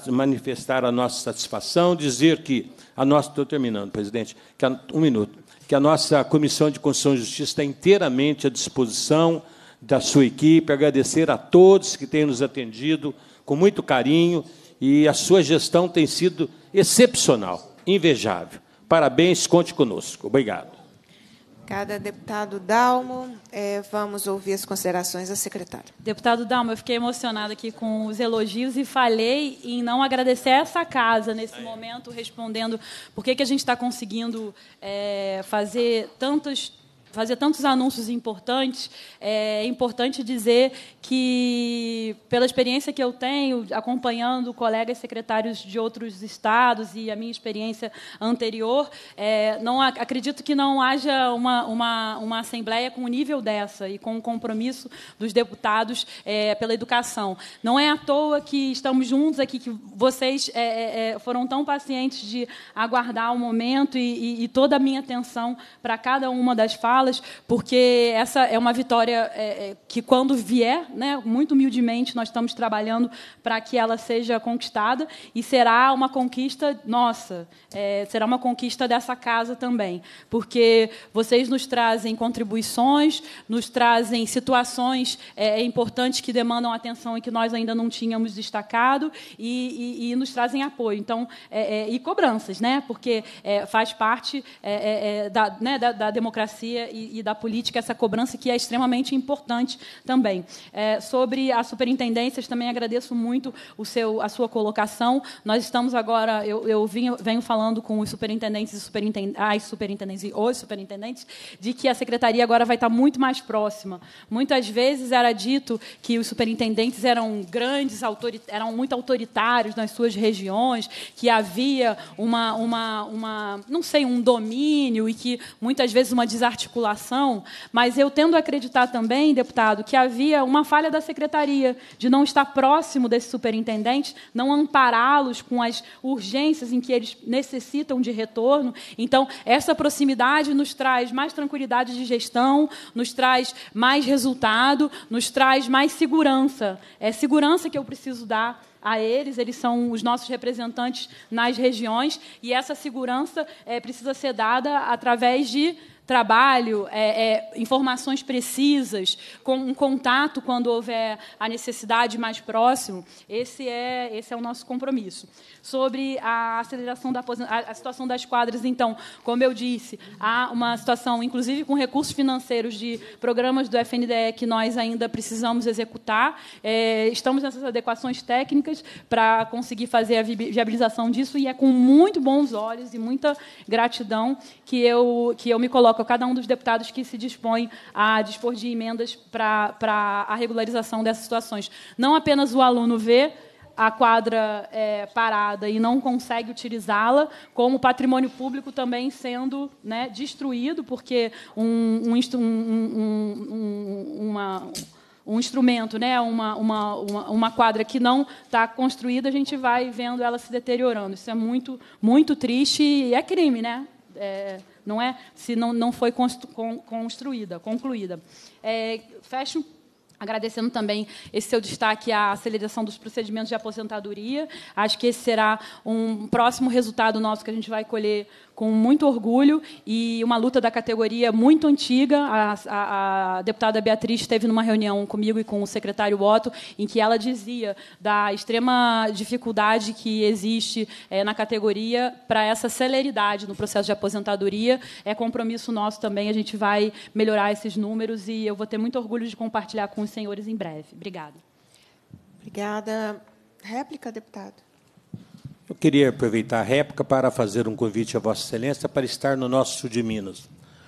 [SPEAKER 17] manifestar a nossa satisfação, dizer que a nossa. Estou terminando, presidente. Que a, um minuto. Que a nossa Comissão de Constituição e Justiça está inteiramente à disposição da sua equipe, agradecer a todos que têm nos atendido com muito carinho e a sua gestão tem sido excepcional, invejável. Parabéns, conte conosco. Obrigado.
[SPEAKER 5] Cada deputado Dalmo, é, vamos ouvir as considerações da secretária. Deputado Dalmo, eu fiquei emocionada aqui com os elogios e falhei em não agradecer essa casa nesse Aí. momento, respondendo por que, que a gente está conseguindo é, fazer tantas fazer tantos anúncios importantes, é importante dizer que, pela experiência que eu tenho, acompanhando colegas secretários de outros estados e a minha experiência anterior, é, não acredito que não haja uma, uma, uma assembleia com um nível dessa e com o compromisso dos deputados é, pela educação. Não é à toa que estamos juntos aqui, que vocês é, é, é foram tão pacientes de aguardar o momento e, e, e toda a minha atenção para cada uma das falas falas, porque essa é uma vitória é, é, que, quando vier, né, muito humildemente, nós estamos trabalhando para que ela seja conquistada e será uma conquista nossa, é, será uma conquista dessa casa também, porque vocês nos trazem contribuições, nos trazem situações é, é importantes que demandam atenção e que nós ainda não tínhamos destacado e, e, e nos trazem apoio, então é, e cobranças, né, porque faz parte da, né, da, da democracia e, e, da política essa cobrança que é extremamente importante também. É, sobre as superintendências, também agradeço muito o seu, a sua colocação. Nós estamos agora, eu, eu venho falando com os superintendentes e superintendentes, as superintendentes e os superintendentes, de que a secretaria agora vai estar muito mais próxima. Muitas vezes era dito que os superintendentes eram grandes, eram muito autoritários nas suas regiões, que havia uma, uma, uma não sei, um domínio e que muitas vezes uma desarticulação regulação, mas eu tendo a acreditar também, deputado, que havia uma falha da secretaria de não estar próximo desse superintendente, não ampará-los com as urgências em que eles necessitam de retorno. Então, essa proximidade nos traz mais tranquilidade de gestão, nos traz mais resultado, nos traz mais segurança. É segurança que eu preciso dar a eles, eles são os nossos representantes nas regiões, e essa segurança é, precisa ser dada através de trabalho, é, é, informações precisas, com um contato quando houver a necessidade mais próximo. Esse é, esse é o nosso compromisso. Sobre a aceleração da a, a situação das quadras, então, como eu disse, há uma situação, inclusive com recursos financeiros de programas do FNDE que nós ainda precisamos executar. É, estamos nessas adequações técnicas para conseguir fazer a viabilização disso e é com muito bons olhos e muita gratidão que eu, que eu me coloco coloca cada um dos deputados que se dispõe a dispor de emendas para a regularização dessas situações. Não apenas o aluno vê a quadra é, parada e não consegue utilizá-la, como patrimônio público também sendo né, destruído, porque um, um, um, uma, um instrumento, né, uma, uma, uma, uma quadra que não está construída, a gente vai vendo ela se deteriorando. Isso é muito, muito triste e é crime, né? é, não é se não, não foi construída, concluída. É, fecho Agradecendo também esse seu destaque à aceleração dos procedimentos de aposentadoria. Acho que esse será um próximo resultado nosso que a gente vai colher com muito orgulho e uma luta da categoria muito antiga. A, a, a, deputada Beatriz esteve numa reunião comigo e com o secretário Otto, em que ela dizia da extrema dificuldade que existe é, na categoria para essa celeridade no processo de aposentadoria. É compromisso nosso também, a gente vai melhorar esses números e eu vou ter muito orgulho de compartilhar com os senhores em breve. Obrigada. Obrigada. Réplica, deputado.
[SPEAKER 17] Eu queria aproveitar a réplica para fazer um convite a Vossa Excelência para estar no nosso Sul de Minas,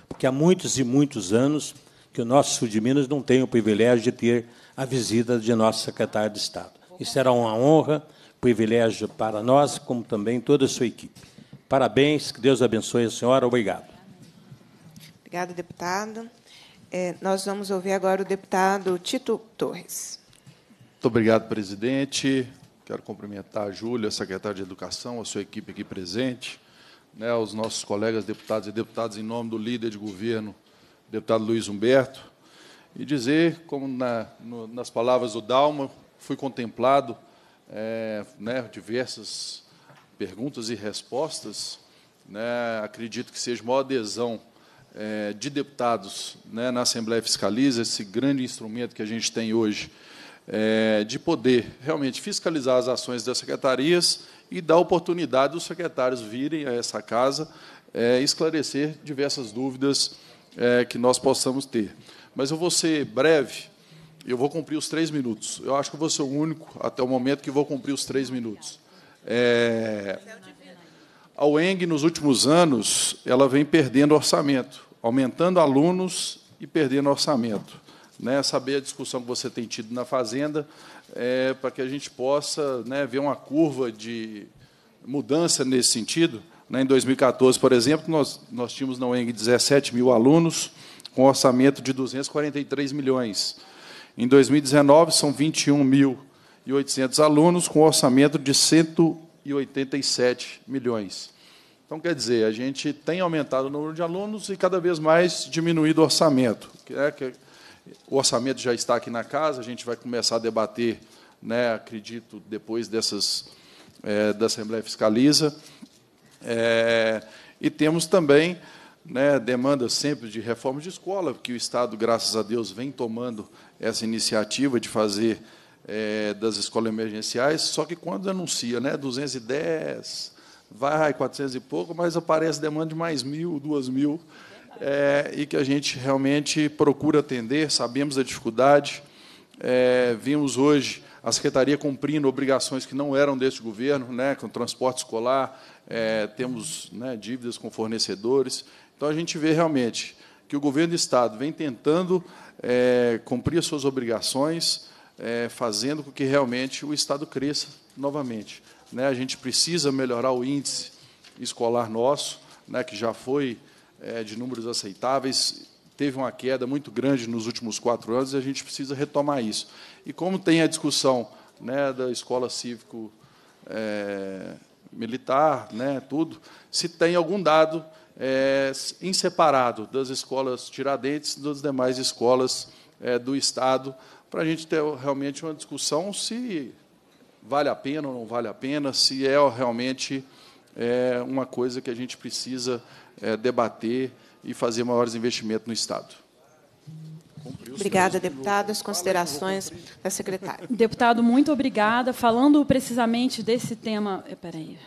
[SPEAKER 17] porque há muitos e muitos anos que o nosso Sul de Minas não tem o privilégio de ter a visita de nosso secretário de Estado. Isso será uma honra, privilégio para nós, como também toda a sua equipe. Parabéns, que Deus abençoe a senhora. Obrigado.
[SPEAKER 1] Obrigada, deputado. É, nós vamos ouvir agora o deputado Tito Torres.
[SPEAKER 18] Muito obrigado, presidente. Quero cumprimentar a Júlia, secretária de Educação, a sua equipe aqui presente, né, os nossos colegas deputados e deputadas, em nome do líder de governo, deputado Luiz Humberto, e dizer, como na, no, nas palavras do Dalma, fui contemplado é, né, diversas perguntas e respostas. Né, acredito que seja uma adesão é, de deputados né, na Assembleia Fiscaliza, esse grande instrumento que a gente tem hoje é, de poder realmente fiscalizar as ações das secretarias e dar oportunidade dos secretários virem a essa casa é, esclarecer diversas dúvidas é, que nós possamos ter. Mas eu vou ser breve, eu vou cumprir os três minutos. Eu acho que vou ser o único, até o momento, que vou cumprir os três minutos. É, a UENG, nos últimos anos, ela vem perdendo orçamento, aumentando alunos e perdendo orçamento né, saber a discussão que você tem tido na Fazenda, é, para que a gente possa né, ver uma curva de mudança nesse sentido. Né, em 2014, por exemplo, nós, nós tínhamos na UENG 17 mil alunos, com orçamento de 243 milhões. Em 2019, são 21.800 alunos, com orçamento de 187 milhões. Então, quer dizer, a gente tem aumentado o número de alunos e cada vez mais diminuído o orçamento, que é, que é o orçamento já está aqui na casa, a gente vai começar a debater, né, acredito, depois dessas é, da Assembleia Fiscaliza. É, e temos também né, demanda sempre de reforma de escola, que o Estado, graças a Deus, vem tomando essa iniciativa de fazer é, das escolas emergenciais, só que quando anuncia né, 210, vai 400 e pouco, mas aparece demanda de mais mil, duas mil é, e que a gente realmente procura atender, sabemos a dificuldade. É, vimos hoje a Secretaria cumprindo obrigações que não eram deste governo, né, com transporte escolar, é, temos né, dívidas com fornecedores. Então, a gente vê realmente que o governo do Estado vem tentando é, cumprir as suas obrigações, é, fazendo com que realmente o Estado cresça novamente. Né, a gente precisa melhorar o índice escolar nosso, né, que já foi é, de números aceitáveis, teve uma queda muito grande nos últimos quatro anos e a gente precisa retomar isso. E como tem a discussão né, da escola cívico é, militar, né, tudo, se tem algum dado é, em separado das escolas Tiradentes e das demais escolas é, do Estado, para a gente ter realmente uma discussão se vale a pena ou não vale a pena, se é realmente é, uma coisa que a gente precisa é, debater e fazer maiores investimentos no Estado.
[SPEAKER 5] Obrigada, deputado. As considerações da secretária. Deputado, muito obrigada. Falando precisamente desse tema. Espera aí.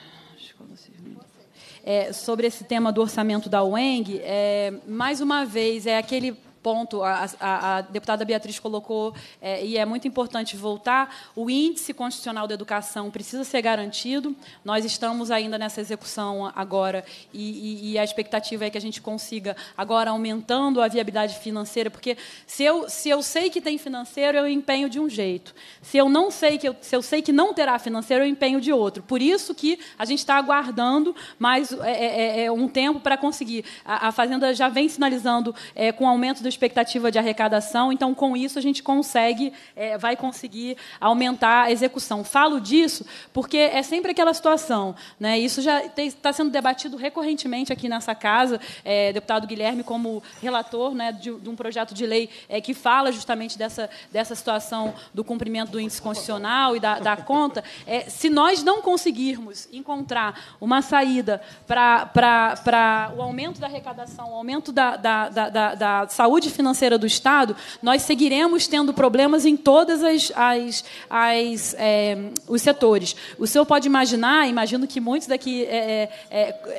[SPEAKER 5] É, sobre esse tema do orçamento da UENG, é, eh, mais uma vez, é aquele ponto, a, a, a deputada Beatriz colocou, é, e é muito importante voltar, o índice constitucional da educação precisa ser garantido. Nós estamos ainda nessa execução agora e, e, e a expectativa é que a gente consiga agora aumentando a viabilidade financeira, porque se eu, se eu sei que tem financeiro, eu empenho de um jeito. Se eu não sei que eu, se eu sei que não terá financeiro, eu empenho de outro. Por isso que a gente está aguardando mais é, é, é, é um tempo para conseguir. A, a, Fazenda já vem sinalizando é, com o aumento do expectativa de arrecadação, então com isso a gente consegue, é, vai conseguir aumentar a execução. Falo disso porque é sempre aquela situação, né? Isso já está sendo debatido recorrentemente aqui nessa casa, é, deputado Guilherme como relator, né, de, de um projeto de lei é, que fala justamente dessa dessa situação do cumprimento do índice constitucional e da, da conta. É, se nós não conseguirmos encontrar uma saída para para o aumento da arrecadação, o aumento da, da, da, da saúde saúde financeira do Estado, nós seguiremos tendo problemas em todas as, as, as é, os setores. O senhor pode imaginar, imagino que muitos daqui é, é, é, é,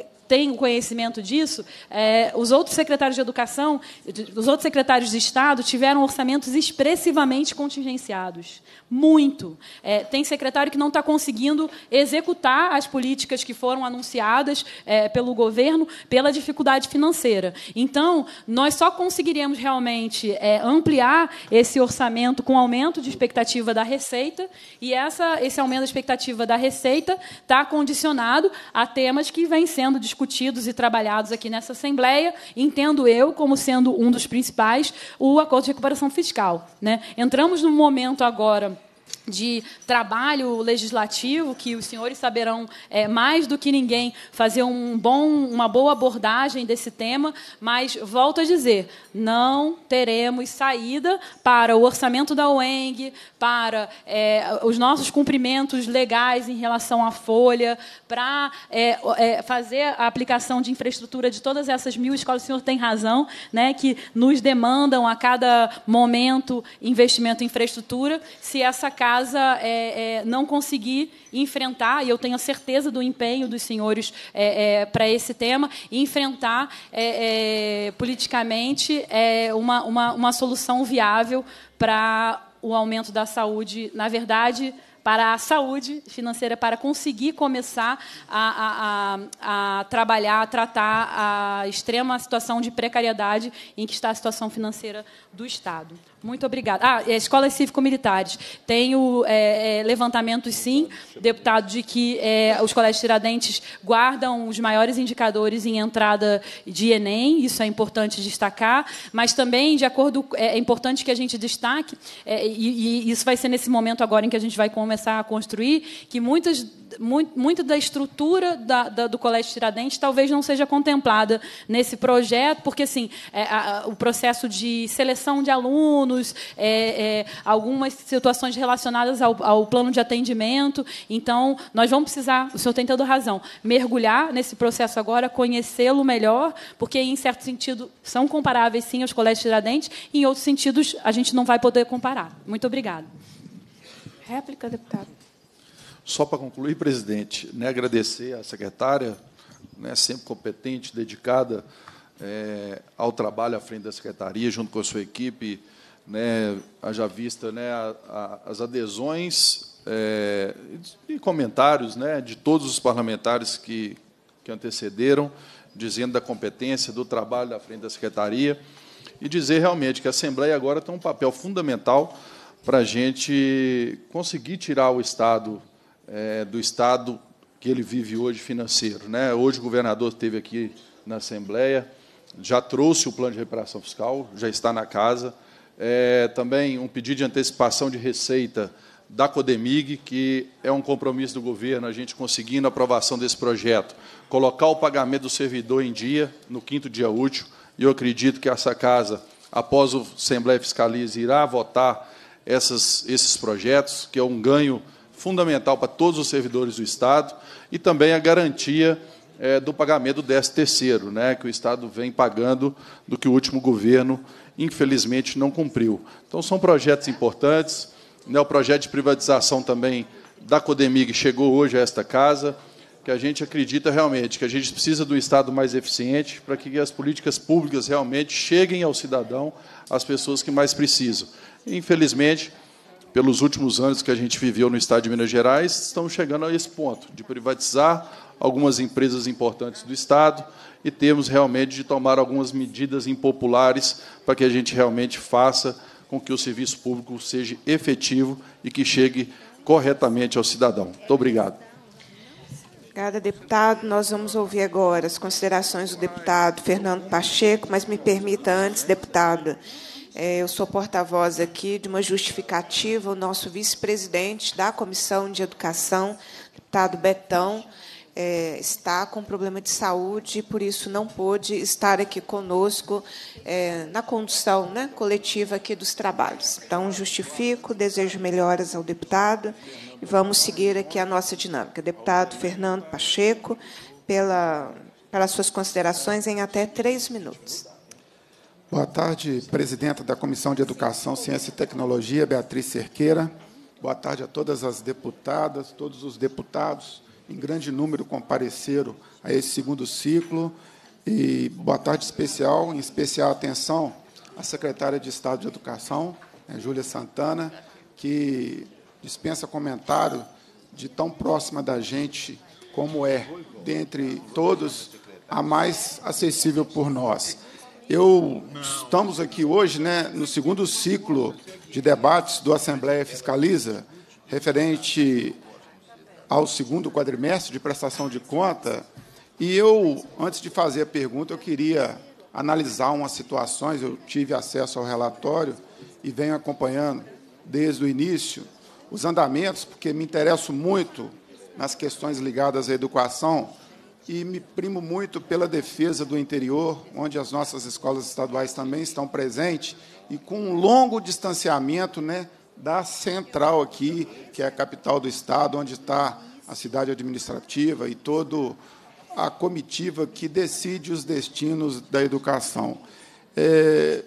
[SPEAKER 5] é tenho conhecimento disso, é, os outros secretários de educação, os outros secretários de Estado tiveram orçamentos expressivamente contingenciados. Muito. É, tem secretário que não está conseguindo executar as políticas que foram anunciadas é, pelo governo pela dificuldade financeira. Então, nós só conseguiríamos realmente é, ampliar esse orçamento com aumento de expectativa da receita, e essa, esse aumento da expectativa da receita está condicionado a temas que vêm sendo discutidos discutidos e trabalhados aqui nessa Assembleia, entendo eu como sendo um dos principais, o acordo de recuperação fiscal. Né? Entramos num momento agora de trabalho legislativo, que os senhores saberão é, mais do que ninguém fazer um bom, uma boa abordagem desse tema, mas volto a dizer, não teremos saída para o orçamento da OENG, para é, os nossos cumprimentos legais em relação à folha, para é, é, fazer a aplicação de infraestrutura de todas essas mil escolas. O senhor tem razão, né, que nos demandam a cada momento investimento em infraestrutura, se essa casa é, é, não conseguir enfrentar, e eu tenho certeza do empenho dos senhores é, é para esse tema, enfrentar é, é, politicamente uma, uma, uma solução viável para o aumento da saúde, na verdade, para a saúde financeira, para conseguir começar a, a, a, a, trabalhar, a tratar a extrema situação de precariedade em que está a situação financeira do Estado. Muito obrigada. Ah, é, escolas cívico-militares. Tem o é, é, levantamento, sim, deputado, de que é, os colégios Tiradentes guardam os maiores indicadores em entrada de Enem, isso é importante destacar, mas também, de acordo, é, é importante que a gente destaque, é, e, e isso vai ser nesse momento agora em que a gente vai começar a construir, que muitas muito, muito da estrutura da, da, do Colégio Tiradentes talvez não seja contemplada nesse projeto, porque assim, é, a, o processo de seleção de alunos, é, é, algumas situações relacionadas ao, ao, plano de atendimento. Então, nós vamos precisar, o senhor tem toda razão, mergulhar nesse processo agora, conhecê-lo melhor, porque, em certo sentido, são comparáveis, sim, aos Colégios Tiradentes, e, em outros sentidos, a gente não vai poder comparar. Muito obrigada. Réplica, deputado.
[SPEAKER 18] Só para concluir, presidente, né, agradecer à secretária, né, sempre competente, dedicada é, ao trabalho à frente da secretaria, junto com a sua equipe, né, haja vista né, a, a, as adesões é, e comentários né, de todos os parlamentares que, que antecederam, dizendo da competência, do trabalho da frente da secretaria, e dizer realmente que a Assembleia agora tem um papel fundamental para a gente conseguir tirar o Estado é, do estado que ele vive hoje financeiro. Né? Hoje o governador esteve aqui na Assembleia, já trouxe o plano de reparação fiscal, já está na casa. É, também um pedido de antecipação de receita da Codemig, que é um compromisso do governo, a gente conseguindo a aprovação desse projeto, colocar o pagamento do servidor em dia, no quinto dia útil, e eu acredito que essa casa, após o Assembleia Fiscaliza, irá votar essas, esses projetos, que é um ganho fundamental para todos os servidores do Estado, e também a garantia é, do pagamento do 13 terceiro, né, que o Estado vem pagando do que o último governo, infelizmente, não cumpriu. Então, são projetos importantes. Né, o projeto de privatização também da Codemig chegou hoje a esta casa, que a gente acredita realmente que a gente precisa de um Estado mais eficiente para que as políticas públicas realmente cheguem ao cidadão, às pessoas que mais precisam. Infelizmente, pelos últimos anos que a gente viveu no Estado de Minas Gerais, estamos chegando a esse ponto de privatizar algumas empresas importantes do Estado e temos realmente de tomar algumas medidas impopulares para que a gente realmente faça com que o serviço público seja efetivo e que chegue corretamente ao cidadão. Muito obrigado.
[SPEAKER 1] Obrigada, deputado. Nós vamos ouvir agora as considerações do deputado Fernando Pacheco, mas me permita antes, deputada é, eu sou porta-voz aqui de uma justificativa, o nosso vice-presidente da Comissão de Educação, deputado Betão, é, está com problema de saúde e, por isso, não pôde estar aqui conosco é, na condução né, coletiva aqui dos trabalhos. Então, justifico, desejo melhoras ao deputado e vamos seguir aqui a nossa dinâmica. Deputado Fernando Pacheco, pela, pelas suas considerações em até três minutos.
[SPEAKER 19] Boa tarde, presidenta da Comissão de Educação, Ciência e Tecnologia, Beatriz Cerqueira. Boa tarde a todas as deputadas, todos os deputados, em grande número compareceram a esse segundo ciclo. E boa tarde especial, em especial atenção à secretária de Estado de Educação, né, Júlia Santana, que dispensa comentário de tão próxima da gente como é, dentre todos, a mais acessível por nós. Eu estamos aqui hoje, né, no segundo ciclo de debates do Assembleia Fiscaliza, referente ao segundo quadrimestre de prestação de conta, e eu, antes de fazer a pergunta, eu queria analisar umas situações, eu tive acesso ao relatório e venho acompanhando desde o início os andamentos, porque me interesso muito nas questões ligadas à educação, e me primo muito pela defesa do interior, onde as nossas escolas estaduais também estão presentes, e com um longo distanciamento né, da central aqui, que é a capital do estado, onde está a cidade administrativa e toda a comitiva que decide os destinos da educação. É,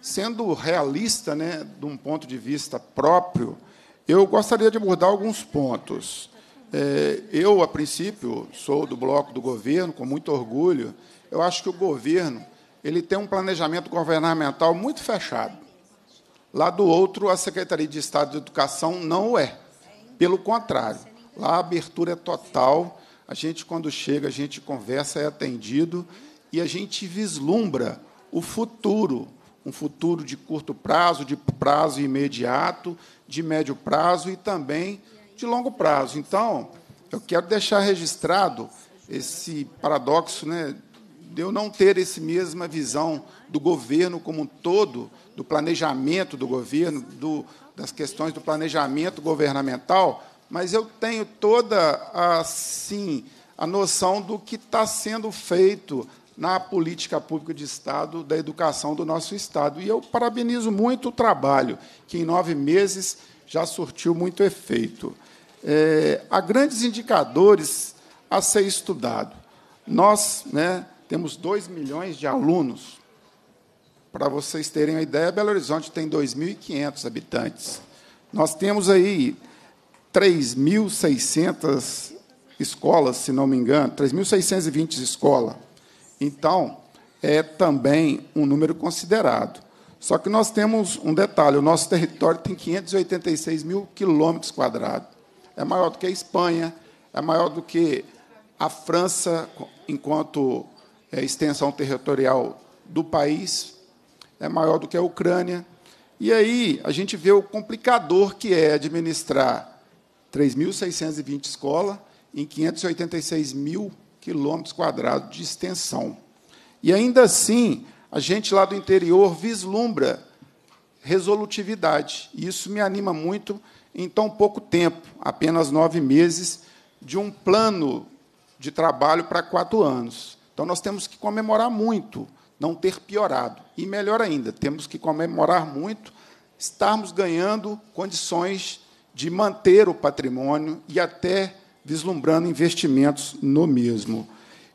[SPEAKER 19] sendo realista, né, de um ponto de vista próprio, eu gostaria de abordar alguns pontos. É, eu, a princípio, sou do bloco do governo, com muito orgulho. Eu acho que o governo ele tem um planejamento governamental muito fechado. Lá do outro, a Secretaria de Estado de Educação não é. Pelo contrário, lá a abertura é total. A gente, quando chega, a gente conversa, é atendido e a gente vislumbra o futuro, um futuro de curto prazo, de prazo imediato, de médio prazo e também de longo prazo. Então, eu quero deixar registrado esse paradoxo né, de eu não ter essa mesma visão do governo como um todo, do planejamento do governo, do, das questões do planejamento governamental, mas eu tenho toda sim, a noção do que está sendo feito na política pública de Estado da educação do nosso Estado. E eu parabenizo muito o trabalho, que em nove meses já surtiu muito efeito é, há grandes indicadores a ser estudado. Nós né, temos 2 milhões de alunos. Para vocês terem uma ideia, Belo Horizonte tem 2.500 habitantes. Nós temos aí 3.600 escolas, se não me engano, 3.620 escolas. Então, é também um número considerado. Só que nós temos um detalhe: o nosso território tem 586 mil quilômetros quadrados é maior do que a Espanha, é maior do que a França, enquanto é, extensão territorial do país, é maior do que a Ucrânia. E aí a gente vê o complicador que é administrar 3.620 escolas em 586 mil quilômetros quadrados de extensão. E ainda assim, a gente lá do interior vislumbra resolutividade. E isso me anima muito em tão pouco tempo, apenas nove meses, de um plano de trabalho para quatro anos. Então, nós temos que comemorar muito não ter piorado. E melhor ainda, temos que comemorar muito estarmos ganhando condições de manter o patrimônio e até vislumbrando investimentos no mesmo.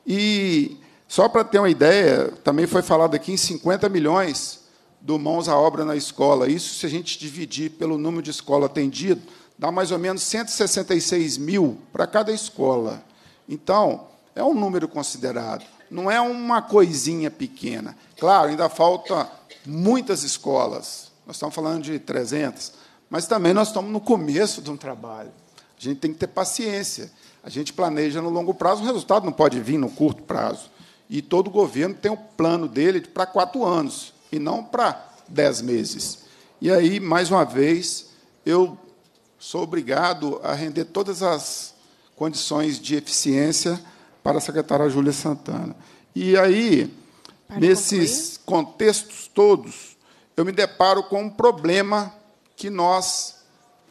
[SPEAKER 19] E só para ter uma ideia, também foi falado aqui em 50 milhões do Mãos à Obra na Escola. Isso, se a gente dividir pelo número de escola atendido, dá mais ou menos 166 mil para cada escola. Então, é um número considerado, não é uma coisinha pequena. Claro, ainda falta muitas escolas, nós estamos falando de 300, mas também nós estamos no começo de um trabalho. A gente tem que ter paciência. A gente planeja no longo prazo, o resultado não pode vir no curto prazo. E todo governo tem um plano dele para quatro anos e não para dez meses. E aí, mais uma vez, eu sou obrigado a render todas as condições de eficiência para a secretária Júlia Santana. E aí, para nesses concluir. contextos todos, eu me deparo com um problema que nós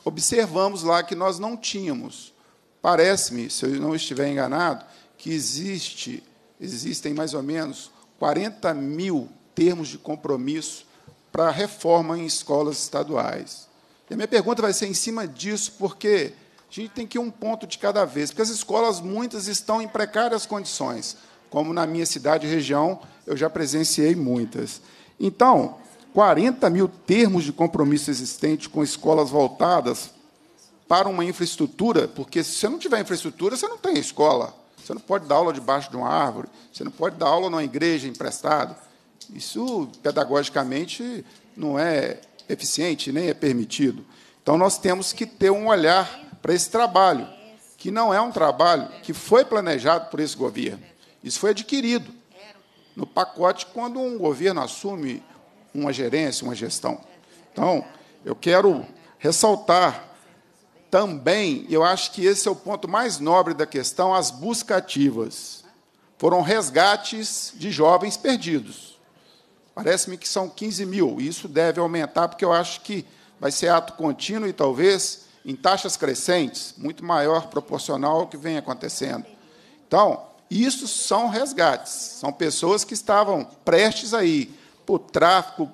[SPEAKER 19] observamos lá que nós não tínhamos. Parece-me, se eu não estiver enganado, que existe, existem mais ou menos 40 mil termos de compromisso para a reforma em escolas estaduais. E a minha pergunta vai ser em cima disso, porque a gente tem que ir um ponto de cada vez, porque as escolas, muitas, estão em precárias condições, como na minha cidade e região, eu já presenciei muitas. Então, 40 mil termos de compromisso existentes com escolas voltadas para uma infraestrutura, porque se você não tiver infraestrutura, você não tem escola. Você não pode dar aula debaixo de uma árvore, você não pode dar aula numa igreja emprestada, isso, pedagogicamente, não é eficiente, nem é permitido. Então, nós temos que ter um olhar para esse trabalho, que não é um trabalho que foi planejado por esse governo. Isso foi adquirido no pacote quando um governo assume uma gerência, uma gestão. Então, eu quero ressaltar também, eu acho que esse é o ponto mais nobre da questão, as buscativas. Foram resgates de jovens perdidos. Parece-me que são 15 mil, e isso deve aumentar, porque eu acho que vai ser ato contínuo e talvez em taxas crescentes, muito maior proporcional ao que vem acontecendo. Então, isso são resgates, são pessoas que estavam prestes aí para o tráfico,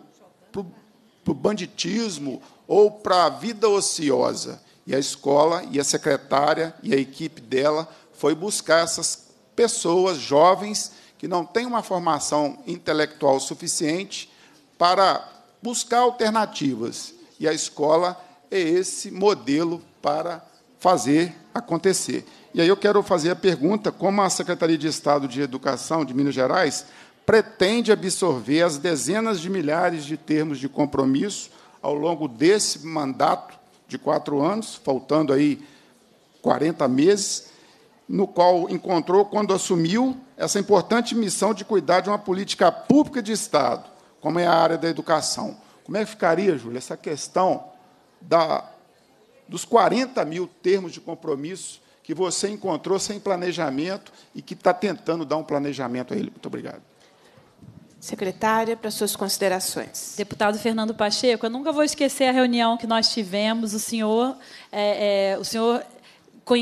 [SPEAKER 19] para o banditismo ou para a vida ociosa. E a escola e a secretária e a equipe dela foi buscar essas pessoas jovens que não tem uma formação intelectual suficiente para buscar alternativas. E a escola é esse modelo para fazer acontecer. E aí eu quero fazer a pergunta: como a Secretaria de Estado de Educação de Minas Gerais pretende absorver as dezenas de milhares de termos de compromisso ao longo desse mandato de quatro anos, faltando aí 40 meses, no qual encontrou quando assumiu essa importante missão de cuidar de uma política pública de Estado, como é a área da educação. Como é que ficaria, Júlia, essa questão da, dos 40 mil termos de compromisso que você encontrou sem planejamento e que está tentando dar um planejamento a ele? Muito obrigado.
[SPEAKER 5] Secretária, para suas considerações. Deputado Fernando Pacheco, eu nunca vou esquecer a reunião que nós tivemos. O senhor, é, é, o senhor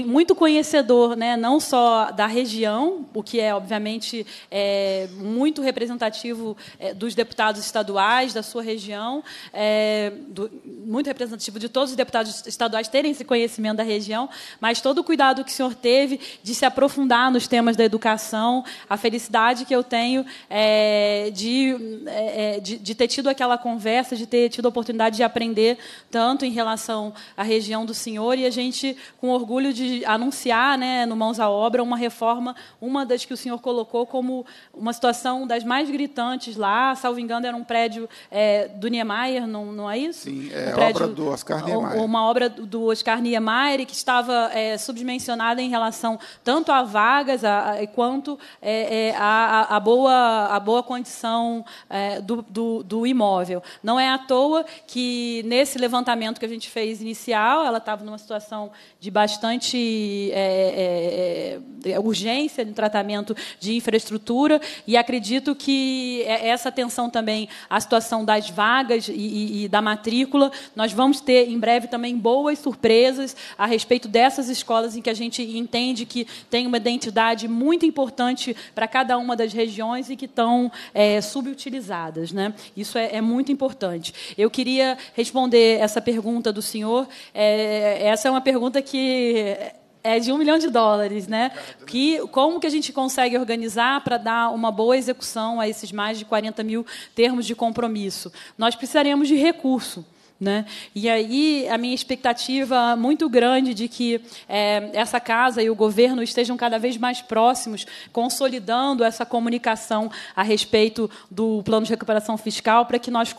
[SPEAKER 5] muito conhecedor, né, não só da região, o que é, obviamente, é, muito representativo é, dos deputados estaduais da sua região, é, do, muito representativo de todos os deputados estaduais terem esse conhecimento da região, mas todo o cuidado que o senhor teve de se aprofundar nos temas da educação, a felicidade que eu tenho é, de, é, é, de, de ter tido aquela conversa, de ter tido a oportunidade de aprender tanto em relação à região do senhor, e a gente, com orgulho de anunciar, né, no Mãos à Obra, uma reforma, uma das que o senhor colocou como uma situação das mais gritantes lá, salvo engano, era um prédio é, do Niemeyer, não, não é isso? Sim, é um prédio, obra do
[SPEAKER 19] Oscar Niemeyer.
[SPEAKER 5] Uma obra do Oscar Niemeyer que estava é, subdimensionada em relação tanto a vagas a, a, quanto é, é, a, a, boa, a boa condição é, do, do, do imóvel. Não é à toa que, nesse levantamento que a gente fez inicial, ela estava numa situação de bastante bastante é é, é, é, urgência no tratamento de infraestrutura e acredito que é, essa atenção também à situação das vagas e, e, e da matrícula, nós vamos ter em breve também boas surpresas a respeito dessas escolas em que a gente entende que tem uma identidade muito importante para cada uma das regiões e que estão é, subutilizadas. Né? Isso é, é, muito importante. Eu queria responder essa pergunta do senhor. É, essa é uma pergunta que é, é, de um milhão de dólares, né? Que, como que a gente consegue organizar para dar uma boa execução a esses mais de 40 mil termos de compromisso? Nós precisaremos de recurso. Né? E aí a minha expectativa muito grande de que é, essa casa e o governo estejam cada vez mais próximos, consolidando essa comunicação a respeito do plano de recuperação fiscal para que nós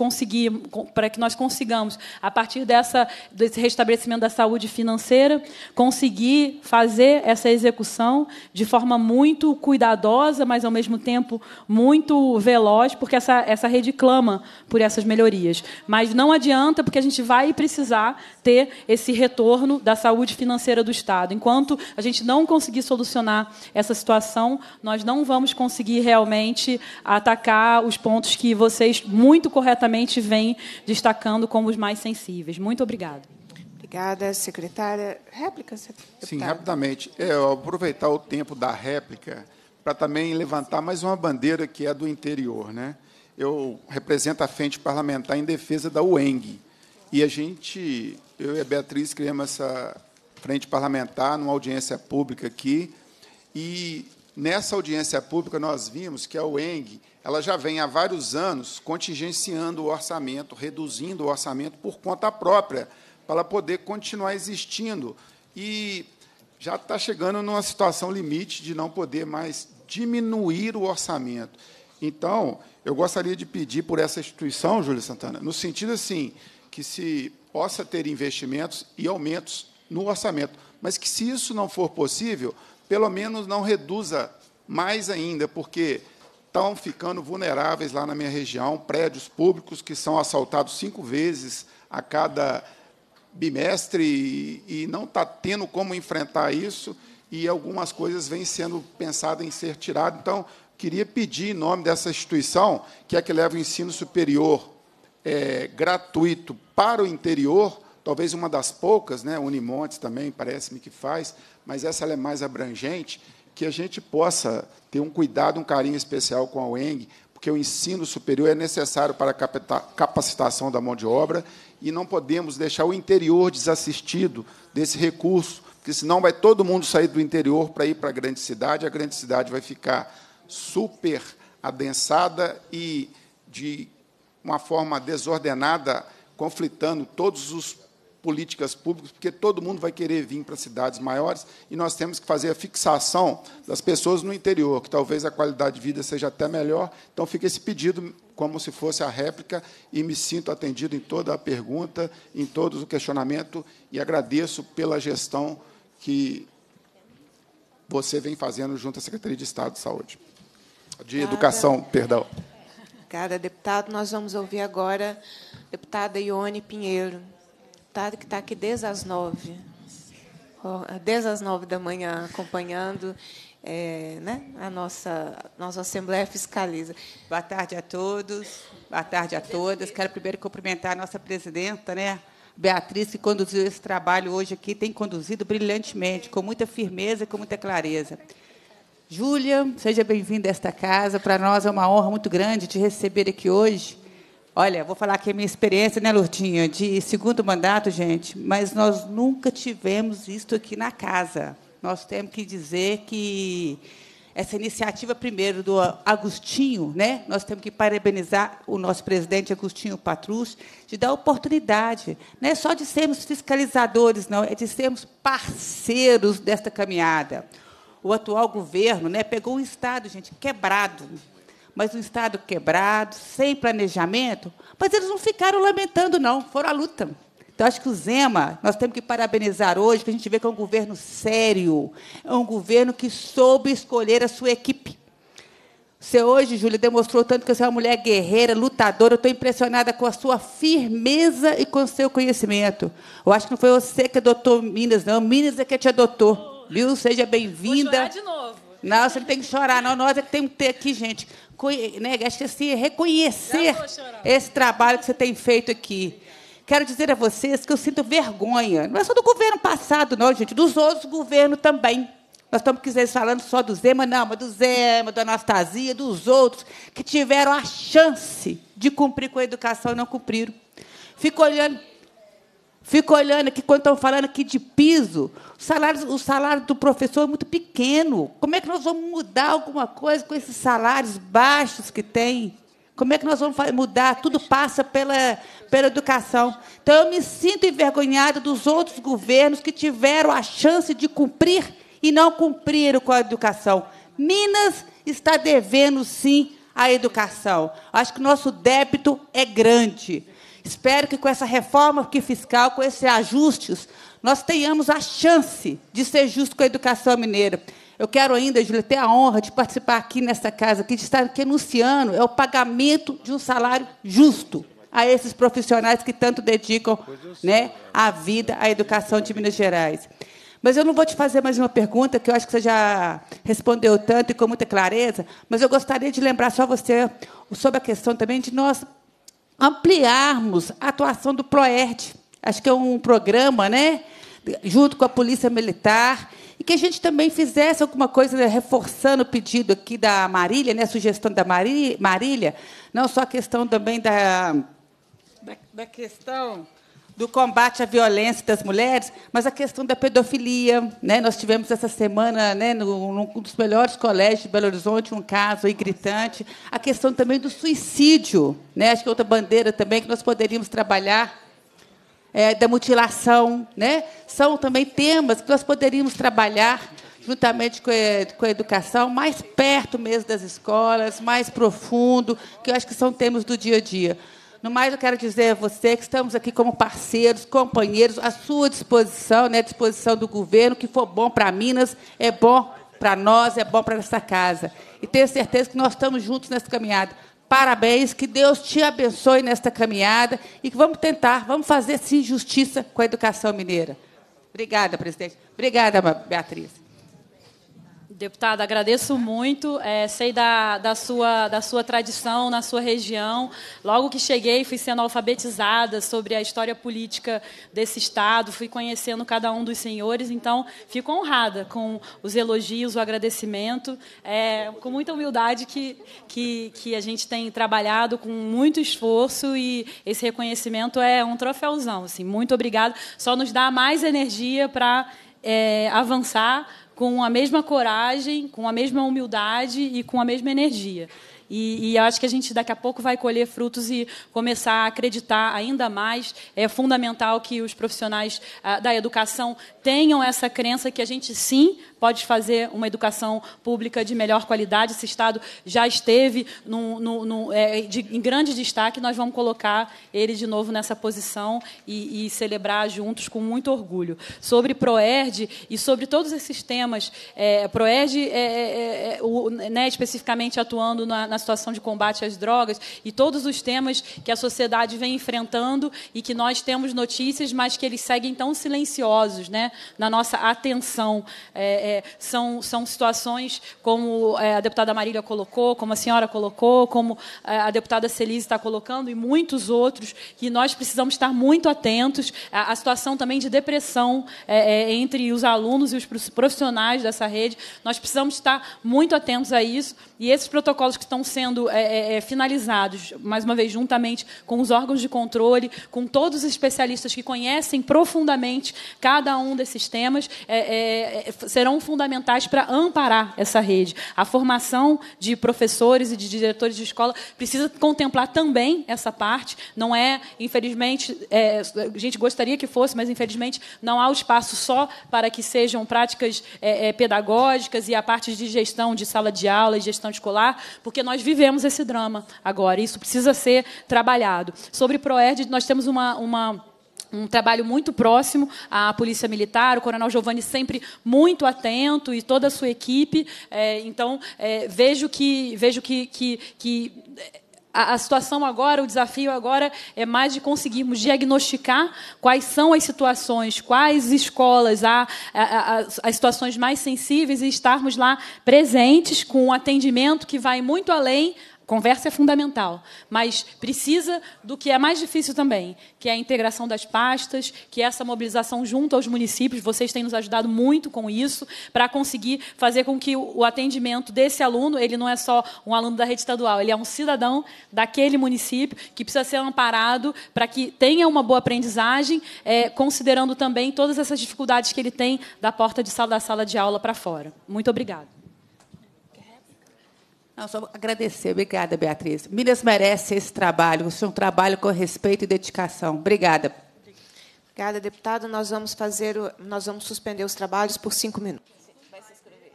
[SPEAKER 5] para que nós consigamos, a partir dessa, desse restabelecimento da saúde financeira, conseguir fazer essa execução de forma muito cuidadosa, mas ao mesmo tempo muito veloz, porque essa, essa rede clama por essas melhorias. Mas não adianta porque a gente vai precisar ter esse retorno da saúde financeira do Estado. Enquanto a gente não conseguir solucionar essa situação, nós não vamos conseguir realmente atacar os pontos que vocês muito corretamente vêm destacando como os mais sensíveis. Muito obrigada. Obrigada, secretária. Réplica, secretária? Sim,
[SPEAKER 19] rapidamente. É, aproveitar o tempo da réplica para também levantar mais uma bandeira que é do interior. Né? Eu represento a frente parlamentar em defesa da UENG. E a gente, eu e a Beatriz, criamos essa frente parlamentar numa audiência pública aqui. E nessa audiência pública nós vimos que a UENG ela já vem há vários anos contingenciando o orçamento, reduzindo o orçamento por conta própria, para poder continuar existindo. E já está chegando numa situação limite de não poder mais diminuir o orçamento. Então, eu gostaria de pedir por essa instituição, Júlia Santana, no sentido assim, que se possa ter investimentos e aumentos no orçamento, mas que, se isso não for possível, pelo menos não reduza mais ainda, porque estão ficando vulneráveis lá na minha região prédios públicos que são assaltados cinco vezes a cada bimestre e, e não está tendo como enfrentar isso e algumas coisas vêm sendo pensadas em ser tiradas. Então, queria pedir, em nome dessa instituição, que é que leva o ensino superior é, gratuito para o interior, talvez uma das poucas, né, Unimontes também parece-me que faz, mas essa é mais abrangente, que a gente possa ter um cuidado, um carinho especial com a UENG, porque o ensino superior é necessário para a capacitação da mão de obra e não podemos deixar o interior desassistido desse recurso, porque senão vai todo mundo sair do interior para ir para a grande cidade, a grande cidade vai ficar super adensada e de uma forma desordenada, conflitando todos os políticas públicas, porque todo mundo vai querer vir para cidades maiores e nós temos que fazer a fixação das pessoas no interior, que talvez a qualidade de vida seja até melhor. Então fica esse pedido como se fosse a réplica e me sinto atendido em toda a pergunta, em todo o questionamento e agradeço pela gestão que você vem fazendo junto à Secretaria de Estado de Saúde, de Educação, perdão.
[SPEAKER 1] Obrigada, deputado. Nós vamos ouvir agora a deputada Ione Pinheiro, deputada que está aqui desde as nove, desde as nove da manhã, acompanhando é, né, a nossa, nossa Assembleia Fiscaliza.
[SPEAKER 20] Boa tarde a todos, boa tarde a todas. Quero primeiro cumprimentar a nossa presidenta, né, Beatriz, que conduziu esse trabalho hoje aqui, tem conduzido brilhantemente, com muita firmeza e com muita clareza. Júlia, seja bem-vinda a esta casa. Para nós é uma honra muito grande te receber aqui hoje. Olha, vou falar aqui a minha experiência, né, Lourdinha, de segundo mandato, gente, mas nós nunca tivemos isso aqui na casa. Nós temos que dizer que essa iniciativa, primeiro, do Agostinho, né? nós temos que parabenizar o nosso presidente Agostinho Patrus, de dar oportunidade, não é só de sermos fiscalizadores, não, é de sermos parceiros desta caminhada o atual governo né, pegou um Estado, gente, quebrado. Mas um Estado quebrado, sem planejamento. Mas eles não ficaram lamentando, não, foram à luta. Então, acho que o Zema, nós temos que parabenizar hoje, que a gente vê que é um governo sério, é um governo que soube escolher a sua equipe. Você hoje, Júlia, demonstrou tanto que você é uma mulher guerreira, lutadora. Eu estou impressionada com a sua firmeza e com o seu conhecimento. Eu acho que não foi você que adotou Minas, não. Minas é que te adotou. Viu? Seja bem-vinda. de novo. Não, você não tem que chorar, não. Nós é que temos que ter aqui, gente, né, acho que assim, reconhecer esse trabalho que você tem feito aqui. Quero dizer a vocês que eu sinto vergonha. Não é só do governo passado, não, gente, dos outros governos também. Nós estamos quiserem falando só do Zema, não, mas do Zema, da Anastasia, dos outros que tiveram a chance de cumprir com a educação e não cumpriram. Fico olhando Fico olhando aqui quando estão falando aqui de piso. O salário, o salário do professor é muito pequeno. Como é que nós vamos mudar alguma coisa com esses salários baixos que tem? Como é que nós vamos mudar? Tudo passa pela, pela educação. Então, eu me sinto envergonhada dos outros governos que tiveram a chance de cumprir e não cumpriram com a educação. Minas está devendo, sim, à educação. Acho que o nosso débito é grande. Espero que com essa reforma fiscal, com esses ajustes, nós tenhamos a chance de ser justo com a educação mineira. Eu quero ainda, Júlia, ter a honra de participar aqui nessa casa, que está estar aqui anunciando é o pagamento de um salário justo a esses profissionais que tanto dedicam né, a vida à educação de Minas Gerais. Mas eu não vou te fazer mais uma pergunta, que eu acho que você já respondeu tanto e com muita clareza, mas eu gostaria de lembrar só você sobre a questão também de nós ampliarmos a atuação do PROERT. Acho que é um programa, né? junto com a Polícia Militar, e que a gente também fizesse alguma coisa, né? reforçando o pedido aqui da Marília, né? a sugestão da Marília, não só a questão também da, da, da questão do combate à violência das mulheres, mas a questão da pedofilia. Né? Nós tivemos essa semana, né, num dos melhores colégios de Belo Horizonte, um caso aí gritante. A questão também do suicídio. Né? Acho que é outra bandeira também que nós poderíamos trabalhar. É, da mutilação. Né? São também temas que nós poderíamos trabalhar juntamente com a, com a, educação, mais perto mesmo das escolas, mais profundo, que eu acho que são temas do dia a dia. No mais, eu quero dizer a você que estamos aqui como parceiros, companheiros, à sua disposição, né, à disposição do governo. que for bom para Minas é bom para nós, é bom para essa casa. E tenho certeza que nós estamos juntos nessa caminhada. Parabéns, que Deus te abençoe nesta caminhada e que vamos tentar, vamos fazer sim justiça com a educação mineira. Obrigada, presidente. Obrigada, Beatriz.
[SPEAKER 5] Deputada, agradeço muito. É, sei da, da, sua, da sua tradição na sua região. Logo que cheguei, fui sendo alfabetizada sobre a história política desse Estado, fui conhecendo cada um dos senhores, então fico honrada com os elogios, o agradecimento. É, com muita humildade que, que, que a gente tem trabalhado com muito esforço e esse reconhecimento é um troféuzão. Assim, muito obrigada. Só nos dá mais energia para é, avançar com a mesma coragem, com a mesma humildade e com a mesma energia. E, e acho que a gente daqui a pouco vai colher frutos e começar a acreditar ainda mais. É fundamental que os profissionais ah, da educação tenham essa crença que a gente sim pode fazer uma educação pública de melhor qualidade. Esse Estado já esteve é, de, em grande destaque, nós vamos colocar ele de novo nessa posição e, e celebrar juntos com muito orgulho. Sobre ProERD e sobre todos esses temas, é, ProERD, é, é, é o, né, especificamente atuando na, na na situação de combate às drogas e todos os temas que a sociedade vem enfrentando e que nós temos notícias, mas que eles seguem tão silenciosos né, na nossa atenção. É, é, são, são situações como é, a deputada Marília colocou, como a senhora colocou, como é, a deputada Celise está colocando e muitos outros, que nós precisamos estar muito atentos à, à situação também de depressão é, é, entre os alunos e os profissionais dessa rede. Nós precisamos estar muito atentos a isso e esses protocolos que estão sendo é, é, é, finalizados, mais uma vez, juntamente com os órgãos de controle, com todos os especialistas que conhecem profundamente cada um desses temas, é, é, é serão fundamentais para amparar essa rede. A formação de professores e de diretores de escola precisa contemplar também essa parte. Não é, infelizmente, a gente gostaria que fosse, mas infelizmente não há o espaço só para que sejam práticas pedagógicas e a parte de gestão de sala de aula e gestão escolar, porque nós nós vivemos esse drama agora. Isso precisa ser trabalhado. Sobre Proerd, nós temos uma, uma um trabalho muito próximo à Polícia Militar, o Coronel Giovanni sempre muito atento e toda a sua equipe. É, então, é, vejo que vejo que, que, que a, a situação agora, o desafio agora é mais de conseguirmos diagnosticar quais são as situações, quais escolas há as situações mais sensíveis e estarmos lá presentes com um atendimento que vai muito além Conversa é fundamental, mas precisa do que é mais difícil também, que é a integração das pastas, que é essa mobilização junto aos municípios. Vocês têm nos ajudado muito com isso para conseguir fazer com que o atendimento desse aluno, ele não é só um aluno da rede estadual, ele é um cidadão daquele município que precisa ser amparado para que tenha uma boa aprendizagem, é, considerando também todas essas dificuldades que ele tem da porta de sala da sala de aula para fora. Muito obrigada.
[SPEAKER 20] Não, só agradecer. Obrigada, Beatriz. Minas merece esse trabalho. Você é um trabalho com respeito e dedicação. Obrigada.
[SPEAKER 1] Obrigada, deputado. Nós vamos fazer, o... nós vamos suspender os trabalhos por cinco minutos. Vai se inscrever?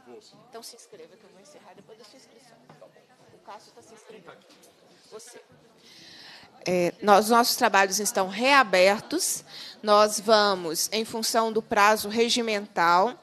[SPEAKER 1] Então se inscreva, que eu vou encerrar depois da sua inscrição. O Cássio está se inscrevendo. Você. É, nós, nossos trabalhos estão reabertos. Nós vamos, em função do prazo regimental,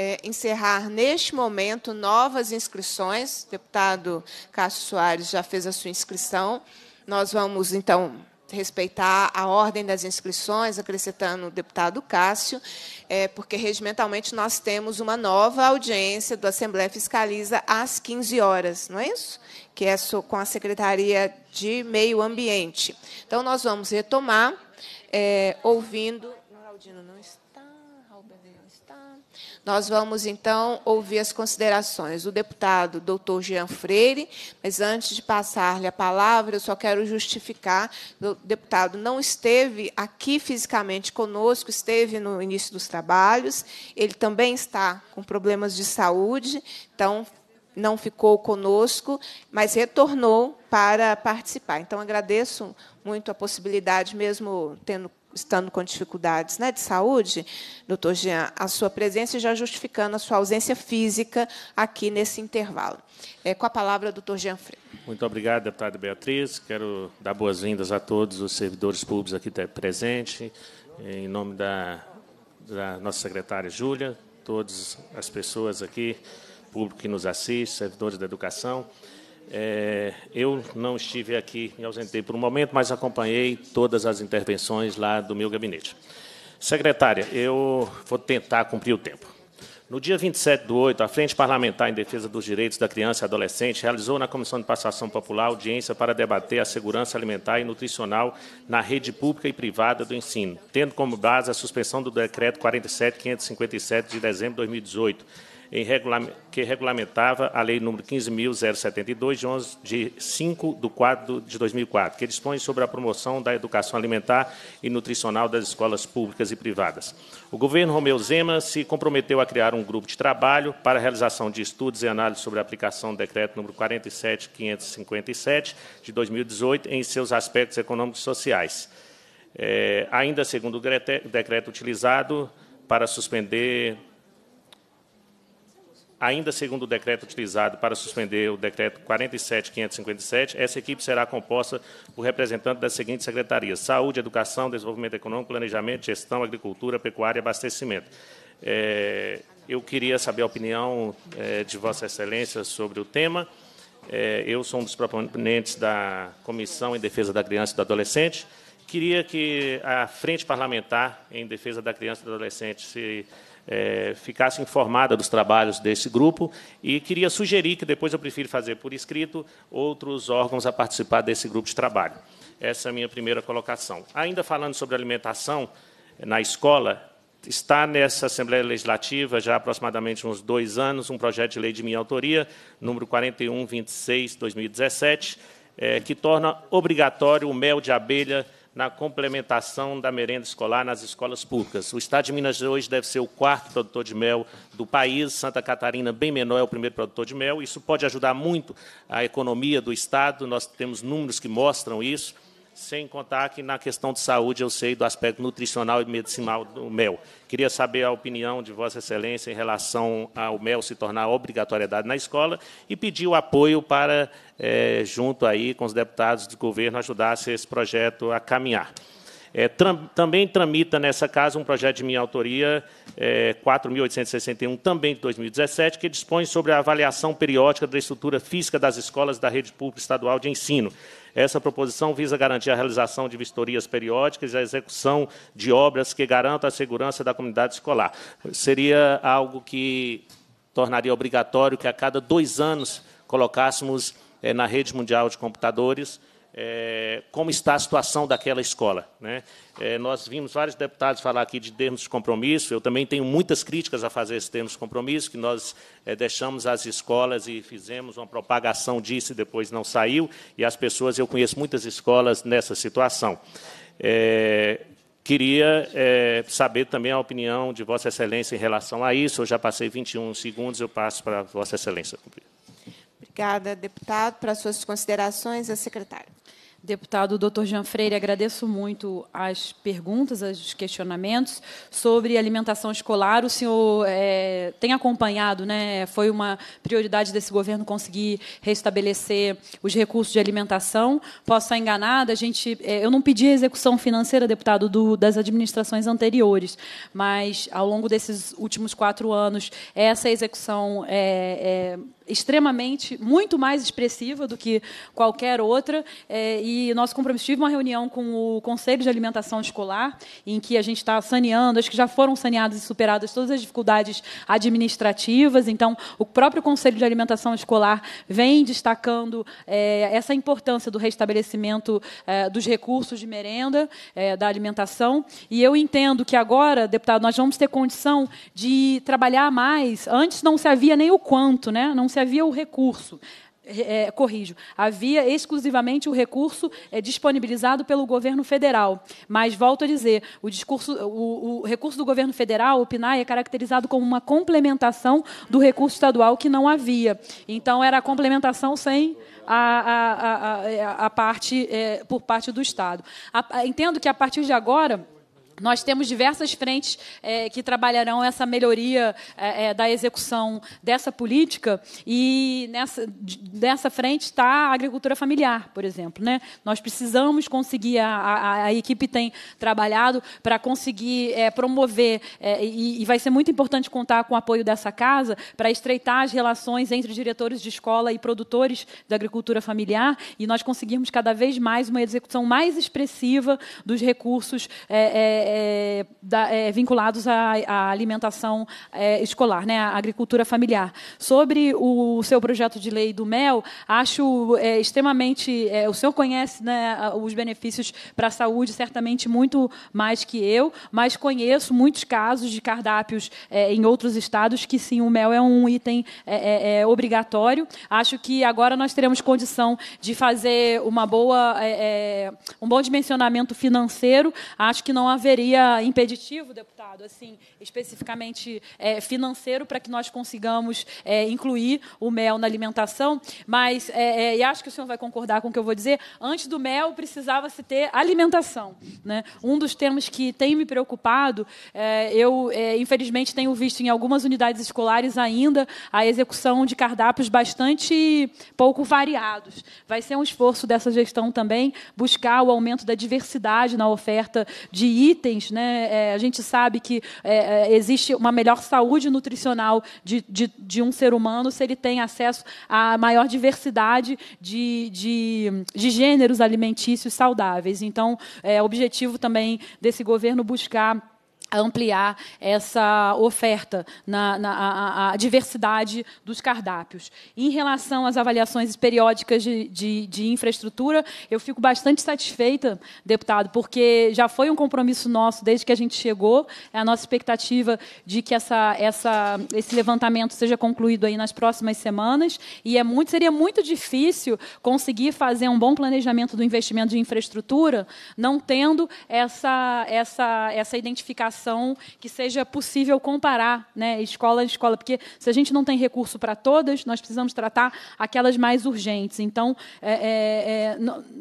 [SPEAKER 1] é, encerrar neste momento novas inscrições. O deputado Cássio Soares já fez a sua inscrição. Nós vamos, então, respeitar a ordem das inscrições, acrescentando o deputado Cássio, é, porque regimentalmente nós temos uma nova audiência do Assembleia Fiscaliza às 15 horas, não é isso? Que é com a Secretaria de Meio Ambiente. Então, nós vamos retomar, é, ouvindo. não está. Nós vamos, então, ouvir as considerações do deputado doutor Jean Freire, mas antes de passar-lhe a palavra, eu só quero justificar, o deputado não esteve aqui fisicamente conosco, esteve no início dos trabalhos, ele também está com problemas de saúde, então não ficou conosco, mas retornou para participar. Então, agradeço muito a possibilidade, mesmo tendo estando com dificuldades né, de saúde, doutor Jean, a sua presença e já justificando a sua ausência física aqui nesse intervalo. É, com a palavra, doutor Jean Freire.
[SPEAKER 21] Muito obrigado, deputada Beatriz. Quero dar boas-vindas a todos os servidores públicos aqui presentes, em nome da, da nossa secretária Júlia, todas as pessoas aqui, público que nos assiste, servidores da educação. É, eu não estive aqui, me ausentei por um momento, mas acompanhei todas as intervenções lá do meu gabinete. Secretária, eu vou tentar cumprir o tempo. No dia 27 do 8, a Frente Parlamentar em Defesa dos Direitos da Criança e Adolescente realizou na Comissão de Passação Popular audiência para debater a segurança alimentar e nutricional na rede pública e privada do ensino, tendo como base a suspensão do Decreto 47.557 de dezembro de 2018, que regulamentava a Lei nº 15.072, de, 11, de 5 de 4 de 2004, que dispõe sobre a promoção da educação alimentar e nutricional das escolas públicas e privadas. O governo Romeu Zema se comprometeu a criar um grupo de trabalho para a realização de estudos e análises sobre a aplicação do decreto nº 47.557, de 2018, em seus aspectos econômicos e sociais. É, ainda segundo o decreto utilizado, para suspender Ainda segundo o decreto utilizado para suspender o decreto 47557, essa equipe será composta por representantes das seguintes secretarias: Saúde, Educação, Desenvolvimento Econômico, Planejamento, Gestão, Agricultura, Pecuária e Abastecimento. É, eu queria saber a opinião é, de Vossa Excelência sobre o tema. É, eu sou um dos proponentes da Comissão em Defesa da Criança e do Adolescente. Queria que a Frente Parlamentar em Defesa da Criança e do Adolescente se é, ficasse informada dos trabalhos desse grupo e queria sugerir que depois eu prefiro fazer por escrito outros órgãos a participar desse grupo de trabalho. Essa é a minha primeira colocação. Ainda falando sobre alimentação na escola, está nessa Assembleia Legislativa já há aproximadamente uns dois anos um projeto de lei de minha autoria, número 4126 2017, é, que torna obrigatório o mel de abelha na complementação da merenda escolar nas escolas públicas. O Estado de Minas hoje deve ser o quarto produtor de mel do país, Santa Catarina, bem menor, é o primeiro produtor de mel. Isso pode ajudar muito a economia do Estado, nós temos números que mostram isso sem contar que na questão de saúde eu sei do aspecto nutricional e medicinal do mel. Queria saber a opinião de Vossa Excelência em relação ao mel se tornar obrigatoriedade na escola e pedir o apoio para, é, junto aí com os deputados do governo, ajudasse esse projeto a caminhar. É, tram, também tramita nessa casa um projeto de minha autoria, é, 4.861, também de 2017, que dispõe sobre a avaliação periódica da estrutura física das escolas da rede pública estadual de ensino. Essa proposição visa garantir a realização de vistorias periódicas e a execução de obras que garantam a segurança da comunidade escolar. Seria algo que tornaria obrigatório que a cada dois anos colocássemos é, na rede mundial de computadores é, como está a situação daquela escola. Né? É, nós vimos vários deputados falar aqui de termos de compromisso, eu também tenho muitas críticas a fazer esse termos de compromisso, que nós é, deixamos as escolas e fizemos uma propagação disso e depois não saiu, e as pessoas, eu conheço muitas escolas nessa situação. É, queria é, saber também a opinião de Vossa Excelência em relação a isso. Eu já passei 21 segundos, eu passo para Vossa Excelência cumprir.
[SPEAKER 5] Obrigada, deputado, para suas considerações. A secretária. Deputado Dr. Jean Freire, agradeço muito as perguntas, os questionamentos sobre alimentação escolar. O senhor é, tem acompanhado, né? Foi uma prioridade desse governo conseguir restabelecer os recursos de alimentação. Posso estar enganada? A gente, é, eu não pedi a execução financeira, deputado, do, das administrações anteriores, mas ao longo desses últimos quatro anos essa execução é, extremamente, muito mais expressiva do que qualquer outra. É, e nosso compromisso, tive uma reunião com o Conselho de Alimentação Escolar, em que a gente está saneando, acho que já foram saneadas e superadas todas as dificuldades administrativas. Então, o próprio Conselho de Alimentação Escolar vem destacando é, essa importância do restabelecimento é, dos recursos de merenda, é, da alimentação. E eu entendo que agora, deputado, nós vamos ter condição de trabalhar mais. Antes não se havia nem o quanto, né? não se havia o recurso. É, corrijo, havia exclusivamente o recurso é, disponibilizado pelo governo federal. Mas, volto a dizer, o, discurso, o, o, recurso do governo federal, o PNAE, é caracterizado como uma complementação do recurso estadual que não havia. Então, era a complementação sem a, a, a, a parte, é, por parte do Estado. entendo que, a partir de agora nós temos diversas frentes é, que trabalharão essa melhoria é, é da execução dessa política, e nessa, nessa frente está a agricultura familiar, por exemplo. Né? Nós precisamos conseguir, a, a, a equipe tem trabalhado para conseguir é, promover, é, e, e, vai ser muito importante contar com o apoio dessa casa para estreitar as relações entre diretores de escola e produtores da agricultura familiar, e nós conseguirmos cada vez mais uma execução mais expressiva dos recursos é, é, da, é, vinculados à, à alimentação é, escolar, né, à agricultura familiar. Sobre o seu projeto de lei do mel, acho é, extremamente. o senhor conhece né, os benefícios para a saúde, certamente muito mais que eu, mas conheço muitos casos de cardápios em outros estados que sim, o mel é um item obrigatório. Acho que agora nós teremos condição de fazer uma boa, um bom dimensionamento financeiro. Acho que não haveria seria impeditivo, deputado, assim, especificamente é, financeiro, para que nós consigamos é, incluir o mel na alimentação. Mas, é, é, e acho que o senhor vai concordar com o que eu vou dizer, antes do mel precisava se ter alimentação. Né? Um dos temas que tem me preocupado, é, eu, é, infelizmente, tenho visto em algumas unidades escolares ainda a execução de cardápios bastante pouco variados. Vai ser um esforço dessa gestão também buscar o aumento da diversidade na oferta de itens itens. Né? É, a gente sabe que é, é, existe uma melhor saúde nutricional de, de, de, um ser humano se ele tem acesso à maior diversidade de, de, de gêneros alimentícios saudáveis. Então, é objetivo também desse governo buscar ampliar essa oferta, na, na a, a, diversidade dos cardápios. Em relação às avaliações periódicas de, de, de, infraestrutura, eu fico bastante satisfeita, deputado, porque já foi um compromisso nosso desde que a gente chegou, é a nossa expectativa de que essa, essa, esse levantamento seja concluído aí nas próximas semanas, e é muito, seria muito difícil conseguir fazer um bom planejamento do investimento de infraestrutura não tendo essa, essa, essa identificação comparação que seja possível comparar né, escola a escola, porque se a gente não tem recurso para todas, nós precisamos tratar aquelas mais urgentes. Então, é, é, é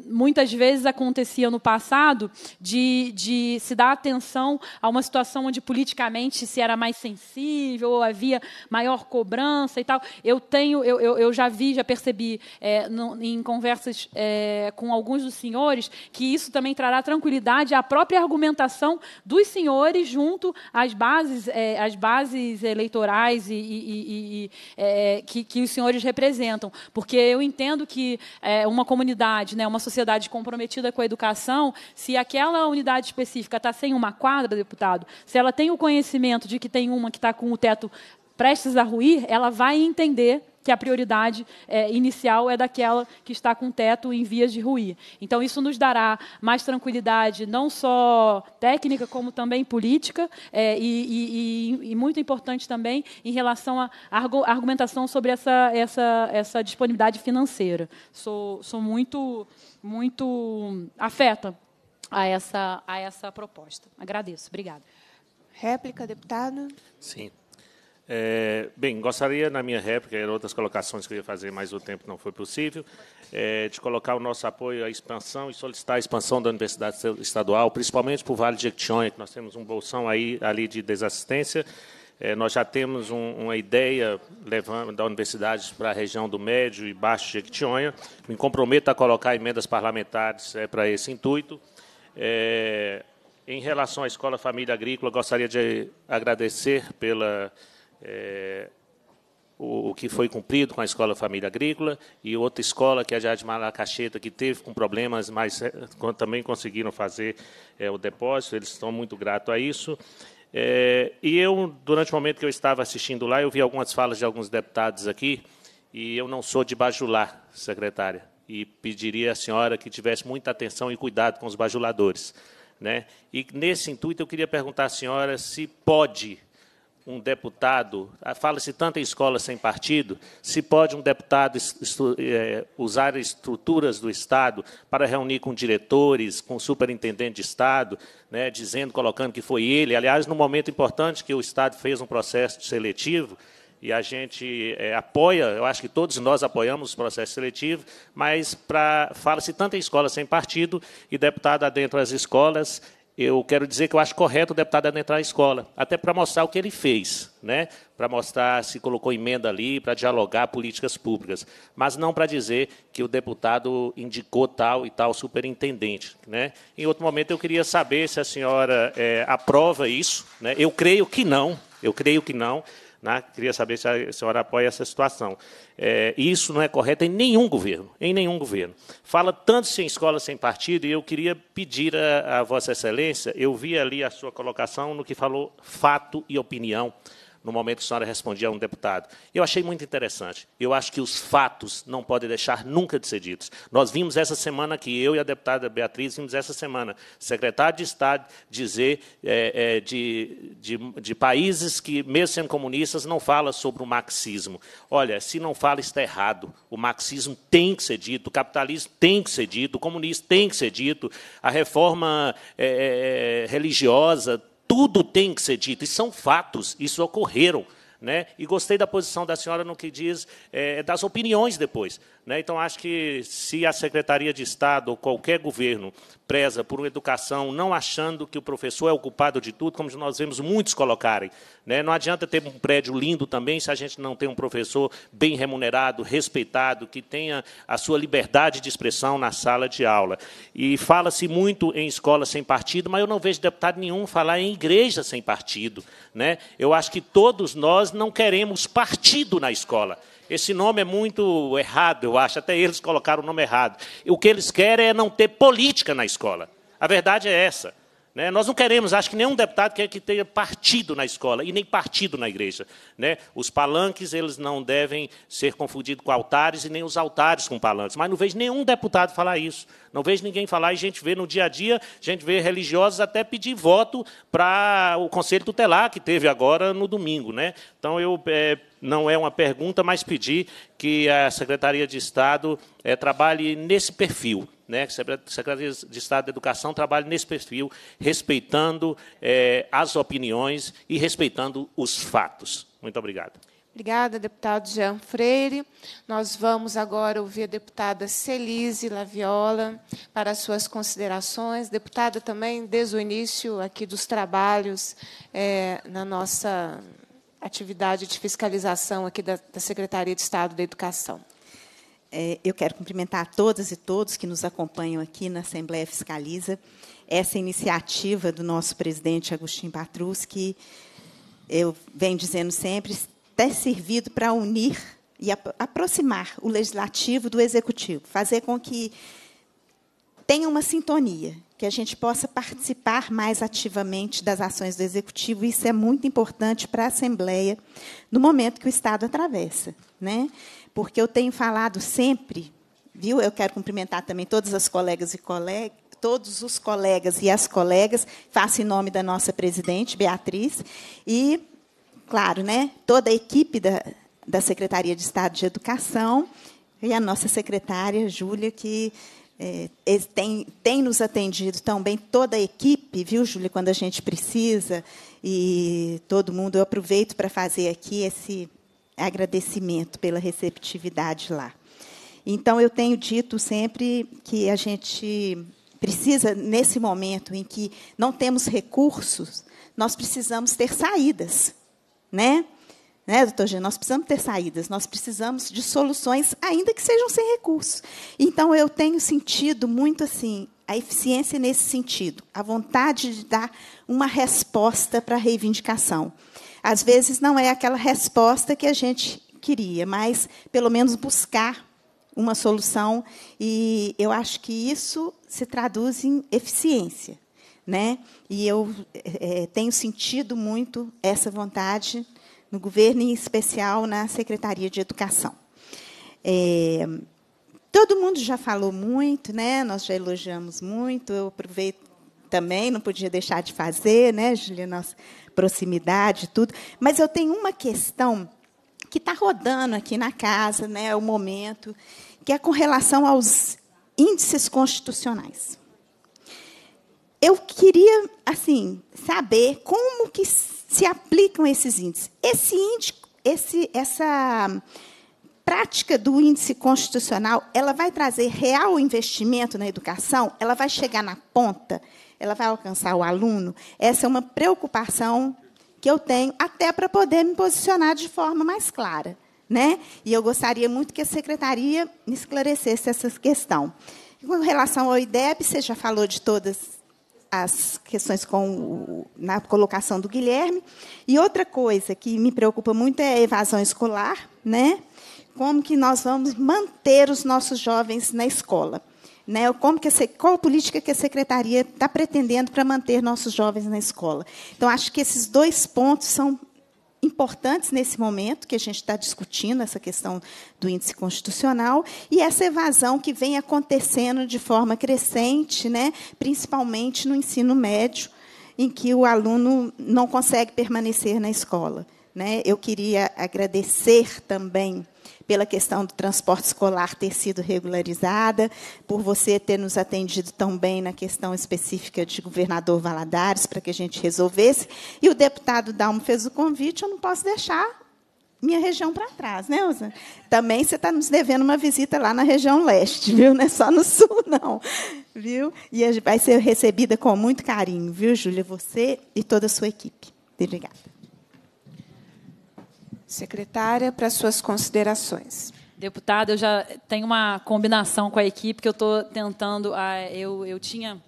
[SPEAKER 5] muitas vezes acontecia no passado de, de se dar atenção a uma situação onde politicamente se era mais sensível, ou havia maior cobrança e tal. Eu tenho, eu, eu, eu já vi, já percebi é, no, em conversas é, com alguns dos senhores que isso também trará tranquilidade à própria argumentação dos senhores junto às bases, é, às bases eleitorais e, e, e é, que, que, os senhores representam. Porque eu entendo que é, uma comunidade, né, uma sociedade comprometida com a educação, se aquela unidade específica está sem uma quadra, deputado, se ela tem o conhecimento de que tem uma que está com o teto prestes a ruir, ela vai entender que a prioridade é, inicial é daquela que está com o teto em vias de ruir. Então, isso nos dará mais tranquilidade, não só técnica, como também política, é, e, e, e, muito importante também em relação à argumentação sobre essa, essa, essa disponibilidade financeira. Sou, sou muito, muito afeta a essa, a essa proposta. Agradeço. Obrigada. Réplica, deputado?
[SPEAKER 21] Sim. É, bem, gostaria na minha réplica, eram outras colocações que eu ia fazer, mas o tempo não foi possível, é, de colocar o nosso apoio à expansão e solicitar a expansão da Universidade Estadual, principalmente para o Vale de Jequitinhonha, que nós temos um bolsão aí, ali de desassistência. É, nós já temos um, uma ideia levando, da universidade para a região do Médio e Baixo Jequitinhonha. Me comprometo a colocar emendas parlamentares é, para esse intuito. É, em relação à Escola Família Agrícola, gostaria de agradecer pela é, o, o, que foi cumprido com a Escola Família Agrícola e outra escola, que é a de Malacacheta, que teve com problemas, mas é, também conseguiram fazer é, o depósito, eles estão muito gratos a isso. É, e eu, durante o momento que eu estava assistindo lá, eu vi algumas falas de alguns deputados aqui, e eu não sou de bajulá, secretária, e pediria à senhora que tivesse muita atenção e cuidado com os bajuladores. Né? E nesse intuito eu queria perguntar à senhora se pode um deputado, ah, fala-se tanto em escola sem partido, se pode um deputado é, usar estruturas do Estado para reunir com diretores, com superintendente de Estado, né, dizendo, colocando que foi ele. Aliás, no momento importante que o Estado fez um processo seletivo, e a gente é, apoia, eu acho que todos nós apoiamos o processo seletivo, mas fala-se tanto em escola sem partido e deputado adentro das escolas eu quero dizer que eu acho correto o deputado adentrar à escola, até para mostrar o que ele fez, né? para mostrar se colocou emenda ali, para dialogar políticas públicas, mas não para dizer que o deputado indicou tal e tal superintendente. Né? Em outro momento, eu queria saber se a senhora é, aprova isso. Né? Eu creio que não, eu creio que não, né? Queria saber se a senhora apoia essa situação. É, isso não é correto em nenhum governo, em nenhum governo. Fala tanto-se em escola sem partido, e eu queria pedir a, a Vossa Excelência, eu vi ali a sua colocação no que falou fato e opinião no momento que a senhora respondia a um deputado. Eu achei muito interessante. Eu acho que os fatos não podem deixar nunca de ser ditos. Nós vimos essa semana que eu e a deputada Beatriz vimos essa semana secretário de Estado dizer é, é, de, de, de países que, mesmo sendo comunistas, não fala sobre o marxismo. Olha, se não fala, está errado. O marxismo tem que ser dito, o capitalismo tem que ser dito, o comunismo tem que ser dito, a reforma é, é, é religiosa tudo tem que ser dito, e são fatos, isso ocorreram. Né? E gostei da posição da senhora no que diz é, das opiniões depois. Né? Então, acho que se a Secretaria de Estado ou qualquer governo preza por uma educação, não achando que o professor é o culpado de tudo, como nós vemos muitos colocarem. Né? Não adianta ter um prédio lindo também se a gente não tem um professor bem remunerado, respeitado, que tenha a sua liberdade de expressão na sala de aula. E fala-se muito em escola sem partido, mas eu não vejo deputado nenhum falar em igreja sem partido. Né? Eu acho que todos nós não queremos partido na escola. Esse nome é muito errado, eu acho. Até eles colocaram o nome errado. O que eles querem é não ter política na escola. A verdade é essa. Né? Nós não queremos, acho que nenhum deputado quer que tenha partido na escola e nem partido na igreja. Né? Os palanques eles não devem ser confundidos com altares e nem os altares com palanques. Mas não vejo nenhum deputado falar isso. Não vejo ninguém falar e a gente vê no dia a dia, a gente vê religiosos até pedir voto para o Conselho Tutelar que teve agora no domingo. Né? Então eu é, não é uma pergunta, mas pedir que a Secretaria de Estado é, trabalhe nesse perfil. Né, que a Secretaria de Estado da Educação trabalhe nesse perfil, respeitando é, as opiniões e respeitando os fatos. Muito obrigado.
[SPEAKER 1] Obrigada, deputado Jean Freire. Nós vamos agora ouvir a deputada Celise Laviola para suas considerações. Deputada também, desde o início aqui dos trabalhos é, na nossa atividade de fiscalização aqui
[SPEAKER 22] da, da Secretaria de Estado da Educação. É, eu quero cumprimentar todas e todos que nos acompanham aqui na Assembleia Fiscaliza. Essa iniciativa do nosso presidente Agostinho Patrus, que eu venho dizendo sempre, tem servido para unir e aproximar o legislativo do executivo, fazer com que tenha uma sintonia que a gente possa participar mais ativamente das ações do executivo. Isso é muito importante para a Assembleia no momento que o Estado atravessa, né? Porque eu tenho falado sempre, viu? Eu quero cumprimentar também todas as colegas e colegas todos os colegas e as colegas, faço em nome da nossa presidente, Beatriz, e, claro, né, toda a equipe da, da Secretaria de Estado de Educação e a nossa secretária, Júlia, que é, tem, tem, nos atendido tão bem, toda a equipe, viu, Júlia, quando a gente precisa, e todo mundo. Eu aproveito para fazer aqui esse agradecimento pela receptividade lá. Então, eu tenho dito sempre que a gente precisa, nesse momento em que não temos recursos, nós precisamos ter saídas, né? Né, doutor G, nós precisamos ter saídas, nós precisamos de soluções, ainda que sejam sem recursos. Então, eu tenho sentido muito assim a eficiência nesse sentido, a vontade de dar uma resposta para a reivindicação. Às vezes, não é aquela resposta que a gente queria, mas pelo menos buscar uma solução. E eu acho que isso se traduz em eficiência. Né? E eu é, tenho sentido muito essa vontade no governo, em especial na Secretaria de Educação. É, todo mundo já falou muito, né? nós já elogiamos muito, eu aproveito também, não podia deixar de fazer, né, Julia nossa proximidade, tudo. Mas eu tenho uma questão que está rodando aqui na casa, né, é o momento, que é com relação aos índices constitucionais. Eu queria, assim, saber como que se aplicam esses índices. Esse índice, esse, essa prática do índice constitucional, ela vai trazer real investimento na educação, ela vai chegar na ponta, ela vai alcançar o aluno. Essa é uma preocupação que eu tenho, até para poder me posicionar de forma mais clara. Né? E eu gostaria muito que a secretaria me esclarecesse essa questão. Com relação ao IDEB, você já falou de todas as questões com o, na colocação do Guilherme. E outra coisa que me preocupa muito é a evasão escolar, né? Como que nós vamos manter os nossos jovens na escola? Né? Como que a, qual a política que a secretaria está pretendendo para manter nossos jovens na escola? Então, acho que esses dois pontos são importantes nesse momento, que a gente está discutindo essa questão do índice constitucional, e essa evasão que vem acontecendo de forma crescente, né, principalmente no ensino médio, em que o aluno não consegue permanecer na escola. Né? Eu queria agradecer também pela questão do transporte escolar ter sido regularizada, por você ter nos atendido tão bem na questão específica de governador Valadares, para que a gente resolvesse. E o deputado Dalmo fez o convite, eu não posso deixar minha região para trás, né, Usa? Também você está nos devendo uma visita lá na região leste, viu? Não é só no sul, não. Viu? E vai ser recebida com muito carinho, viu, Júlia? Você e toda a sua equipe. Obrigada.
[SPEAKER 5] Secretária, para suas considerações. Deputada, eu já tenho uma combinação com a equipe que eu estou tentando. Ah, eu, eu tinha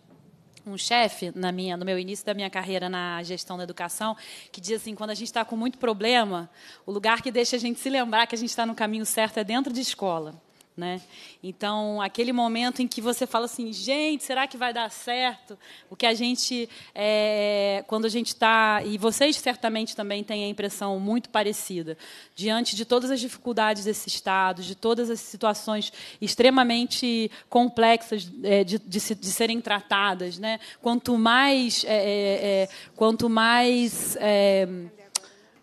[SPEAKER 5] um chefe na minha no meu início da minha carreira na gestão da educação que diz assim quando a gente está com muito problema o lugar que deixa a gente se lembrar que a gente está no caminho certo é dentro de escola né? Então, aquele momento em que você fala assim, gente, será que vai dar certo? O que a gente, é, quando a gente está, e vocês certamente também têm a impressão muito parecida, diante de todas as dificuldades desse Estado, de todas as situações extremamente complexas é, de, de, se, de, serem tratadas, né? Quanto mais, é, quanto mais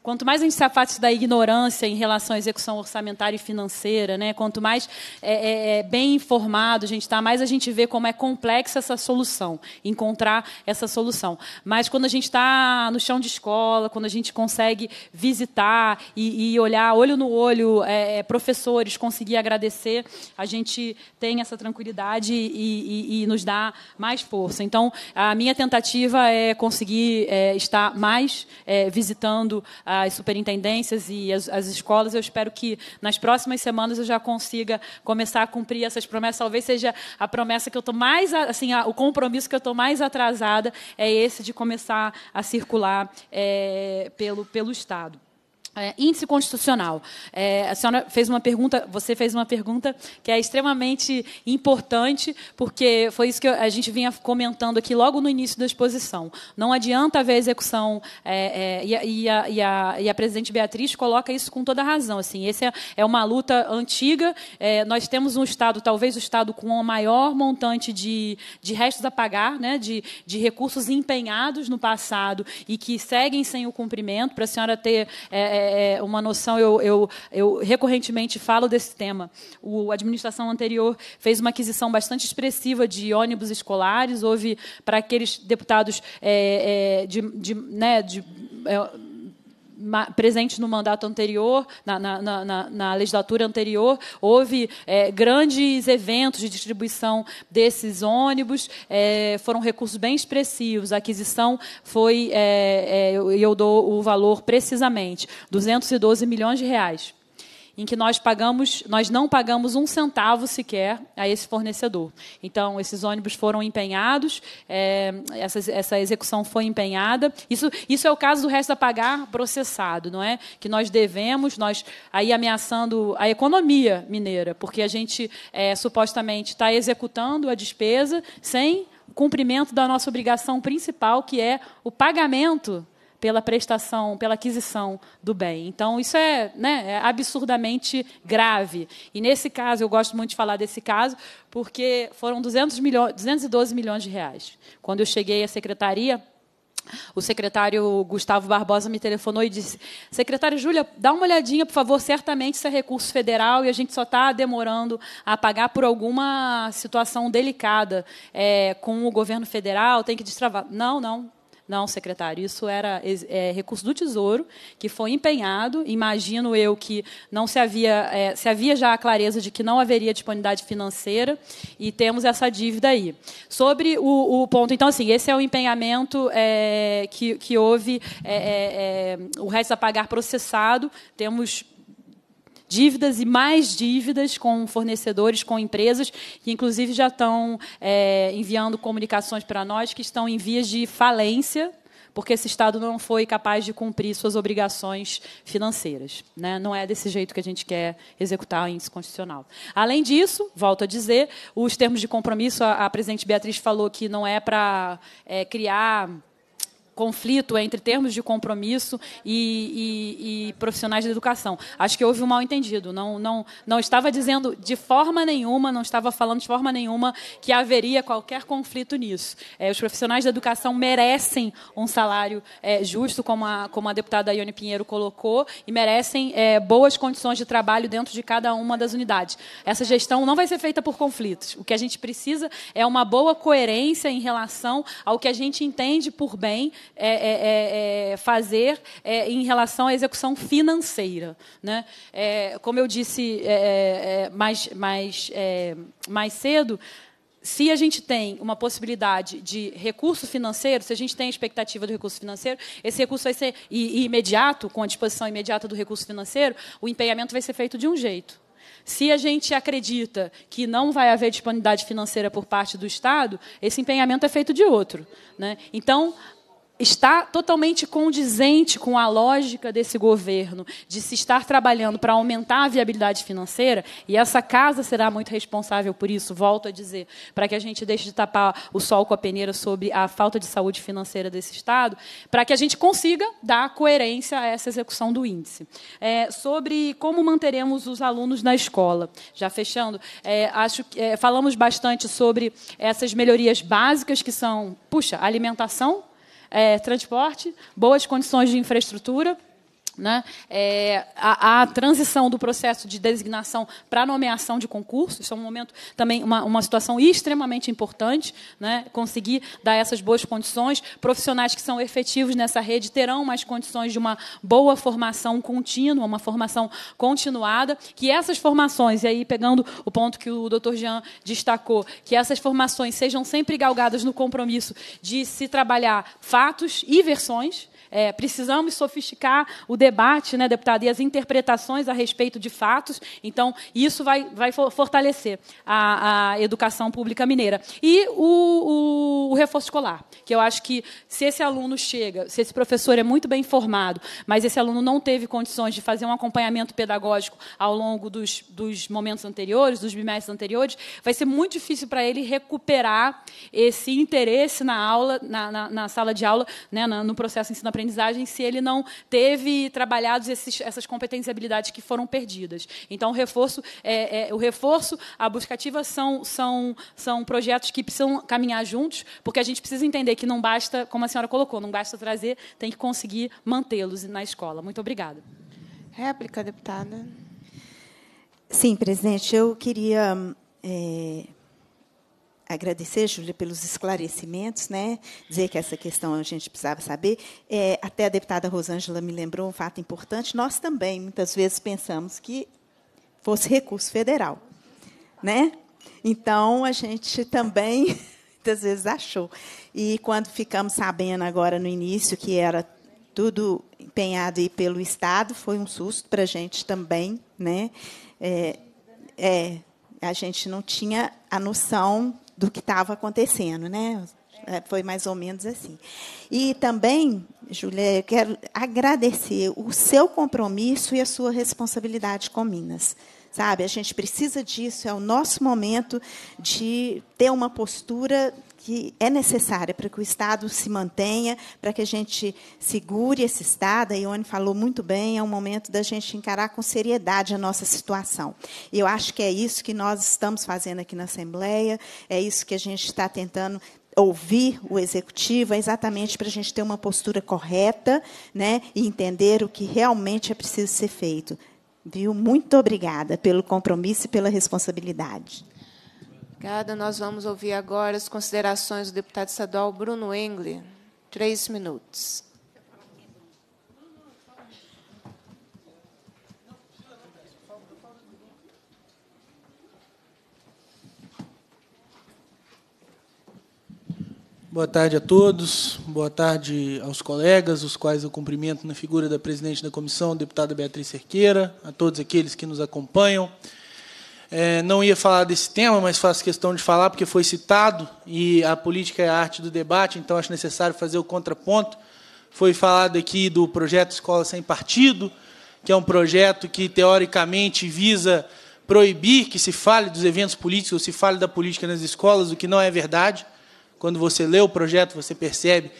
[SPEAKER 5] Quanto mais a gente se afasta da ignorância em relação à execução orçamentária e financeira, né? quanto mais é, é, é bem informado a gente está, mais a gente vê como é complexa essa solução, encontrar essa solução. Mas quando a gente está no chão de escola, quando a gente consegue visitar e, e olhar olho no olho é, é professores, conseguir agradecer, a gente tem essa tranquilidade e, e, e, nos dá mais força. Então, a minha tentativa é conseguir é, estar mais visitando a ah, as superintendências e as, as escolas. Eu espero que nas próximas semanas eu já consiga começar a cumprir essas promessas. Talvez seja a promessa que eu estou mais, assim, a, o compromisso que eu estou mais atrasada é esse de começar a circular é, pelo, pelo Estado. É, índice constitucional. É, a senhora fez uma pergunta, você fez uma pergunta que é extremamente importante, porque foi isso que a gente vinha comentando aqui logo no início da exposição. Não adianta haver execução, é, é e, a, e, a, e, a, e, a, presidente Beatriz coloca isso com toda razão. Assim, essa é, é, uma luta antiga. É, nós temos um Estado, talvez o Estado com o maior montante de, de restos a pagar, né, de, de recursos empenhados no passado e que seguem sem o cumprimento, para a senhora ter é, é, uma noção, eu, eu, eu recorrentemente falo desse tema. O, a administração anterior fez uma aquisição bastante expressiva de ônibus escolares, houve para aqueles deputados é, é, de, de, né, de é, presente no mandato anterior, na, na, na, na legislatura anterior, houve é, grandes eventos de distribuição desses ônibus, é, foram recursos bem expressivos, a aquisição foi, e é, é eu dou o valor precisamente, 212 milhões de reais em que nós pagamos, nós não pagamos um centavo sequer a esse fornecedor. Então, esses ônibus foram empenhados, é, essa, essa execução foi empenhada. Isso, isso é o caso do resto a pagar processado, não é? Que nós devemos, nós aí ameaçando a economia mineira, porque a gente é, supostamente está executando a despesa sem cumprimento da nossa obrigação principal, que é o pagamento pela prestação, pela aquisição do bem. Então, isso é, né, é absurdamente grave. E, nesse caso, eu gosto muito de falar desse caso, porque foram 200 milho 212 milhões de reais. Quando eu cheguei à secretaria, o secretário Gustavo Barbosa me telefonou e disse: Secretário Júlia, dá uma olhadinha, por favor. Certamente isso é recurso federal e a gente só está demorando a pagar por alguma situação delicada é, com o governo federal, tem que destravar. Não, não, não, secretário, isso era é, recurso do Tesouro que foi empenhado. Imagino eu que não se havia, é, se havia já a clareza de que não haveria disponibilidade financeira e temos essa dívida aí. Sobre o, o ponto, então, assim, esse é o empenhamento é, que, que houve é, é, é, o resto a pagar processado. Temos dívidas e mais dívidas com fornecedores, com empresas, que inclusive já estão é, enviando comunicações para nós que estão em vias de falência, porque esse Estado não foi capaz de cumprir suas obrigações financeiras. Né? Não é desse jeito que a gente quer executar o índice constitucional. Além disso, volto a dizer, os termos de compromisso, a, a presidente Beatriz falou que não é para é, criar conflito entre termos de compromisso e, e, e, profissionais da educação. Acho que houve um mal-entendido. Não, não, não estava dizendo de forma nenhuma, não estava falando de forma nenhuma que haveria qualquer conflito nisso. É, os profissionais da educação merecem um salário é, justo, como a, como a deputada Ione Pinheiro colocou, e merecem é, boas condições de trabalho dentro de cada uma das unidades. Essa gestão não vai ser feita por conflitos. O que a gente precisa é uma boa coerência em relação ao que a gente entende por bem é é, é, é, fazer é, em relação à execução financeira. Né? como eu disse mais, mais, mais cedo, se a gente tem uma possibilidade de recurso financeiro, se a gente tem a expectativa do recurso financeiro, esse recurso vai ser e, e imediato, com a disposição imediata do recurso financeiro, o empenhamento vai ser feito de um jeito. Se a gente acredita que não vai haver disponibilidade financeira por parte do Estado, esse empenhamento é feito de outro. Né? Então, está totalmente condizente com a lógica desse governo de se estar trabalhando para aumentar a viabilidade financeira, e essa casa será muito responsável por isso, volto a dizer, para que a gente deixe de tapar o sol com a peneira sobre a falta de saúde financeira desse Estado, para que a gente consiga dar coerência a essa execução do índice. É, sobre como manteremos os alunos na escola, já fechando, é, acho que é, falamos bastante sobre essas melhorias básicas que são, puxa, alimentação, é, transporte, boas condições de infraestrutura né, é, a, a, transição do processo de designação para nomeação de concursos. Isso é um momento também uma, uma situação extremamente importante, né, conseguir dar essas boas condições. Profissionais que são efetivos nessa rede terão mais condições de uma boa formação contínua, uma formação continuada, que essas formações, e aí pegando o ponto que o Dr. Jean destacou, que essas formações sejam sempre galgadas no compromisso de se trabalhar fatos e versões é, precisamos sofisticar o debate, né, deputado, e as interpretações a respeito de fatos. Então, isso vai, vai fortalecer a, a educação pública mineira. E o, o, o reforço escolar, que eu acho que se esse aluno chega, se esse professor é muito bem formado, mas esse aluno não teve condições de fazer um acompanhamento pedagógico ao longo dos, dos momentos anteriores, dos bimestres anteriores, vai ser muito difícil para ele recuperar esse interesse na aula, na, na, na sala de aula, né, no processo ensino-aprendizagem aprendizagem se ele não teve trabalhados esses, essas competências e habilidades que foram perdidas. Então, o reforço, é, é, o reforço, a busca ativa são, são, são projetos que precisam caminhar juntos, porque a gente precisa entender que não basta, como a senhora colocou, não basta trazer, tem que conseguir mantê-los na escola. Muito obrigada. Réplica, deputada.
[SPEAKER 22] Sim, presidente, eu queria é, agradecer, Júlia, pelos esclarecimentos, né? dizer que essa questão a gente precisava saber. É, até a deputada Rosângela me lembrou um fato importante. Nós também, muitas vezes, pensamos que fosse recurso federal. Né? Então, a gente também, muitas vezes, achou. E quando ficamos sabendo agora no início que era tudo empenhado aí pelo Estado, foi um susto para a gente também. Né? é, é a gente não tinha a noção do que estava acontecendo, né? É, foi mais ou menos assim. E também, Júlia, eu quero agradecer o seu compromisso e a sua responsabilidade com Minas. Sabe, a gente precisa disso, é o nosso momento de ter uma postura que é necessária para que o Estado se mantenha, para que a gente segure esse Estado. A Ione falou muito bem, é um momento da gente encarar com seriedade a nossa situação. E eu acho que é isso que nós estamos fazendo aqui na Assembleia, é isso que a gente está tentando ouvir o executivo é exatamente para a gente ter uma postura correta né, e entender o que realmente é preciso ser feito. Viu? Muito obrigada pelo compromisso e pela responsabilidade.
[SPEAKER 1] Obrigada. Nós vamos ouvir agora as considerações do deputado estadual Bruno Engle. Três minutos.
[SPEAKER 23] Boa tarde a todos, boa tarde aos colegas, os quais eu cumprimento na figura da presidente da comissão, deputada Beatriz Cerqueira, a todos aqueles que nos acompanham. É, não ia falar desse tema, mas faço questão de falar porque foi citado e a política é a arte do debate, então acho necessário fazer o contraponto. Foi falado aqui do projeto Escola Sem Partido, que é um projeto que teoricamente visa proibir que se fale dos eventos políticos ou se fale da política nas escolas, o que não é verdade. Quando você lê o projeto, você percebe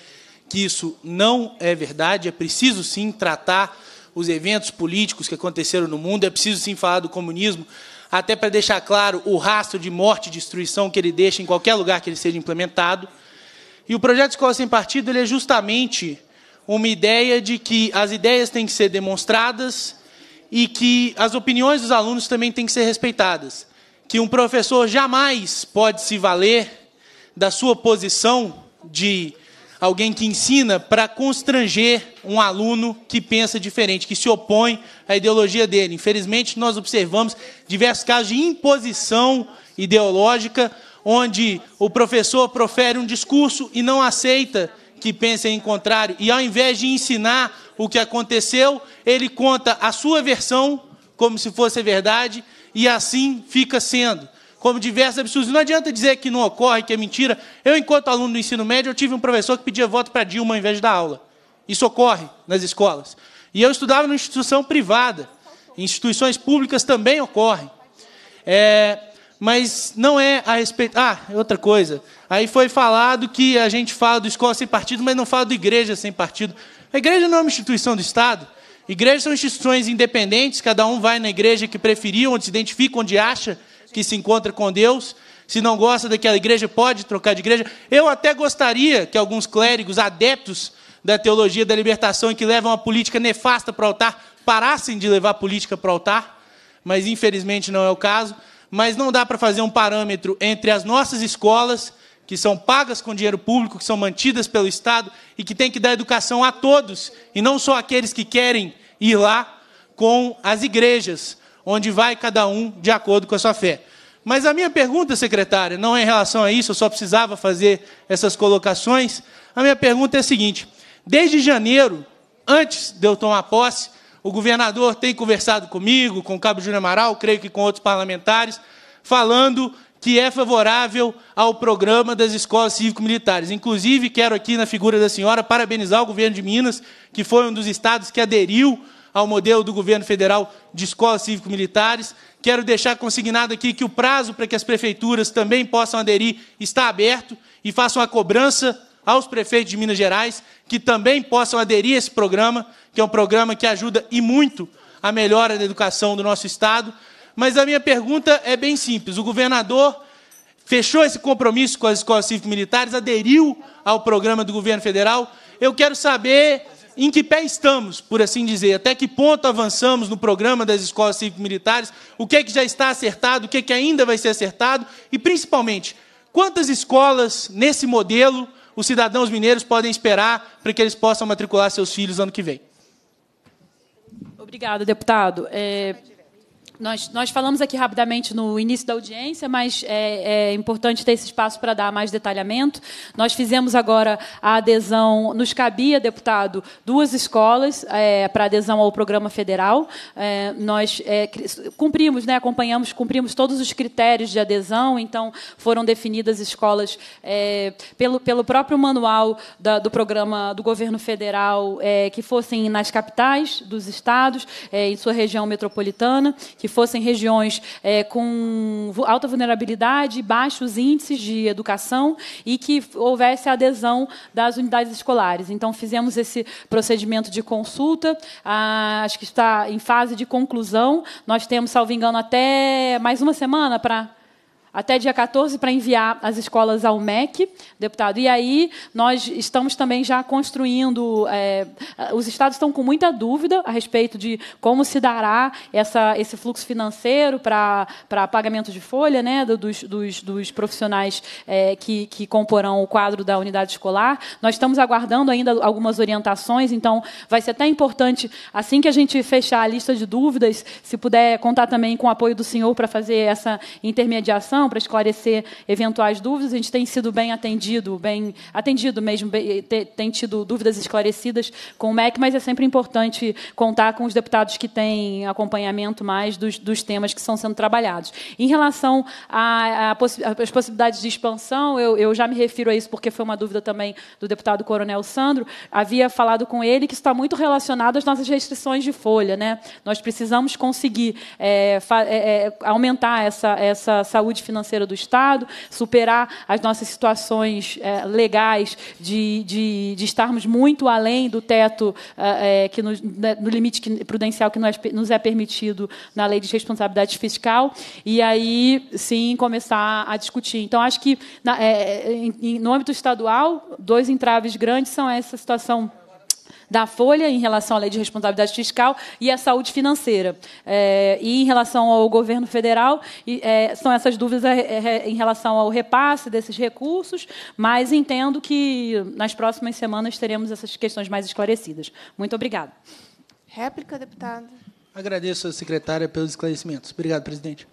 [SPEAKER 23] que isso não é verdade. É preciso sim tratar os eventos políticos que aconteceram no mundo, é preciso sim falar do comunismo, até para deixar claro o rastro de morte e destruição que ele deixa em qualquer lugar que ele seja implementado. E o projeto Escola Sem Partido ele é justamente uma ideia de que as ideias têm que ser demonstradas e que as opiniões dos alunos também têm que ser respeitadas. Que um professor jamais pode se valer da sua posição de alguém que ensina para constranger um aluno que pensa diferente, que se opõe a ideologia dele. Infelizmente, nós observamos diversos casos de imposição ideológica, onde o professor profere um discurso e não aceita que pensem em contrário, e ao invés de ensinar o que aconteceu, ele conta a sua versão como se fosse verdade, e assim fica sendo. Como diversos absurdos. Não adianta dizer que não ocorre, que é mentira. Eu, enquanto aluno do ensino médio, eu tive um professor que pedia voto para Dilma ao invés da aula. Isso ocorre nas escolas. E eu estudava numa instituição privada. Instituições públicas também ocorrem. É, mas não é a respeito. Ah, outra coisa. Aí foi falado que a gente fala do escola sem partido, mas não fala do igreja sem partido. A igreja não é uma instituição do Estado. Igrejas são instituições independentes, cada um vai na igreja que preferiu, onde se identifica, onde acha que se encontra com Deus. Se não gosta daquela igreja, pode trocar de igreja. Eu até gostaria que alguns clérigos adeptos da teologia da libertação e que levam a política nefasta para o altar parassem de levar política para o altar, mas infelizmente não é o caso. Mas não dá para fazer um parâmetro entre as nossas escolas, que são pagas com dinheiro público, que são mantidas pelo Estado e que tem que dar educação a todos, e não só aqueles que querem ir lá, com as igrejas, onde vai cada um de acordo com a sua fé. Mas a minha pergunta, secretária, não é em relação a isso, eu só precisava fazer essas colocações. A minha pergunta é a seguinte: Desde janeiro, antes de eu tomar posse, o governador tem conversado comigo, com o Cabo Júnior Amaral, creio que com outros parlamentares, falando que é favorável ao programa das escolas cívico-militares. Inclusive, quero aqui, na figura da senhora, parabenizar o governo de Minas, que foi um dos estados que aderiu ao modelo do governo federal de escolas cívico-militares. Quero deixar consignado aqui que o prazo para que as prefeituras também possam aderir está aberto e façam a cobrança aos prefeitos de Minas Gerais que também possam aderir a esse programa, que é um programa que ajuda e muito a melhora da educação do nosso Estado. Mas a minha pergunta é bem simples. O governador fechou esse compromisso com as escolas cívico-militares, aderiu ao programa do governo federal. Eu quero saber em que pé estamos, por assim dizer, até que ponto avançamos no programa das escolas cívico-militares, o que é que já está acertado, o que é que ainda vai ser acertado e, principalmente, quantas escolas nesse modelo os cidadãos mineiros podem esperar para que eles possam matricular seus filhos ano que vem.
[SPEAKER 5] Obrigada, deputado. É... Nós, nós falamos aqui rapidamente no início da audiência, mas é, é importante ter esse espaço para dar mais detalhamento. Nós fizemos agora a adesão, nos cabia, deputado, duas escolas é, para adesão ao programa federal. É, nós é, cumprimos, né, acompanhamos, cumprimos todos os critérios de adesão, então foram definidas escolas é, pelo, pelo próprio manual da, do programa do governo federal é, que fossem nas capitais dos estados, em sua região metropolitana, que que fossem regiões é, com alta vulnerabilidade, baixos índices de educação e que houvesse adesão das unidades escolares. Então, fizemos esse procedimento de consulta, ah, acho que está em fase de conclusão. Nós temos, salvo engano, até mais uma semana para até dia 14 para enviar as escolas ao MEC, deputado. E aí nós estamos também já construindo. É, os estados estão com muita dúvida a respeito de como se dará essa, esse fluxo financeiro para, para pagamento de folha né, dos, dos, dos profissionais é, que, que comporão o quadro da unidade escolar. Nós estamos aguardando ainda algumas orientações, então vai ser até importante, assim que a gente fechar a lista de dúvidas, se puder contar também com o apoio do senhor para fazer essa intermediação informação, para esclarecer eventuais dúvidas. A gente tem sido bem atendido, bem atendido mesmo, bem, tem tido dúvidas esclarecidas com o MEC, mas é sempre importante contar com os deputados que têm acompanhamento mais dos, dos temas que são sendo trabalhados. Em relação às possibilidades de expansão, eu, eu já me refiro a isso porque foi uma dúvida também do deputado Coronel Sandro. Havia falado com ele que isso está muito relacionado às nossas restrições de folha. Né? Nós precisamos conseguir é, é, aumentar essa, essa saúde financeira financeira do Estado, superar as nossas situações é, legais de, de, de, estarmos muito além do teto é, que nos, né, no limite que, prudencial que é, nos é permitido na lei de responsabilidade fiscal, e aí sim começar a discutir. Então, acho que na, é, em, no âmbito estadual, dois entraves grandes são essa situação da Folha em relação à lei de responsabilidade fiscal e à saúde financeira. É, e em relação ao governo federal, e, é, são essas dúvidas é, é, é, em relação ao repasse desses recursos, mas entendo que nas próximas semanas teremos essas questões mais esclarecidas. Muito obrigada.
[SPEAKER 1] Réplica, deputado.
[SPEAKER 23] Agradeço à secretária pelos esclarecimentos. Obrigado, presidente.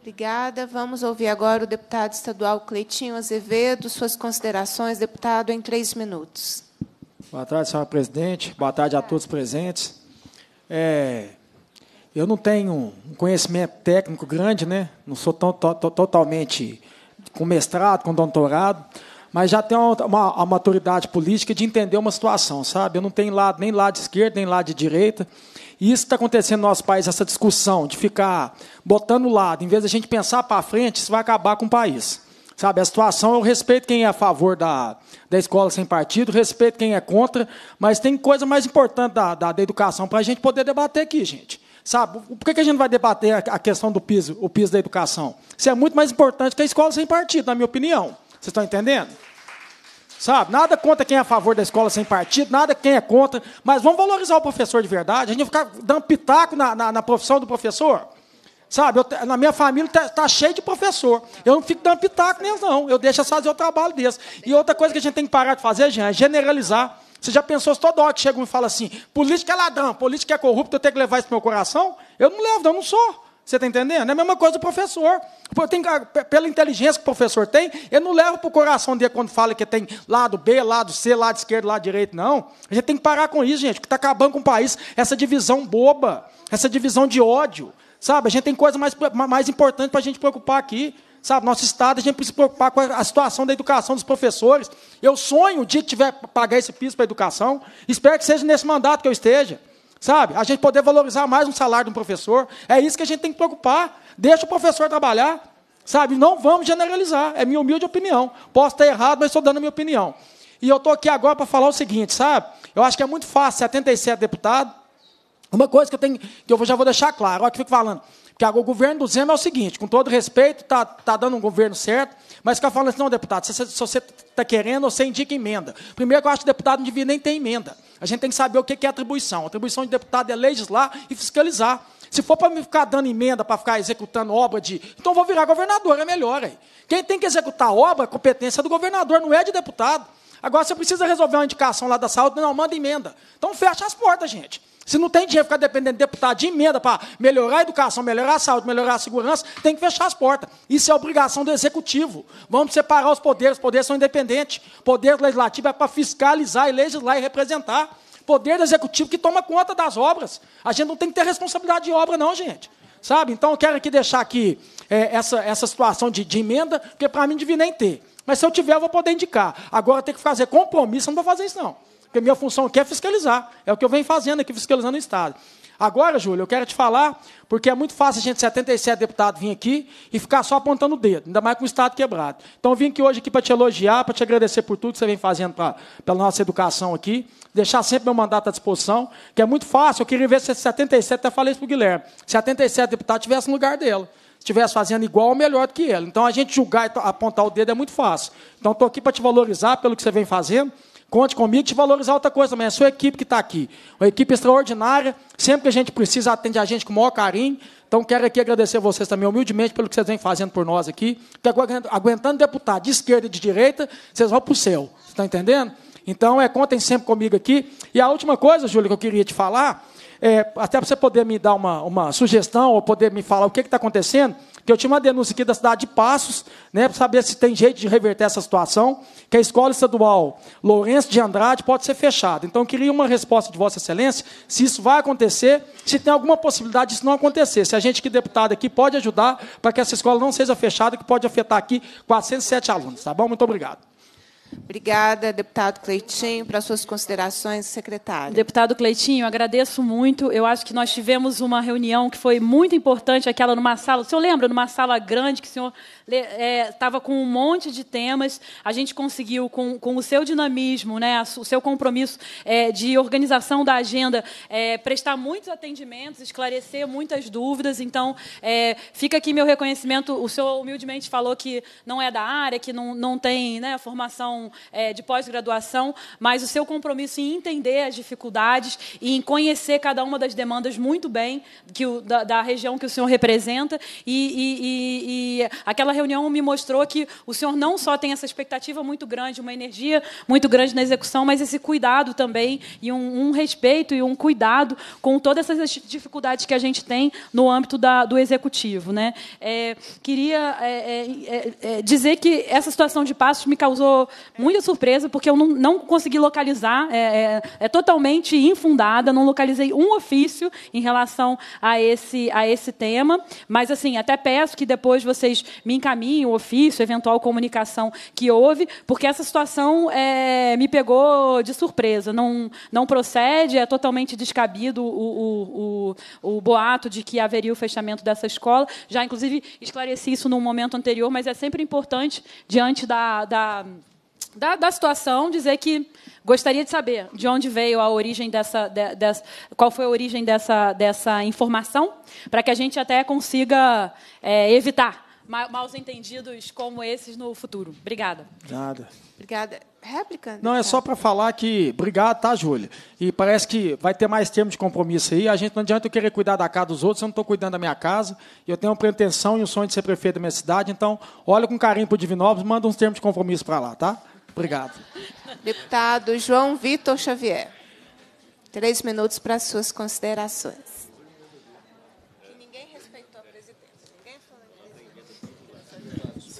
[SPEAKER 1] Obrigada. Vamos ouvir agora o deputado estadual Cleitinho Azevedo. Suas considerações, deputado, em três minutos.
[SPEAKER 24] Boa tarde, senhora presidente. Boa tarde a todos presentes. É, eu não tenho um conhecimento técnico grande, né? não sou tão, to, to, totalmente com mestrado, com doutorado, mas já tenho uma, uma, uma, maturidade política de entender uma situação, sabe? Eu não tenho lado, nem lado esquerdo, nem lado de direita. E isso está acontecendo no nosso país, essa discussão de ficar botando lado, em vez de a gente pensar para frente, isso vai acabar com o país. Sabe, a situação, eu respeito quem é a favor da, da escola sem partido, respeito quem é contra, mas tem coisa mais importante da, da, da educação para a gente poder debater aqui, gente. Sabe, por que, que a gente vai debater a, a questão do piso, o piso da educação? Isso é muito mais importante que a escola sem partido, na minha opinião. Vocês estão entendendo? Sabe? Nada contra quem é a favor da escola sem partido, nada quem é contra, mas vamos valorizar o professor de verdade. A gente vai ficar dando pitaco na, na, na profissão do professor. Sabe, eu, na minha família está tá cheio de professor. Eu não fico dando pitaco nem não. Eu deixo só fazer o trabalho deles. E outra coisa que a gente tem que parar de fazer, gente, é generalizar. Você já pensou se todo hora que chega um e fala assim, política é ladrão, política é corrupto, eu tenho que levar isso para meu coração? Eu não levo, eu não sou. Você está entendendo? É a mesma coisa do professor. tenho pela inteligência que o professor tem, eu não levo para o coração dele quando fala que tem lado B, lado C, lado esquerdo, lado direito, não. A gente tem que parar com isso, gente, que está acabando com o país, essa divisão boba, essa divisão de ódio. Sabe, a gente tem coisa mais, mais importante para a gente preocupar aqui. Sabe, nosso Estado, a gente precisa se preocupar com a situação da educação dos professores. Eu sonho o dia que tiver pagar esse piso para a educação. Espero que seja nesse mandato que eu esteja. Sabe, a gente poder valorizar mais um salário de um professor. É isso que a gente tem que preocupar. Deixa o professor trabalhar. Sabe, não vamos generalizar. É minha humilde opinião. Posso estar errado, mas estou dando a minha opinião. E eu estou aqui agora para falar o seguinte, sabe? Eu acho que é muito fácil 77 deputados uma coisa que eu, tenho, que eu já vou deixar claro, olha que eu fico falando, que o governo do Zema é o seguinte, com todo respeito, está tá dando um governo certo, mas fica falando assim, não, deputado, se, se você está querendo, você indica emenda. Primeiro que eu acho que o deputado não devia nem ter emenda. A gente tem que saber o que é atribuição. A atribuição de deputado é legislar e fiscalizar. Se for para me ficar dando emenda, para ficar executando obra de. Então vou virar governador, é melhor. Aí. Quem tem que executar obra, competência do governador, não é de deputado. Agora, você precisa resolver uma indicação lá da saúde, não, manda emenda. Então fecha as portas, gente. Se não tem dinheiro ficar dependendo de deputado de emenda para melhorar a educação, melhorar a saúde, melhorar a segurança, tem que fechar as portas. Isso é obrigação do executivo. Vamos separar os poderes. Os poderes são independentes. poder legislativo é para fiscalizar e legislar e representar. poder do executivo que toma conta das obras. A gente não tem que ter responsabilidade de obra, não, gente. Sabe? Então, eu quero aqui deixar aqui é, essa, essa situação de, de emenda, porque para mim não devia nem ter. Mas se eu tiver, eu vou poder indicar. Agora tem que fazer compromisso, não vou fazer isso, não porque minha função aqui é fiscalizar. É o que eu venho fazendo aqui, fiscalizando o Estado. Agora, Júlio, eu quero te falar, porque é muito fácil a gente, 77 deputados, vir aqui e ficar só apontando o dedo, ainda mais com o Estado quebrado. Então, eu vim aqui hoje aqui para te elogiar, para te agradecer por tudo que você vem fazendo pra, pela nossa educação aqui, deixar sempre meu mandato à disposição, que é muito fácil. Eu queria ver se 77, até falei isso para o Guilherme, 77 deputados tivessem no lugar dela estivesse fazendo igual ou melhor do que ela. Então, a gente julgar e apontar o dedo é muito fácil. Então, estou aqui para te valorizar pelo que você vem fazendo. Conte comigo te valorizar outra coisa também. É a sua equipe que está aqui. Uma equipe extraordinária. Sempre que a gente precisa, atende a gente com o maior carinho. Então, quero aqui agradecer vocês também, humildemente, pelo que vocês vêm fazendo por nós aqui. Porque aguentando deputado de esquerda e de direita, vocês vão para o céu. Você está entendendo? Então, é, contem sempre comigo aqui. E a última coisa, Júlio, que eu queria te falar, é, até para você poder me dar uma, uma sugestão ou poder me falar o que está acontecendo, que eu tinha uma denúncia aqui da cidade de Passos, né, para saber se tem jeito de reverter essa situação, que a escola estadual Lourenço de Andrade pode ser fechada. Então, eu queria uma resposta de Vossa Excelência, se isso vai acontecer, se tem alguma possibilidade disso não acontecer, se a gente que deputado aqui pode ajudar para que essa escola não seja fechada, que pode afetar aqui 407 alunos, tá bom? Muito
[SPEAKER 5] obrigado. Obrigada, deputado Cleitinho, para suas considerações, secretário. Deputado Cleitinho, agradeço muito. Eu acho que nós tivemos uma reunião que foi muito importante, aquela numa sala. O senhor lembra, numa sala grande que o senhor estava é, com um monte de temas. A gente conseguiu, com, com o seu dinamismo, né, o seu compromisso é, de organização da agenda, é, prestar muitos atendimentos, esclarecer muitas dúvidas. Então, é, fica aqui meu reconhecimento. O senhor humildemente falou que não é da área, que não, não tem né, formação é, de pós-graduação, mas o seu compromisso em entender as dificuldades e em conhecer cada uma das demandas muito bem que o, da, da, região que o senhor representa e, e, e, e aquela reunião me mostrou que o senhor não só tem essa expectativa muito grande, uma energia muito grande na execução, mas esse cuidado também, e um, um respeito e um cuidado com todas essas dificuldades que a gente tem no âmbito da, do executivo. Né? É, queria é é, é, é, dizer que essa situação de passos me causou muita surpresa, porque eu não, não consegui localizar, é, é totalmente infundada, não localizei um ofício em relação a esse, a esse tema, mas assim até peço que depois vocês me encaminhem caminho, ofício, eventual comunicação que houve, porque essa situação é, me pegou de surpresa. Não, não procede, é totalmente descabido o, o, o, o boato de que haveria o fechamento dessa escola. Já, inclusive, esclareci isso num momento anterior, mas é sempre importante, diante da, da da, da, situação, dizer que gostaria de saber de onde veio a origem dessa, de, dessa qual foi a origem dessa, dessa informação, para que a gente até consiga é, evitar ma maus entendidos como esses no futuro. Obrigada. Nada. Obrigada. Réplica?
[SPEAKER 24] Não, é só para falar que. Obrigado, tá, Júlia? E parece que vai ter mais termo de compromisso aí. A gente não adianta eu querer cuidar da casa dos outros, eu não estou cuidando da minha casa. Eu tenho uma pretensão e um sonho de ser prefeito da minha cidade. Então, olha com carinho para o Divinópolis, manda uns termos de compromisso para lá, tá? Obrigado.
[SPEAKER 1] Deputado João Vitor Xavier, três minutos para suas considerações.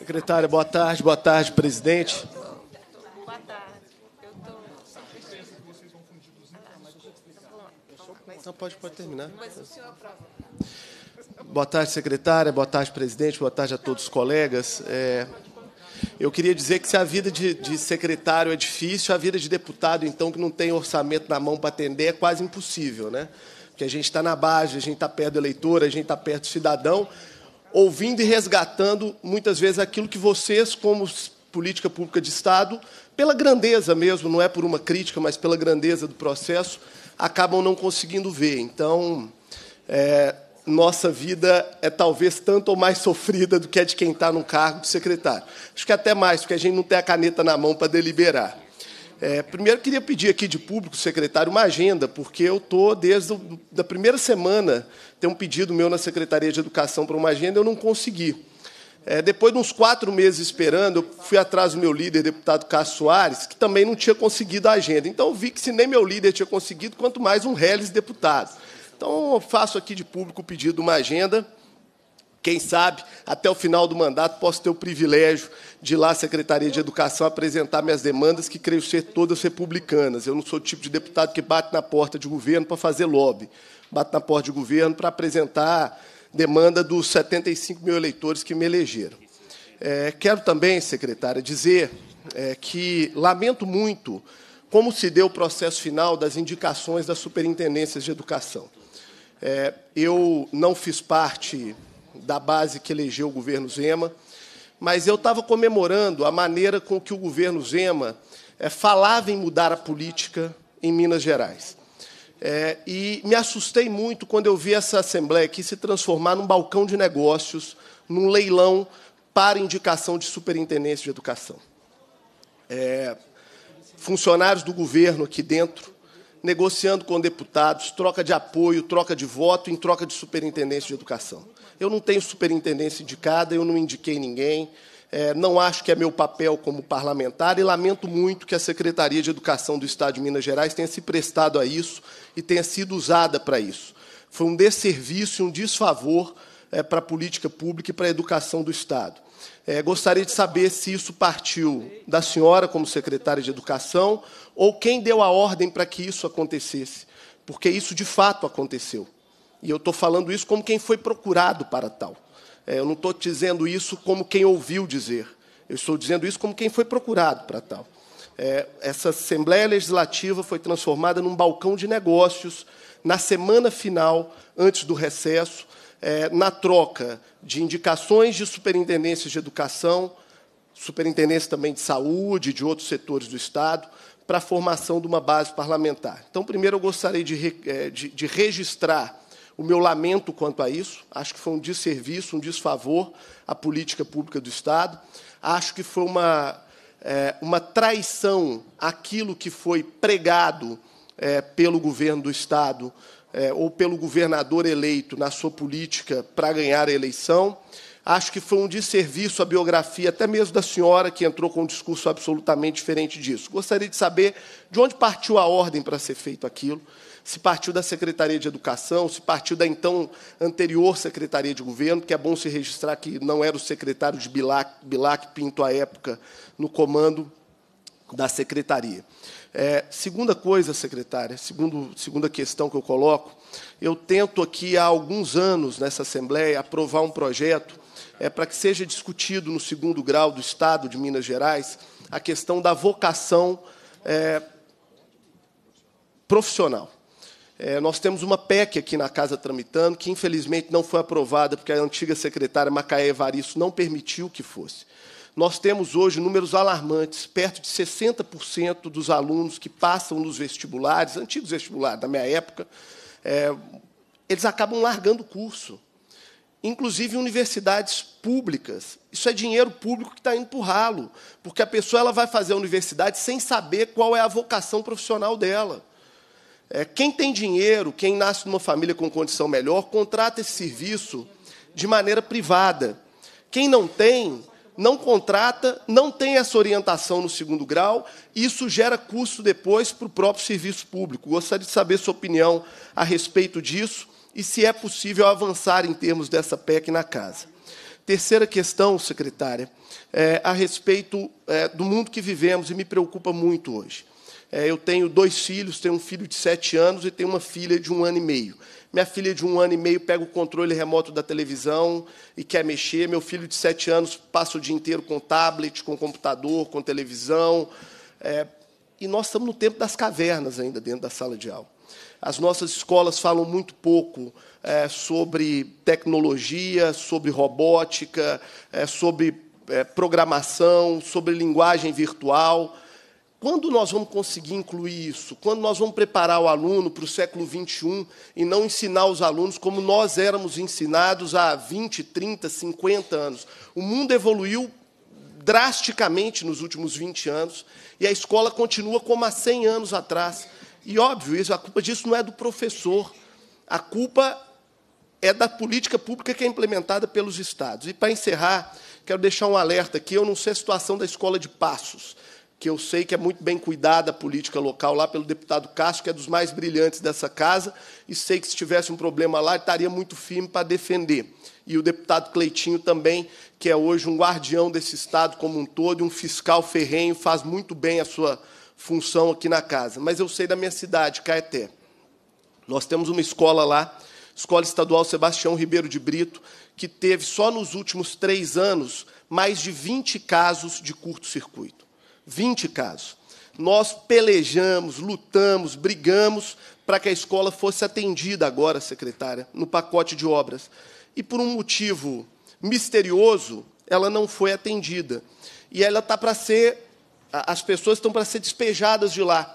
[SPEAKER 10] Secretária, boa tarde. Boa tarde, presidente. Boa tarde. Então pode, pode terminar. Boa tarde, secretária. Boa tarde, presidente. Boa tarde a todos os colegas. É, eu queria dizer que se a vida de, de, secretário é difícil, a vida de deputado, então, que não tem orçamento na mão para atender, é quase impossível, né? Porque a gente está na base, a gente está perto do eleitor, a gente está perto do cidadão ouvindo e resgatando muitas vezes aquilo que vocês, como política pública de Estado, pela grandeza mesmo, não é por uma crítica, mas pela grandeza do processo, acabam não conseguindo ver. Então, é, nossa vida é talvez tanto ou mais sofrida do que a de quem está no cargo de secretário. Acho que é até mais, porque a gente não tem a caneta na mão para deliberar. É, primeiro, queria pedir aqui de público, secretário, uma agenda, porque eu estou, desde a primeira semana, tem um pedido meu na Secretaria de Educação para uma agenda, eu não consegui. É, depois de uns quatro meses esperando, eu fui atrás do meu líder, deputado Cássio Soares, que também não tinha conseguido a agenda. Então, vi que se nem meu líder tinha conseguido, quanto mais um reles deputado. Então, faço aqui de público o pedido de uma agenda quem sabe, até o final do mandato, posso ter o privilégio de ir lá à Secretaria de Educação apresentar minhas demandas, que creio ser todas republicanas. Eu não sou o tipo de deputado que bate na porta de governo para fazer lobby. Bate na porta de governo para apresentar demanda dos 75 mil eleitores que me elegeram. É, quero também, secretária, dizer é, que lamento muito como se deu o processo final das indicações das superintendências de educação. É, eu não fiz parte da base que elegeu o governo Zema, mas eu estava comemorando a maneira com que o governo Zema é, falava em mudar a política em Minas Gerais. É, e me assustei muito quando eu vi essa Assembleia aqui se transformar num balcão de negócios, num leilão para indicação de superintendência de educação. É, funcionários do governo aqui dentro, negociando com deputados, troca de apoio, troca de voto em troca de superintendência de educação. Eu não tenho superintendência indicada, eu não indiquei ninguém. É, não acho que é meu papel como parlamentar e lamento muito que a Secretaria de Educação do Estado de Minas Gerais tenha se prestado a isso e tenha sido usada para isso. Foi um desserviço e um desfavor é, para a política pública e para a educação do Estado. É, gostaria de saber se isso partiu da senhora como secretária de Educação ou quem deu a ordem para que isso acontecesse, porque isso de fato aconteceu. E eu estou falando isso como quem foi procurado para tal. É, eu não estou dizendo isso como quem ouviu dizer. Eu estou dizendo isso como quem foi procurado para tal. É, essa Assembleia Legislativa foi transformada num balcão de negócios na semana final, antes do recesso, é, na troca de indicações de superintendências de educação, superintendência também de saúde, de outros setores do Estado, para a formação de uma base parlamentar. Então, primeiro, eu gostaria de, é, de, de registrar o meu lamento quanto a isso. Acho que foi um desserviço, um desfavor à política pública do Estado. Acho que foi uma, é, uma traição àquilo que foi pregado é, pelo governo do Estado é, ou pelo governador eleito na sua política para ganhar a eleição. Acho que foi um desserviço à biografia, até mesmo da senhora, que entrou com um discurso absolutamente diferente disso. Gostaria de saber de onde partiu a ordem para ser feito aquilo se partiu da Secretaria de Educação, se partiu da então anterior Secretaria de Governo, que é bom se registrar que não era o secretário de Bilac, Bilac Pinto, à época, no comando da Secretaria. É, segunda coisa, secretária, segundo, segunda questão que eu coloco, eu tento aqui há alguns anos nessa Assembleia aprovar um projeto é, para que seja discutido no segundo grau do Estado de Minas Gerais a questão da vocação é, profissional. É, nós temos uma PEC aqui na casa tramitando, que infelizmente não foi aprovada, porque a antiga secretária Macaé Evaristo não permitiu que fosse. Nós temos hoje números alarmantes, perto de 60% dos alunos que passam nos vestibulares, antigos vestibulares da minha época, é, eles acabam largando o curso. Inclusive universidades públicas. Isso é dinheiro público que está indo para o ralo, porque a pessoa ela vai fazer a universidade sem saber qual é a vocação profissional dela. É, quem tem dinheiro, quem nasce numa família com condição melhor, contrata esse serviço de maneira privada. Quem não tem, não contrata, não tem essa orientação no segundo grau, e isso gera custo depois para o próprio serviço público. Gostaria de saber sua opinião a respeito disso e se é possível avançar em termos dessa PEC na casa. Terceira questão, secretária, é a respeito é, do mundo que vivemos e me preocupa muito hoje. É, eu tenho dois filhos, tenho um filho de sete anos e tenho uma filha de um ano e meio. Minha filha de um ano e meio pega o controle remoto da televisão e quer mexer. Meu filho de sete anos passa o dia inteiro com tablet, com computador, com televisão. É, e nós estamos no tempo das cavernas ainda dentro da sala de aula. As nossas escolas falam muito pouco é, sobre tecnologia, sobre robótica, é, sobre é, programação, sobre linguagem virtual. Quando nós vamos conseguir incluir isso? Quando nós vamos preparar o aluno para o século XXI e não ensinar os alunos como nós éramos ensinados há 20, 30, 50 anos? O mundo evoluiu drasticamente nos últimos 20 anos e a escola continua como há 100 anos atrás. E, óbvio, isso, a culpa disso não é do professor, a culpa é da política pública que é implementada pelos estados. E, para encerrar, quero deixar um alerta aqui: eu não sei a situação da escola de Passos que eu sei que é muito bem cuidada a política local lá pelo deputado Castro, que é dos mais brilhantes dessa casa, e sei que se tivesse um problema lá, estaria muito firme para defender. E o deputado Cleitinho também, que é hoje um guardião desse Estado como um todo, um fiscal ferrenho, faz muito bem a sua função aqui na casa. Mas eu sei da minha cidade, Caeté. Nós temos uma escola lá, Escola Estadual Sebastião Ribeiro de Brito, que teve, só nos últimos três anos, mais de 20 casos de curto-circuito. 20 casos. Nós pelejamos, lutamos, brigamos para que a escola fosse atendida agora, secretária, no pacote de obras. E por um motivo misterioso, ela não foi atendida. E ela está para ser, as pessoas estão para ser despejadas de lá.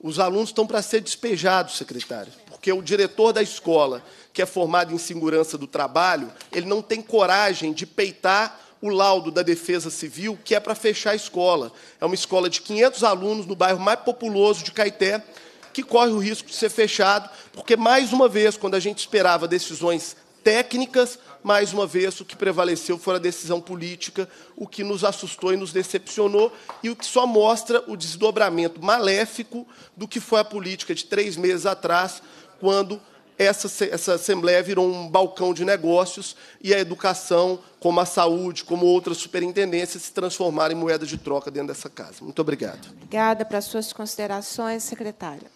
[SPEAKER 10] Os alunos estão para ser despejados, secretário, porque o diretor da escola que é formado em segurança do trabalho, ele não tem coragem de peitar o laudo da Defesa Civil, que é para fechar a escola. É uma escola de 500 alunos no bairro mais populoso de Caeté, que corre o risco de ser fechado, porque, mais uma vez, quando a gente esperava decisões técnicas, mais uma vez o que prevaleceu foi a decisão política, o que nos assustou e nos decepcionou, e o que só mostra o desdobramento maléfico do que foi a política de três meses atrás, quando essa, essa Assembleia virou um balcão de negócios e a educação, como a saúde, como outras superintendências, se transformaram em moeda de troca dentro dessa casa. Muito obrigado.
[SPEAKER 1] Obrigada pelas suas considerações, secretária.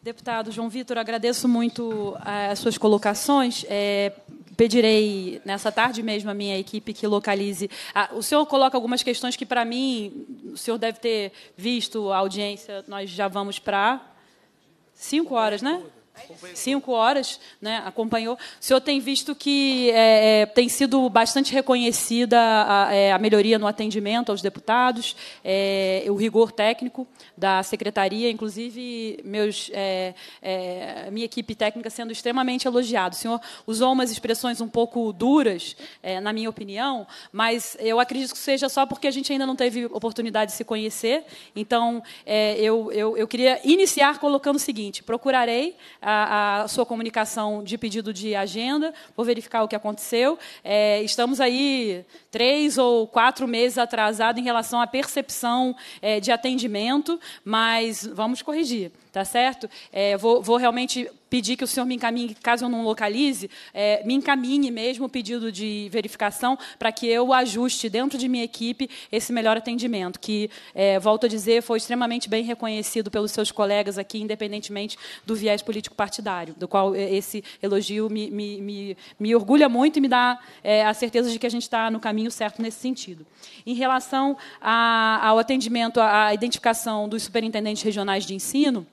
[SPEAKER 5] Deputado João Vitor, agradeço muito eh, as suas colocações. É, pedirei nessa tarde mesmo à minha equipe que localize. Ah, o senhor coloca algumas questões que, para mim, o senhor deve ter visto a audiência, nós já vamos para. Cinco horas, né? cinco horas, né, acompanhou. O senhor tem visto que é, é tem sido bastante reconhecida a, é, a, melhoria no atendimento aos deputados, é, o rigor técnico da secretaria, inclusive meus, é, é, minha equipe técnica sendo extremamente elogiada. O senhor usou umas expressões um pouco duras, na minha opinião, mas eu acredito que seja só porque a gente ainda não teve oportunidade de se conhecer. Então, eu, eu, eu queria iniciar colocando o seguinte: procurarei a, a sua comunicação de pedido de agenda, vou verificar o que aconteceu. É, estamos aí três ou quatro meses atrasados em relação à percepção é, de atendimento, mas vamos corrigir tá certo? É, vou, vou realmente pedir que o senhor me encaminhe, caso eu não localize, é, me encaminhe mesmo o pedido de verificação para que eu ajuste dentro de minha equipe esse melhor atendimento, que, é, volto a dizer, foi extremamente bem reconhecido pelos seus colegas aqui, independentemente do viés político partidário, do qual é, esse elogio me, me, me, me orgulha muito e me dá é, a certeza de que a gente está no caminho certo nesse sentido. Em relação a, ao atendimento, à identificação dos superintendentes regionais de ensino,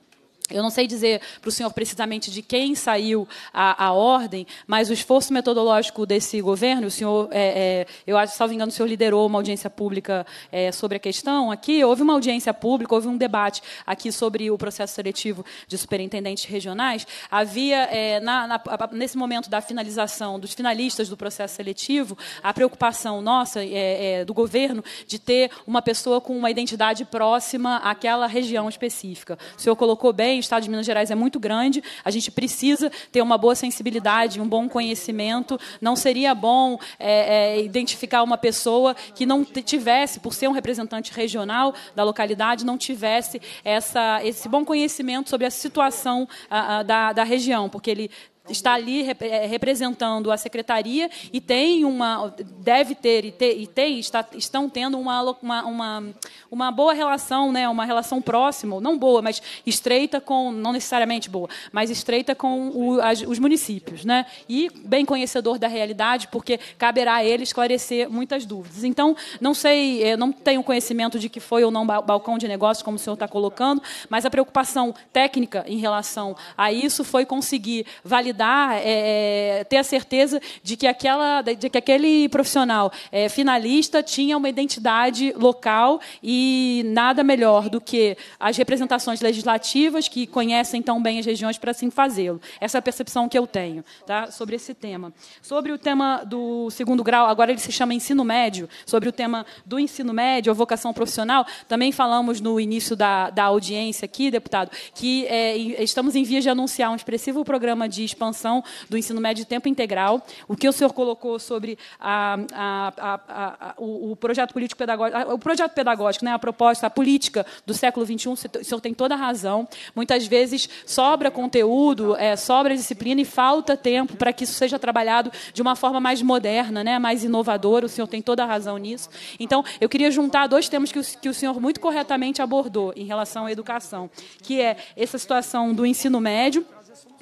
[SPEAKER 5] eu não sei dizer para o senhor precisamente de quem saiu a, a, ordem, mas o esforço metodológico desse governo, o senhor, é, é, eu acho, salvo engano, o senhor liderou uma audiência pública é, sobre a questão aqui. Houve uma audiência pública, houve um debate aqui sobre o processo seletivo de superintendentes regionais. Havia, é, na, na, nesse momento da finalização dos finalistas do processo seletivo, a preocupação nossa, é, é, do governo, de ter uma pessoa com uma identidade próxima àquela região específica. O senhor colocou bem também, o Estado de Minas Gerais é muito grande, a gente precisa ter uma boa sensibilidade, um bom conhecimento. Não seria bom é, é, identificar uma pessoa que não tivesse, por ser um representante regional da localidade, não tivesse essa, esse bom conhecimento sobre a situação a, a, da, da região, porque ele está ali eh, representando a secretaria e tem uma deve ter e, ter, e tem está, estão tendo uma, uma, uma, uma, boa relação né uma relação próxima não boa mas estreita com não necessariamente boa mas estreita com o, as, os municípios né e bem conhecedor da realidade porque caberá a ele esclarecer muitas dúvidas então não sei eh, não tenho conhecimento de que foi ou não balcão de negócios como o senhor está colocando mas a preocupação técnica em relação a isso foi conseguir validar validar, é, é, ter a certeza de que, aquela, de que aquele profissional é, finalista tinha uma identidade local e nada melhor do que as representações legislativas que conhecem tão bem as regiões para assim fazê-lo. Essa é a percepção que eu tenho tá, sobre esse tema. Sobre o tema do segundo grau, agora ele se chama ensino médio, sobre o tema do ensino médio, a vocação profissional, também falamos no início da, da audiência aqui, deputado, que é, estamos em vias de anunciar um expressivo programa de expansão expansão do ensino médio de tempo integral, o que o senhor colocou sobre a, a, a, o, o, projeto político pedagógico, o projeto pedagógico, né, a proposta, a política do século XXI, o senhor tem toda a razão. Muitas vezes sobra conteúdo, é, sobra disciplina e falta tempo para que isso seja trabalhado de uma forma mais moderna, né, mais inovadora. O senhor tem toda a razão nisso. Então, eu queria juntar dois temas que o, que o senhor muito corretamente abordou em relação à educação, que é essa situação do ensino médio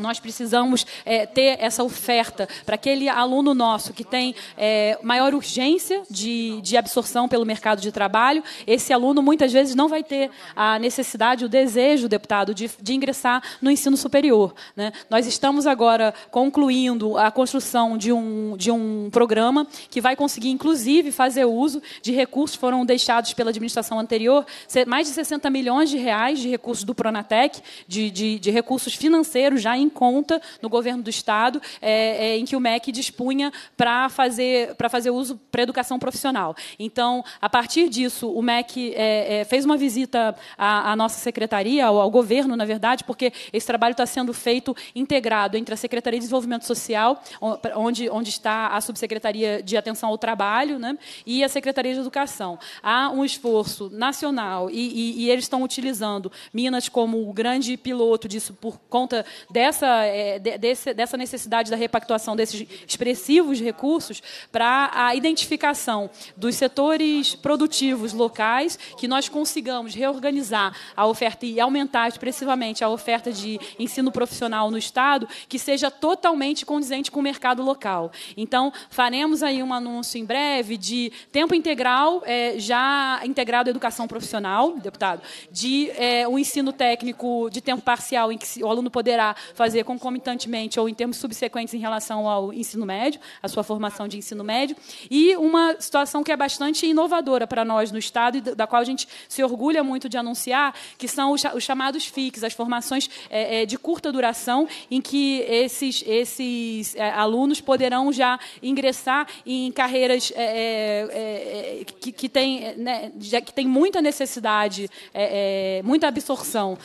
[SPEAKER 5] nós precisamos é, ter essa oferta para aquele aluno nosso que tem é, maior urgência de, de absorção pelo mercado de trabalho. Esse aluno, muitas vezes, não vai ter a necessidade, o desejo, deputado, de, de ingressar no ensino superior. Né? Nós estamos agora concluindo a construção de um, de um programa que vai conseguir, inclusive, fazer uso de recursos que foram deixados pela administração anterior, mais de 60 milhões de reais de recursos do Pronatec, de, de, de recursos financeiros já em conta no governo do Estado, é, é, em que o MEC dispunha para fazer, para fazer uso para educação profissional. Então, a partir disso, o MEC é, é, fez uma visita à, à nossa secretaria, ao, ao, governo, na verdade, porque esse trabalho está sendo feito integrado entre a Secretaria de Desenvolvimento Social, onde, onde está a Subsecretaria de Atenção ao Trabalho, né, e a Secretaria de Educação. Há um esforço nacional, e, e, e eles estão utilizando Minas como o grande piloto disso por conta dessa dessa, é, de, desse, dessa necessidade da repactuação desses expressivos recursos para a identificação dos setores produtivos locais que nós consigamos reorganizar a oferta e aumentar expressivamente a oferta de ensino profissional no Estado que seja totalmente condizente com o mercado local. Então, faremos aí um anúncio em breve de tempo integral, é, já integrado à educação profissional, deputado, de é, um ensino técnico de tempo parcial em que o aluno poderá fazer concomitantemente ou em termos subsequentes em relação ao ensino médio, a sua formação de ensino médio, e uma situação que é bastante inovadora para nós no Estado e da qual a gente se orgulha muito de anunciar, que são os chamados FICs, as formações é, é, de curta duração, em que esses, esses é, alunos poderão já ingressar em carreiras que, que, tem, né, que tem muita necessidade, muita absorção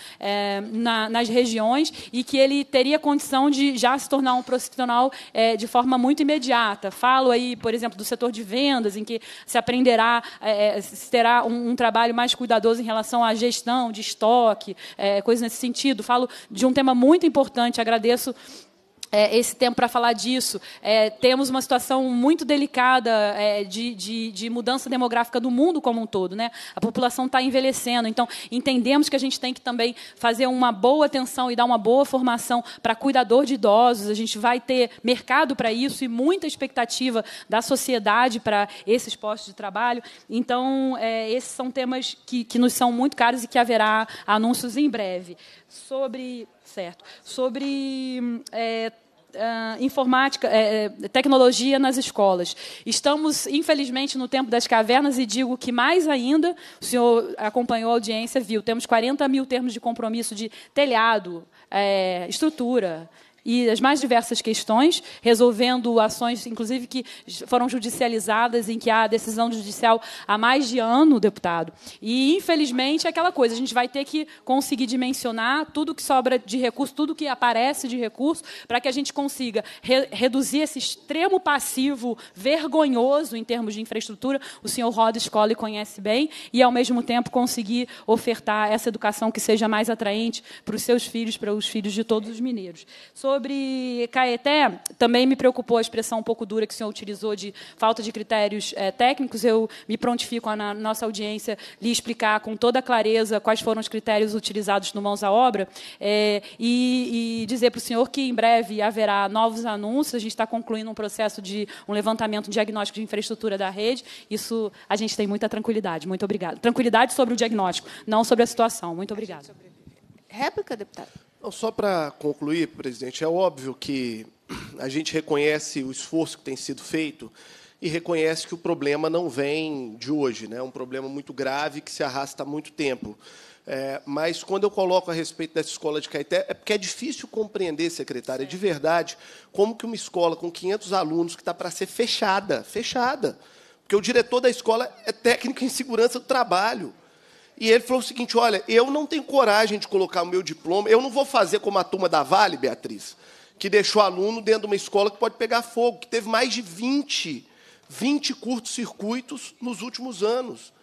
[SPEAKER 5] nas regiões e que ele teria condição de já se tornar um profissional é, de forma muito imediata. Falo aí, por exemplo, do setor de vendas, em que se aprenderá, é, é se terá um, um, trabalho mais cuidadoso em relação à gestão de estoque, é, coisas nesse sentido. Falo de um tema muito importante, agradeço é, esse tempo para falar disso. É, temos uma situação muito delicada é, de, de, de, mudança demográfica do mundo como um todo. Né? A população está envelhecendo, então entendemos que a gente tem que também fazer uma boa atenção e dar uma boa formação para cuidador de idosos. A gente vai ter mercado para isso e muita expectativa da sociedade para esses postos de trabalho. Então, é, esses são temas que, que nos são muito caros e que haverá anúncios em breve. Sobre. Certo. Sobre é, uh, informática, uh, tecnologia nas escolas. Estamos, infelizmente, no tempo das cavernas e digo que mais ainda, o senhor acompanhou a audiência, viu, temos 40 mil termos de compromisso de telhado, é, estrutura, e as mais diversas questões, resolvendo ações, inclusive, que foram judicializadas, em que há decisão judicial há mais de ano, deputado. E, infelizmente, é aquela coisa, a gente vai ter que conseguir dimensionar tudo que sobra de recurso, tudo que aparece de recurso, para que a gente consiga re reduzir esse extremo passivo vergonhoso em termos de infraestrutura, o senhor roda escola e conhece bem, e, ao mesmo tempo, conseguir ofertar essa educação que seja mais atraente para os seus filhos, para os filhos de todos os mineiros. Sou sobre Caeté, também me preocupou a expressão um pouco dura que o senhor utilizou de falta de critérios é, técnicos. Eu me prontifico a, na nossa audiência lhe explicar com toda clareza quais foram os critérios utilizados no Mãos à Obra é, e, e, dizer para o senhor que em breve haverá novos anúncios. A gente está concluindo um processo de um levantamento um diagnóstico de infraestrutura da rede. Isso a gente tem muita tranquilidade. Muito obrigada. Tranquilidade sobre o diagnóstico, não sobre a situação. Muito obrigada. Réplica,
[SPEAKER 10] deputado. Não, só para concluir, presidente, é óbvio que a gente reconhece o esforço que tem sido feito e reconhece que o problema não vem de hoje, né? é um problema muito grave que se arrasta há muito tempo. É, mas quando eu coloco a respeito dessa escola de Caeté, é porque é difícil compreender, secretária, de verdade, como que uma escola com 500 alunos que está para ser fechada, fechada, porque o diretor da escola é técnico em segurança do trabalho, e ele falou o seguinte: olha, eu não tenho coragem de colocar o meu diploma, eu não vou fazer como a turma da Vale, Beatriz, que deixou aluno dentro de uma escola que pode pegar fogo, que teve mais de 20, 20 curtos-circuitos nos últimos anos.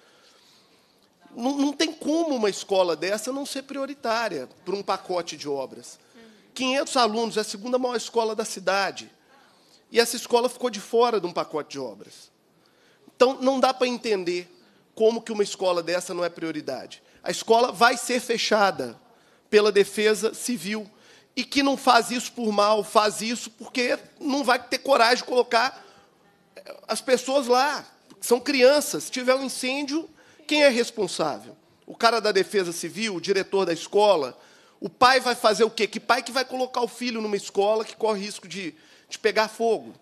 [SPEAKER 10] Não, não, tem como uma escola dessa não ser prioritária para um pacote de obras. 500 alunos, é a segunda maior escola da cidade. E essa escola ficou de fora de um pacote de obras. Então, não dá para entender como que uma escola dessa não é prioridade? A escola vai ser fechada pela defesa civil. E que não faz isso por mal, faz isso porque não vai ter coragem de colocar eh, as pessoas lá. São crianças. Se tiver um incêndio, quem é responsável? O cara da defesa civil, o diretor da escola, o pai vai fazer o quê? Que pai que vai colocar o filho numa escola que corre risco de, de pegar fogo?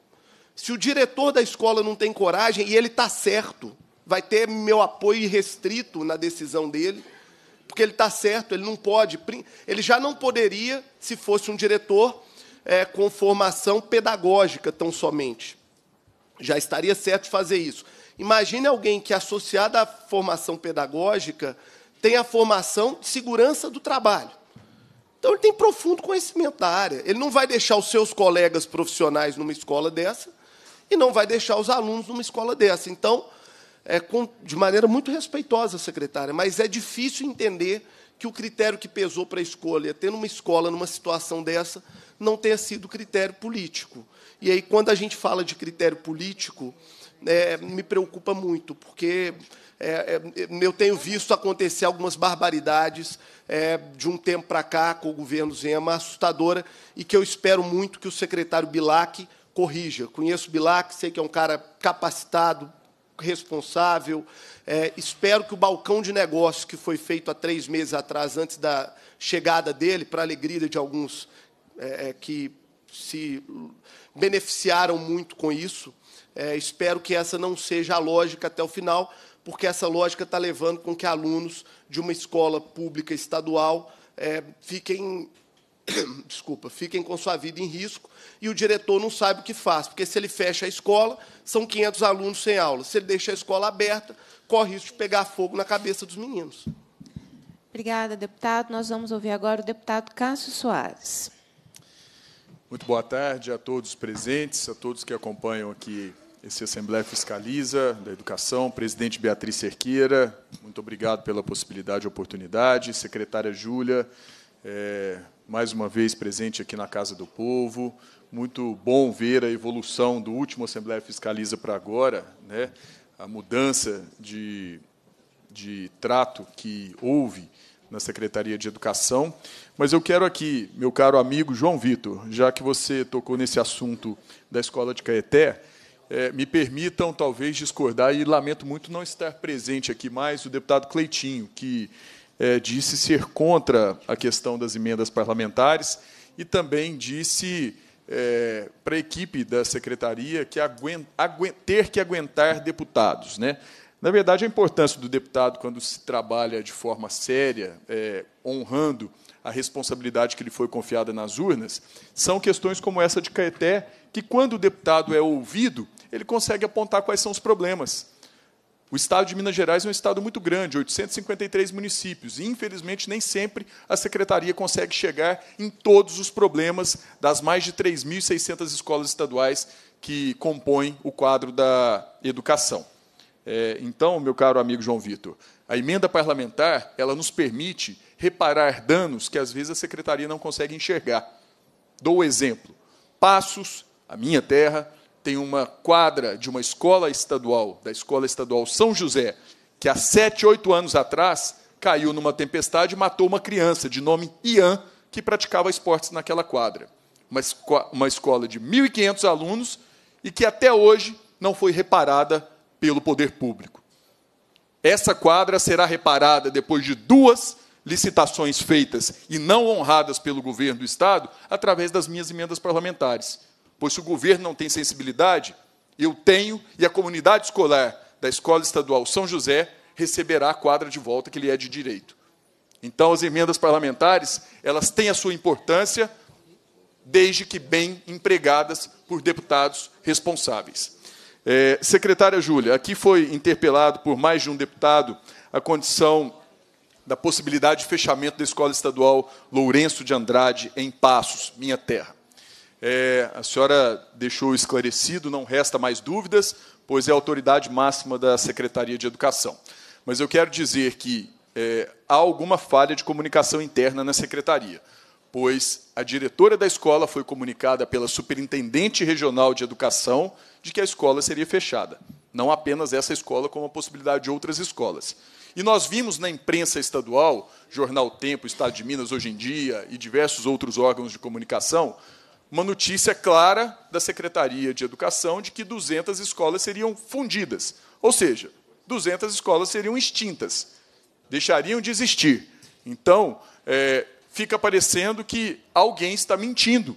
[SPEAKER 10] Se o diretor da escola não tem coragem, e ele está certo, vai ter meu apoio restrito na decisão dele, porque ele está certo, ele não pode. Ele já não poderia se fosse um diretor é, com formação pedagógica tão somente. Já estaria certo fazer isso. Imagine alguém que, associado à formação pedagógica, tem a formação de segurança do trabalho. Então, ele tem profundo conhecimento da área. Ele não vai deixar os seus colegas profissionais numa escola dessa e não vai deixar os alunos numa escola dessa. Então, é, com, de maneira muito respeitosa, secretária, mas é difícil entender que o critério que pesou para a escolha, tendo uma escola numa situação dessa, não tenha sido critério político. E aí, quando a gente fala de critério político, é, me preocupa muito, porque é, é, eu tenho visto acontecer algumas barbaridades é, de um tempo para cá com o governo Zema, assustadora, e que eu espero muito que o secretário Bilac corrija. Conheço o Bilac, sei que é um cara capacitado, responsável. É, espero que o balcão de negócios que foi feito há três meses atrás, antes da chegada dele, para a alegria de alguns é, é, que se beneficiaram muito com isso, é, espero que essa não seja a lógica até o final, porque essa lógica está levando com que alunos de uma escola pública estadual é, fiquem desculpa, fiquem com sua vida em risco e o diretor não sabe o que faz, porque se ele fecha a escola, são 500 alunos sem aula. Se ele deixa a escola aberta, corre risco de pegar fogo na cabeça dos meninos.
[SPEAKER 1] Obrigada, deputado. Nós vamos ouvir agora o deputado Cássio Soares.
[SPEAKER 25] Muito boa tarde a todos presentes, a todos que acompanham aqui esse Assembleia Fiscaliza da Educação, presidente Beatriz Cerqueira, muito obrigado pela possibilidade e oportunidade, secretária Júlia, é, mais uma vez presente aqui na Casa do Povo. Muito bom ver a evolução do último Assembleia Fiscaliza para agora, né? a mudança de, de trato que houve na Secretaria de Educação. Mas eu quero aqui, meu caro amigo João Vitor, já que você tocou nesse assunto da escola de Caeté, é, me permitam talvez discordar, e lamento muito não estar presente aqui mais o deputado Cleitinho, que é, disse ser contra a questão das emendas parlamentares e também disse é, para a equipe da secretaria que ter que aguentar deputados. Né? Na verdade, a importância do deputado, quando se trabalha de forma séria, é, honrando a responsabilidade que lhe foi confiada nas urnas, são questões como essa de Caeté, que, quando o deputado é ouvido, ele consegue apontar quais são os problemas. O estado de Minas Gerais é um estado muito grande, 853 municípios, e infelizmente nem sempre a secretaria consegue chegar em todos os problemas das mais de 3.600 escolas estaduais que compõem o quadro da educação. É, então, meu caro amigo João Vitor, a emenda parlamentar ela nos permite reparar danos que às vezes a secretaria não consegue enxergar. Dou o exemplo: Passos, a minha terra, tem uma quadra de uma escola estadual, da Escola Estadual São José, que há sete, oito anos atrás caiu numa tempestade e matou uma criança de nome Ian, que praticava esportes naquela quadra. Uma, esco uma escola de 1.500 alunos e que até hoje não foi reparada pelo poder público. Essa quadra será reparada depois de duas licitações feitas e não honradas pelo governo do Estado através das minhas emendas parlamentares pois se o governo não tem sensibilidade, eu tenho e a comunidade escolar da Escola Estadual São José receberá a quadra de volta que lhe é de direito. Então, as emendas parlamentares, elas têm a sua importância, desde que bem empregadas por deputados responsáveis. É, secretária Júlia, aqui foi interpelado por mais de um deputado a condição da possibilidade de fechamento da Escola Estadual Lourenço de Andrade, em Passos, minha terra. É, a senhora deixou esclarecido, não resta mais dúvidas, pois é a autoridade máxima da Secretaria de Educação. Mas eu quero dizer que é, há alguma falha de comunicação interna na secretaria, pois a diretora da escola foi comunicada pela Superintendente Regional de Educação de que a escola seria fechada. Não apenas essa escola, como a possibilidade de outras escolas. E nós vimos na imprensa estadual, Jornal Tempo, Estado de Minas hoje em dia e diversos outros órgãos de comunicação, uma notícia clara da Secretaria de Educação de que 200 escolas seriam fundidas, ou seja, 200 escolas seriam extintas, deixariam de existir. Então, é, fica parecendo que alguém está mentindo.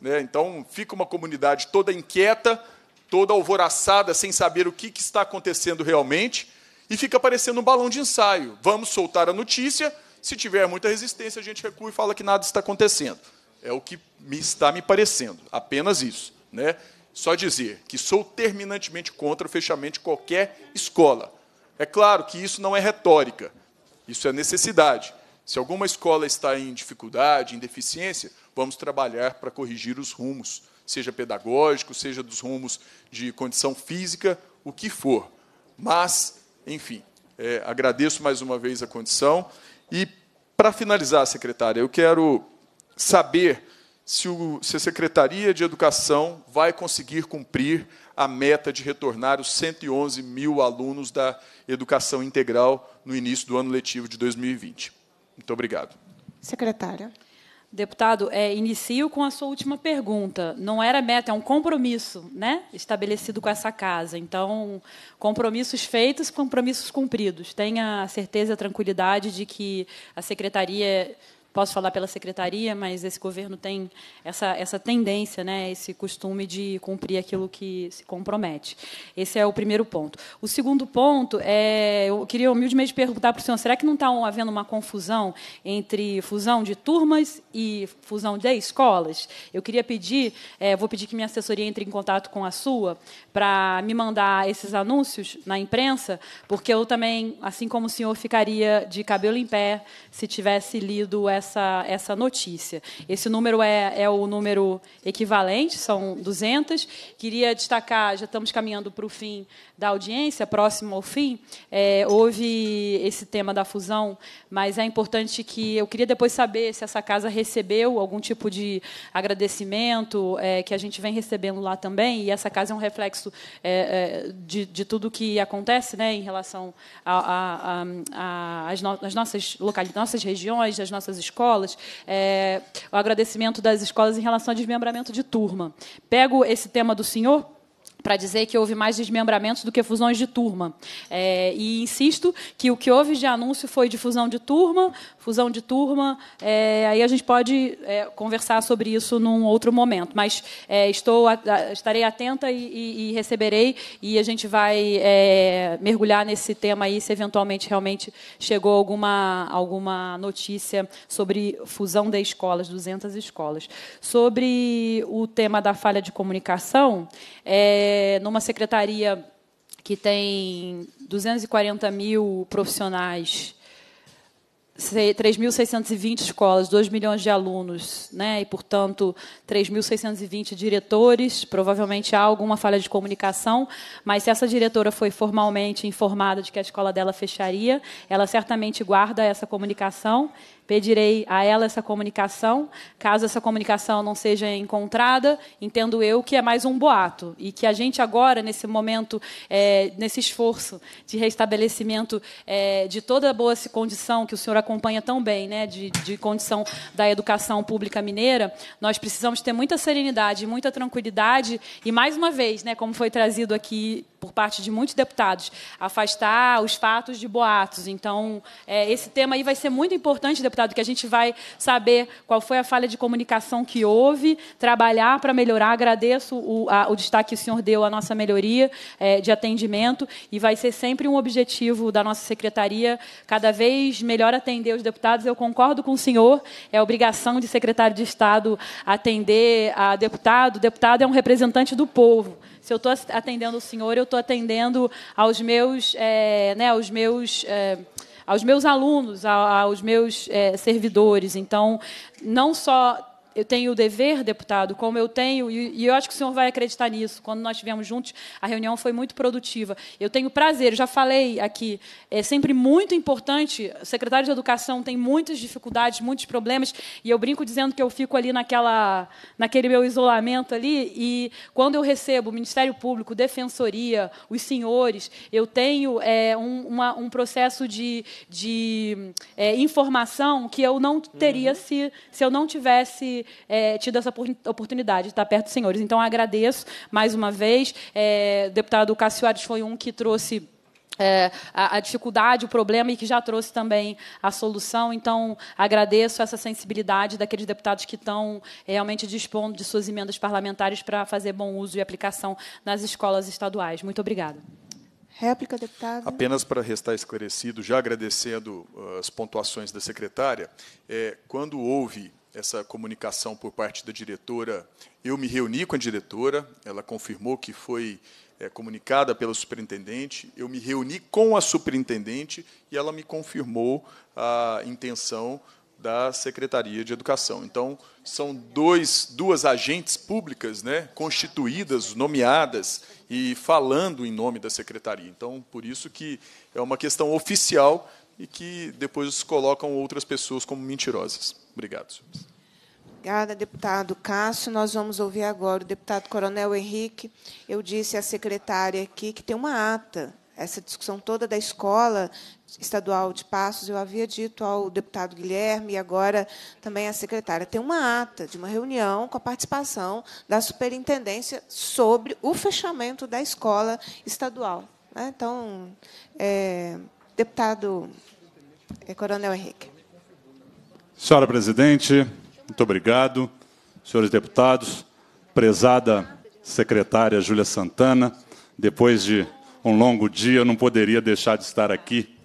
[SPEAKER 25] Né? Então, fica uma comunidade toda inquieta, toda alvoraçada, sem saber o que, que está acontecendo realmente, e fica parecendo um balão de ensaio. Vamos soltar a notícia, se tiver muita resistência, a gente recua e fala que nada está acontecendo. É o que me está me parecendo, apenas isso. Né? Só dizer que sou terminantemente contra o fechamento de qualquer escola. É claro que isso não é retórica, isso é necessidade. Se alguma escola está em dificuldade, em deficiência, vamos trabalhar para corrigir os rumos, seja pedagógico, seja dos rumos de condição física, o que for. Mas, enfim, é, agradeço mais uma vez a condição. E, para finalizar, secretária, eu quero saber se, o, se a Secretaria de Educação vai conseguir cumprir a meta de retornar os 111 mil alunos da educação integral no início do ano letivo de 2020. Muito obrigado.
[SPEAKER 5] Secretária. Deputado, é, inicio com a sua última pergunta. Não era meta, é um compromisso né, estabelecido com essa casa. Então, compromissos feitos, compromissos cumpridos. Tenha a certeza a tranquilidade de que a Secretaria posso falar pela secretaria, mas esse governo tem essa, essa tendência, né, esse costume de cumprir aquilo que se compromete. Esse é o primeiro ponto. O segundo ponto é, eu queria humildemente perguntar para o senhor, será que não está havendo uma confusão entre fusão de turmas e fusão de escolas? Eu queria pedir, é, vou pedir que minha assessoria entre em contato com a sua para me mandar esses anúncios na imprensa, porque eu também, assim como o senhor, ficaria de cabelo em pé se tivesse lido essa essa, essa notícia. Esse número é, é o número equivalente, são 200. Queria destacar, já estamos caminhando para o fim da audiência, próximo ao fim, é, houve esse tema da fusão, mas é importante que eu queria depois saber se essa casa recebeu algum tipo de agradecimento é, que a gente vem recebendo lá também, e essa casa é um reflexo é, é de, de tudo que acontece né, em relação às no, nossas localidades, nossas regiões, das nossas escolas escolas, é, o agradecimento das escolas em relação ao desmembramento de turma. Pego esse tema do senhor para dizer que houve mais desmembramentos do que fusões de turma. É, e insisto que o que houve de anúncio foi de fusão de turma, fusão de turma. É, aí a gente pode é, conversar sobre isso num outro momento. Mas é, estou, estarei atenta e, e, e, receberei, e a gente vai é, mergulhar nesse tema aí, se eventualmente realmente chegou alguma, alguma notícia sobre fusão de escolas, 200 escolas. Sobre o tema da falha de comunicação. É, é, numa secretaria que tem 240 mil profissionais, 3.620 escolas, 2 milhões de alunos, né? e, portanto, 3.620 diretores. Provavelmente há alguma falha de comunicação, mas se essa diretora foi formalmente informada de que a escola dela fecharia, ela certamente guarda essa comunicação Pedirei a ela essa comunicação. Caso essa comunicação não seja encontrada, entendo eu que é mais um boato e que a gente agora, nesse momento, é, nesse esforço de restabelecimento é, de toda a boa condição que o senhor acompanha tão bem, né, de, de condição da educação pública mineira, nós precisamos ter muita serenidade, muita tranquilidade e mais uma vez, né, como foi trazido aqui por parte de muitos deputados, afastar os fatos de boatos. Então, é, esse tema aí vai ser muito importante, deputado, que a gente vai saber qual foi a falha de comunicação que houve, trabalhar para melhorar. Agradeço o, a, o, destaque que o senhor deu à nossa melhoria é, de atendimento e vai ser sempre um objetivo da nossa secretaria cada vez melhor atender os deputados. Eu concordo com o senhor, é obrigação de secretário de Estado atender a deputado. O deputado é um representante do povo. Se eu estou atendendo o Senhor, eu estou atendendo aos meus, é, né, aos meus é, aos meus alunos, aos meus é, servidores. Então, não só eu tenho o dever, deputado, como eu tenho, e, e eu acho que o senhor vai acreditar nisso, quando nós estivemos juntos, a reunião foi muito produtiva. Eu tenho prazer, já falei aqui, é sempre muito importante, o secretário de Educação tem muitas dificuldades, muitos problemas, e eu brinco dizendo que eu fico ali naquela, naquele meu isolamento ali, e quando eu recebo o Ministério Público, Defensoria, os senhores, eu tenho é, um, uma, um, processo de, de é, informação que eu não teria uhum. se, se eu não tivesse é, tido essa oportunidade de estar perto dos senhores. Então, agradeço mais uma vez. É, o deputado Cássio Ares foi um que trouxe. É, a, a, dificuldade, o problema e que já trouxe também a solução. Então, agradeço essa sensibilidade daqueles deputados que estão é, realmente dispondo de suas emendas parlamentares para fazer bom uso e aplicação nas escolas estaduais. Muito obrigada. Réplica, deputado. Apenas
[SPEAKER 25] para restar esclarecido, já agradecendo ah, as pontuações da secretária, é, quando houve essa comunicação por parte da diretora. Eu me reuni com a diretora, ela confirmou que foi é, comunicada pela superintendente. Eu me reuni com a superintendente e ela me confirmou a intenção da Secretaria de Educação. Então, são dois, duas agentes públicas né, constituídas, nomeadas e falando em nome da Secretaria. Então, por isso que é uma questão oficial e que depois colocam outras pessoas como mentirosas. Obrigado, senhores.
[SPEAKER 1] Obrigada, deputado Cássio. Nós vamos ouvir agora o deputado Coronel Henrique. Eu disse à secretária aqui que tem uma ata. Essa discussão toda da escola estadual de Passos, eu havia dito ao deputado Guilherme e agora também à secretária, tem uma ata de uma reunião com a participação da superintendência sobre o fechamento da escola estadual. Né? Então, é, deputado é, Coronel Henrique.
[SPEAKER 26] Senhora presidente, muito obrigado. Senhores deputados, prezada secretária Júlia Santana, depois de um longo dia, eu não poderia deixar de estar aqui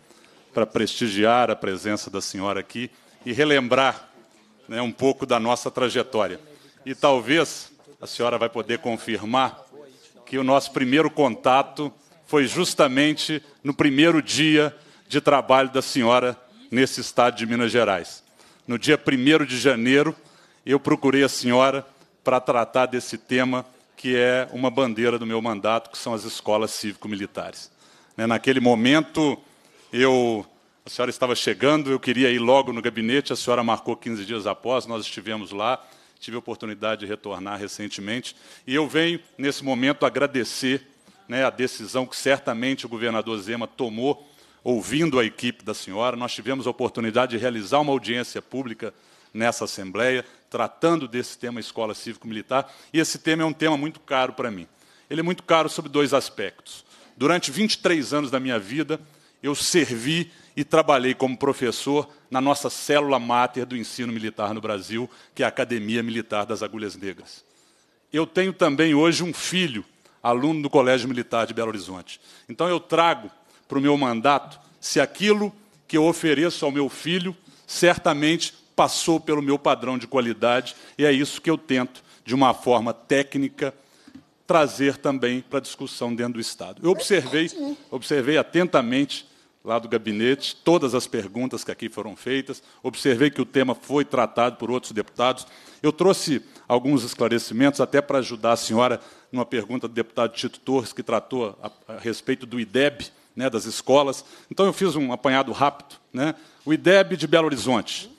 [SPEAKER 26] para prestigiar a presença da senhora aqui e relembrar né, um pouco da nossa trajetória. E talvez a senhora vai poder confirmar que o nosso primeiro contato foi justamente no primeiro dia de trabalho da senhora nesse estado de Minas Gerais no dia 1 de janeiro, eu procurei a senhora para tratar desse tema que é uma bandeira do meu mandato, que são as escolas cívico-militares. Né, naquele momento, eu, a senhora estava chegando, eu queria ir logo no gabinete, a senhora marcou 15 dias após, nós estivemos lá, tive a oportunidade de retornar recentemente, e eu venho, nesse momento, agradecer né, a decisão que certamente o governador Zema tomou ouvindo a equipe da senhora, nós tivemos a oportunidade de realizar uma audiência pública nessa Assembleia, tratando desse tema escola cívico-militar, e esse tema é um tema muito caro para mim. Ele é muito caro sobre dois aspectos. Durante 23 anos da minha vida, eu servi e trabalhei como professor na nossa célula máter do ensino militar no Brasil, que é a Academia Militar das Agulhas Negras. Eu tenho também hoje um filho, aluno do Colégio Militar de Belo Horizonte. Então eu trago para o meu mandato se aquilo que eu ofereço ao meu filho certamente passou pelo meu padrão de qualidade, e é isso que eu tento, de uma forma técnica, trazer também para a discussão dentro do Estado. Eu observei, observei atentamente lá do gabinete todas as perguntas que aqui foram feitas, observei que o tema foi tratado por outros deputados. Eu trouxe alguns esclarecimentos até para ajudar a senhora numa pergunta do deputado Tito Torres, que tratou a, a respeito do IDEB, né, das escolas. Então eu fiz um apanhado rápido. Né? O IDEB de Belo Horizonte.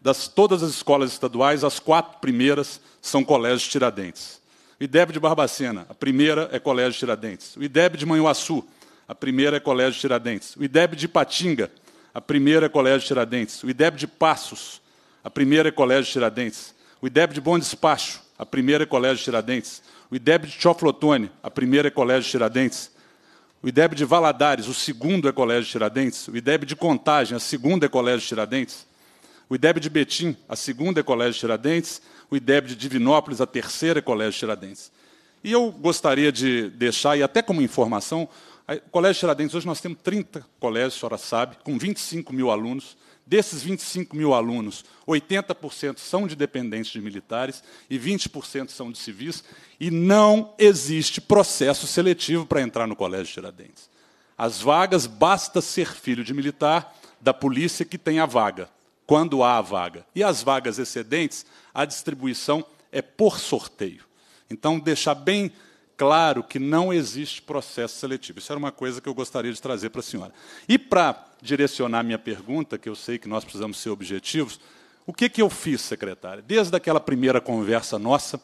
[SPEAKER 26] Das todas as escolas estaduais, as quatro primeiras são colégios Tiradentes. O IDEB de Barbacena, a primeira é colégio Tiradentes. O IDEB de Manhuaçu, a primeira é colégio Tiradentes. O IDEB de Patinga, a primeira é colégio Tiradentes. O IDEB de Passos, a primeira é colégio Tiradentes. O IDEB de Bom Despacho, a primeira é colégio Tiradentes. O IDEB de Choflotone, a primeira é colégio Tiradentes o IDEB de Valadares, o segundo é Colégio Tiradentes, o IDEB de Contagem, a segunda é Colégio Tiradentes, o IDEB de Betim, a segunda é Colégio Tiradentes, o IDEB de Divinópolis, a terceira é Colégio Tiradentes. E eu gostaria de deixar, e até como informação, o Colégio Tiradentes, hoje nós temos 30 colégios, a senhora sabe, com 25 mil alunos, Desses 25 mil alunos, 80% são de dependentes de militares e 20% são de civis, e não existe processo seletivo para entrar no Colégio Tiradentes. As vagas, basta ser filho de militar da polícia que tem a vaga, quando há a vaga. E as vagas excedentes, a distribuição é por sorteio. Então, deixar bem claro que não existe processo seletivo. Isso era uma coisa que eu gostaria de trazer para a senhora. E para direcionar minha pergunta, que eu sei que nós precisamos ser objetivos, o que, que eu fiz, secretária? Desde aquela primeira conversa nossa,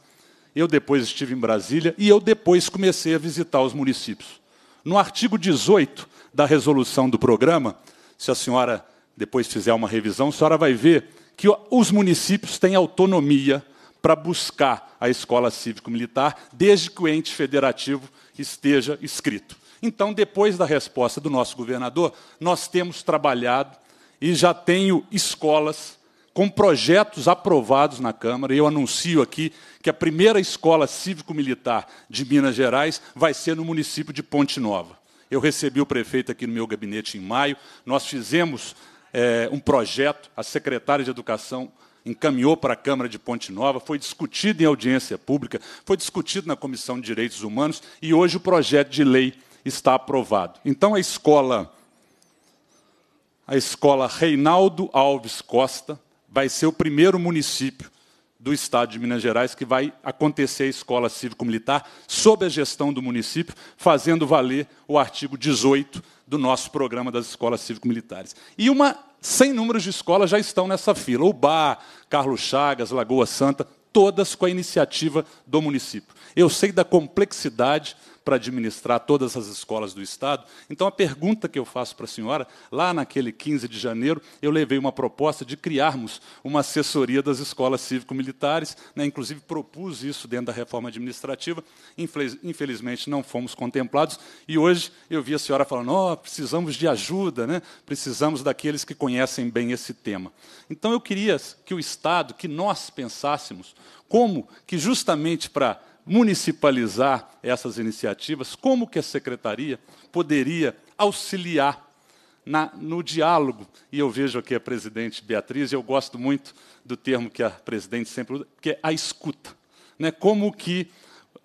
[SPEAKER 26] eu depois estive em Brasília e eu depois comecei a visitar os municípios. No artigo 18 da resolução do programa, se a senhora depois fizer uma revisão, a senhora vai ver que os municípios têm autonomia para buscar a escola cívico-militar, desde que o ente federativo esteja escrito. Então, depois da resposta do nosso governador, nós temos trabalhado e já tenho escolas com projetos aprovados na Câmara. eu anuncio aqui que a primeira escola cívico-militar de Minas Gerais vai ser no município de Ponte Nova. Eu recebi o prefeito aqui no meu gabinete em maio, nós fizemos é, um projeto, a secretária de Educação encaminhou para a Câmara de Ponte Nova, foi discutido em audiência pública, foi discutido na Comissão de Direitos Humanos e hoje o projeto de lei está aprovado. Então a escola a escola Reinaldo Alves Costa vai ser o primeiro município do estado de Minas Gerais que vai acontecer a escola cívico-militar sob a gestão do município, fazendo valer o artigo 18 do nosso programa das escolas cívico-militares. E uma sem números de escolas já estão nessa fila. O Bar, Carlos Chagas, Lagoa Santa, todas com a iniciativa do município. Eu sei da complexidade para administrar todas as escolas do Estado. Então, a pergunta que eu faço para a senhora, lá naquele 15 de janeiro, eu levei uma proposta de criarmos uma assessoria das escolas cívico-militares, né, inclusive propus isso dentro da reforma administrativa, infelizmente não fomos contemplados, e hoje eu vi a senhora falando, oh, precisamos de ajuda, né? precisamos daqueles que conhecem bem esse tema. Então, eu queria que o Estado, que nós pensássemos, como que justamente para municipalizar essas iniciativas, como que a secretaria poderia auxiliar na, no diálogo. E eu vejo aqui a presidente Beatriz, e eu gosto muito do termo que a presidente sempre usa, que é a escuta. Né? Como que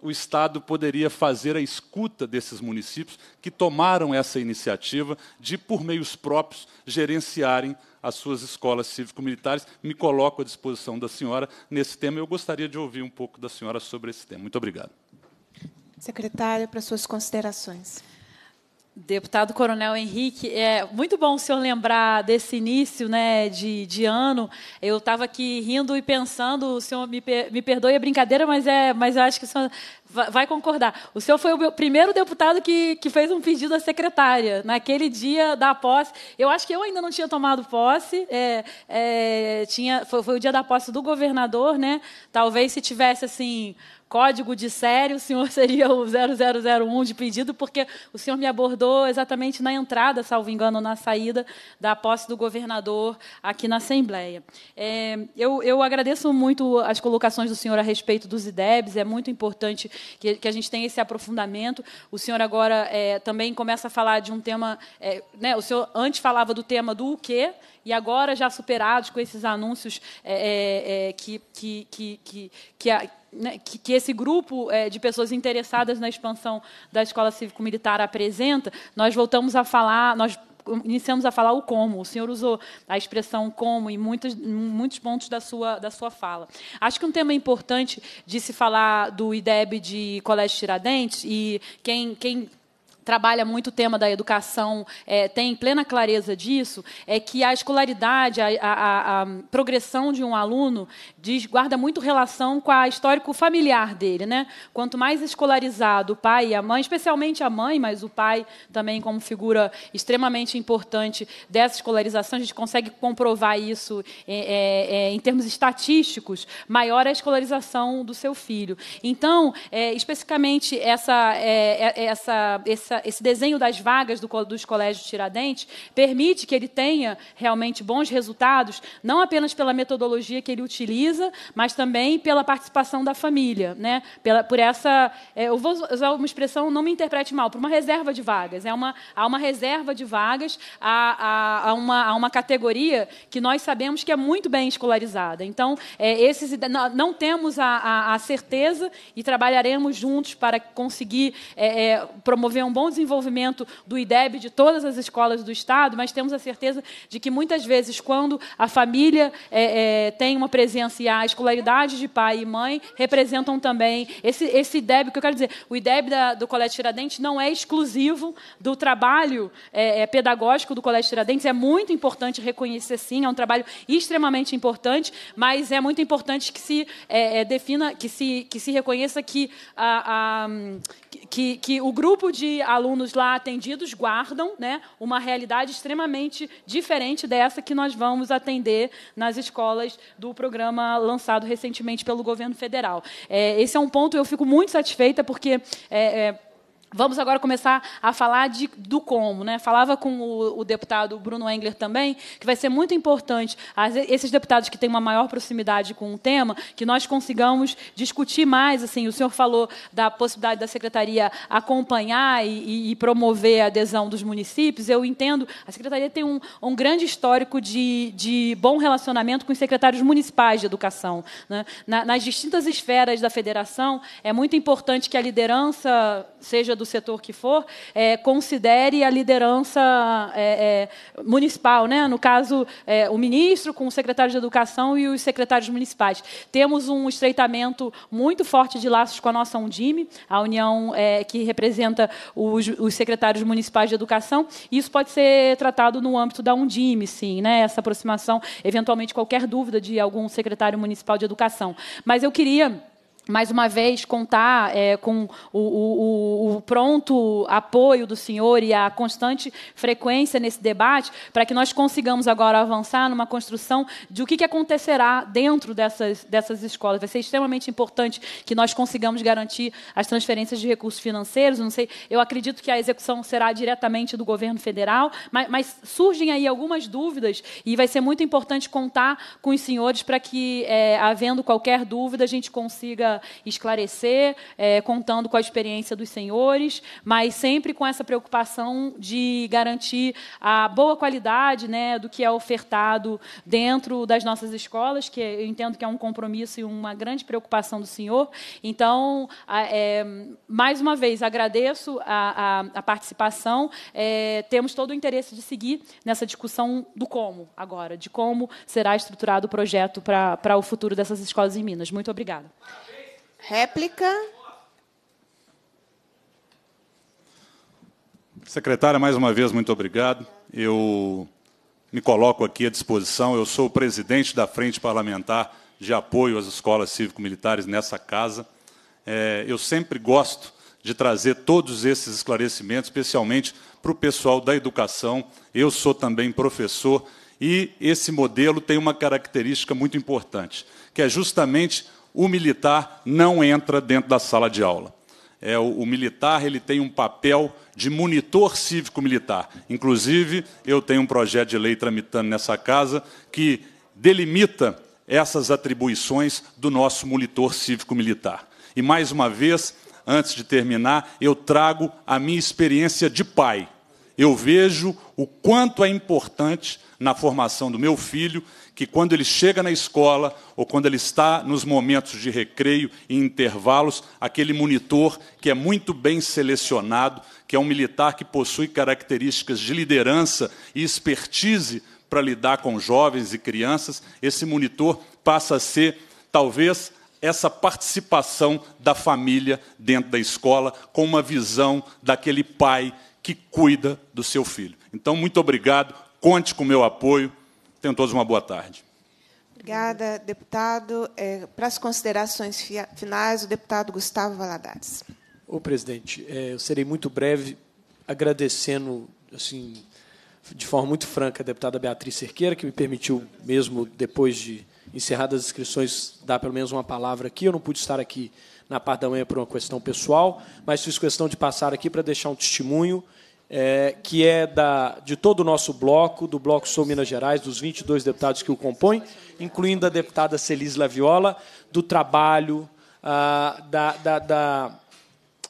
[SPEAKER 26] o Estado poderia fazer a escuta desses municípios que tomaram essa iniciativa de, por meios próprios, gerenciarem as suas escolas cívico-militares. Me coloco à disposição da senhora nesse tema. Eu gostaria de ouvir um pouco da senhora sobre esse tema. Muito obrigado.
[SPEAKER 5] Secretária, para suas considerações. Deputado Coronel Henrique, é muito bom o senhor lembrar desse início né, de, de ano. Eu estava aqui rindo e pensando, o senhor me, me perdoe a brincadeira, mas, é, mas eu acho que o senhor vai concordar. O senhor foi o primeiro deputado que, que fez um pedido à secretária naquele dia da posse. Eu acho que eu ainda não tinha tomado posse. É, é, tinha, foi, foi, o dia da posse do governador, né? Talvez se tivesse assim código de série, o senhor seria o 0001 de pedido, porque o senhor me abordou exatamente na entrada, salvo engano, na saída da posse do governador aqui na Assembleia. É, eu, eu agradeço muito as colocações do senhor a respeito dos IDEBs, é muito importante que, que a gente tem esse aprofundamento. O senhor agora é, também começa a falar de um tema. É, né, o senhor antes falava do tema do o quê, e agora já superados com esses anúncios é, é, é, que, que, que, que, que a, né, que, esse grupo é, de pessoas interessadas na expansão da escola cívico-militar apresenta, nós voltamos a falar, nós iniciamos a falar o como. O senhor usou a expressão como em muitos, muitos pontos da sua, da sua fala. Acho que um tema importante de se falar do IDEB de Colégio Tiradentes, e quem, quem trabalha muito o tema da educação, é, tem plena clareza disso, é que a escolaridade, a, a, a, progressão de um aluno diz, guarda muito relação com a histórico familiar dele. Né? Quanto mais escolarizado o pai e a mãe, especialmente a mãe, mas o pai também como figura extremamente importante dessa escolarização, a gente consegue comprovar isso é, é, é em termos estatísticos, maior a escolarização do seu filho. Então, é, especificamente, essa, é, essa, essa essa, esse desenho das vagas do, dos colégios Tiradentes permite que ele tenha realmente bons resultados, não apenas pela metodologia que ele utiliza, mas também pela participação da família, né? Pela, por essa, é, eu vou usar uma expressão, não me interprete mal, por uma reserva de vagas. É uma, há uma reserva de vagas a, a, a, uma, a uma categoria que nós sabemos que é muito bem escolarizada. Então, é, esses, não, não temos a, a, a certeza e trabalharemos juntos para conseguir é, é promover um bom bom desenvolvimento do IDEB de todas as escolas do Estado, mas temos a certeza de que muitas vezes, quando a família é, é, tem uma presença e a escolaridade de pai e mãe representam também esse, esse IDEB, que eu quero dizer, o IDEB da, do Colégio Tiradentes não é exclusivo do trabalho é, é, pedagógico do Colégio Tiradentes, é muito importante reconhecer sim, é um trabalho extremamente importante, mas é muito importante que se é, é, defina, que se, que se reconheça que a, a que, que o grupo de alunos lá atendidos guardam né, uma realidade extremamente diferente dessa que nós vamos atender nas escolas do programa lançado recentemente pelo governo federal. É, esse é um ponto eu fico muito satisfeita, porque. É, é, Vamos agora começar a falar de, do como. Né? Falava com o, o, deputado Bruno Engler também, que vai ser muito importante, as, esses deputados que têm uma maior proximidade com o tema, que nós consigamos discutir mais. Assim, o senhor falou da possibilidade da secretaria acompanhar e, e promover a adesão dos municípios. Eu entendo, a secretaria tem um, um grande histórico de, de, bom relacionamento com os secretários municipais de educação. Né? Na, nas distintas esferas da federação, é muito importante que a liderança seja do do setor que for, é, considere a liderança é, é, municipal, né? no caso, é, o ministro com o secretário de Educação e os secretários municipais. Temos um estreitamento muito forte de laços com a nossa Undime, a união é, que representa os, os, secretários municipais de educação, e isso pode ser tratado no âmbito da Undime, sim, né? essa aproximação, eventualmente qualquer dúvida de algum secretário municipal de educação. Mas eu queria mais uma vez, contar é, com o, o, o, pronto apoio do senhor e a constante frequência nesse debate, para que nós consigamos agora avançar numa construção de o que, que acontecerá dentro dessas, dessas escolas. Vai ser extremamente importante que nós consigamos garantir as transferências de recursos financeiros. Eu não sei, eu acredito que a execução será diretamente do governo federal, mas, mas surgem aí algumas dúvidas e vai ser muito importante contar com os senhores para que, é, havendo qualquer dúvida, a gente consiga esclarecer, é, contando com a experiência dos senhores, mas sempre com essa preocupação de garantir a boa qualidade né, do que é ofertado dentro das nossas escolas, que eu entendo que é um compromisso e uma grande preocupação do senhor. Então, é, mais uma vez, agradeço a, a, a participação. É, temos todo o interesse de seguir nessa discussão do como agora, de como será estruturado o projeto para o futuro dessas escolas em Minas. Muito obrigada. Réplica.
[SPEAKER 26] Secretária, mais uma vez, muito obrigado. Eu me coloco aqui à disposição. Eu sou o presidente da Frente Parlamentar de Apoio às Escolas Cívico-Militares nessa casa. É, eu sempre gosto de trazer todos esses esclarecimentos, especialmente para o pessoal da educação. Eu sou também professor e esse modelo tem uma característica muito importante, que é justamente o militar não entra dentro da sala de aula. É, o, o, militar ele tem um papel de monitor cívico-militar. Inclusive, eu tenho um projeto de lei tramitando nessa casa que delimita essas atribuições do nosso monitor cívico-militar. E, mais uma vez, antes de terminar, eu trago a minha experiência de pai. Eu vejo o quanto é importante na formação do meu filho que quando ele chega na escola ou quando ele está nos momentos de recreio e intervalos, aquele monitor que é muito bem selecionado, que é um militar que possui características de liderança e expertise para lidar com jovens e crianças, esse monitor passa a ser talvez essa participação da família dentro da escola com uma visão daquele pai que cuida do seu filho. Então, muito obrigado, conte com o meu apoio. Tenham todos uma boa tarde.
[SPEAKER 1] Obrigada, deputado. É, para as considerações finais, o deputado Gustavo Valadares.
[SPEAKER 26] Ô,
[SPEAKER 27] presidente, é, eu serei muito breve, agradecendo assim, de forma muito franca a deputada Beatriz Cerqueira, que me permitiu, mesmo depois de encerradas as inscrições, dar pelo menos uma palavra aqui. Eu não pude estar aqui na parte da manhã por uma questão pessoal, mas fiz questão de passar aqui para deixar um testemunho é, que é da, de todo o nosso bloco, do Bloco Sul Minas Gerais, dos 22 deputados que o compõem, incluindo a deputada Celis Laviola, do trabalho, ah, da, da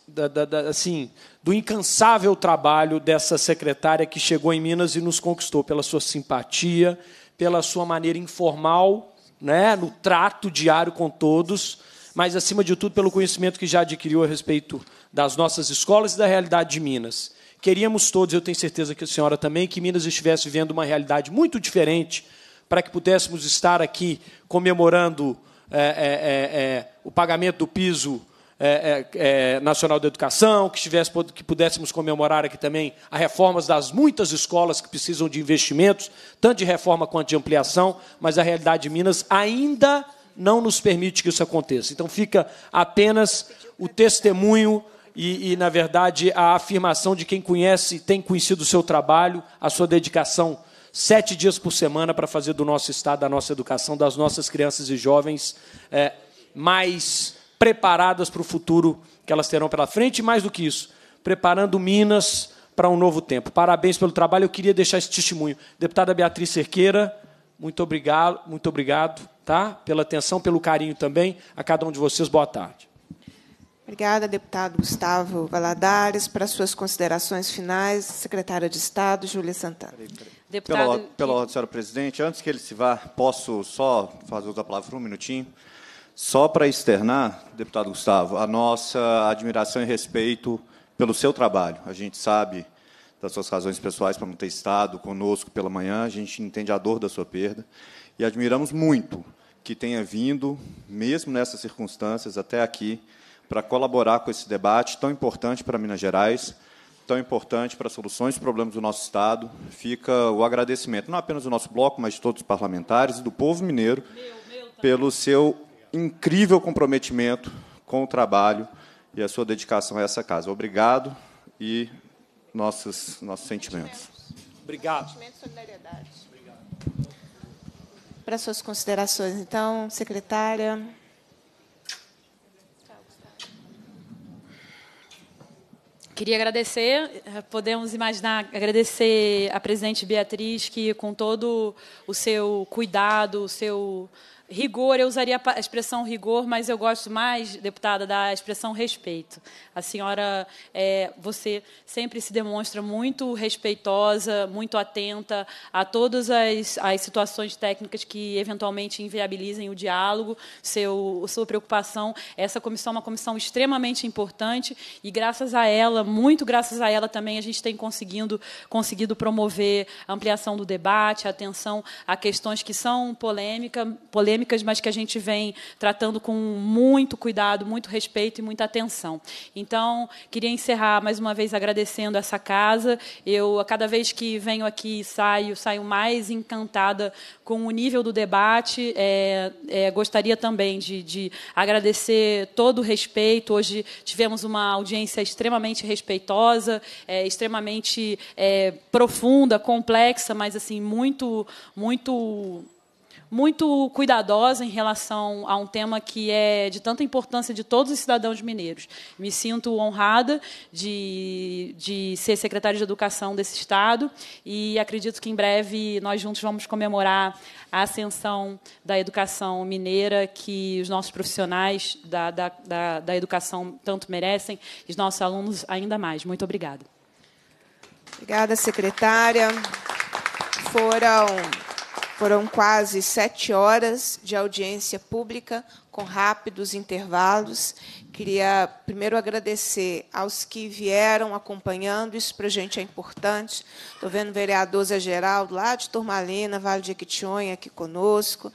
[SPEAKER 27] da, da, da, assim, do incansável trabalho dessa secretária que chegou em Minas e nos conquistou pela sua simpatia, pela sua maneira informal, né, no trato diário com todos, mas, acima de tudo, pelo conhecimento que já adquiriu a respeito das nossas escolas e da realidade de Minas. Queríamos todos, eu tenho certeza que a senhora também, que Minas estivesse vivendo uma realidade muito diferente para que pudéssemos estar aqui comemorando é, é, é, é o pagamento do piso é, é, nacional da educação, que, estivesse, que pudéssemos comemorar aqui também as reformas das muitas escolas que precisam de investimentos, tanto de reforma quanto de ampliação, mas a realidade de Minas ainda não nos permite que isso aconteça. Então fica apenas o testemunho e, e, na verdade, a afirmação de quem conhece, tem conhecido o seu trabalho, a sua dedicação sete dias por semana para fazer do nosso Estado, da nossa educação, das nossas crianças e jovens é, mais preparadas para o futuro que elas terão pela frente, e mais do que isso, preparando Minas para um novo tempo. Parabéns pelo trabalho, eu queria deixar esse testemunho. Deputada Beatriz Cerqueira, muito obrigado, muito obrigado, tá? Pela atenção, pelo carinho também. A cada um de vocês, boa tarde.
[SPEAKER 1] Obrigada, deputado Gustavo Valadares, para suas considerações finais. Secretária de Estado, Júlia Santana. Peraí, peraí.
[SPEAKER 5] Deputado... Pela,
[SPEAKER 3] pela ordem, senhora presidente, antes que ele se vá, posso só fazer uso da palavra por um minutinho? Só para externar, deputado Gustavo, a nossa admiração e respeito pelo seu trabalho. A gente sabe das suas razões pessoais para não ter estado conosco pela manhã, a gente entende a dor da sua perda e admiramos muito que tenha vindo, mesmo nessas circunstâncias, até aqui para colaborar com esse debate tão importante para Minas Gerais, tão importante para soluções e problemas do nosso Estado. Fica o agradecimento, não apenas do nosso bloco, mas de todos os parlamentares e do povo mineiro, meu, meu pelo seu incrível comprometimento com o trabalho e a sua dedicação a essa casa. Obrigado e nossos, nossos sentimentos.
[SPEAKER 1] Obrigado. Sentimento solidariedade. Obrigado. Para suas considerações, então, secretária.
[SPEAKER 5] Queria agradecer, eh, podemos imaginar, agradecer a presidente Beatriz, que com todo o seu cuidado, o seu rigor, eu usaria a expressão rigor, mas eu gosto mais, deputada, da expressão respeito. A senhora, é, você sempre se demonstra muito respeitosa, muito atenta a todas as, as situações técnicas que eventualmente inviabilizem o diálogo, seu, sua preocupação. Essa comissão é uma comissão extremamente importante e, graças a ela, muito graças a ela também, a gente tem conseguindo, conseguido promover a ampliação do debate, a atenção a questões que são polêmica, polêmicas polêmicas, mas que a gente vem tratando com muito cuidado, muito respeito e muita atenção. Então, queria encerrar mais uma vez agradecendo essa casa. Eu, a cada vez que venho aqui e saio, saio mais encantada com o nível do debate. É, é, gostaria também de, de agradecer todo o respeito. Hoje tivemos uma audiência extremamente respeitosa, é, extremamente é, profunda, complexa, mas assim muito, muito muito cuidadosa em relação a um tema que é de tanta importância de todos os cidadãos mineiros. Me sinto honrada de, de ser secretária de Educação desse Estado e acredito que em breve nós juntos vamos comemorar a ascensão da educação mineira que os nossos profissionais da, da, da, da educação tanto merecem e os nossos alunos ainda mais. Muito obrigada. Obrigada, secretária.
[SPEAKER 1] Foram foram quase sete horas de audiência pública, com rápidos intervalos. Queria primeiro agradecer aos que vieram acompanhando, isso para a gente é importante. Estou vendo o vereador Zé Geraldo, lá de Turmalina, Vale de Equitionha, aqui conosco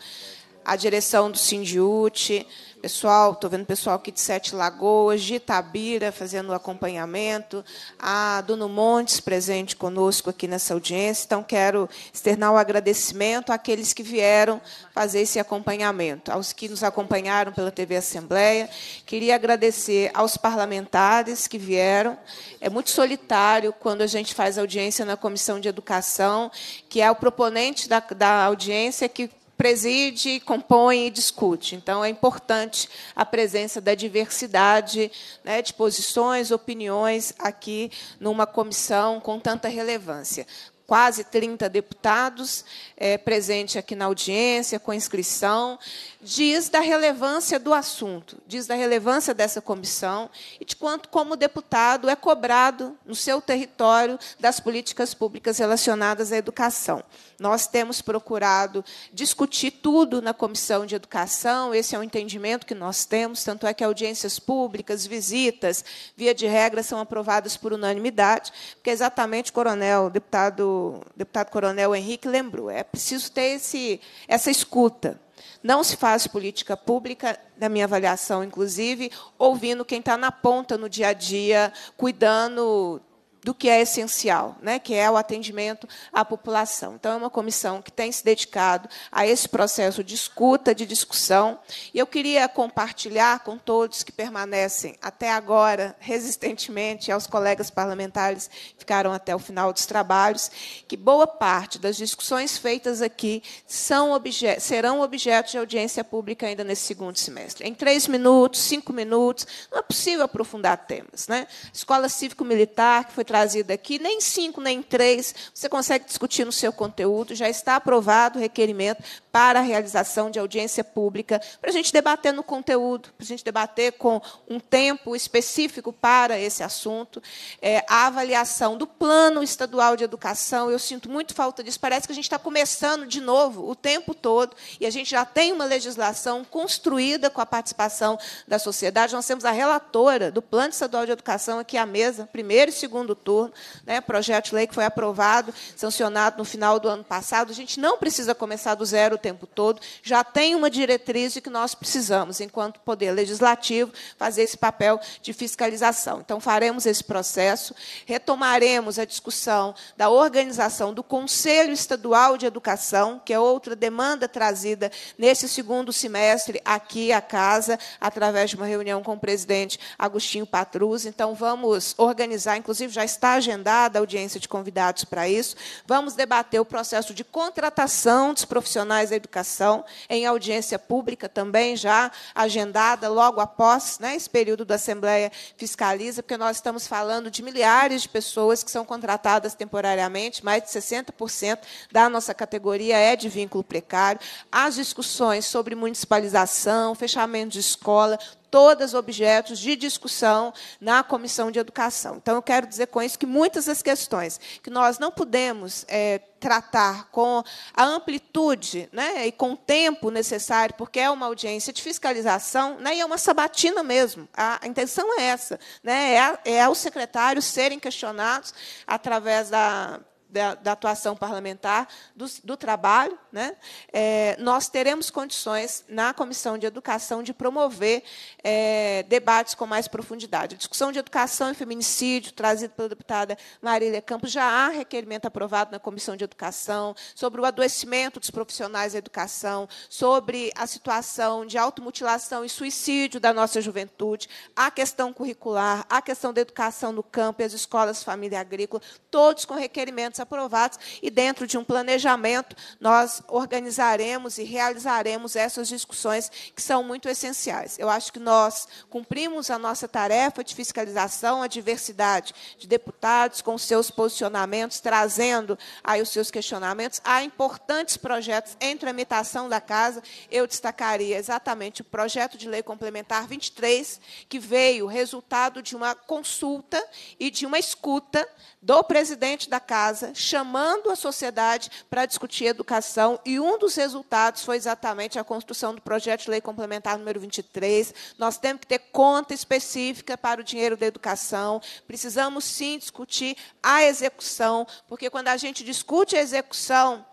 [SPEAKER 1] a direção do Sindiute, pessoal, estou vendo pessoal aqui de Sete Lagoas, de Itabira fazendo o acompanhamento, a Duno Montes presente conosco aqui nessa audiência. Então, quero externar o um agradecimento àqueles que vieram fazer esse acompanhamento, aos que nos acompanharam pela TV Assembleia. Queria agradecer aos parlamentares que vieram. É muito solitário quando a gente faz audiência na Comissão de Educação, que é o proponente da, da audiência que preside, compõe e discute. Então, é importante a presença da diversidade né, de posições, opiniões aqui numa comissão com tanta relevância quase 30 deputados é, eh, presentes aqui na audiência, com inscrição, diz da relevância do assunto, diz da relevância dessa comissão e de quanto, como deputado, é cobrado no seu território das políticas públicas relacionadas à educação. Nós temos procurado discutir tudo na comissão de educação, esse é o entendimento que nós temos, tanto é que audiências públicas, visitas, via de regra, são aprovadas por unanimidade, porque exatamente o coronel, deputado, deputado coronel Henrique lembrou, é preciso ter esse, essa escuta. Não se faz política pública, na minha avaliação, inclusive, ouvindo quem está na ponta no dia a dia, cuidando do que é essencial, né, que é o atendimento à população. Então, é uma comissão que tem se dedicado a esse processo de escuta, de discussão. E eu queria compartilhar com todos que permanecem até agora, resistentemente, aos colegas parlamentares que ficaram até o final dos trabalhos, que boa parte das discussões feitas aqui são obje serão objeto de audiência pública ainda nesse segundo semestre. Em três minutos, cinco minutos, não é possível aprofundar temas. Né? Escola Cívico-Militar, que foi trabalhada trazida aqui, nem cinco, nem três, você consegue discutir no seu conteúdo, já está aprovado o requerimento para a realização de audiência pública, para a gente debater no conteúdo, para a gente debater com um tempo específico para esse assunto, é, a avaliação do Plano Estadual de Educação. Eu sinto muito falta disso. Parece que a gente está começando de novo o tempo todo e a gente já tem uma legislação construída com a participação da sociedade. Nós temos a relatora do Plano Estadual de Educação aqui à mesa, primeiro e segundo turno, né, projeto de lei que foi aprovado, sancionado no final do ano passado. A gente não precisa começar do zero o tempo todo, já tem uma diretriz de que nós precisamos, enquanto poder legislativo, fazer esse papel de fiscalização. Então, faremos esse processo, retomaremos a discussão da organização do Conselho Estadual de Educação, que é outra demanda trazida nesse segundo semestre aqui à Casa, através de uma reunião com o presidente Agostinho Patrus. Então, vamos organizar, inclusive já está agendada a audiência de convidados para isso. Vamos debater o processo de contratação dos profissionais Nacionais da Educação, em audiência pública também já agendada logo após né, esse período da Assembleia Fiscaliza, porque nós estamos falando de milhares de pessoas que são contratadas temporariamente, mais de 60% da nossa categoria é de vínculo precário. As discussões sobre municipalização, fechamento de escola, todas objetos de discussão na Comissão de Educação. Então, eu quero dizer com isso que muitas das questões que nós não podemos é, tratar com a amplitude né, e com o tempo necessário, porque é uma audiência de fiscalização né, e é uma sabatina mesmo. A, a intenção é essa, né, é, é aos secretários serem questionados através da da, da atuação parlamentar, do, do trabalho, né, é, nós teremos condições, na Comissão de Educação, de promover é, debates com mais profundidade. A discussão de educação e feminicídio, trazido pela deputada Marília Campos, já há requerimento aprovado na Comissão de Educação sobre o adoecimento dos profissionais da educação, sobre a situação de automutilação e suicídio da nossa juventude, a questão curricular, a questão da educação no campo e as escolas família agrícola, todos com requerimentos aprovados aprovados e, dentro de um planejamento, nós organizaremos e realizaremos essas discussões que são muito essenciais. Eu acho que nós cumprimos a nossa tarefa de fiscalização, a diversidade de deputados com seus posicionamentos, trazendo aí os seus questionamentos. Há importantes projetos em tramitação da Casa. Eu destacaria exatamente o projeto de lei complementar 23, que veio resultado de uma consulta e de uma escuta do presidente da Casa mesa, chamando a sociedade para discutir educação, e um dos resultados foi exatamente a construção do projeto de lei complementar número 23. Nós temos que ter conta específica para o dinheiro da educação, precisamos sim discutir a execução, porque quando a gente discute a execução,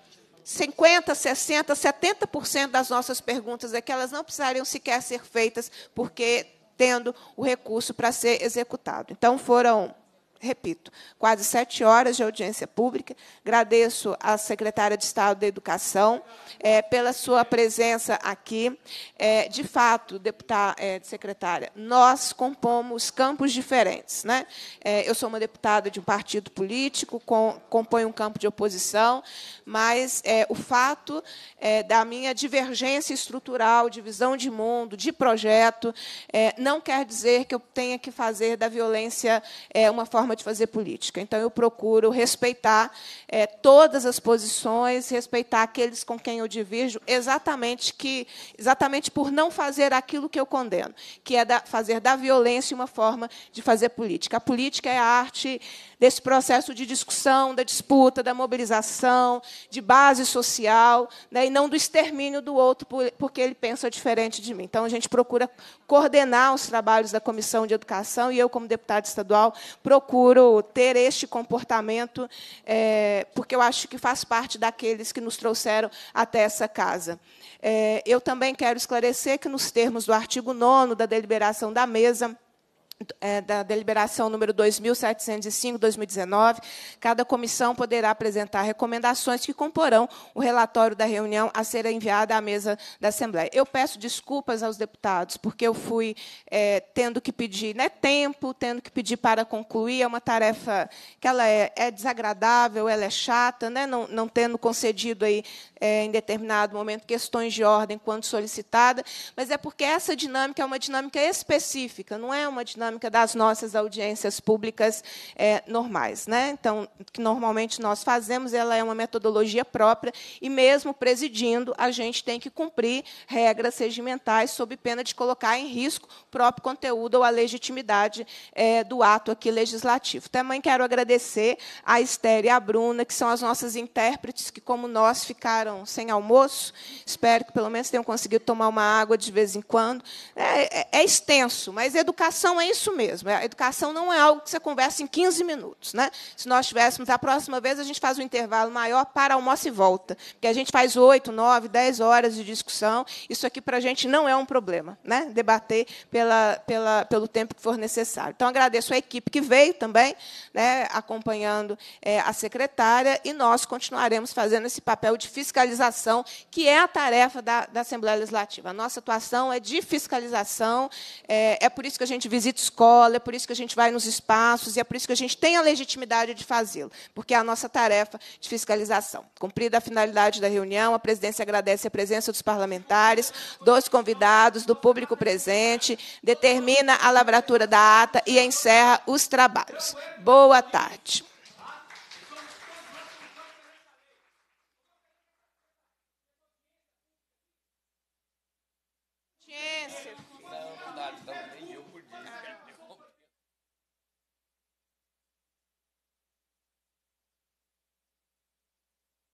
[SPEAKER 1] 50, 60, 70% das nossas perguntas é que elas não precisariam sequer ser feitas, porque tendo o recurso para ser executado. Então, foram repito, quase sete horas de audiência pública. Agradeço à secretária de Estado da Educação é, pela sua presença aqui. É, de fato, deputada, é, secretária, nós compomos campos diferentes. Né? É, eu sou uma deputada de um partido político, com, compõe um campo de oposição, mas é, o fato é, da minha divergência estrutural, de visão de mundo, de projeto, não quer dizer que eu tenha que fazer da violência uma forma de fazer política. Então, eu procuro respeitar é, todas as posições, respeitar aqueles com quem eu divirjo, exatamente, que, exatamente por não fazer aquilo que eu condeno, que é da, fazer da violência uma forma de fazer política. A política é a arte desse processo de discussão, da disputa, da mobilização, de base social, né, e não do extermínio do outro porque ele pensa diferente de mim. Então, a gente procura coordenar os trabalhos da Comissão de Educação e eu, como deputada estadual, procuro ter este comportamento, é, porque eu acho que faz parte daqueles que nos trouxeram até essa casa. É, eu também quero esclarecer que, nos termos do artigo 9 da deliberação da mesa, é, da deliberação número 2705/2019, cada comissão poderá apresentar recomendações que comporão o relatório da reunião a ser enviada à mesa da Assembleia. Eu peço desculpas aos deputados, porque eu fui é, tendo que pedir né, tempo, tendo que pedir para concluir, é uma tarefa que ela é, é desagradável, ela é chata, né, não, não tendo concedido aí é, em determinado momento questões de ordem quando solicitada, mas é porque essa dinâmica é uma dinâmica específica, não é uma dinâmica dinâmica das nossas audiências públicas é, normais. Né? Então, o que normalmente nós fazemos, ela é uma metodologia própria, e mesmo presidindo, a gente tem que cumprir regras regimentais sob pena de colocar em risco o próprio conteúdo ou a legitimidade é, do ato aqui legislativo. Também quero agradecer a Esther e a Bruna, que são as nossas intérpretes, que, como nós, ficaram sem almoço. Espero que, pelo menos, tenham conseguido tomar uma água de vez em quando. É, é, é extenso, mas educação é isso mesmo. É, a educação não é algo que você conversa em 15 minutos. Né? Se nós tivéssemos, a próxima vez a gente faz um intervalo maior para almoço e volta, porque a gente faz 8, 9, 10 horas de discussão. Isso aqui, para a gente, não é um problema. Né? Debater pela, pela, pelo tempo que for necessário. Então, agradeço a equipe que veio também, né, acompanhando é, a secretária, e nós continuaremos fazendo esse papel de fiscalização, que é a tarefa da, da Assembleia Legislativa. A nossa atuação é de fiscalização, é, é por isso que a gente visita escola, é por isso que a gente vai nos espaços e é por isso que a gente tem a legitimidade de fazê-lo, porque é a nossa tarefa de fiscalização. Cumprida a finalidade da reunião, a presidência agradece a presença dos parlamentares, dos convidados, do público presente, determina a lavratura da ata e encerra os trabalhos. Boa tarde.